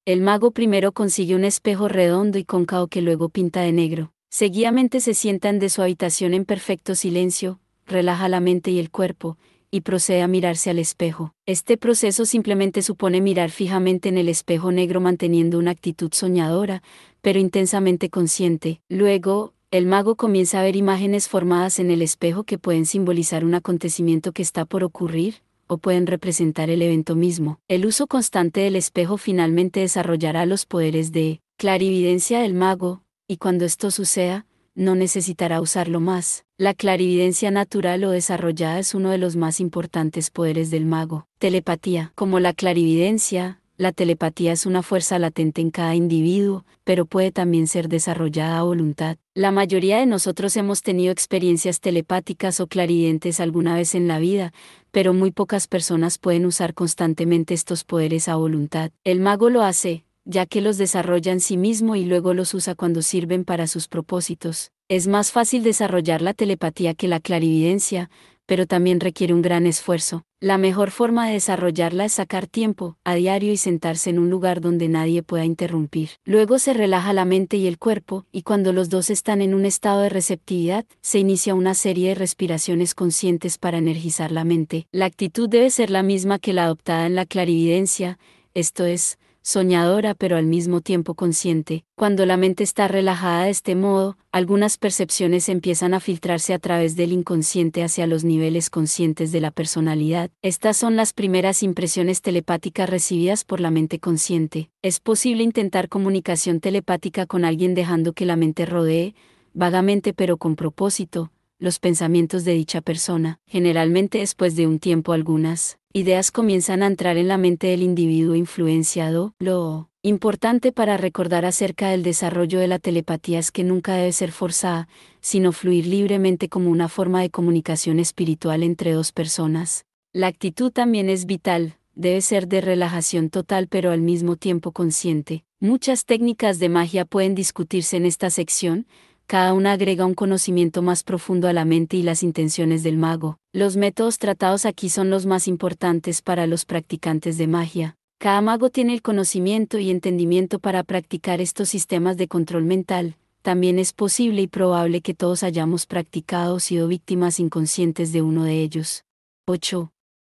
El mago primero consigue un espejo redondo y cóncavo que luego pinta de negro. Seguidamente se sientan de su habitación en perfecto silencio, relaja la mente y el cuerpo, y procede a mirarse al espejo. Este proceso simplemente supone mirar fijamente en el espejo negro manteniendo una actitud soñadora, pero intensamente consciente. Luego, el mago comienza a ver imágenes formadas en el espejo que pueden simbolizar un acontecimiento que está por ocurrir, o pueden representar el evento mismo. El uso constante del espejo finalmente desarrollará los poderes de clarividencia del mago, y cuando esto suceda, no necesitará usarlo más. La clarividencia natural o desarrollada es uno de los más importantes poderes del mago. Telepatía. Como la clarividencia, la telepatía es una fuerza latente en cada individuo, pero puede también ser desarrollada a voluntad. La mayoría de nosotros hemos tenido experiencias telepáticas o claridentes alguna vez en la vida, pero muy pocas personas pueden usar constantemente estos poderes a voluntad. El mago lo hace, ya que los desarrolla en sí mismo y luego los usa cuando sirven para sus propósitos. Es más fácil desarrollar la telepatía que la clarividencia, pero también requiere un gran esfuerzo. La mejor forma de desarrollarla es sacar tiempo, a diario y sentarse en un lugar donde nadie pueda interrumpir. Luego se relaja la mente y el cuerpo, y cuando los dos están en un estado de receptividad, se inicia una serie de respiraciones conscientes para energizar la mente. La actitud debe ser la misma que la adoptada en la clarividencia, esto es, soñadora pero al mismo tiempo consciente, cuando la mente está relajada de este modo, algunas percepciones empiezan a filtrarse a través del inconsciente hacia los niveles conscientes de la personalidad. Estas son las primeras impresiones telepáticas recibidas por la mente consciente. Es posible intentar comunicación telepática con alguien dejando que la mente rodee, vagamente pero con propósito, los pensamientos de dicha persona, generalmente después de un tiempo algunas, ideas comienzan a entrar en la mente del individuo influenciado, lo importante para recordar acerca del desarrollo de la telepatía es que nunca debe ser forzada, sino fluir libremente como una forma de comunicación espiritual entre dos personas. La actitud también es vital, debe ser de relajación total pero al mismo tiempo consciente. Muchas técnicas de magia pueden discutirse en esta sección, cada una agrega un conocimiento más profundo a la mente y las intenciones del mago. Los métodos tratados aquí son los más importantes para los practicantes de magia. Cada mago tiene el conocimiento y entendimiento para practicar estos sistemas de control mental. También es posible y probable que todos hayamos practicado o sido víctimas inconscientes de uno de ellos. 8.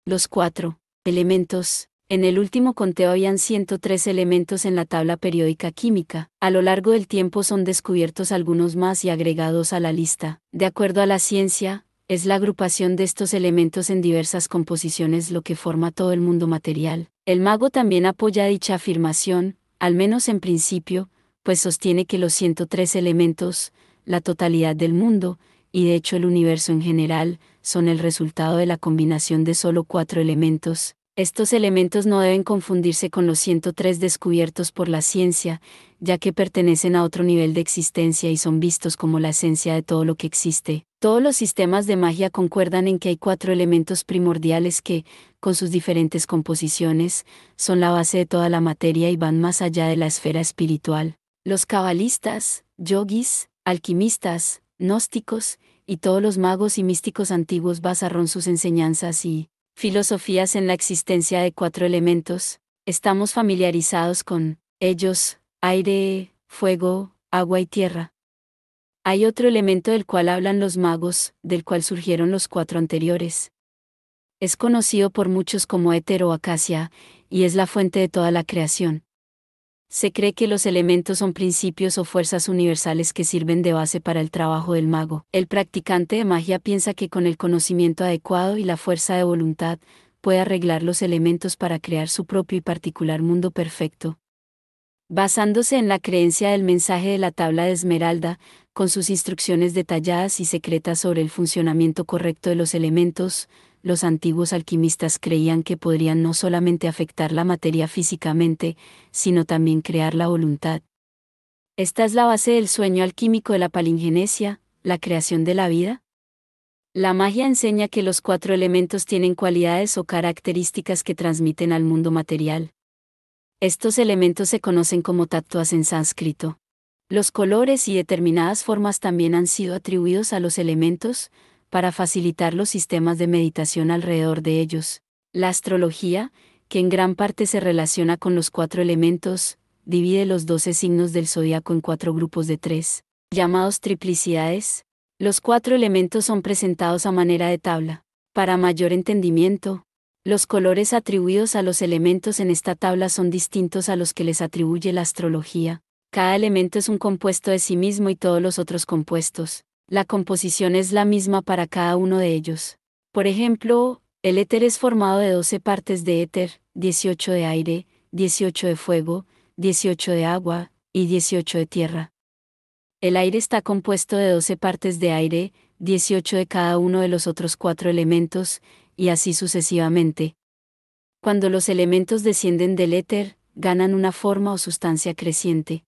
Los cuatro elementos en el último conteo habían 103 elementos en la tabla periódica química. A lo largo del tiempo son descubiertos algunos más y agregados a la lista. De acuerdo a la ciencia, es la agrupación de estos elementos en diversas composiciones lo que forma todo el mundo material. El mago también apoya dicha afirmación, al menos en principio, pues sostiene que los 103 elementos, la totalidad del mundo, y de hecho el universo en general, son el resultado de la combinación de solo cuatro elementos, estos elementos no deben confundirse con los 103 descubiertos por la ciencia, ya que pertenecen a otro nivel de existencia y son vistos como la esencia de todo lo que existe. Todos los sistemas de magia concuerdan en que hay cuatro elementos primordiales que, con sus diferentes composiciones, son la base de toda la materia y van más allá de la esfera espiritual. Los cabalistas, yogis, alquimistas, gnósticos, y todos los magos y místicos antiguos basaron sus enseñanzas y, filosofías en la existencia de cuatro elementos, estamos familiarizados con ellos, aire, fuego, agua y tierra. Hay otro elemento del cual hablan los magos, del cual surgieron los cuatro anteriores. Es conocido por muchos como éter acacia, y es la fuente de toda la creación. Se cree que los elementos son principios o fuerzas universales que sirven de base para el trabajo del mago. El practicante de magia piensa que con el conocimiento adecuado y la fuerza de voluntad, puede arreglar los elementos para crear su propio y particular mundo perfecto. Basándose en la creencia del mensaje de la tabla de Esmeralda, con sus instrucciones detalladas y secretas sobre el funcionamiento correcto de los elementos, los antiguos alquimistas creían que podrían no solamente afectar la materia físicamente, sino también crear la voluntad. Esta es la base del sueño alquímico de la palingenesia, la creación de la vida. La magia enseña que los cuatro elementos tienen cualidades o características que transmiten al mundo material. Estos elementos se conocen como tatuas en sánscrito. Los colores y determinadas formas también han sido atribuidos a los elementos, para facilitar los sistemas de meditación alrededor de ellos. La astrología, que en gran parte se relaciona con los cuatro elementos, divide los doce signos del zodiaco en cuatro grupos de tres, llamados triplicidades. Los cuatro elementos son presentados a manera de tabla. Para mayor entendimiento, los colores atribuidos a los elementos en esta tabla son distintos a los que les atribuye la astrología. Cada elemento es un compuesto de sí mismo y todos los otros compuestos, la composición es la misma para cada uno de ellos. Por ejemplo, el éter es formado de 12 partes de éter, 18 de aire, 18 de fuego, 18 de agua y 18 de tierra. El aire está compuesto de 12 partes de aire, 18 de cada uno de los otros cuatro elementos, y así sucesivamente. Cuando los elementos descienden del éter, ganan una forma o sustancia creciente.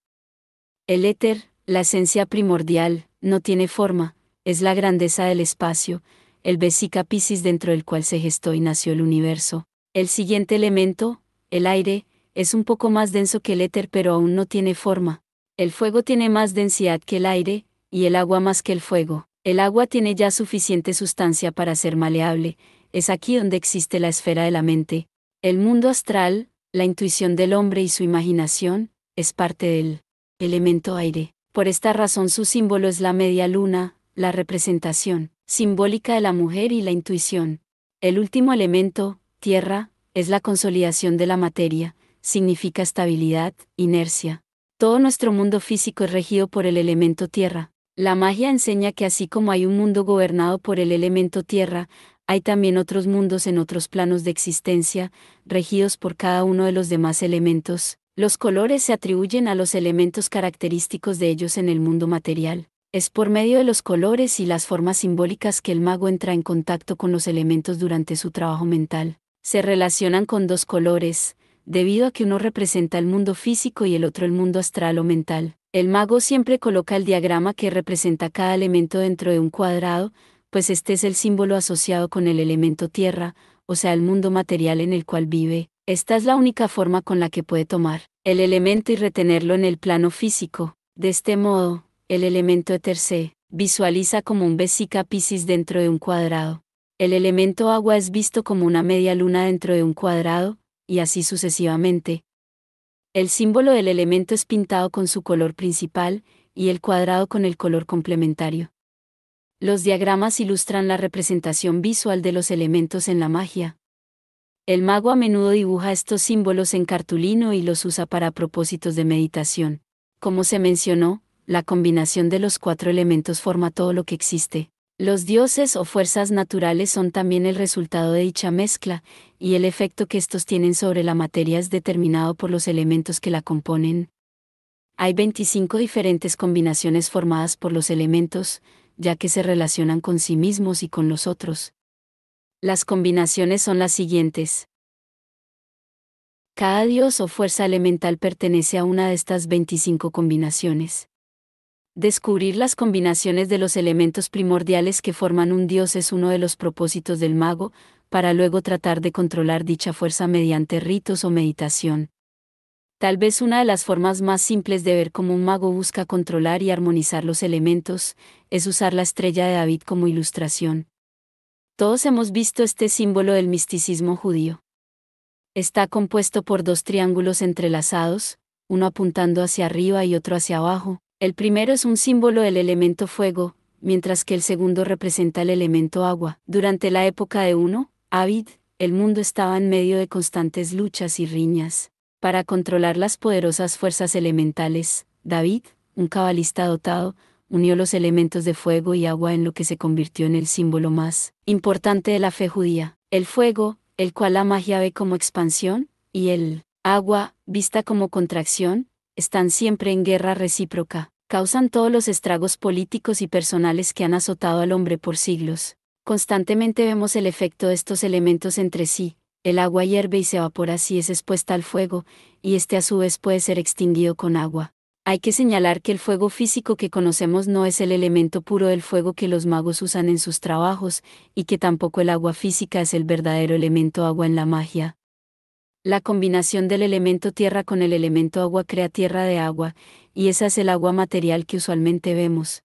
El éter, la esencia primordial, no tiene forma, es la grandeza del espacio, el vesica dentro del cual se gestó y nació el universo. El siguiente elemento, el aire, es un poco más denso que el éter pero aún no tiene forma. El fuego tiene más densidad que el aire, y el agua más que el fuego. El agua tiene ya suficiente sustancia para ser maleable, es aquí donde existe la esfera de la mente. El mundo astral, la intuición del hombre y su imaginación, es parte del elemento aire. Por esta razón su símbolo es la media luna, la representación simbólica de la mujer y la intuición. El último elemento, tierra, es la consolidación de la materia, significa estabilidad, inercia. Todo nuestro mundo físico es regido por el elemento tierra. La magia enseña que así como hay un mundo gobernado por el elemento tierra, hay también otros mundos en otros planos de existencia, regidos por cada uno de los demás elementos, los colores se atribuyen a los elementos característicos de ellos en el mundo material. Es por medio de los colores y las formas simbólicas que el mago entra en contacto con los elementos durante su trabajo mental. Se relacionan con dos colores, debido a que uno representa el mundo físico y el otro el mundo astral o mental. El mago siempre coloca el diagrama que representa cada elemento dentro de un cuadrado, pues este es el símbolo asociado con el elemento tierra, o sea, el mundo material en el cual vive. Esta es la única forma con la que puede tomar el elemento y retenerlo en el plano físico. De este modo, el elemento éter e visualiza como un vesica piscis dentro de un cuadrado. El elemento agua es visto como una media luna dentro de un cuadrado, y así sucesivamente. El símbolo del elemento es pintado con su color principal, y el cuadrado con el color complementario. Los diagramas ilustran la representación visual de los elementos en la magia. El mago a menudo dibuja estos símbolos en cartulino y los usa para propósitos de meditación. Como se mencionó, la combinación de los cuatro elementos forma todo lo que existe. Los dioses o fuerzas naturales son también el resultado de dicha mezcla, y el efecto que estos tienen sobre la materia es determinado por los elementos que la componen. Hay 25 diferentes combinaciones formadas por los elementos, ya que se relacionan con sí mismos y con los otros. Las combinaciones son las siguientes. Cada dios o fuerza elemental pertenece a una de estas 25 combinaciones. Descubrir las combinaciones de los elementos primordiales que forman un dios es uno de los propósitos del mago, para luego tratar de controlar dicha fuerza mediante ritos o meditación. Tal vez una de las formas más simples de ver cómo un mago busca controlar y armonizar los elementos, es usar la estrella de David como ilustración. Todos hemos visto este símbolo del misticismo judío. Está compuesto por dos triángulos entrelazados, uno apuntando hacia arriba y otro hacia abajo. El primero es un símbolo del elemento fuego, mientras que el segundo representa el elemento agua. Durante la época de Uno, Abid, el mundo estaba en medio de constantes luchas y riñas. Para controlar las poderosas fuerzas elementales, David, un cabalista dotado, unió los elementos de fuego y agua en lo que se convirtió en el símbolo más importante de la fe judía, el fuego, el cual la magia ve como expansión, y el agua, vista como contracción, están siempre en guerra recíproca, causan todos los estragos políticos y personales que han azotado al hombre por siglos. Constantemente vemos el efecto de estos elementos entre sí, el agua hierve y se evapora si es expuesta al fuego, y este a su vez puede ser extinguido con agua. Hay que señalar que el fuego físico que conocemos no es el elemento puro del fuego que los magos usan en sus trabajos, y que tampoco el agua física es el verdadero elemento agua en la magia. La combinación del elemento tierra con el elemento agua crea tierra de agua, y esa es el agua material que usualmente vemos.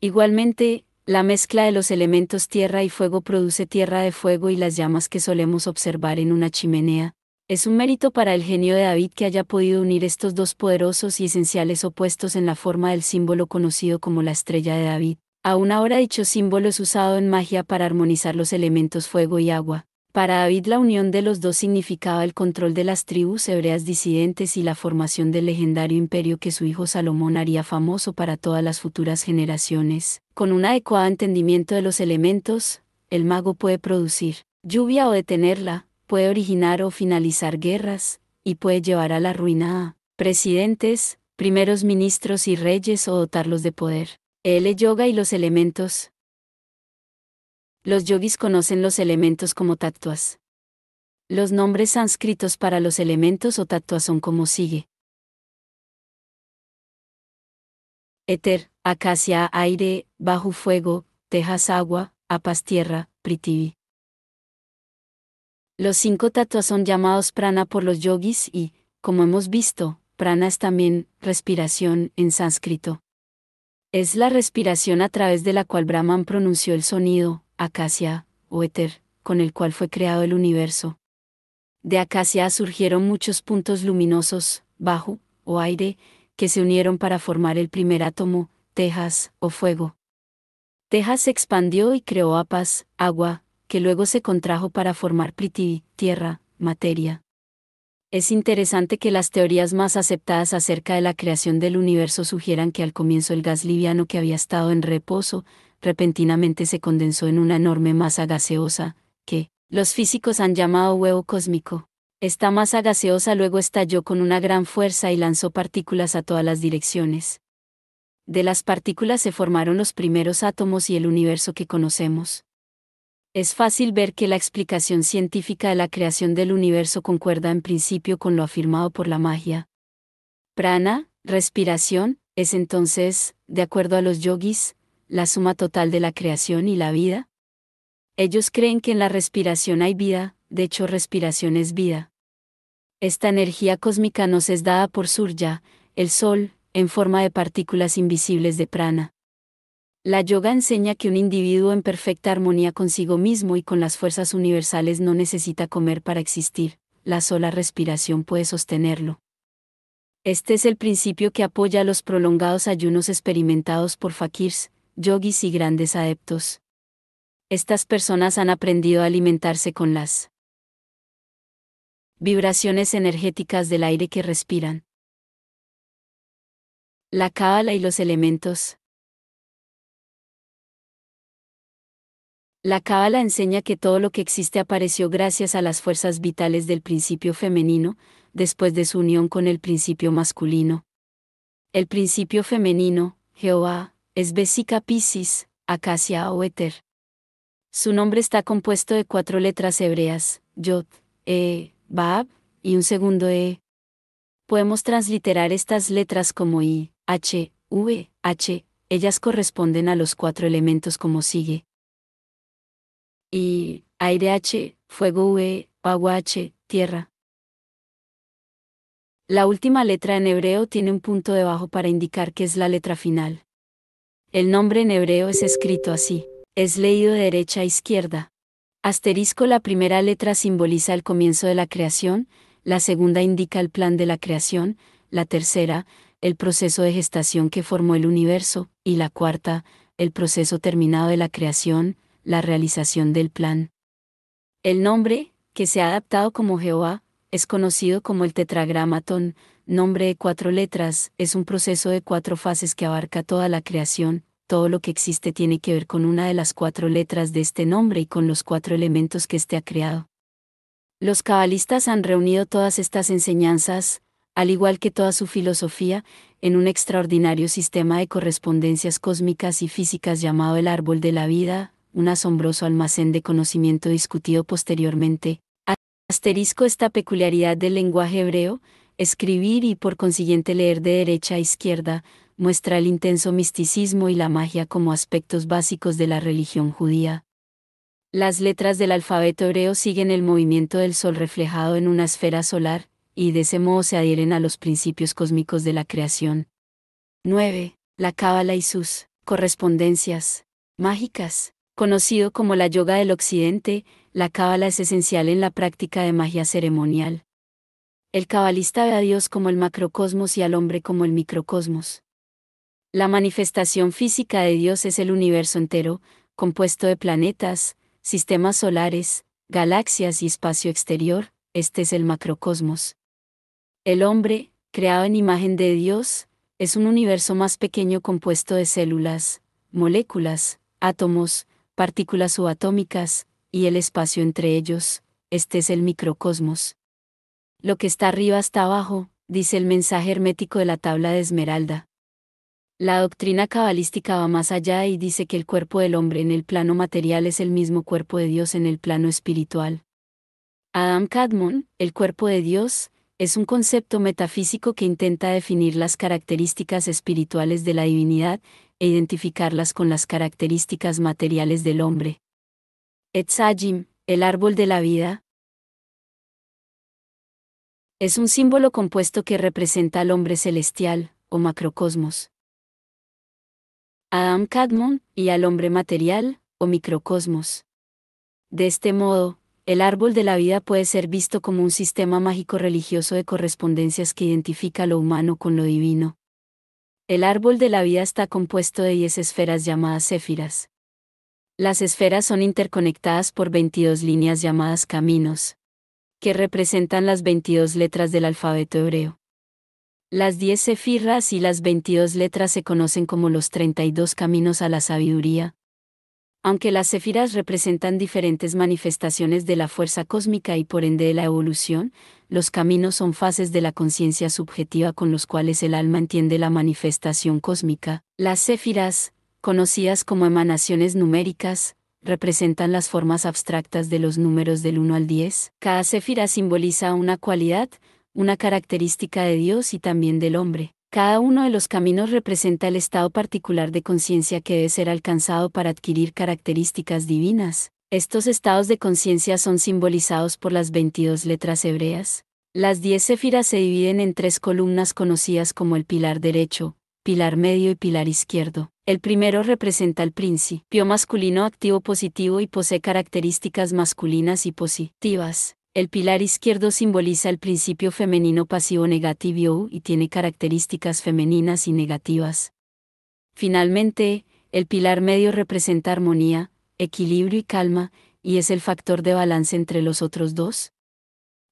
Igualmente, la mezcla de los elementos tierra y fuego produce tierra de fuego y las llamas que solemos observar en una chimenea. Es un mérito para el genio de David que haya podido unir estos dos poderosos y esenciales opuestos en la forma del símbolo conocido como la estrella de David. Aún ahora dicho símbolo es usado en magia para armonizar los elementos fuego y agua. Para David la unión de los dos significaba el control de las tribus hebreas disidentes y la formación del legendario imperio que su hijo Salomón haría famoso para todas las futuras generaciones. Con un adecuado entendimiento de los elementos, el mago puede producir lluvia o detenerla, puede originar o finalizar guerras, y puede llevar a la ruina a presidentes, primeros ministros y reyes o dotarlos de poder. El yoga y los elementos. Los yogis conocen los elementos como tatuas. Los nombres sánscritos para los elementos o tatuas son como sigue. Éter, acacia aire, bajo fuego, tejas agua, apas tierra, pritivi. Los cinco tatuas son llamados prana por los yogis y, como hemos visto, prana es también respiración en sánscrito. Es la respiración a través de la cual Brahman pronunció el sonido, acacia, o éter, con el cual fue creado el universo. De acacia surgieron muchos puntos luminosos, bajo, o aire, que se unieron para formar el primer átomo, tejas, o fuego. Tejas se expandió y creó apas, agua, que luego se contrajo para formar priti, tierra, materia. Es interesante que las teorías más aceptadas acerca de la creación del universo sugieran que al comienzo el gas liviano que había estado en reposo, repentinamente se condensó en una enorme masa gaseosa, que los físicos han llamado huevo cósmico. Esta masa gaseosa luego estalló con una gran fuerza y lanzó partículas a todas las direcciones. De las partículas se formaron los primeros átomos y el universo que conocemos. Es fácil ver que la explicación científica de la creación del universo concuerda en principio con lo afirmado por la magia. Prana, respiración, es entonces, de acuerdo a los yogis, la suma total de la creación y la vida. Ellos creen que en la respiración hay vida, de hecho respiración es vida. Esta energía cósmica nos es dada por Surya, el Sol, en forma de partículas invisibles de prana. La yoga enseña que un individuo en perfecta armonía consigo mismo y con las fuerzas universales no necesita comer para existir, la sola respiración puede sostenerlo. Este es el principio que apoya los prolongados ayunos experimentados por fakirs, yogis y grandes adeptos. Estas personas han aprendido a alimentarse con las vibraciones energéticas del aire que respiran. La cábala y los elementos La Cábala enseña que todo lo que existe apareció gracias a las fuerzas vitales del principio femenino, después de su unión con el principio masculino. El principio femenino, Jehová, es Besica Piscis, Acacia o Eter. Su nombre está compuesto de cuatro letras hebreas, Yod, E, Baab, y un segundo E. Podemos transliterar estas letras como I, H, V, H, ellas corresponden a los cuatro elementos como sigue y aire H, fuego V, e, agua H, tierra. La última letra en hebreo tiene un punto debajo para indicar que es la letra final. El nombre en hebreo es escrito así, es leído de derecha a izquierda. Asterisco la primera letra simboliza el comienzo de la creación, la segunda indica el plan de la creación, la tercera, el proceso de gestación que formó el universo, y la cuarta, el proceso terminado de la creación, la realización del plan. El nombre, que se ha adaptado como Jehová, es conocido como el tetragramatón, nombre de cuatro letras, es un proceso de cuatro fases que abarca toda la creación, todo lo que existe tiene que ver con una de las cuatro letras de este nombre y con los cuatro elementos que éste ha creado. Los cabalistas han reunido todas estas enseñanzas, al igual que toda su filosofía, en un extraordinario sistema de correspondencias cósmicas y físicas llamado el árbol de la vida, un asombroso almacén de conocimiento discutido posteriormente. Asterisco esta peculiaridad del lenguaje hebreo, escribir y por consiguiente leer de derecha a izquierda, muestra el intenso misticismo y la magia como aspectos básicos de la religión judía. Las letras del alfabeto hebreo siguen el movimiento del Sol reflejado en una esfera solar, y de ese modo se adhieren a los principios cósmicos de la creación. 9. La Cábala y sus correspondencias mágicas. Conocido como la yoga del occidente, la cábala es esencial en la práctica de magia ceremonial. El cabalista ve a Dios como el macrocosmos y al hombre como el microcosmos. La manifestación física de Dios es el universo entero, compuesto de planetas, sistemas solares, galaxias y espacio exterior, este es el macrocosmos. El hombre, creado en imagen de Dios, es un universo más pequeño compuesto de células, moléculas, átomos, partículas subatómicas, y el espacio entre ellos, este es el microcosmos. Lo que está arriba está abajo, dice el mensaje hermético de la tabla de Esmeralda. La doctrina cabalística va más allá y dice que el cuerpo del hombre en el plano material es el mismo cuerpo de Dios en el plano espiritual. Adam Cadmon, el cuerpo de Dios, es un concepto metafísico que intenta definir las características espirituales de la divinidad, e identificarlas con las características materiales del hombre. Etzajim, el árbol de la vida, es un símbolo compuesto que representa al hombre celestial, o macrocosmos. Adam Kadmon y al hombre material, o microcosmos. De este modo, el árbol de la vida puede ser visto como un sistema mágico religioso de correspondencias que identifica lo humano con lo divino, el árbol de la vida está compuesto de 10 esferas llamadas céfiras. Las esferas son interconectadas por 22 líneas llamadas caminos, que representan las 22 letras del alfabeto hebreo. Las 10 céfiras y las 22 letras se conocen como los 32 caminos a la sabiduría, aunque las cefiras representan diferentes manifestaciones de la fuerza cósmica y por ende de la evolución, los caminos son fases de la conciencia subjetiva con los cuales el alma entiende la manifestación cósmica. Las céfiras, conocidas como emanaciones numéricas, representan las formas abstractas de los números del 1 al 10. Cada céfira simboliza una cualidad, una característica de Dios y también del hombre. Cada uno de los caminos representa el estado particular de conciencia que debe ser alcanzado para adquirir características divinas. Estos estados de conciencia son simbolizados por las 22 letras hebreas. Las 10 zéfiras se dividen en tres columnas conocidas como el pilar derecho, pilar medio y pilar izquierdo. El primero representa al principio masculino activo positivo y posee características masculinas y positivas. El pilar izquierdo simboliza el principio femenino pasivo negativo y tiene características femeninas y negativas. Finalmente, el pilar medio representa armonía, equilibrio y calma, y es el factor de balance entre los otros dos.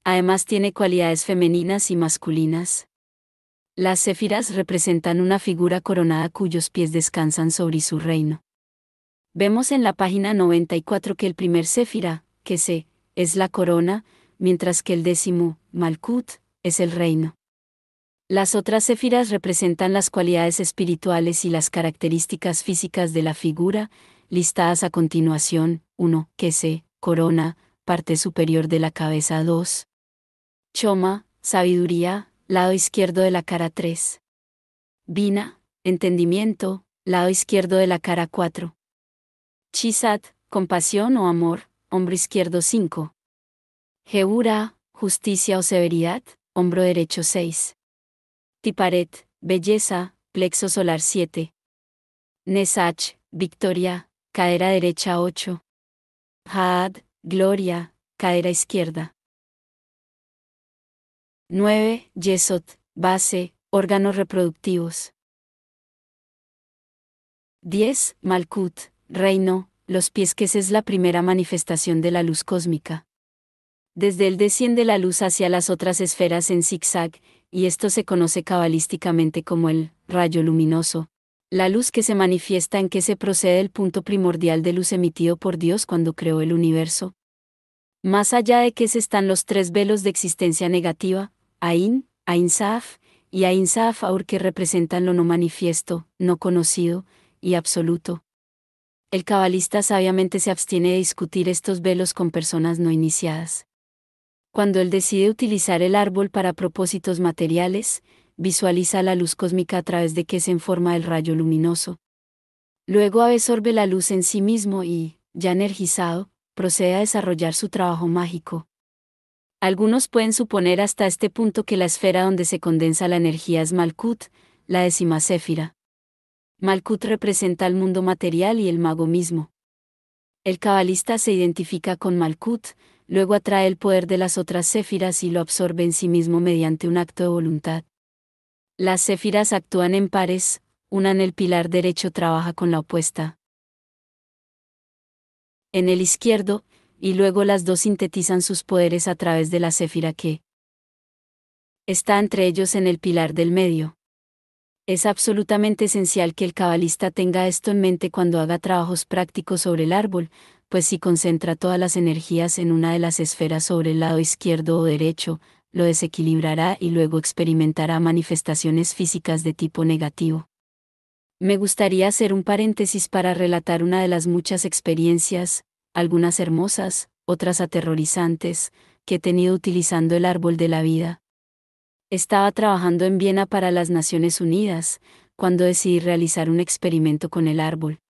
Además tiene cualidades femeninas y masculinas. Las céfiras representan una figura coronada cuyos pies descansan sobre su reino. Vemos en la página 94 que el primer céfira, que se es la corona, mientras que el décimo, Malkut, es el reino. Las otras séfiras representan las cualidades espirituales y las características físicas de la figura, listadas a continuación, 1, que se, corona, parte superior de la cabeza 2. Choma, sabiduría, lado izquierdo de la cara 3. Vina, entendimiento, lado izquierdo de la cara 4. Chisat, compasión o amor, hombro izquierdo 5. Geura, justicia o severidad, hombro derecho 6. Tiparet, belleza, plexo solar 7. Nesach, victoria, cadera derecha 8. Haad, gloria, cadera izquierda. 9. Yesot, base, órganos reproductivos. 10. Malkut, reino, los pies que es la primera manifestación de la luz cósmica. Desde él desciende la luz hacia las otras esferas en zigzag, y esto se conoce cabalísticamente como el rayo luminoso, la luz que se manifiesta en que se procede el punto primordial de luz emitido por Dios cuando creó el universo. Más allá de que se están los tres velos de existencia negativa, Ain, Ain Saaf y Ain Saaf Aur que representan lo no manifiesto, no conocido y absoluto el cabalista sabiamente se abstiene de discutir estos velos con personas no iniciadas. Cuando él decide utilizar el árbol para propósitos materiales, visualiza la luz cósmica a través de que se enforma el rayo luminoso. Luego absorbe la luz en sí mismo y, ya energizado, procede a desarrollar su trabajo mágico. Algunos pueden suponer hasta este punto que la esfera donde se condensa la energía es Malkut, la décima céfira. Malkut representa al mundo material y el mago mismo. El cabalista se identifica con Malkut, luego atrae el poder de las otras céfiras y lo absorbe en sí mismo mediante un acto de voluntad. Las céfiras actúan en pares, una en el pilar derecho trabaja con la opuesta. En el izquierdo, y luego las dos sintetizan sus poderes a través de la céfira que está entre ellos en el pilar del medio. Es absolutamente esencial que el cabalista tenga esto en mente cuando haga trabajos prácticos sobre el árbol, pues si concentra todas las energías en una de las esferas sobre el lado izquierdo o derecho, lo desequilibrará y luego experimentará manifestaciones físicas de tipo negativo. Me gustaría hacer un paréntesis para relatar una de las muchas experiencias, algunas hermosas, otras aterrorizantes, que he tenido utilizando el árbol de la vida, estaba trabajando en Viena para las Naciones Unidas, cuando decidí realizar un experimento con el árbol.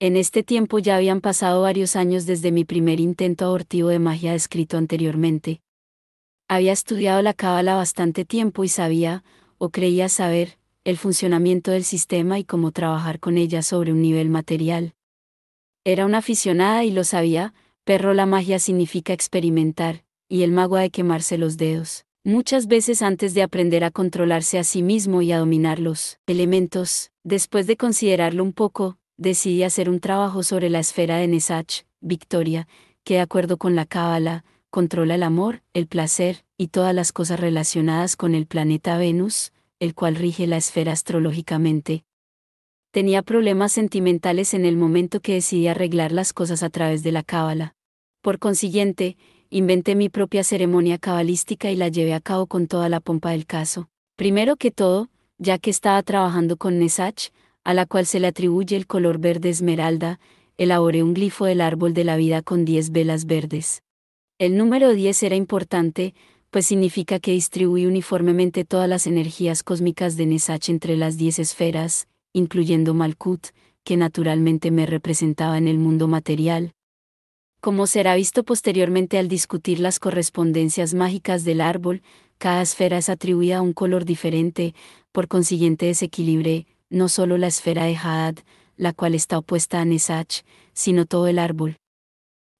En este tiempo ya habían pasado varios años desde mi primer intento abortivo de magia descrito anteriormente. Había estudiado la cábala bastante tiempo y sabía, o creía saber, el funcionamiento del sistema y cómo trabajar con ella sobre un nivel material. Era una aficionada y lo sabía, Perro la magia significa experimentar, y el mago ha de quemarse los dedos. Muchas veces antes de aprender a controlarse a sí mismo y a dominar los elementos, después de considerarlo un poco, decidí hacer un trabajo sobre la esfera de Nesach, Victoria, que de acuerdo con la Cábala, controla el amor, el placer, y todas las cosas relacionadas con el planeta Venus, el cual rige la esfera astrológicamente. Tenía problemas sentimentales en el momento que decidí arreglar las cosas a través de la cábala. Por consiguiente, inventé mi propia ceremonia cabalística y la llevé a cabo con toda la pompa del caso. Primero que todo, ya que estaba trabajando con Nesach, a la cual se le atribuye el color verde esmeralda, elaboré un glifo del árbol de la vida con diez velas verdes. El número 10 era importante, pues significa que distribuí uniformemente todas las energías cósmicas de Nesach entre las diez esferas, incluyendo Malkut, que naturalmente me representaba en el mundo material, como será visto posteriormente al discutir las correspondencias mágicas del árbol, cada esfera es atribuida a un color diferente, por consiguiente desequilibre, no solo la esfera de Hadad, la cual está opuesta a Nesach, sino todo el árbol.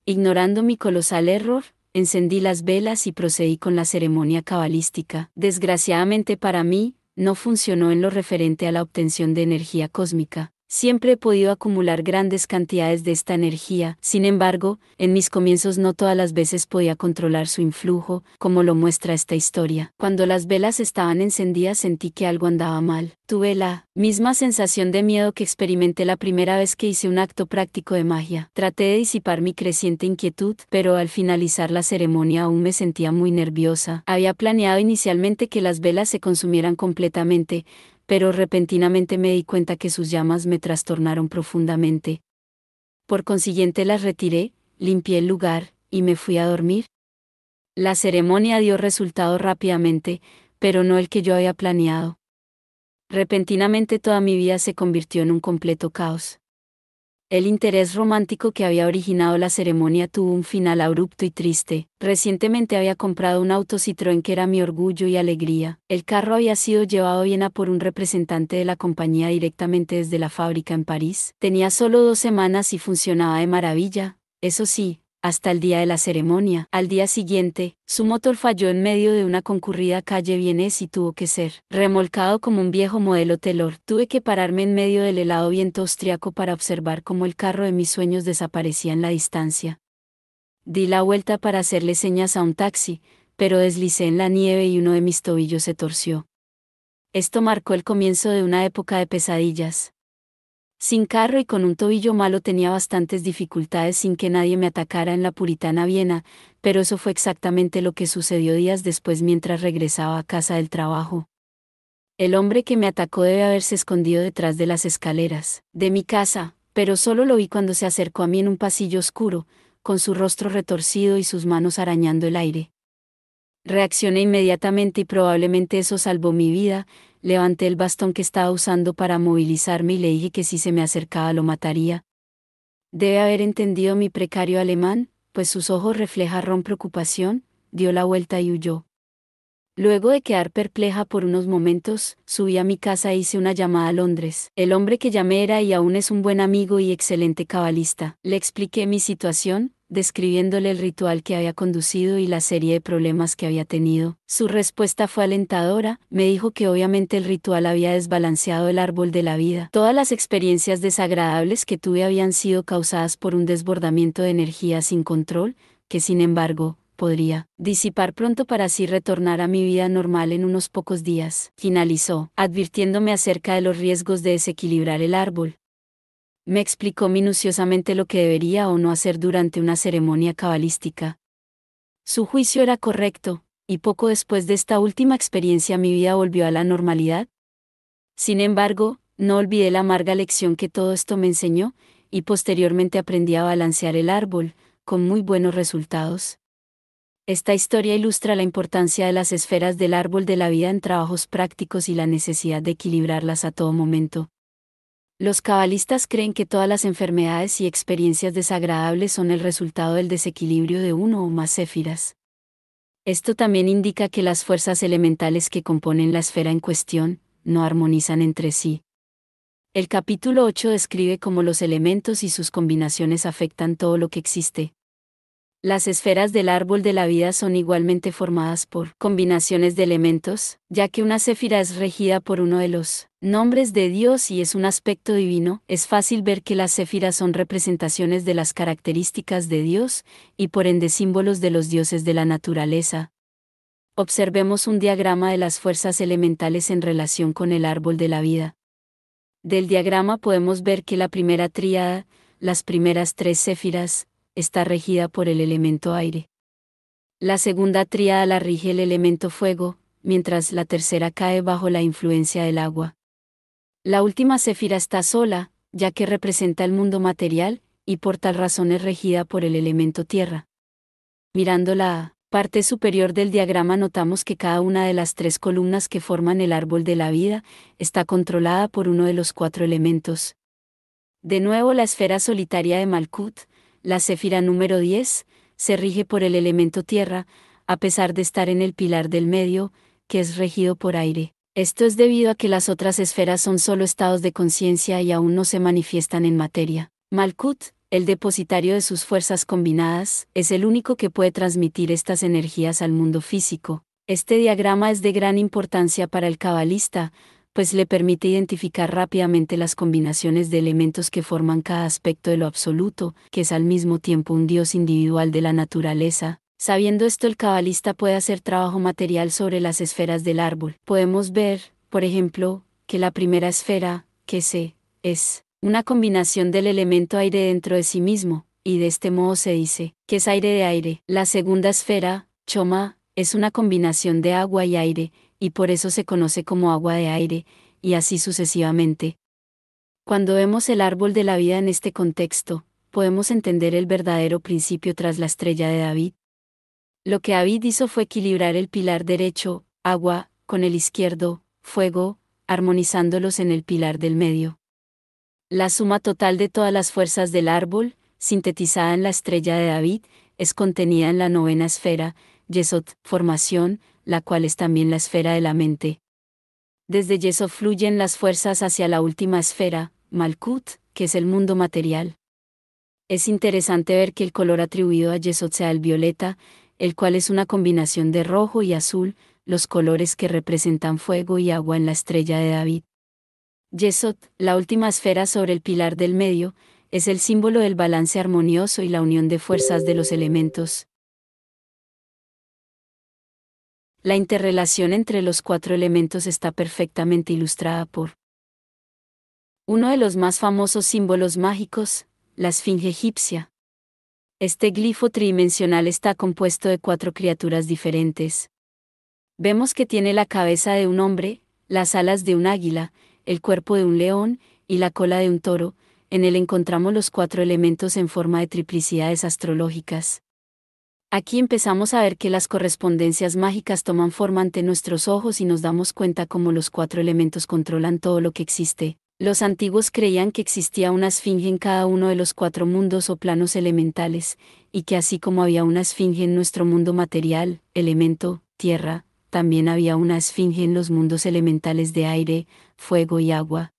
Ignorando mi colosal error, encendí las velas y procedí con la ceremonia cabalística. Desgraciadamente para mí, no funcionó en lo referente a la obtención de energía cósmica. Siempre he podido acumular grandes cantidades de esta energía, sin embargo, en mis comienzos no todas las veces podía controlar su influjo, como lo muestra esta historia. Cuando las velas estaban encendidas sentí que algo andaba mal. Tuve la misma sensación de miedo que experimenté la primera vez que hice un acto práctico de magia. Traté de disipar mi creciente inquietud, pero al finalizar la ceremonia aún me sentía muy nerviosa. Había planeado inicialmente que las velas se consumieran completamente, pero repentinamente me di cuenta que sus llamas me trastornaron profundamente. Por consiguiente las retiré, limpié el lugar, y me fui a dormir. La ceremonia dio resultado rápidamente, pero no el que yo había planeado. Repentinamente toda mi vida se convirtió en un completo caos. El interés romántico que había originado la ceremonia tuvo un final abrupto y triste. Recientemente había comprado un auto Citroën que era mi orgullo y alegría. El carro había sido llevado a Viena por un representante de la compañía directamente desde la fábrica en París. Tenía solo dos semanas y funcionaba de maravilla. Eso sí, hasta el día de la ceremonia. Al día siguiente, su motor falló en medio de una concurrida calle vienés y tuvo que ser remolcado como un viejo modelo telor. Tuve que pararme en medio del helado viento austriaco para observar cómo el carro de mis sueños desaparecía en la distancia. Di la vuelta para hacerle señas a un taxi, pero deslicé en la nieve y uno de mis tobillos se torció. Esto marcó el comienzo de una época de pesadillas. Sin carro y con un tobillo malo tenía bastantes dificultades sin que nadie me atacara en la puritana Viena, pero eso fue exactamente lo que sucedió días después mientras regresaba a casa del trabajo. El hombre que me atacó debe haberse escondido detrás de las escaleras de mi casa, pero solo lo vi cuando se acercó a mí en un pasillo oscuro, con su rostro retorcido y sus manos arañando el aire. Reaccioné inmediatamente y probablemente eso salvó mi vida, levanté el bastón que estaba usando para movilizarme y le dije que si se me acercaba lo mataría. Debe haber entendido mi precario alemán, pues sus ojos reflejaron preocupación, dio la vuelta y huyó. Luego de quedar perpleja por unos momentos, subí a mi casa e hice una llamada a Londres. El hombre que llamé era y aún es un buen amigo y excelente cabalista. Le expliqué mi situación, describiéndole el ritual que había conducido y la serie de problemas que había tenido. Su respuesta fue alentadora, me dijo que obviamente el ritual había desbalanceado el árbol de la vida. Todas las experiencias desagradables que tuve habían sido causadas por un desbordamiento de energía sin control, que sin embargo, podría disipar pronto para así retornar a mi vida normal en unos pocos días, finalizó, advirtiéndome acerca de los riesgos de desequilibrar el árbol. Me explicó minuciosamente lo que debería o no hacer durante una ceremonia cabalística. Su juicio era correcto, y poco después de esta última experiencia mi vida volvió a la normalidad. Sin embargo, no olvidé la amarga lección que todo esto me enseñó, y posteriormente aprendí a balancear el árbol, con muy buenos resultados. Esta historia ilustra la importancia de las esferas del árbol de la vida en trabajos prácticos y la necesidad de equilibrarlas a todo momento, los cabalistas creen que todas las enfermedades y experiencias desagradables son el resultado del desequilibrio de uno o más céfiras. Esto también indica que las fuerzas elementales que componen la esfera en cuestión no armonizan entre sí. El capítulo 8 describe cómo los elementos y sus combinaciones afectan todo lo que existe, las esferas del árbol de la vida son igualmente formadas por combinaciones de elementos, ya que una céfira es regida por uno de los nombres de Dios y es un aspecto divino, es fácil ver que las céfiras son representaciones de las características de Dios y por ende símbolos de los dioses de la naturaleza. Observemos un diagrama de las fuerzas elementales en relación con el árbol de la vida. Del diagrama podemos ver que la primera tríada, las primeras tres céfiras, está regida por el elemento aire. La segunda tríada la rige el elemento fuego, mientras la tercera cae bajo la influencia del agua. La última cefira está sola, ya que representa el mundo material, y por tal razón es regida por el elemento tierra. Mirando la parte superior del diagrama notamos que cada una de las tres columnas que forman el árbol de la vida está controlada por uno de los cuatro elementos. De nuevo la esfera solitaria de Malkut, la céfira número 10, se rige por el elemento tierra, a pesar de estar en el pilar del medio, que es regido por aire. Esto es debido a que las otras esferas son solo estados de conciencia y aún no se manifiestan en materia. Malkut, el depositario de sus fuerzas combinadas, es el único que puede transmitir estas energías al mundo físico. Este diagrama es de gran importancia para el cabalista, pues le permite identificar rápidamente las combinaciones de elementos que forman cada aspecto de lo absoluto, que es al mismo tiempo un Dios individual de la naturaleza. Sabiendo esto, el cabalista puede hacer trabajo material sobre las esferas del árbol. Podemos ver, por ejemplo, que la primera esfera, que se, es una combinación del elemento aire dentro de sí mismo, y de este modo se dice que es aire de aire. La segunda esfera, choma, es una combinación de agua y aire, y por eso se conoce como agua de aire, y así sucesivamente. Cuando vemos el árbol de la vida en este contexto, podemos entender el verdadero principio tras la estrella de David. Lo que David hizo fue equilibrar el pilar derecho, agua, con el izquierdo, fuego, armonizándolos en el pilar del medio. La suma total de todas las fuerzas del árbol, sintetizada en la estrella de David, es contenida en la novena esfera, Yesod, formación, la cual es también la esfera de la mente. Desde Yeso fluyen las fuerzas hacia la última esfera, Malkut, que es el mundo material. Es interesante ver que el color atribuido a Yesod sea el violeta, el cual es una combinación de rojo y azul, los colores que representan fuego y agua en la estrella de David. Yesod, la última esfera sobre el pilar del medio, es el símbolo del balance armonioso y la unión de fuerzas de los elementos. La interrelación entre los cuatro elementos está perfectamente ilustrada por uno de los más famosos símbolos mágicos, la esfinge egipcia. Este glifo tridimensional está compuesto de cuatro criaturas diferentes. Vemos que tiene la cabeza de un hombre, las alas de un águila, el cuerpo de un león y la cola de un toro, en él encontramos los cuatro elementos en forma de triplicidades astrológicas. Aquí empezamos a ver que las correspondencias mágicas toman forma ante nuestros ojos y nos damos cuenta cómo los cuatro elementos controlan todo lo que existe. Los antiguos creían que existía una esfinge en cada uno de los cuatro mundos o planos elementales, y que así como había una esfinge en nuestro mundo material, elemento, tierra, también había una esfinge en los mundos elementales de aire, fuego y agua.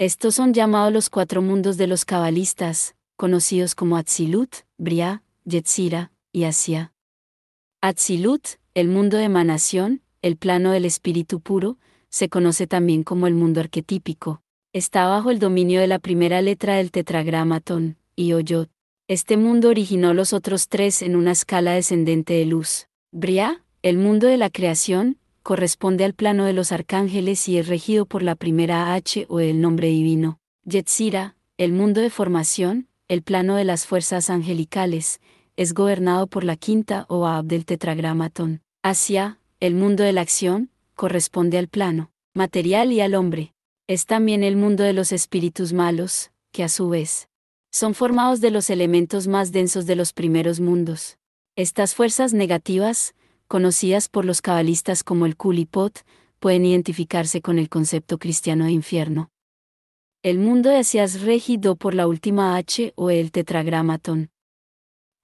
Estos son llamados los cuatro mundos de los cabalistas, conocidos como Atzilut, Bria, Yetzira, y hacia Atzilut, el mundo de emanación, el plano del espíritu puro, se conoce también como el mundo arquetípico. Está bajo el dominio de la primera letra del tetragramatón, y Oyot. Este mundo originó los otros tres en una escala descendente de luz. Bria, el mundo de la creación, corresponde al plano de los arcángeles y es regido por la primera H o el nombre divino. Yetzira, el mundo de formación, el plano de las fuerzas angelicales, es gobernado por la quinta o Ab del tetragramatón. Asia, el mundo de la acción, corresponde al plano material y al hombre. Es también el mundo de los espíritus malos, que a su vez son formados de los elementos más densos de los primeros mundos. Estas fuerzas negativas, conocidas por los cabalistas como el kulipot, pueden identificarse con el concepto cristiano de infierno. El mundo de es regido por la última H o el tetragramatón,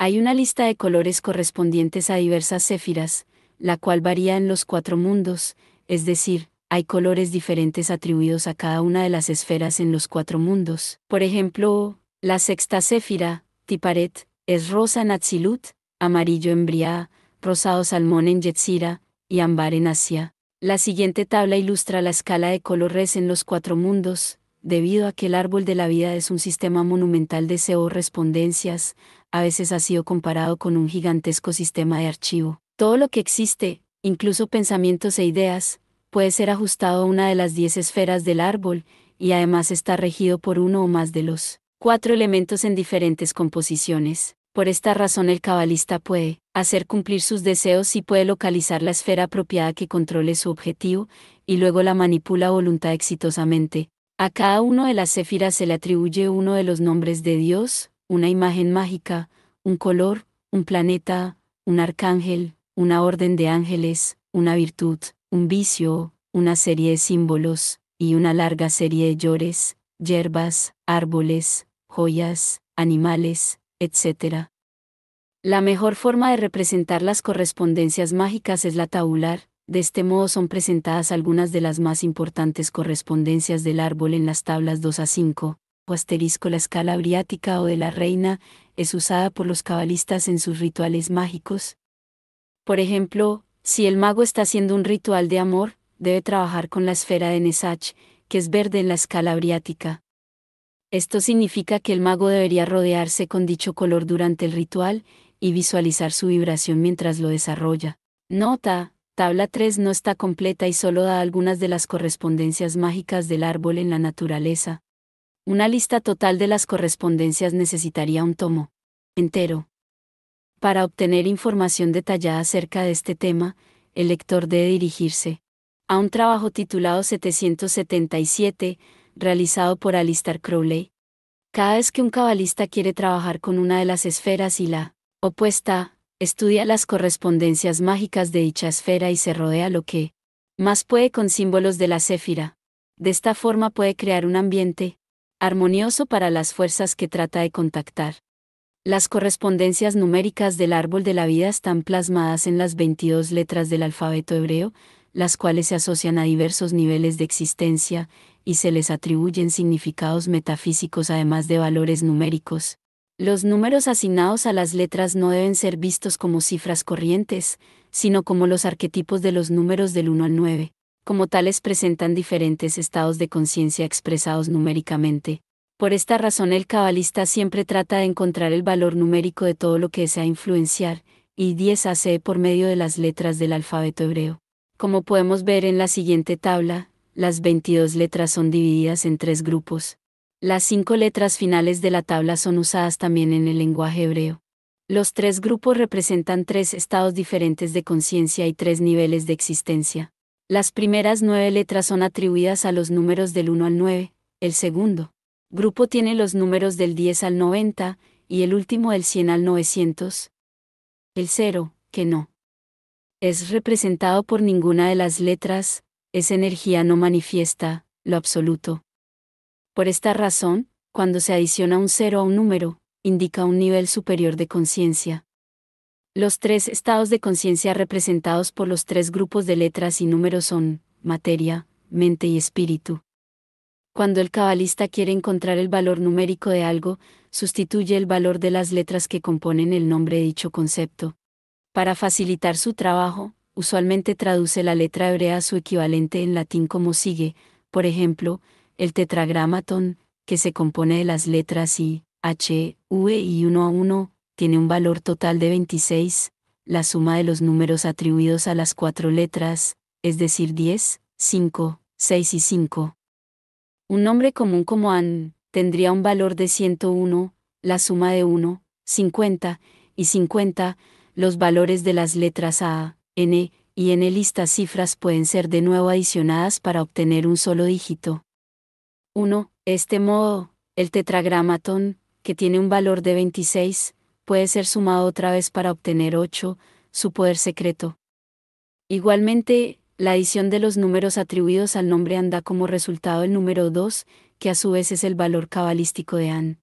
hay una lista de colores correspondientes a diversas céfiras, la cual varía en los cuatro mundos, es decir, hay colores diferentes atribuidos a cada una de las esferas en los cuatro mundos. Por ejemplo, la sexta céfira, Tiparet, es rosa en Atzilut, amarillo en Briá, rosado salmón en Yetzira, y ambar en Asia. La siguiente tabla ilustra la escala de colores en los cuatro mundos, debido a que el árbol de la vida es un sistema monumental de correspondencias, a veces ha sido comparado con un gigantesco sistema de archivo. Todo lo que existe, incluso pensamientos e ideas, puede ser ajustado a una de las diez esferas del árbol, y además está regido por uno o más de los cuatro elementos en diferentes composiciones. Por esta razón el cabalista puede hacer cumplir sus deseos y puede localizar la esfera apropiada que controle su objetivo, y luego la manipula voluntad exitosamente. A cada uno de las céfiras se le atribuye uno de los nombres de Dios, una imagen mágica, un color, un planeta, un arcángel, una orden de ángeles, una virtud, un vicio, una serie de símbolos, y una larga serie de llores, hierbas, árboles, joyas, animales, etc. La mejor forma de representar las correspondencias mágicas es la tabular, de este modo son presentadas algunas de las más importantes correspondencias del árbol en las tablas 2 a 5, o asterisco la escala briática o de la reina es usada por los cabalistas en sus rituales mágicos. Por ejemplo, si el mago está haciendo un ritual de amor, debe trabajar con la esfera de Nesach, que es verde en la escala briática. Esto significa que el mago debería rodearse con dicho color durante el ritual y visualizar su vibración mientras lo desarrolla. Nota, tabla 3 no está completa y solo da algunas de las correspondencias mágicas del árbol en la naturaleza. Una lista total de las correspondencias necesitaría un tomo entero. Para obtener información detallada acerca de este tema, el lector debe dirigirse a un trabajo titulado 777, realizado por Alistair Crowley. Cada vez que un cabalista quiere trabajar con una de las esferas y la opuesta, estudia las correspondencias mágicas de dicha esfera y se rodea lo que más puede con símbolos de la céfira. De esta forma puede crear un ambiente armonioso para las fuerzas que trata de contactar. Las correspondencias numéricas del árbol de la vida están plasmadas en las 22 letras del alfabeto hebreo, las cuales se asocian a diversos niveles de existencia, y se les atribuyen significados metafísicos además de valores numéricos. Los números asignados a las letras no deben ser vistos como cifras corrientes, sino como los arquetipos de los números del 1 al 9 como tales presentan diferentes estados de conciencia expresados numéricamente. Por esta razón el cabalista siempre trata de encontrar el valor numérico de todo lo que desea influenciar, y 10 hace por medio de las letras del alfabeto hebreo. Como podemos ver en la siguiente tabla, las 22 letras son divididas en tres grupos. Las cinco letras finales de la tabla son usadas también en el lenguaje hebreo. Los tres grupos representan tres estados diferentes de conciencia y tres niveles de existencia. Las primeras nueve letras son atribuidas a los números del 1 al 9, el segundo grupo tiene los números del 10 al 90 y el último del 100 al 900. El cero, que no es representado por ninguna de las letras, es energía no manifiesta, lo absoluto. Por esta razón, cuando se adiciona un cero a un número, indica un nivel superior de conciencia. Los tres estados de conciencia representados por los tres grupos de letras y números son materia, mente y espíritu. Cuando el cabalista quiere encontrar el valor numérico de algo, sustituye el valor de las letras que componen el nombre de dicho concepto. Para facilitar su trabajo, usualmente traduce la letra hebrea a su equivalente en latín como sigue, por ejemplo, el tetragramaton, que se compone de las letras I, H, V y 1 a 1, tiene un valor total de 26, la suma de los números atribuidos a las cuatro letras, es decir 10, 5, 6 y 5. Un nombre común como An tendría un valor de 101, la suma de 1, 50 y 50, los valores de las letras A, N y N listas cifras pueden ser de nuevo adicionadas para obtener un solo dígito. 1. Este modo, el tetragramatón, que tiene un valor de 26, puede ser sumado otra vez para obtener 8, su poder secreto. Igualmente, la adición de los números atribuidos al nombre An da como resultado el número 2, que a su vez es el valor cabalístico de An.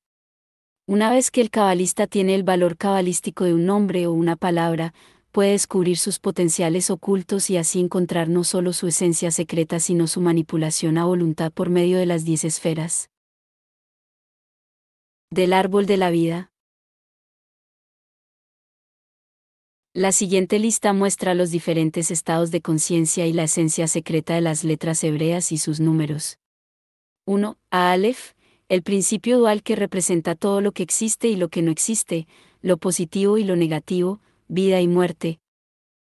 Una vez que el cabalista tiene el valor cabalístico de un nombre o una palabra, puede descubrir sus potenciales ocultos y así encontrar no solo su esencia secreta, sino su manipulación a voluntad por medio de las diez esferas. Del árbol de la vida. La siguiente lista muestra los diferentes estados de conciencia y la esencia secreta de las letras hebreas y sus números. 1. A Aleph, el principio dual que representa todo lo que existe y lo que no existe, lo positivo y lo negativo, vida y muerte.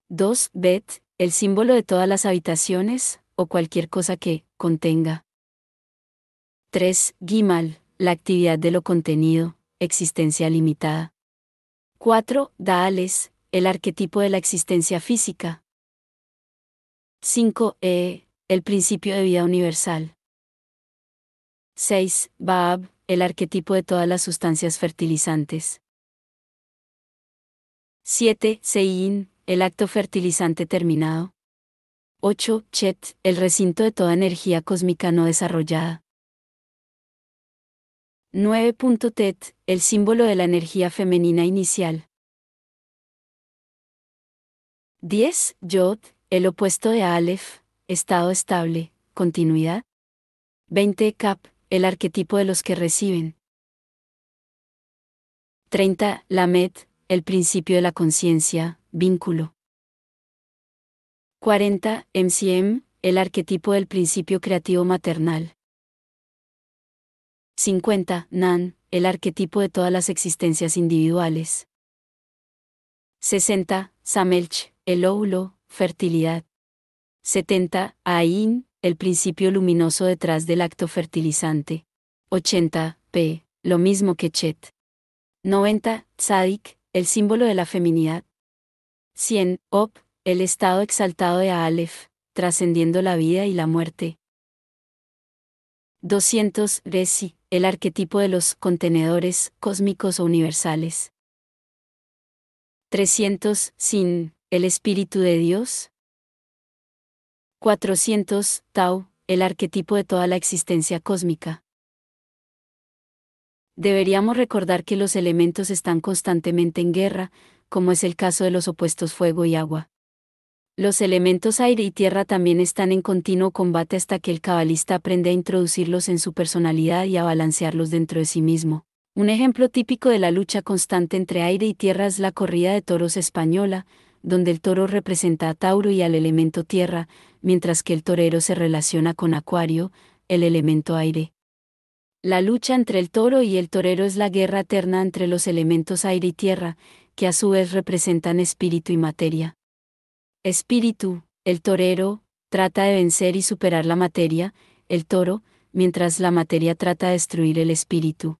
2. Bet, el símbolo de todas las habitaciones, o cualquier cosa que contenga. 3. Gimal, la actividad de lo contenido, existencia limitada. 4. Daales, el arquetipo de la existencia física. 5. E. El principio de vida universal. 6. Baab, el arquetipo de todas las sustancias fertilizantes. 7. Sein, el acto fertilizante terminado. 8. Chet, el recinto de toda energía cósmica no desarrollada. 9. Tet, el símbolo de la energía femenina inicial. 10. Yod, el opuesto de Aleph, estado estable, continuidad. 20. Cap, el arquetipo de los que reciben. 30. Lamet, el principio de la conciencia, vínculo. 40. MCM, el arquetipo del principio creativo maternal. 50. Nan, el arquetipo de todas las existencias individuales. 60. Samelch, el óvulo, fertilidad. 70. Ain, el principio luminoso detrás del acto fertilizante. 80. P, lo mismo que Chet. 90. Tzadik, el símbolo de la feminidad. 100. Op, el estado exaltado de Aleph, trascendiendo la vida y la muerte. 200. Resi, el arquetipo de los contenedores cósmicos o universales. 300. Sin, el Espíritu de Dios? 400. Tau, el arquetipo de toda la existencia cósmica. Deberíamos recordar que los elementos están constantemente en guerra, como es el caso de los opuestos fuego y agua. Los elementos aire y tierra también están en continuo combate hasta que el cabalista aprende a introducirlos en su personalidad y a balancearlos dentro de sí mismo. Un ejemplo típico de la lucha constante entre aire y tierra es la corrida de toros española, donde el toro representa a Tauro y al elemento tierra, mientras que el torero se relaciona con Acuario, el elemento aire. La lucha entre el toro y el torero es la guerra eterna entre los elementos aire y tierra, que a su vez representan espíritu y materia. Espíritu, el torero, trata de vencer y superar la materia, el toro, mientras la materia trata de destruir el espíritu.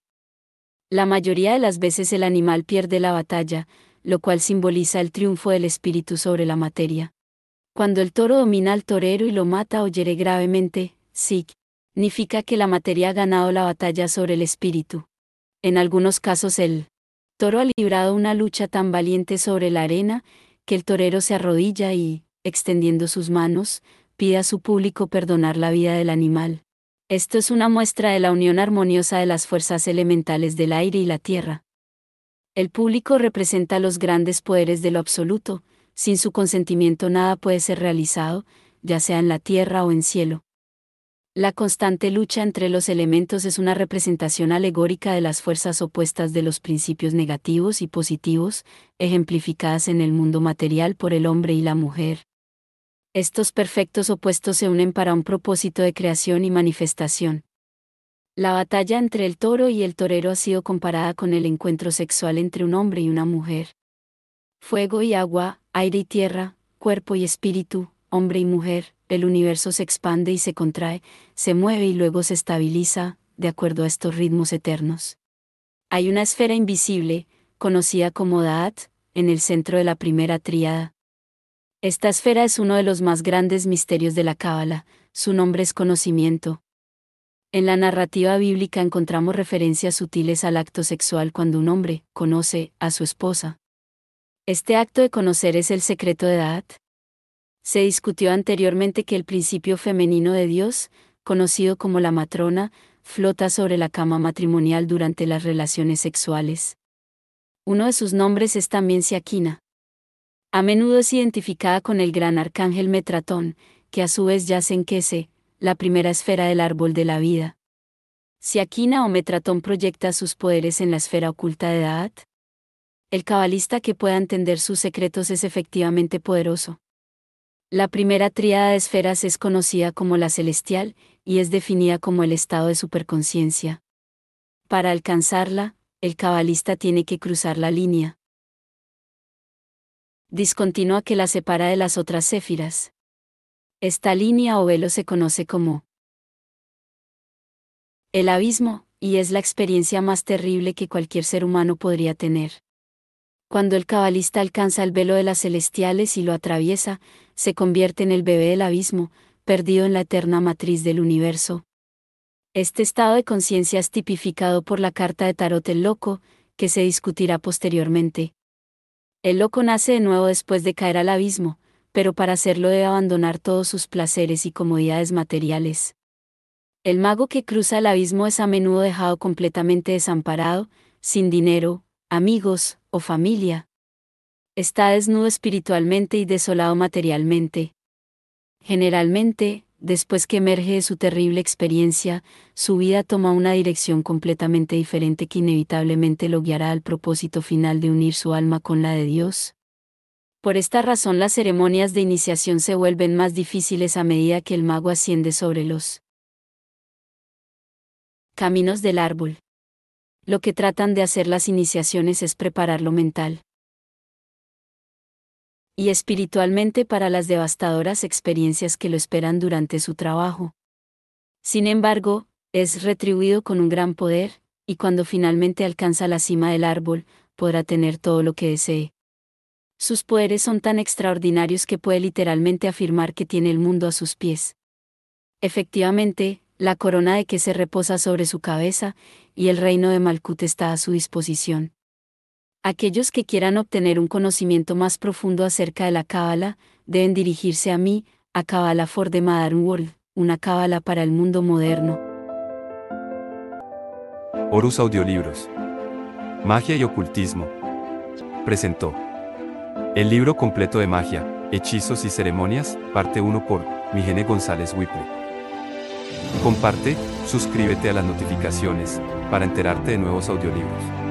La mayoría de las veces el animal pierde la batalla, lo cual simboliza el triunfo del espíritu sobre la materia. Cuando el toro domina al torero y lo mata o hiere gravemente, significa que la materia ha ganado la batalla sobre el espíritu. En algunos casos el toro ha librado una lucha tan valiente sobre la arena, que el torero se arrodilla y, extendiendo sus manos, pide a su público perdonar la vida del animal. Esto es una muestra de la unión armoniosa de las fuerzas elementales del aire y la tierra. El público representa los grandes poderes de lo absoluto, sin su consentimiento nada puede ser realizado, ya sea en la tierra o en cielo. La constante lucha entre los elementos es una representación alegórica de las fuerzas opuestas de los principios negativos y positivos, ejemplificadas en el mundo material por el hombre y la mujer. Estos perfectos opuestos se unen para un propósito de creación y manifestación. La batalla entre el toro y el torero ha sido comparada con el encuentro sexual entre un hombre y una mujer. Fuego y agua, aire y tierra, cuerpo y espíritu, hombre y mujer, el universo se expande y se contrae, se mueve y luego se estabiliza, de acuerdo a estos ritmos eternos. Hay una esfera invisible, conocida como Daat, en el centro de la primera tríada. Esta esfera es uno de los más grandes misterios de la Cábala, su nombre es conocimiento, en la narrativa bíblica encontramos referencias sutiles al acto sexual cuando un hombre conoce a su esposa. ¿Este acto de conocer es el secreto de edad? Se discutió anteriormente que el principio femenino de Dios, conocido como la matrona, flota sobre la cama matrimonial durante las relaciones sexuales. Uno de sus nombres es también Siaquina. A menudo es identificada con el gran arcángel Metratón, que a su vez yace en Kese, la primera esfera del árbol de la vida. Si Aquina o Metratón proyecta sus poderes en la esfera oculta de Daat, el cabalista que pueda entender sus secretos es efectivamente poderoso. La primera tríada de esferas es conocida como la celestial y es definida como el estado de superconciencia. Para alcanzarla, el cabalista tiene que cruzar la línea discontinua que la separa de las otras céfiras. Esta línea o velo se conoce como el abismo, y es la experiencia más terrible que cualquier ser humano podría tener. Cuando el cabalista alcanza el velo de las celestiales y lo atraviesa, se convierte en el bebé del abismo, perdido en la eterna matriz del universo. Este estado de conciencia es tipificado por la carta de Tarot el Loco, que se discutirá posteriormente. El loco nace de nuevo después de caer al abismo, pero para hacerlo debe abandonar todos sus placeres y comodidades materiales. El mago que cruza el abismo es a menudo dejado completamente desamparado, sin dinero, amigos o familia. Está desnudo espiritualmente y desolado materialmente. Generalmente, después que emerge de su terrible experiencia, su vida toma una dirección completamente diferente que inevitablemente lo guiará al propósito final de unir su alma con la de Dios. Por esta razón las ceremonias de iniciación se vuelven más difíciles a medida que el mago asciende sobre los caminos del árbol. Lo que tratan de hacer las iniciaciones es prepararlo mental y espiritualmente para las devastadoras experiencias que lo esperan durante su trabajo. Sin embargo, es retribuido con un gran poder, y cuando finalmente alcanza la cima del árbol, podrá tener todo lo que desee. Sus poderes son tan extraordinarios que puede literalmente afirmar que tiene el mundo a sus pies. Efectivamente, la corona de que se reposa sobre su cabeza, y el reino de Malkut está a su disposición. Aquellos que quieran obtener un conocimiento más profundo acerca de la Cábala, deben dirigirse a mí, a Cábala for the Modern World, una Cábala para el mundo moderno. Horus Audiolibros. Magia y ocultismo. Presentó. El libro completo de magia, hechizos y ceremonias, parte 1 por Migene González Whipple. Comparte, suscríbete a las notificaciones, para enterarte de nuevos audiolibros.